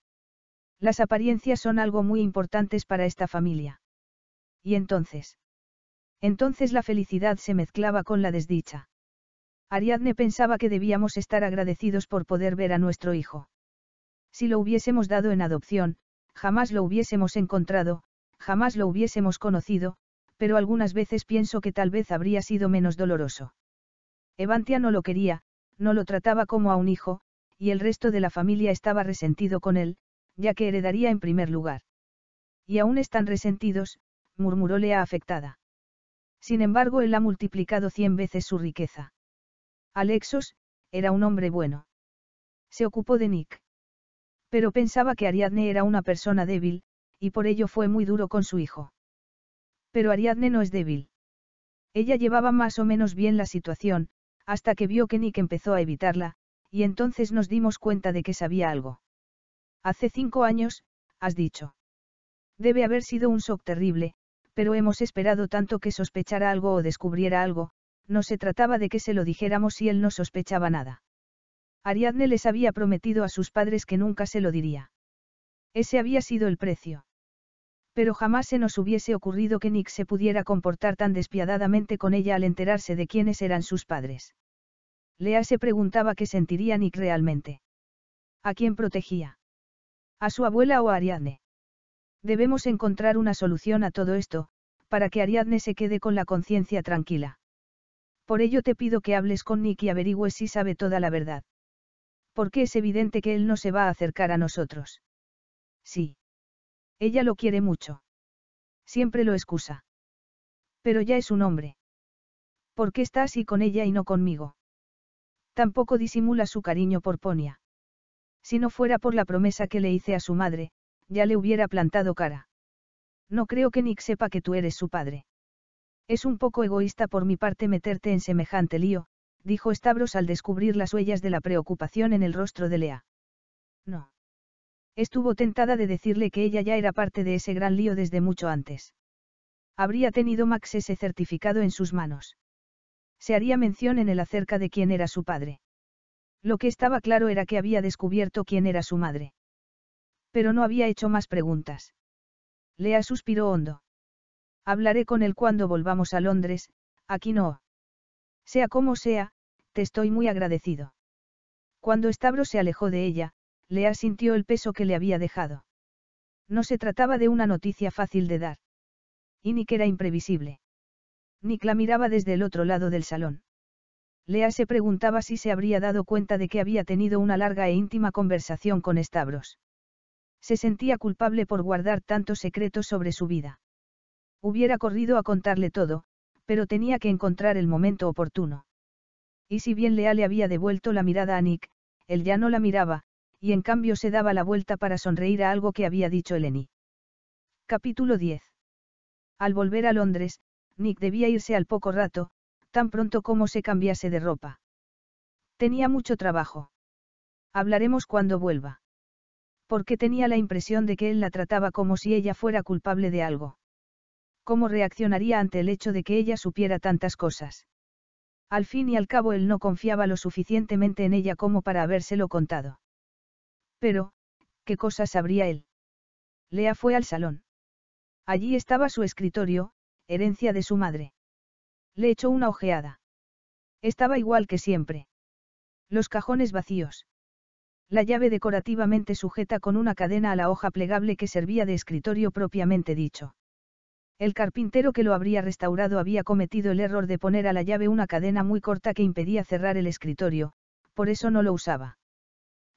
Speaker 1: Las apariencias son algo muy importantes para esta familia. Y entonces. Entonces la felicidad se mezclaba con la desdicha. Ariadne pensaba que debíamos estar agradecidos por poder ver a nuestro hijo. Si lo hubiésemos dado en adopción, jamás lo hubiésemos encontrado, jamás lo hubiésemos conocido, pero algunas veces pienso que tal vez habría sido menos doloroso. Evantia no lo quería, no lo trataba como a un hijo, y el resto de la familia estaba resentido con él, ya que heredaría en primer lugar. Y aún están resentidos, murmuró Lea afectada. Sin embargo, él ha multiplicado cien veces su riqueza. Alexos, era un hombre bueno. Se ocupó de Nick. Pero pensaba que Ariadne era una persona débil, y por ello fue muy duro con su hijo. Pero Ariadne no es débil. Ella llevaba más o menos bien la situación, hasta que vio que Nick empezó a evitarla, y entonces nos dimos cuenta de que sabía algo. Hace cinco años, has dicho. Debe haber sido un shock terrible, pero hemos esperado tanto que sospechara algo o descubriera algo, no se trataba de que se lo dijéramos si él no sospechaba nada. Ariadne les había prometido a sus padres que nunca se lo diría. Ese había sido el precio. Pero jamás se nos hubiese ocurrido que Nick se pudiera comportar tan despiadadamente con ella al enterarse de quiénes eran sus padres. Lea se preguntaba qué sentiría Nick realmente. ¿A quién protegía? ¿A su abuela o a Ariadne? Debemos encontrar una solución a todo esto, para que Ariadne se quede con la conciencia tranquila. Por ello te pido que hables con Nick y averigües si sabe toda la verdad. Porque es evidente que él no se va a acercar a nosotros. Sí. Ella lo quiere mucho. Siempre lo excusa. Pero ya es un hombre. ¿Por qué está así con ella y no conmigo? Tampoco disimula su cariño por Ponia. Si no fuera por la promesa que le hice a su madre, ya le hubiera plantado cara. No creo que Nick sepa que tú eres su padre. Es un poco egoísta por mi parte meterte en semejante lío, dijo Stavros al descubrir las huellas de la preocupación en el rostro de Lea. No. Estuvo tentada de decirle que ella ya era parte de ese gran lío desde mucho antes. Habría tenido Max ese certificado en sus manos se haría mención en él acerca de quién era su padre. Lo que estaba claro era que había descubierto quién era su madre. Pero no había hecho más preguntas. Lea suspiró hondo. Hablaré con él cuando volvamos a Londres, aquí no. Sea como sea, te estoy muy agradecido. Cuando Estabro se alejó de ella, Lea sintió el peso que le había dejado. No se trataba de una noticia fácil de dar. Y ni que era imprevisible. Nick la miraba desde el otro lado del salón. Lea se preguntaba si se habría dado cuenta de que había tenido una larga e íntima conversación con Stavros. Se sentía culpable por guardar tantos secretos sobre su vida. Hubiera corrido a contarle todo, pero tenía que encontrar el momento oportuno. Y si bien Lea le había devuelto la mirada a Nick, él ya no la miraba, y en cambio se daba la vuelta para sonreír a algo que había dicho Eleni. Capítulo 10. Al volver a Londres, Nick debía irse al poco rato, tan pronto como se cambiase de ropa. Tenía mucho trabajo. Hablaremos cuando vuelva. Porque tenía la impresión de que él la trataba como si ella fuera culpable de algo. ¿Cómo reaccionaría ante el hecho de que ella supiera tantas cosas? Al fin y al cabo él no confiaba lo suficientemente en ella como para habérselo contado. Pero, ¿qué cosas sabría él? Lea fue al salón. Allí estaba su escritorio, herencia de su madre. Le echó una ojeada. Estaba igual que siempre. Los cajones vacíos. La llave decorativamente sujeta con una cadena a la hoja plegable que servía de escritorio propiamente dicho. El carpintero que lo habría restaurado había cometido el error de poner a la llave una cadena muy corta que impedía cerrar el escritorio, por eso no lo usaba.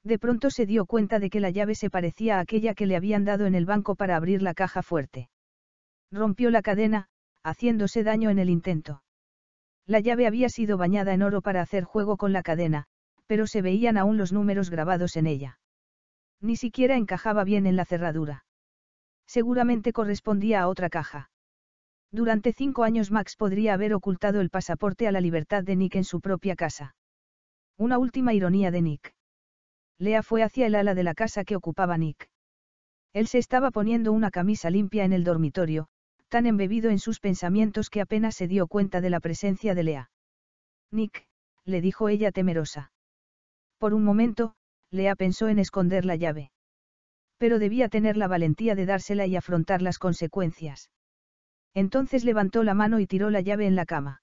Speaker 1: De pronto se dio cuenta de que la llave se parecía a aquella que le habían dado en el banco para abrir la caja fuerte. Rompió la cadena, haciéndose daño en el intento. La llave había sido bañada en oro para hacer juego con la cadena, pero se veían aún los números grabados en ella. Ni siquiera encajaba bien en la cerradura. Seguramente correspondía a otra caja. Durante cinco años Max podría haber ocultado el pasaporte a la libertad de Nick en su propia casa. Una última ironía de Nick. Lea fue hacia el ala de la casa que ocupaba Nick. Él se estaba poniendo una camisa limpia en el dormitorio, tan embebido en sus pensamientos que apenas se dio cuenta de la presencia de Lea. Nick, le dijo ella temerosa. Por un momento, Lea pensó en esconder la llave. Pero debía tener la valentía de dársela y afrontar las consecuencias. Entonces levantó la mano y tiró la llave en la cama.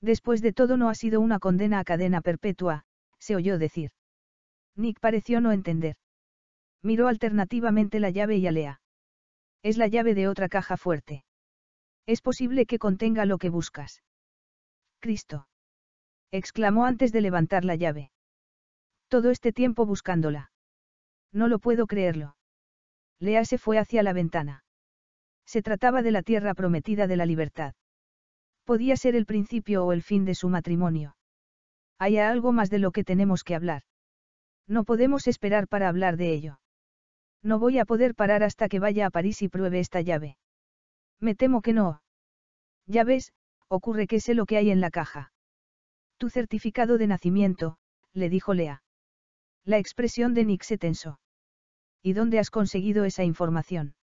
Speaker 1: Después de todo no ha sido una condena a cadena perpetua, se oyó decir. Nick pareció no entender. Miró alternativamente la llave y a Lea. Es la llave de otra caja fuerte. Es posible que contenga lo que buscas. Cristo. exclamó antes de levantar la llave. Todo este tiempo buscándola. No lo puedo creerlo. Lea se fue hacia la ventana. Se trataba de la tierra prometida de la libertad. Podía ser el principio o el fin de su matrimonio. Hay algo más de lo que tenemos que hablar. No podemos esperar para hablar de ello. No voy a poder parar hasta que vaya a París y pruebe esta llave. Me temo que no. Ya ves, ocurre que sé lo que hay en la caja. Tu certificado de nacimiento, le dijo Lea. La expresión de Nick se tensó. ¿Y dónde has conseguido esa información?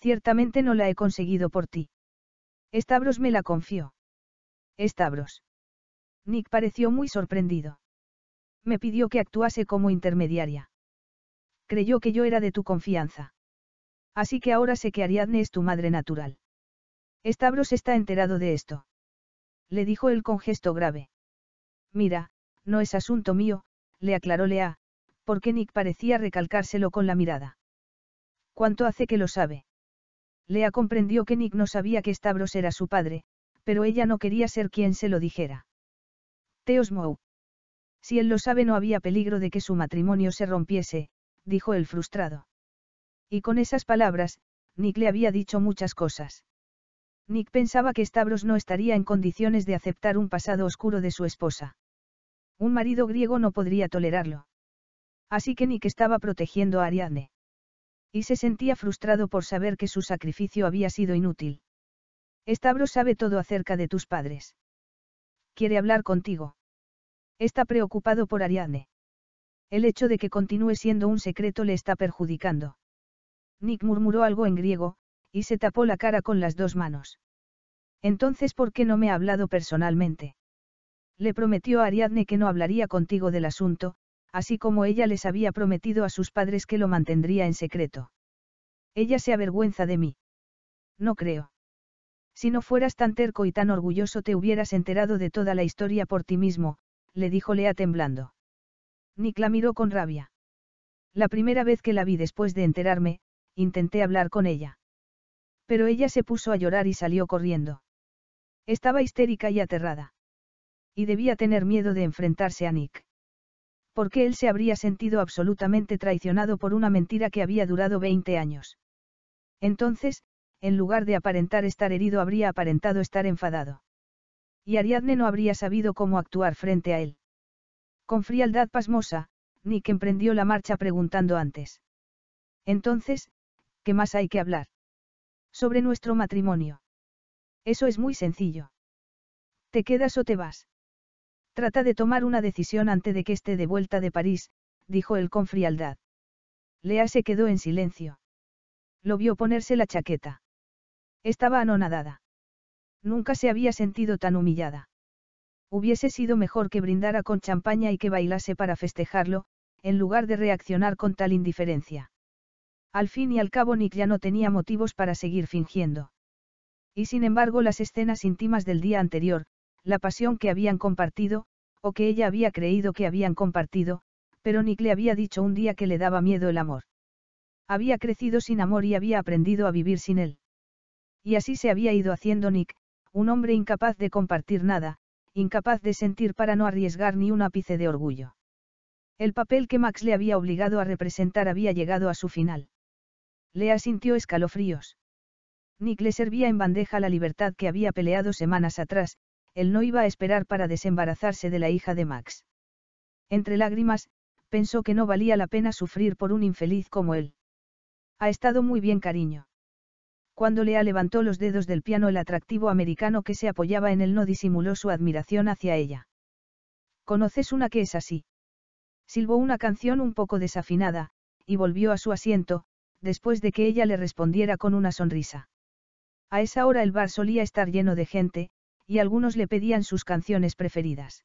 Speaker 1: Ciertamente no la he conseguido por ti. Estabros me la confió. Estabros. Nick pareció muy sorprendido. Me pidió que actuase como intermediaria creyó que yo era de tu confianza. Así que ahora sé que Ariadne es tu madre natural. Estabros está enterado de esto. Le dijo él con gesto grave. Mira, no es asunto mío, le aclaró Lea, porque Nick parecía recalcárselo con la mirada. ¿Cuánto hace que lo sabe? Lea comprendió que Nick no sabía que Stavros era su padre, pero ella no quería ser quien se lo dijera. Teos Mou. Si él lo sabe no había peligro de que su matrimonio se rompiese, dijo el frustrado. Y con esas palabras, Nick le había dicho muchas cosas. Nick pensaba que Stavros no estaría en condiciones de aceptar un pasado oscuro de su esposa. Un marido griego no podría tolerarlo. Así que Nick estaba protegiendo a Ariadne. Y se sentía frustrado por saber que su sacrificio había sido inútil. Stavros sabe todo acerca de tus padres. Quiere hablar contigo. Está preocupado por Ariadne. El hecho de que continúe siendo un secreto le está perjudicando. Nick murmuró algo en griego, y se tapó la cara con las dos manos. Entonces, ¿por qué no me ha hablado personalmente? Le prometió a Ariadne que no hablaría contigo del asunto, así como ella les había prometido a sus padres que lo mantendría en secreto. Ella se avergüenza de mí. No creo. Si no fueras tan terco y tan orgulloso te hubieras enterado de toda la historia por ti mismo, le dijo Lea temblando. Nick la miró con rabia. La primera vez que la vi después de enterarme, intenté hablar con ella. Pero ella se puso a llorar y salió corriendo. Estaba histérica y aterrada. Y debía tener miedo de enfrentarse a Nick. Porque él se habría sentido absolutamente traicionado por una mentira que había durado 20 años. Entonces, en lugar de aparentar estar herido, habría aparentado estar enfadado. Y Ariadne no habría sabido cómo actuar frente a él. Con frialdad pasmosa, Nick emprendió la marcha preguntando antes. Entonces, ¿qué más hay que hablar? Sobre nuestro matrimonio. Eso es muy sencillo. ¿Te quedas o te vas? Trata de tomar una decisión antes de que esté de vuelta de París, dijo él con frialdad. Lea se quedó en silencio. Lo vio ponerse la chaqueta. Estaba anonadada. Nunca se había sentido tan humillada. Hubiese sido mejor que brindara con champaña y que bailase para festejarlo, en lugar de reaccionar con tal indiferencia. Al fin y al cabo Nick ya no tenía motivos para seguir fingiendo. Y sin embargo las escenas íntimas del día anterior, la pasión que habían compartido, o que ella había creído que habían compartido, pero Nick le había dicho un día que le daba miedo el amor. Había crecido sin amor y había aprendido a vivir sin él. Y así se había ido haciendo Nick, un hombre incapaz de compartir nada, incapaz de sentir para no arriesgar ni un ápice de orgullo. El papel que Max le había obligado a representar había llegado a su final. Lea sintió escalofríos. Nick le servía en bandeja la libertad que había peleado semanas atrás, él no iba a esperar para desembarazarse de la hija de Max. Entre lágrimas, pensó que no valía la pena sufrir por un infeliz como él. Ha estado muy bien, cariño. Cuando Lea levantó los dedos del piano el atractivo americano que se apoyaba en él no disimuló su admiración hacia ella. ¿Conoces una que es así? Silbó una canción un poco desafinada, y volvió a su asiento, después de que ella le respondiera con una sonrisa. A esa hora el bar solía estar lleno de gente, y algunos le pedían sus canciones preferidas.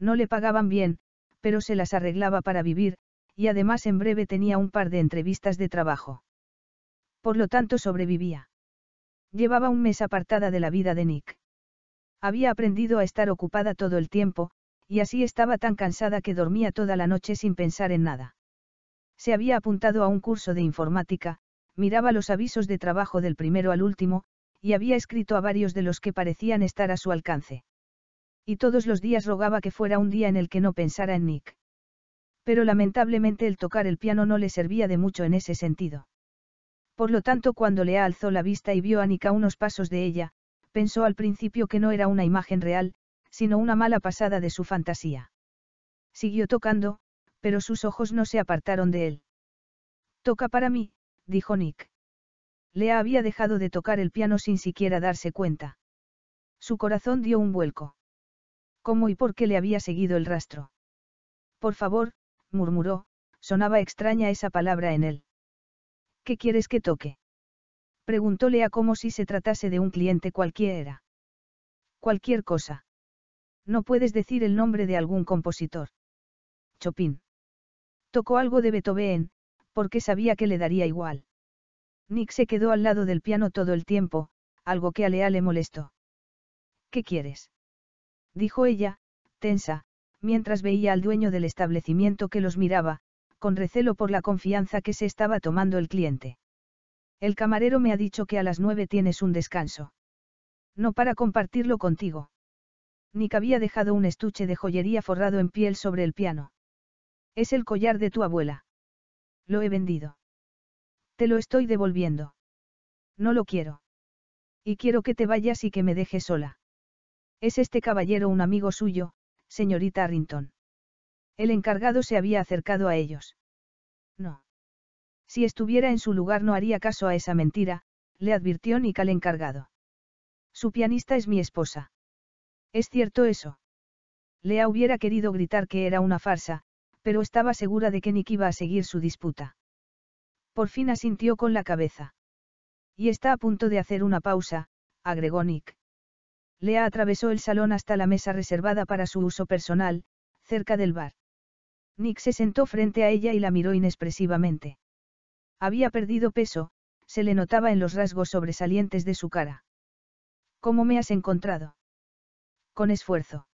Speaker 1: No le pagaban bien, pero se las arreglaba para vivir, y además en breve tenía un par de entrevistas de trabajo. Por lo tanto sobrevivía. Llevaba un mes apartada de la vida de Nick. Había aprendido a estar ocupada todo el tiempo, y así estaba tan cansada que dormía toda la noche sin pensar en nada. Se había apuntado a un curso de informática, miraba los avisos de trabajo del primero al último, y había escrito a varios de los que parecían estar a su alcance. Y todos los días rogaba que fuera un día en el que no pensara en Nick. Pero lamentablemente el tocar el piano no le servía de mucho en ese sentido. Por lo tanto, cuando Lea alzó la vista y vio a Nika unos pasos de ella, pensó al principio que no era una imagen real, sino una mala pasada de su fantasía. Siguió tocando, pero sus ojos no se apartaron de él. Toca para mí, dijo Nick. Lea había dejado de tocar el piano sin siquiera darse cuenta. Su corazón dio un vuelco. ¿Cómo y por qué le había seguido el rastro? Por favor, murmuró, sonaba extraña esa palabra en él. ¿Qué quieres que toque? Preguntó Lea como si se tratase de un cliente cualquiera. Cualquier cosa. No puedes decir el nombre de algún compositor. Chopin. Tocó algo de Beethoven, porque sabía que le daría igual. Nick se quedó al lado del piano todo el tiempo, algo que a Lea le molestó. ¿Qué quieres? dijo ella, tensa, mientras veía al dueño del establecimiento que los miraba, con recelo por la confianza que se estaba tomando el cliente. El camarero me ha dicho que a las nueve tienes un descanso. No para compartirlo contigo. Nick había dejado un estuche de joyería forrado en piel sobre el piano. Es el collar de tu abuela. Lo he vendido. Te lo estoy devolviendo. No lo quiero. Y quiero que te vayas y que me dejes sola. Es este caballero un amigo suyo, señorita Arrington. El encargado se había acercado a ellos. No. Si estuviera en su lugar no haría caso a esa mentira, le advirtió Nick al encargado. Su pianista es mi esposa. ¿Es cierto eso? Lea hubiera querido gritar que era una farsa, pero estaba segura de que Nick iba a seguir su disputa. Por fin asintió con la cabeza. Y está a punto de hacer una pausa, agregó Nick. Lea atravesó el salón hasta la mesa reservada para su uso personal, cerca del bar. Nick se sentó frente a ella y la miró inexpresivamente. Había perdido peso, se le notaba en los rasgos sobresalientes de su cara. ¿Cómo me has encontrado? Con esfuerzo.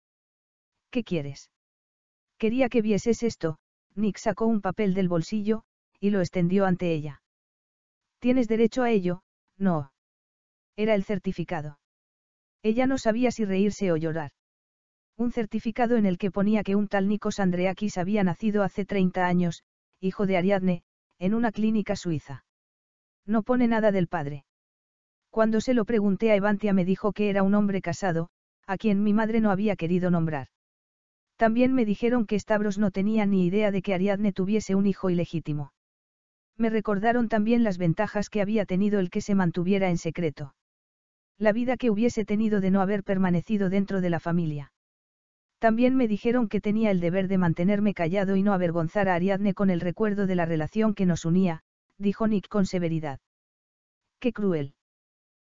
Speaker 1: ¿Qué quieres? Quería que vieses esto, Nick sacó un papel del bolsillo, y lo extendió ante ella. Tienes derecho a ello, no. Era el certificado. Ella no sabía si reírse o llorar. Un certificado en el que ponía que un tal Nikos Andreakis había nacido hace 30 años, hijo de Ariadne, en una clínica suiza. No pone nada del padre. Cuando se lo pregunté a Evantia me dijo que era un hombre casado, a quien mi madre no había querido nombrar. También me dijeron que Stavros no tenía ni idea de que Ariadne tuviese un hijo ilegítimo. Me recordaron también las ventajas que había tenido el que se mantuviera en secreto. La vida que hubiese tenido de no haber permanecido dentro de la familia. También me dijeron que tenía el deber de mantenerme callado y no avergonzar a Ariadne con el recuerdo de la relación que nos unía, dijo Nick con severidad. Qué cruel.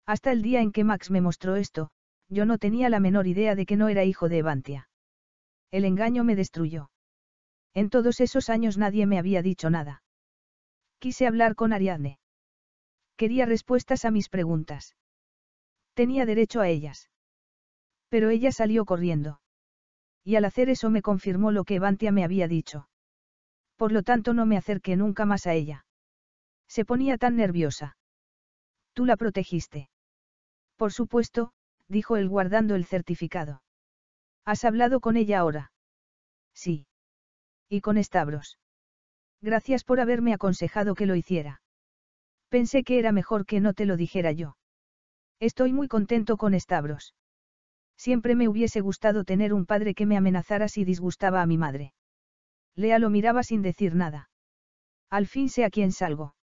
Speaker 1: Hasta el día en que Max me mostró esto, yo no tenía la menor idea de que no era hijo de Evantia. El engaño me destruyó. En todos esos años nadie me había dicho nada. Quise hablar con Ariadne. Quería respuestas a mis preguntas. Tenía derecho a ellas. Pero ella salió corriendo. Y al hacer eso me confirmó lo que Evantia me había dicho. Por lo tanto no me acerqué nunca más a ella. Se ponía tan nerviosa. Tú la protegiste. Por supuesto, dijo él guardando el certificado. ¿Has hablado con ella ahora? Sí. Y con Stavros. Gracias por haberme aconsejado que lo hiciera. Pensé que era mejor que no te lo dijera yo. Estoy muy contento con Stavros. Siempre me hubiese gustado tener un padre que me amenazara si disgustaba a mi madre. Lea lo miraba sin decir nada. Al fin sé a quién salgo.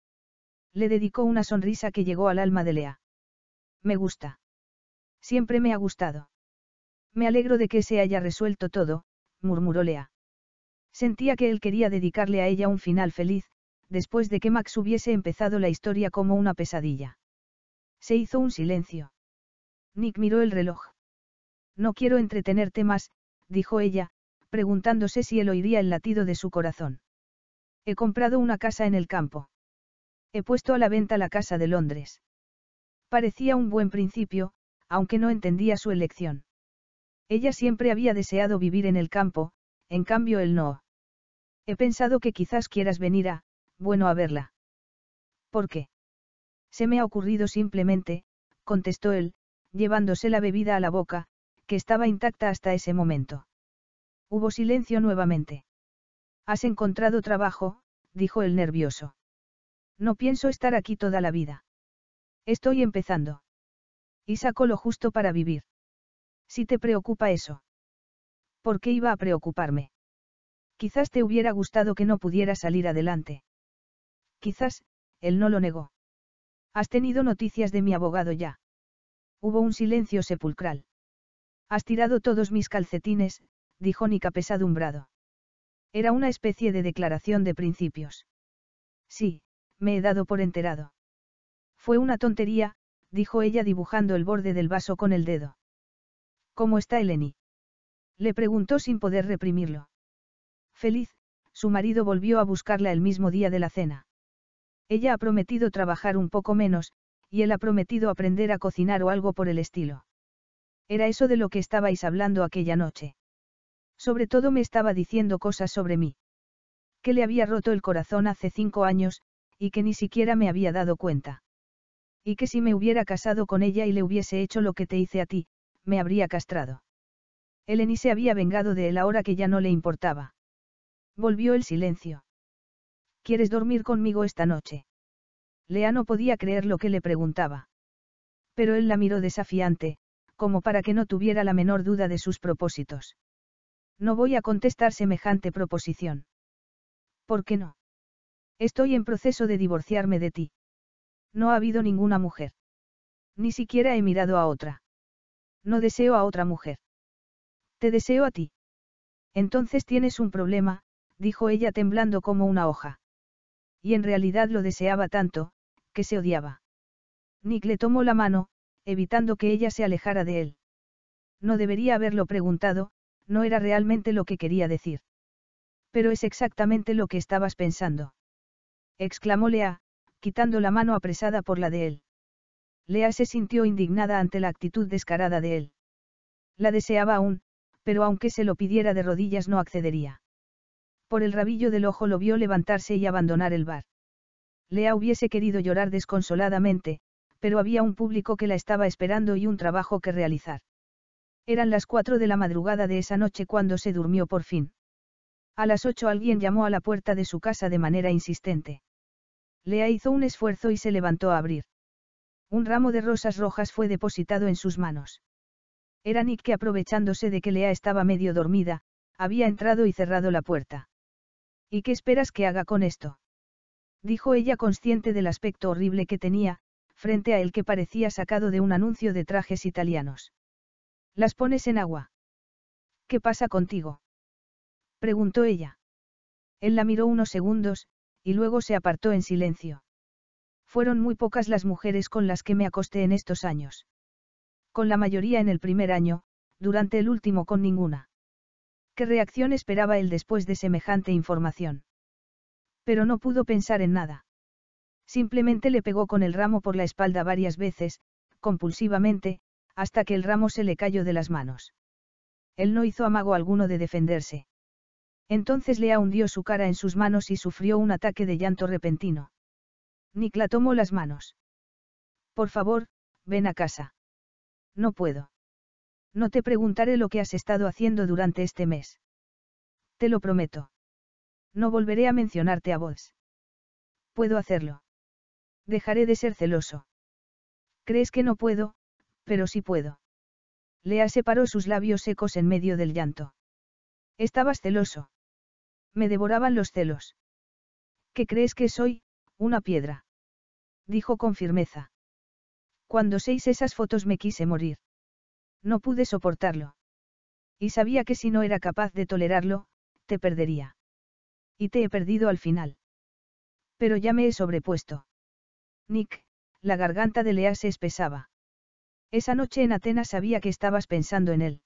Speaker 1: Le dedicó una sonrisa que llegó al alma de Lea. Me gusta. Siempre me ha gustado. Me alegro de que se haya resuelto todo, murmuró Lea. Sentía que él quería dedicarle a ella un final feliz, después de que Max hubiese empezado la historia como una pesadilla. Se hizo un silencio. Nick miró el reloj. No quiero entretenerte más, dijo ella, preguntándose si él oiría el latido de su corazón. He comprado una casa en el campo. He puesto a la venta la casa de Londres. Parecía un buen principio, aunque no entendía su elección. Ella siempre había deseado vivir en el campo, en cambio él no. He pensado que quizás quieras venir a, bueno, a verla. ¿Por qué? Se me ha ocurrido simplemente, contestó él, llevándose la bebida a la boca, estaba intacta hasta ese momento. Hubo silencio nuevamente. Has encontrado trabajo, dijo el nervioso. No pienso estar aquí toda la vida. Estoy empezando. Y saco lo justo para vivir. Si te preocupa eso. ¿Por qué iba a preocuparme? Quizás te hubiera gustado que no pudiera salir adelante. Quizás, él no lo negó. ¿Has tenido noticias de mi abogado ya? Hubo un silencio sepulcral. Has tirado todos mis calcetines, dijo Nica pesadumbrado. Era una especie de declaración de principios. Sí, me he dado por enterado. Fue una tontería, dijo ella dibujando el borde del vaso con el dedo. ¿Cómo está Eleni? Le preguntó sin poder reprimirlo. Feliz, su marido volvió a buscarla el mismo día de la cena. Ella ha prometido trabajar un poco menos, y él ha prometido aprender a cocinar o algo por el estilo. Era eso de lo que estabais hablando aquella noche. Sobre todo me estaba diciendo cosas sobre mí. Que le había roto el corazón hace cinco años, y que ni siquiera me había dado cuenta. Y que si me hubiera casado con ella y le hubiese hecho lo que te hice a ti, me habría castrado. Eleni se había vengado de él ahora que ya no le importaba. Volvió el silencio. ¿Quieres dormir conmigo esta noche? Lea no podía creer lo que le preguntaba. Pero él la miró desafiante, como para que no tuviera la menor duda de sus propósitos. No voy a contestar semejante proposición. ¿Por qué no? Estoy en proceso de divorciarme de ti. No ha habido ninguna mujer. Ni siquiera he mirado a otra. No deseo a otra mujer. Te deseo a ti. Entonces tienes un problema, dijo ella temblando como una hoja. Y en realidad lo deseaba tanto, que se odiaba. Nick le tomó la mano, evitando que ella se alejara de él. No debería haberlo preguntado, no era realmente lo que quería decir. Pero es exactamente lo que estabas pensando. Exclamó Lea, quitando la mano apresada por la de él. Lea se sintió indignada ante la actitud descarada de él. La deseaba aún, pero aunque se lo pidiera de rodillas no accedería. Por el rabillo del ojo lo vio levantarse y abandonar el bar. Lea hubiese querido llorar desconsoladamente, pero había un público que la estaba esperando y un trabajo que realizar. Eran las cuatro de la madrugada de esa noche cuando se durmió por fin. A las ocho alguien llamó a la puerta de su casa de manera insistente. Lea hizo un esfuerzo y se levantó a abrir. Un ramo de rosas rojas fue depositado en sus manos. Era Nick que aprovechándose de que Lea estaba medio dormida, había entrado y cerrado la puerta. ¿Y qué esperas que haga con esto? Dijo ella consciente del aspecto horrible que tenía, frente a él que parecía sacado de un anuncio de trajes italianos. Las pones en agua. ¿Qué pasa contigo? preguntó ella. Él la miró unos segundos, y luego se apartó en silencio. Fueron muy pocas las mujeres con las que me acosté en estos años. Con la mayoría en el primer año, durante el último con ninguna. ¿Qué reacción esperaba él después de semejante información? Pero no pudo pensar en nada. Simplemente le pegó con el ramo por la espalda varias veces, compulsivamente, hasta que el ramo se le cayó de las manos. Él no hizo amago alguno de defenderse. Entonces Lea hundió su cara en sus manos y sufrió un ataque de llanto repentino. Nick la tomó las manos. Por favor, ven a casa. No puedo. No te preguntaré lo que has estado haciendo durante este mes. Te lo prometo. No volveré a mencionarte a vos. Puedo hacerlo. Dejaré de ser celoso. ¿Crees que no puedo? Pero sí puedo. Lea separó sus labios secos en medio del llanto. Estabas celoso. Me devoraban los celos. ¿Qué crees que soy? Una piedra. Dijo con firmeza. Cuando seis esas fotos me quise morir. No pude soportarlo. Y sabía que si no era capaz de tolerarlo, te perdería. Y te he perdido al final. Pero ya me he sobrepuesto. Nick, la garganta de Lea se espesaba. Esa noche en Atenas sabía que estabas pensando en él.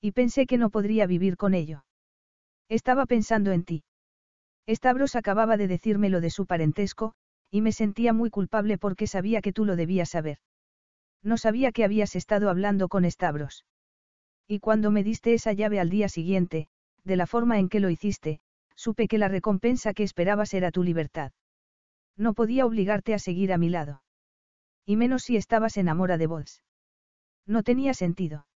Speaker 1: Y pensé que no podría vivir con ello. Estaba pensando en ti. Estabros acababa de decirme lo de su parentesco, y me sentía muy culpable porque sabía que tú lo debías saber. No sabía que habías estado hablando con Estabros. Y cuando me diste esa llave al día siguiente, de la forma en que lo hiciste, supe que la recompensa que esperabas era tu libertad. No podía obligarte a seguir a mi lado. Y menos si estabas enamorada de vos. No tenía sentido.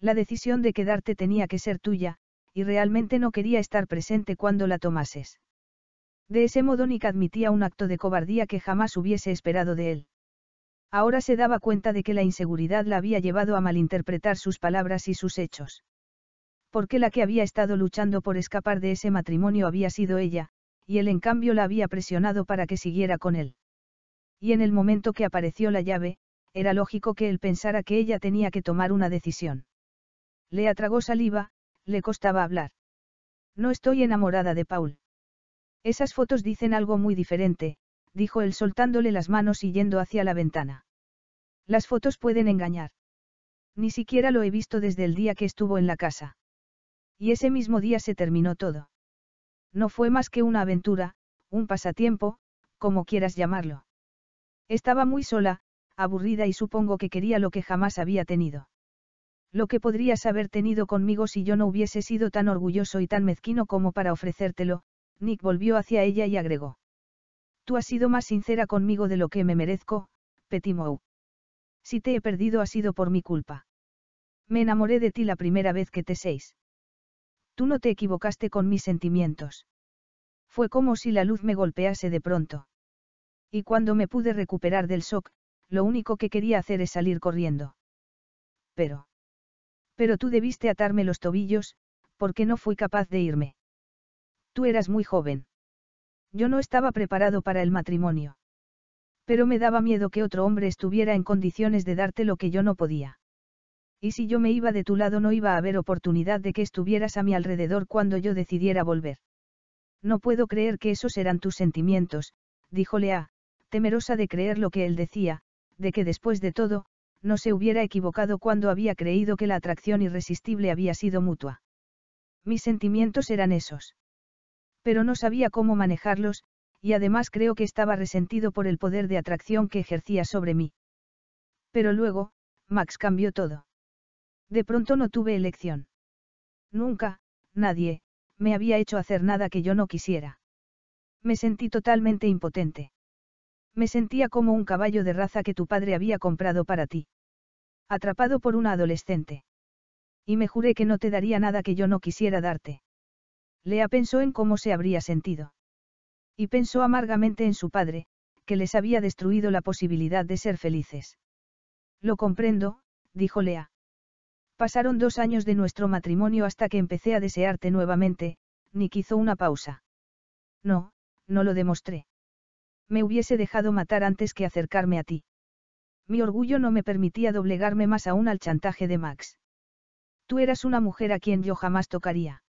Speaker 1: La decisión de quedarte tenía que ser tuya, y realmente no quería estar presente cuando la tomases. De ese modo Nick admitía un acto de cobardía que jamás hubiese esperado de él. Ahora se daba cuenta de que la inseguridad la había llevado a malinterpretar sus palabras y sus hechos. Porque la que había estado luchando por escapar de ese matrimonio había sido ella, y él en cambio la había presionado para que siguiera con él. Y en el momento que apareció la llave, era lógico que él pensara que ella tenía que tomar una decisión. Le atragó saliva, le costaba hablar. No estoy enamorada de Paul. Esas fotos dicen algo muy diferente, dijo él soltándole las manos y yendo hacia la ventana. Las fotos pueden engañar. Ni siquiera lo he visto desde el día que estuvo en la casa. Y ese mismo día se terminó todo no fue más que una aventura, un pasatiempo, como quieras llamarlo. Estaba muy sola, aburrida y supongo que quería lo que jamás había tenido. Lo que podrías haber tenido conmigo si yo no hubiese sido tan orgulloso y tan mezquino como para ofrecértelo, Nick volvió hacia ella y agregó. Tú has sido más sincera conmigo de lo que me merezco, Petimou. Si te he perdido ha sido por mi culpa. Me enamoré de ti la primera vez que te seis. Tú no te equivocaste con mis sentimientos. Fue como si la luz me golpease de pronto. Y cuando me pude recuperar del shock, lo único que quería hacer es salir corriendo. Pero. Pero tú debiste atarme los tobillos, porque no fui capaz de irme. Tú eras muy joven. Yo no estaba preparado para el matrimonio. Pero me daba miedo que otro hombre estuviera en condiciones de darte lo que yo no podía y si yo me iba de tu lado no iba a haber oportunidad de que estuvieras a mi alrededor cuando yo decidiera volver. No puedo creer que esos eran tus sentimientos, dijo Lea, temerosa de creer lo que él decía, de que después de todo, no se hubiera equivocado cuando había creído que la atracción irresistible había sido mutua. Mis sentimientos eran esos. Pero no sabía cómo manejarlos, y además creo que estaba resentido por el poder de atracción que ejercía sobre mí. Pero luego, Max cambió todo. De pronto no tuve elección. Nunca, nadie, me había hecho hacer nada que yo no quisiera. Me sentí totalmente impotente. Me sentía como un caballo de raza que tu padre había comprado para ti. Atrapado por una adolescente. Y me juré que no te daría nada que yo no quisiera darte. Lea pensó en cómo se habría sentido. Y pensó amargamente en su padre, que les había destruido la posibilidad de ser felices. Lo comprendo, dijo Lea. Pasaron dos años de nuestro matrimonio hasta que empecé a desearte nuevamente, ni quiso una pausa. No, no lo demostré. Me hubiese dejado matar antes que acercarme a ti. Mi orgullo no me permitía doblegarme más aún al chantaje de Max. Tú eras una mujer a quien yo jamás tocaría.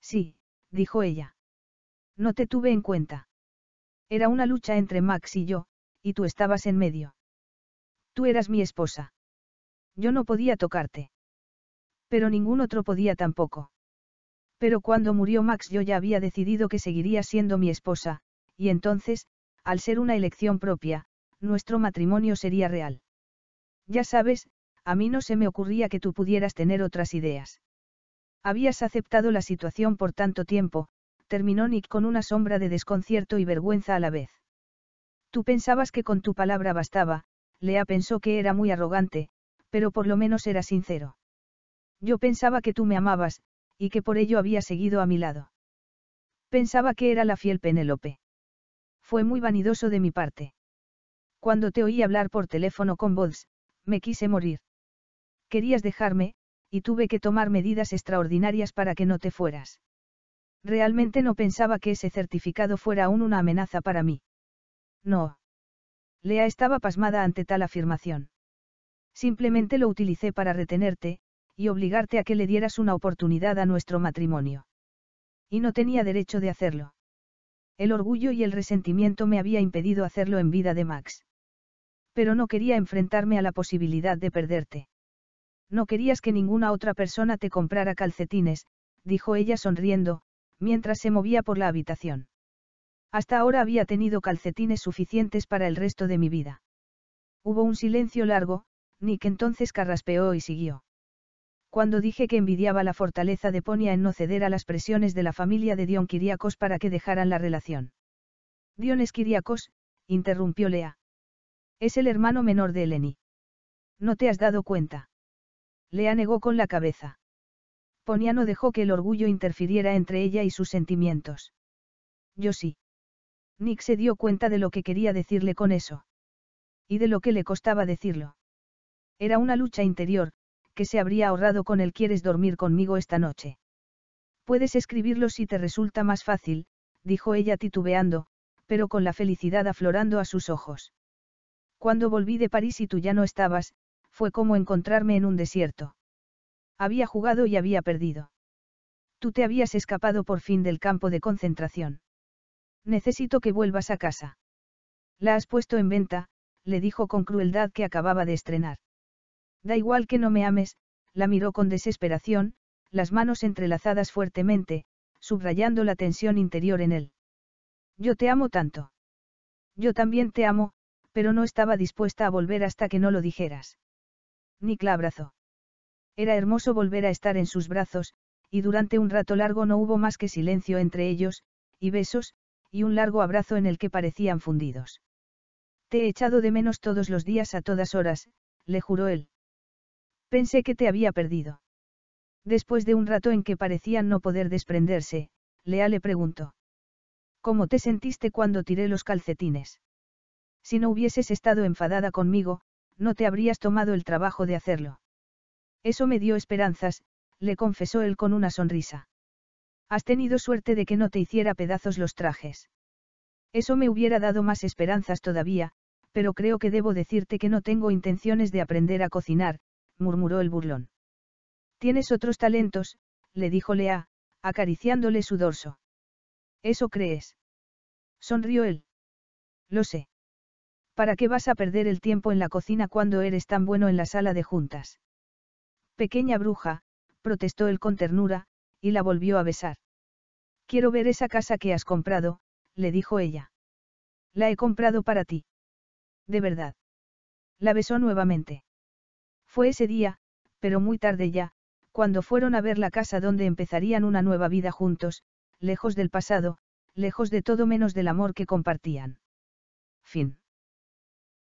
Speaker 1: Sí, dijo ella. No te tuve en cuenta. Era una lucha entre Max y yo, y tú estabas en medio. Tú eras mi esposa. Yo no podía tocarte. Pero ningún otro podía tampoco. Pero cuando murió Max yo ya había decidido que seguiría siendo mi esposa, y entonces, al ser una elección propia, nuestro matrimonio sería real. Ya sabes, a mí no se me ocurría que tú pudieras tener otras ideas. Habías aceptado la situación por tanto tiempo, terminó Nick con una sombra de desconcierto y vergüenza a la vez. Tú pensabas que con tu palabra bastaba, Lea pensó que era muy arrogante, pero por lo menos era sincero. Yo pensaba que tú me amabas, y que por ello había seguido a mi lado. Pensaba que era la fiel Penélope. Fue muy vanidoso de mi parte. Cuando te oí hablar por teléfono con voz me quise morir. Querías dejarme, y tuve que tomar medidas extraordinarias para que no te fueras. Realmente no pensaba que ese certificado fuera aún una amenaza para mí. No. Lea estaba pasmada ante tal afirmación. Simplemente lo utilicé para retenerte, y obligarte a que le dieras una oportunidad a nuestro matrimonio. Y no tenía derecho de hacerlo. El orgullo y el resentimiento me había impedido hacerlo en vida de Max. Pero no quería enfrentarme a la posibilidad de perderte. No querías que ninguna otra persona te comprara calcetines, dijo ella sonriendo, mientras se movía por la habitación. Hasta ahora había tenido calcetines suficientes para el resto de mi vida. Hubo un silencio largo, Nick entonces carraspeó y siguió. Cuando dije que envidiaba la fortaleza de Ponia en no ceder a las presiones de la familia de Dion Kiriakos para que dejaran la relación. es Kiriakos, interrumpió Lea. Es el hermano menor de Eleni. ¿No te has dado cuenta? Lea negó con la cabeza. Ponia no dejó que el orgullo interfiriera entre ella y sus sentimientos. Yo sí. Nick se dio cuenta de lo que quería decirle con eso. Y de lo que le costaba decirlo. Era una lucha interior, que se habría ahorrado con él quieres dormir conmigo esta noche. Puedes escribirlo si te resulta más fácil, dijo ella titubeando, pero con la felicidad aflorando a sus ojos. Cuando volví de París y tú ya no estabas, fue como encontrarme en un desierto. Había jugado y había perdido. Tú te habías escapado por fin del campo de concentración. Necesito que vuelvas a casa. La has puesto en venta, le dijo con crueldad que acababa de estrenar. Da igual que no me ames, la miró con desesperación, las manos entrelazadas fuertemente, subrayando la tensión interior en él. Yo te amo tanto. Yo también te amo, pero no estaba dispuesta a volver hasta que no lo dijeras. nicla abrazó. Era hermoso volver a estar en sus brazos, y durante un rato largo no hubo más que silencio entre ellos, y besos, y un largo abrazo en el que parecían fundidos. Te he echado de menos todos los días a todas horas, le juró él. Pensé que te había perdido. Después de un rato en que parecían no poder desprenderse, Lea le preguntó. ¿Cómo te sentiste cuando tiré los calcetines? Si no hubieses estado enfadada conmigo, no te habrías tomado el trabajo de hacerlo. Eso me dio esperanzas, le confesó él con una sonrisa. Has tenido suerte de que no te hiciera pedazos los trajes. Eso me hubiera dado más esperanzas todavía, pero creo que debo decirte que no tengo intenciones de aprender a cocinar, murmuró el burlón. Tienes otros talentos, le dijo Lea, acariciándole su dorso. ¿Eso crees? Sonrió él. Lo sé. ¿Para qué vas a perder el tiempo en la cocina cuando eres tan bueno en la sala de juntas? Pequeña bruja, protestó él con ternura, y la volvió a besar. Quiero ver esa casa que has comprado, le dijo ella. La he comprado para ti. De verdad. La besó nuevamente. Fue ese día, pero muy tarde ya, cuando fueron a ver la casa donde empezarían una nueva vida juntos, lejos del pasado, lejos de todo menos del amor que compartían. Fin.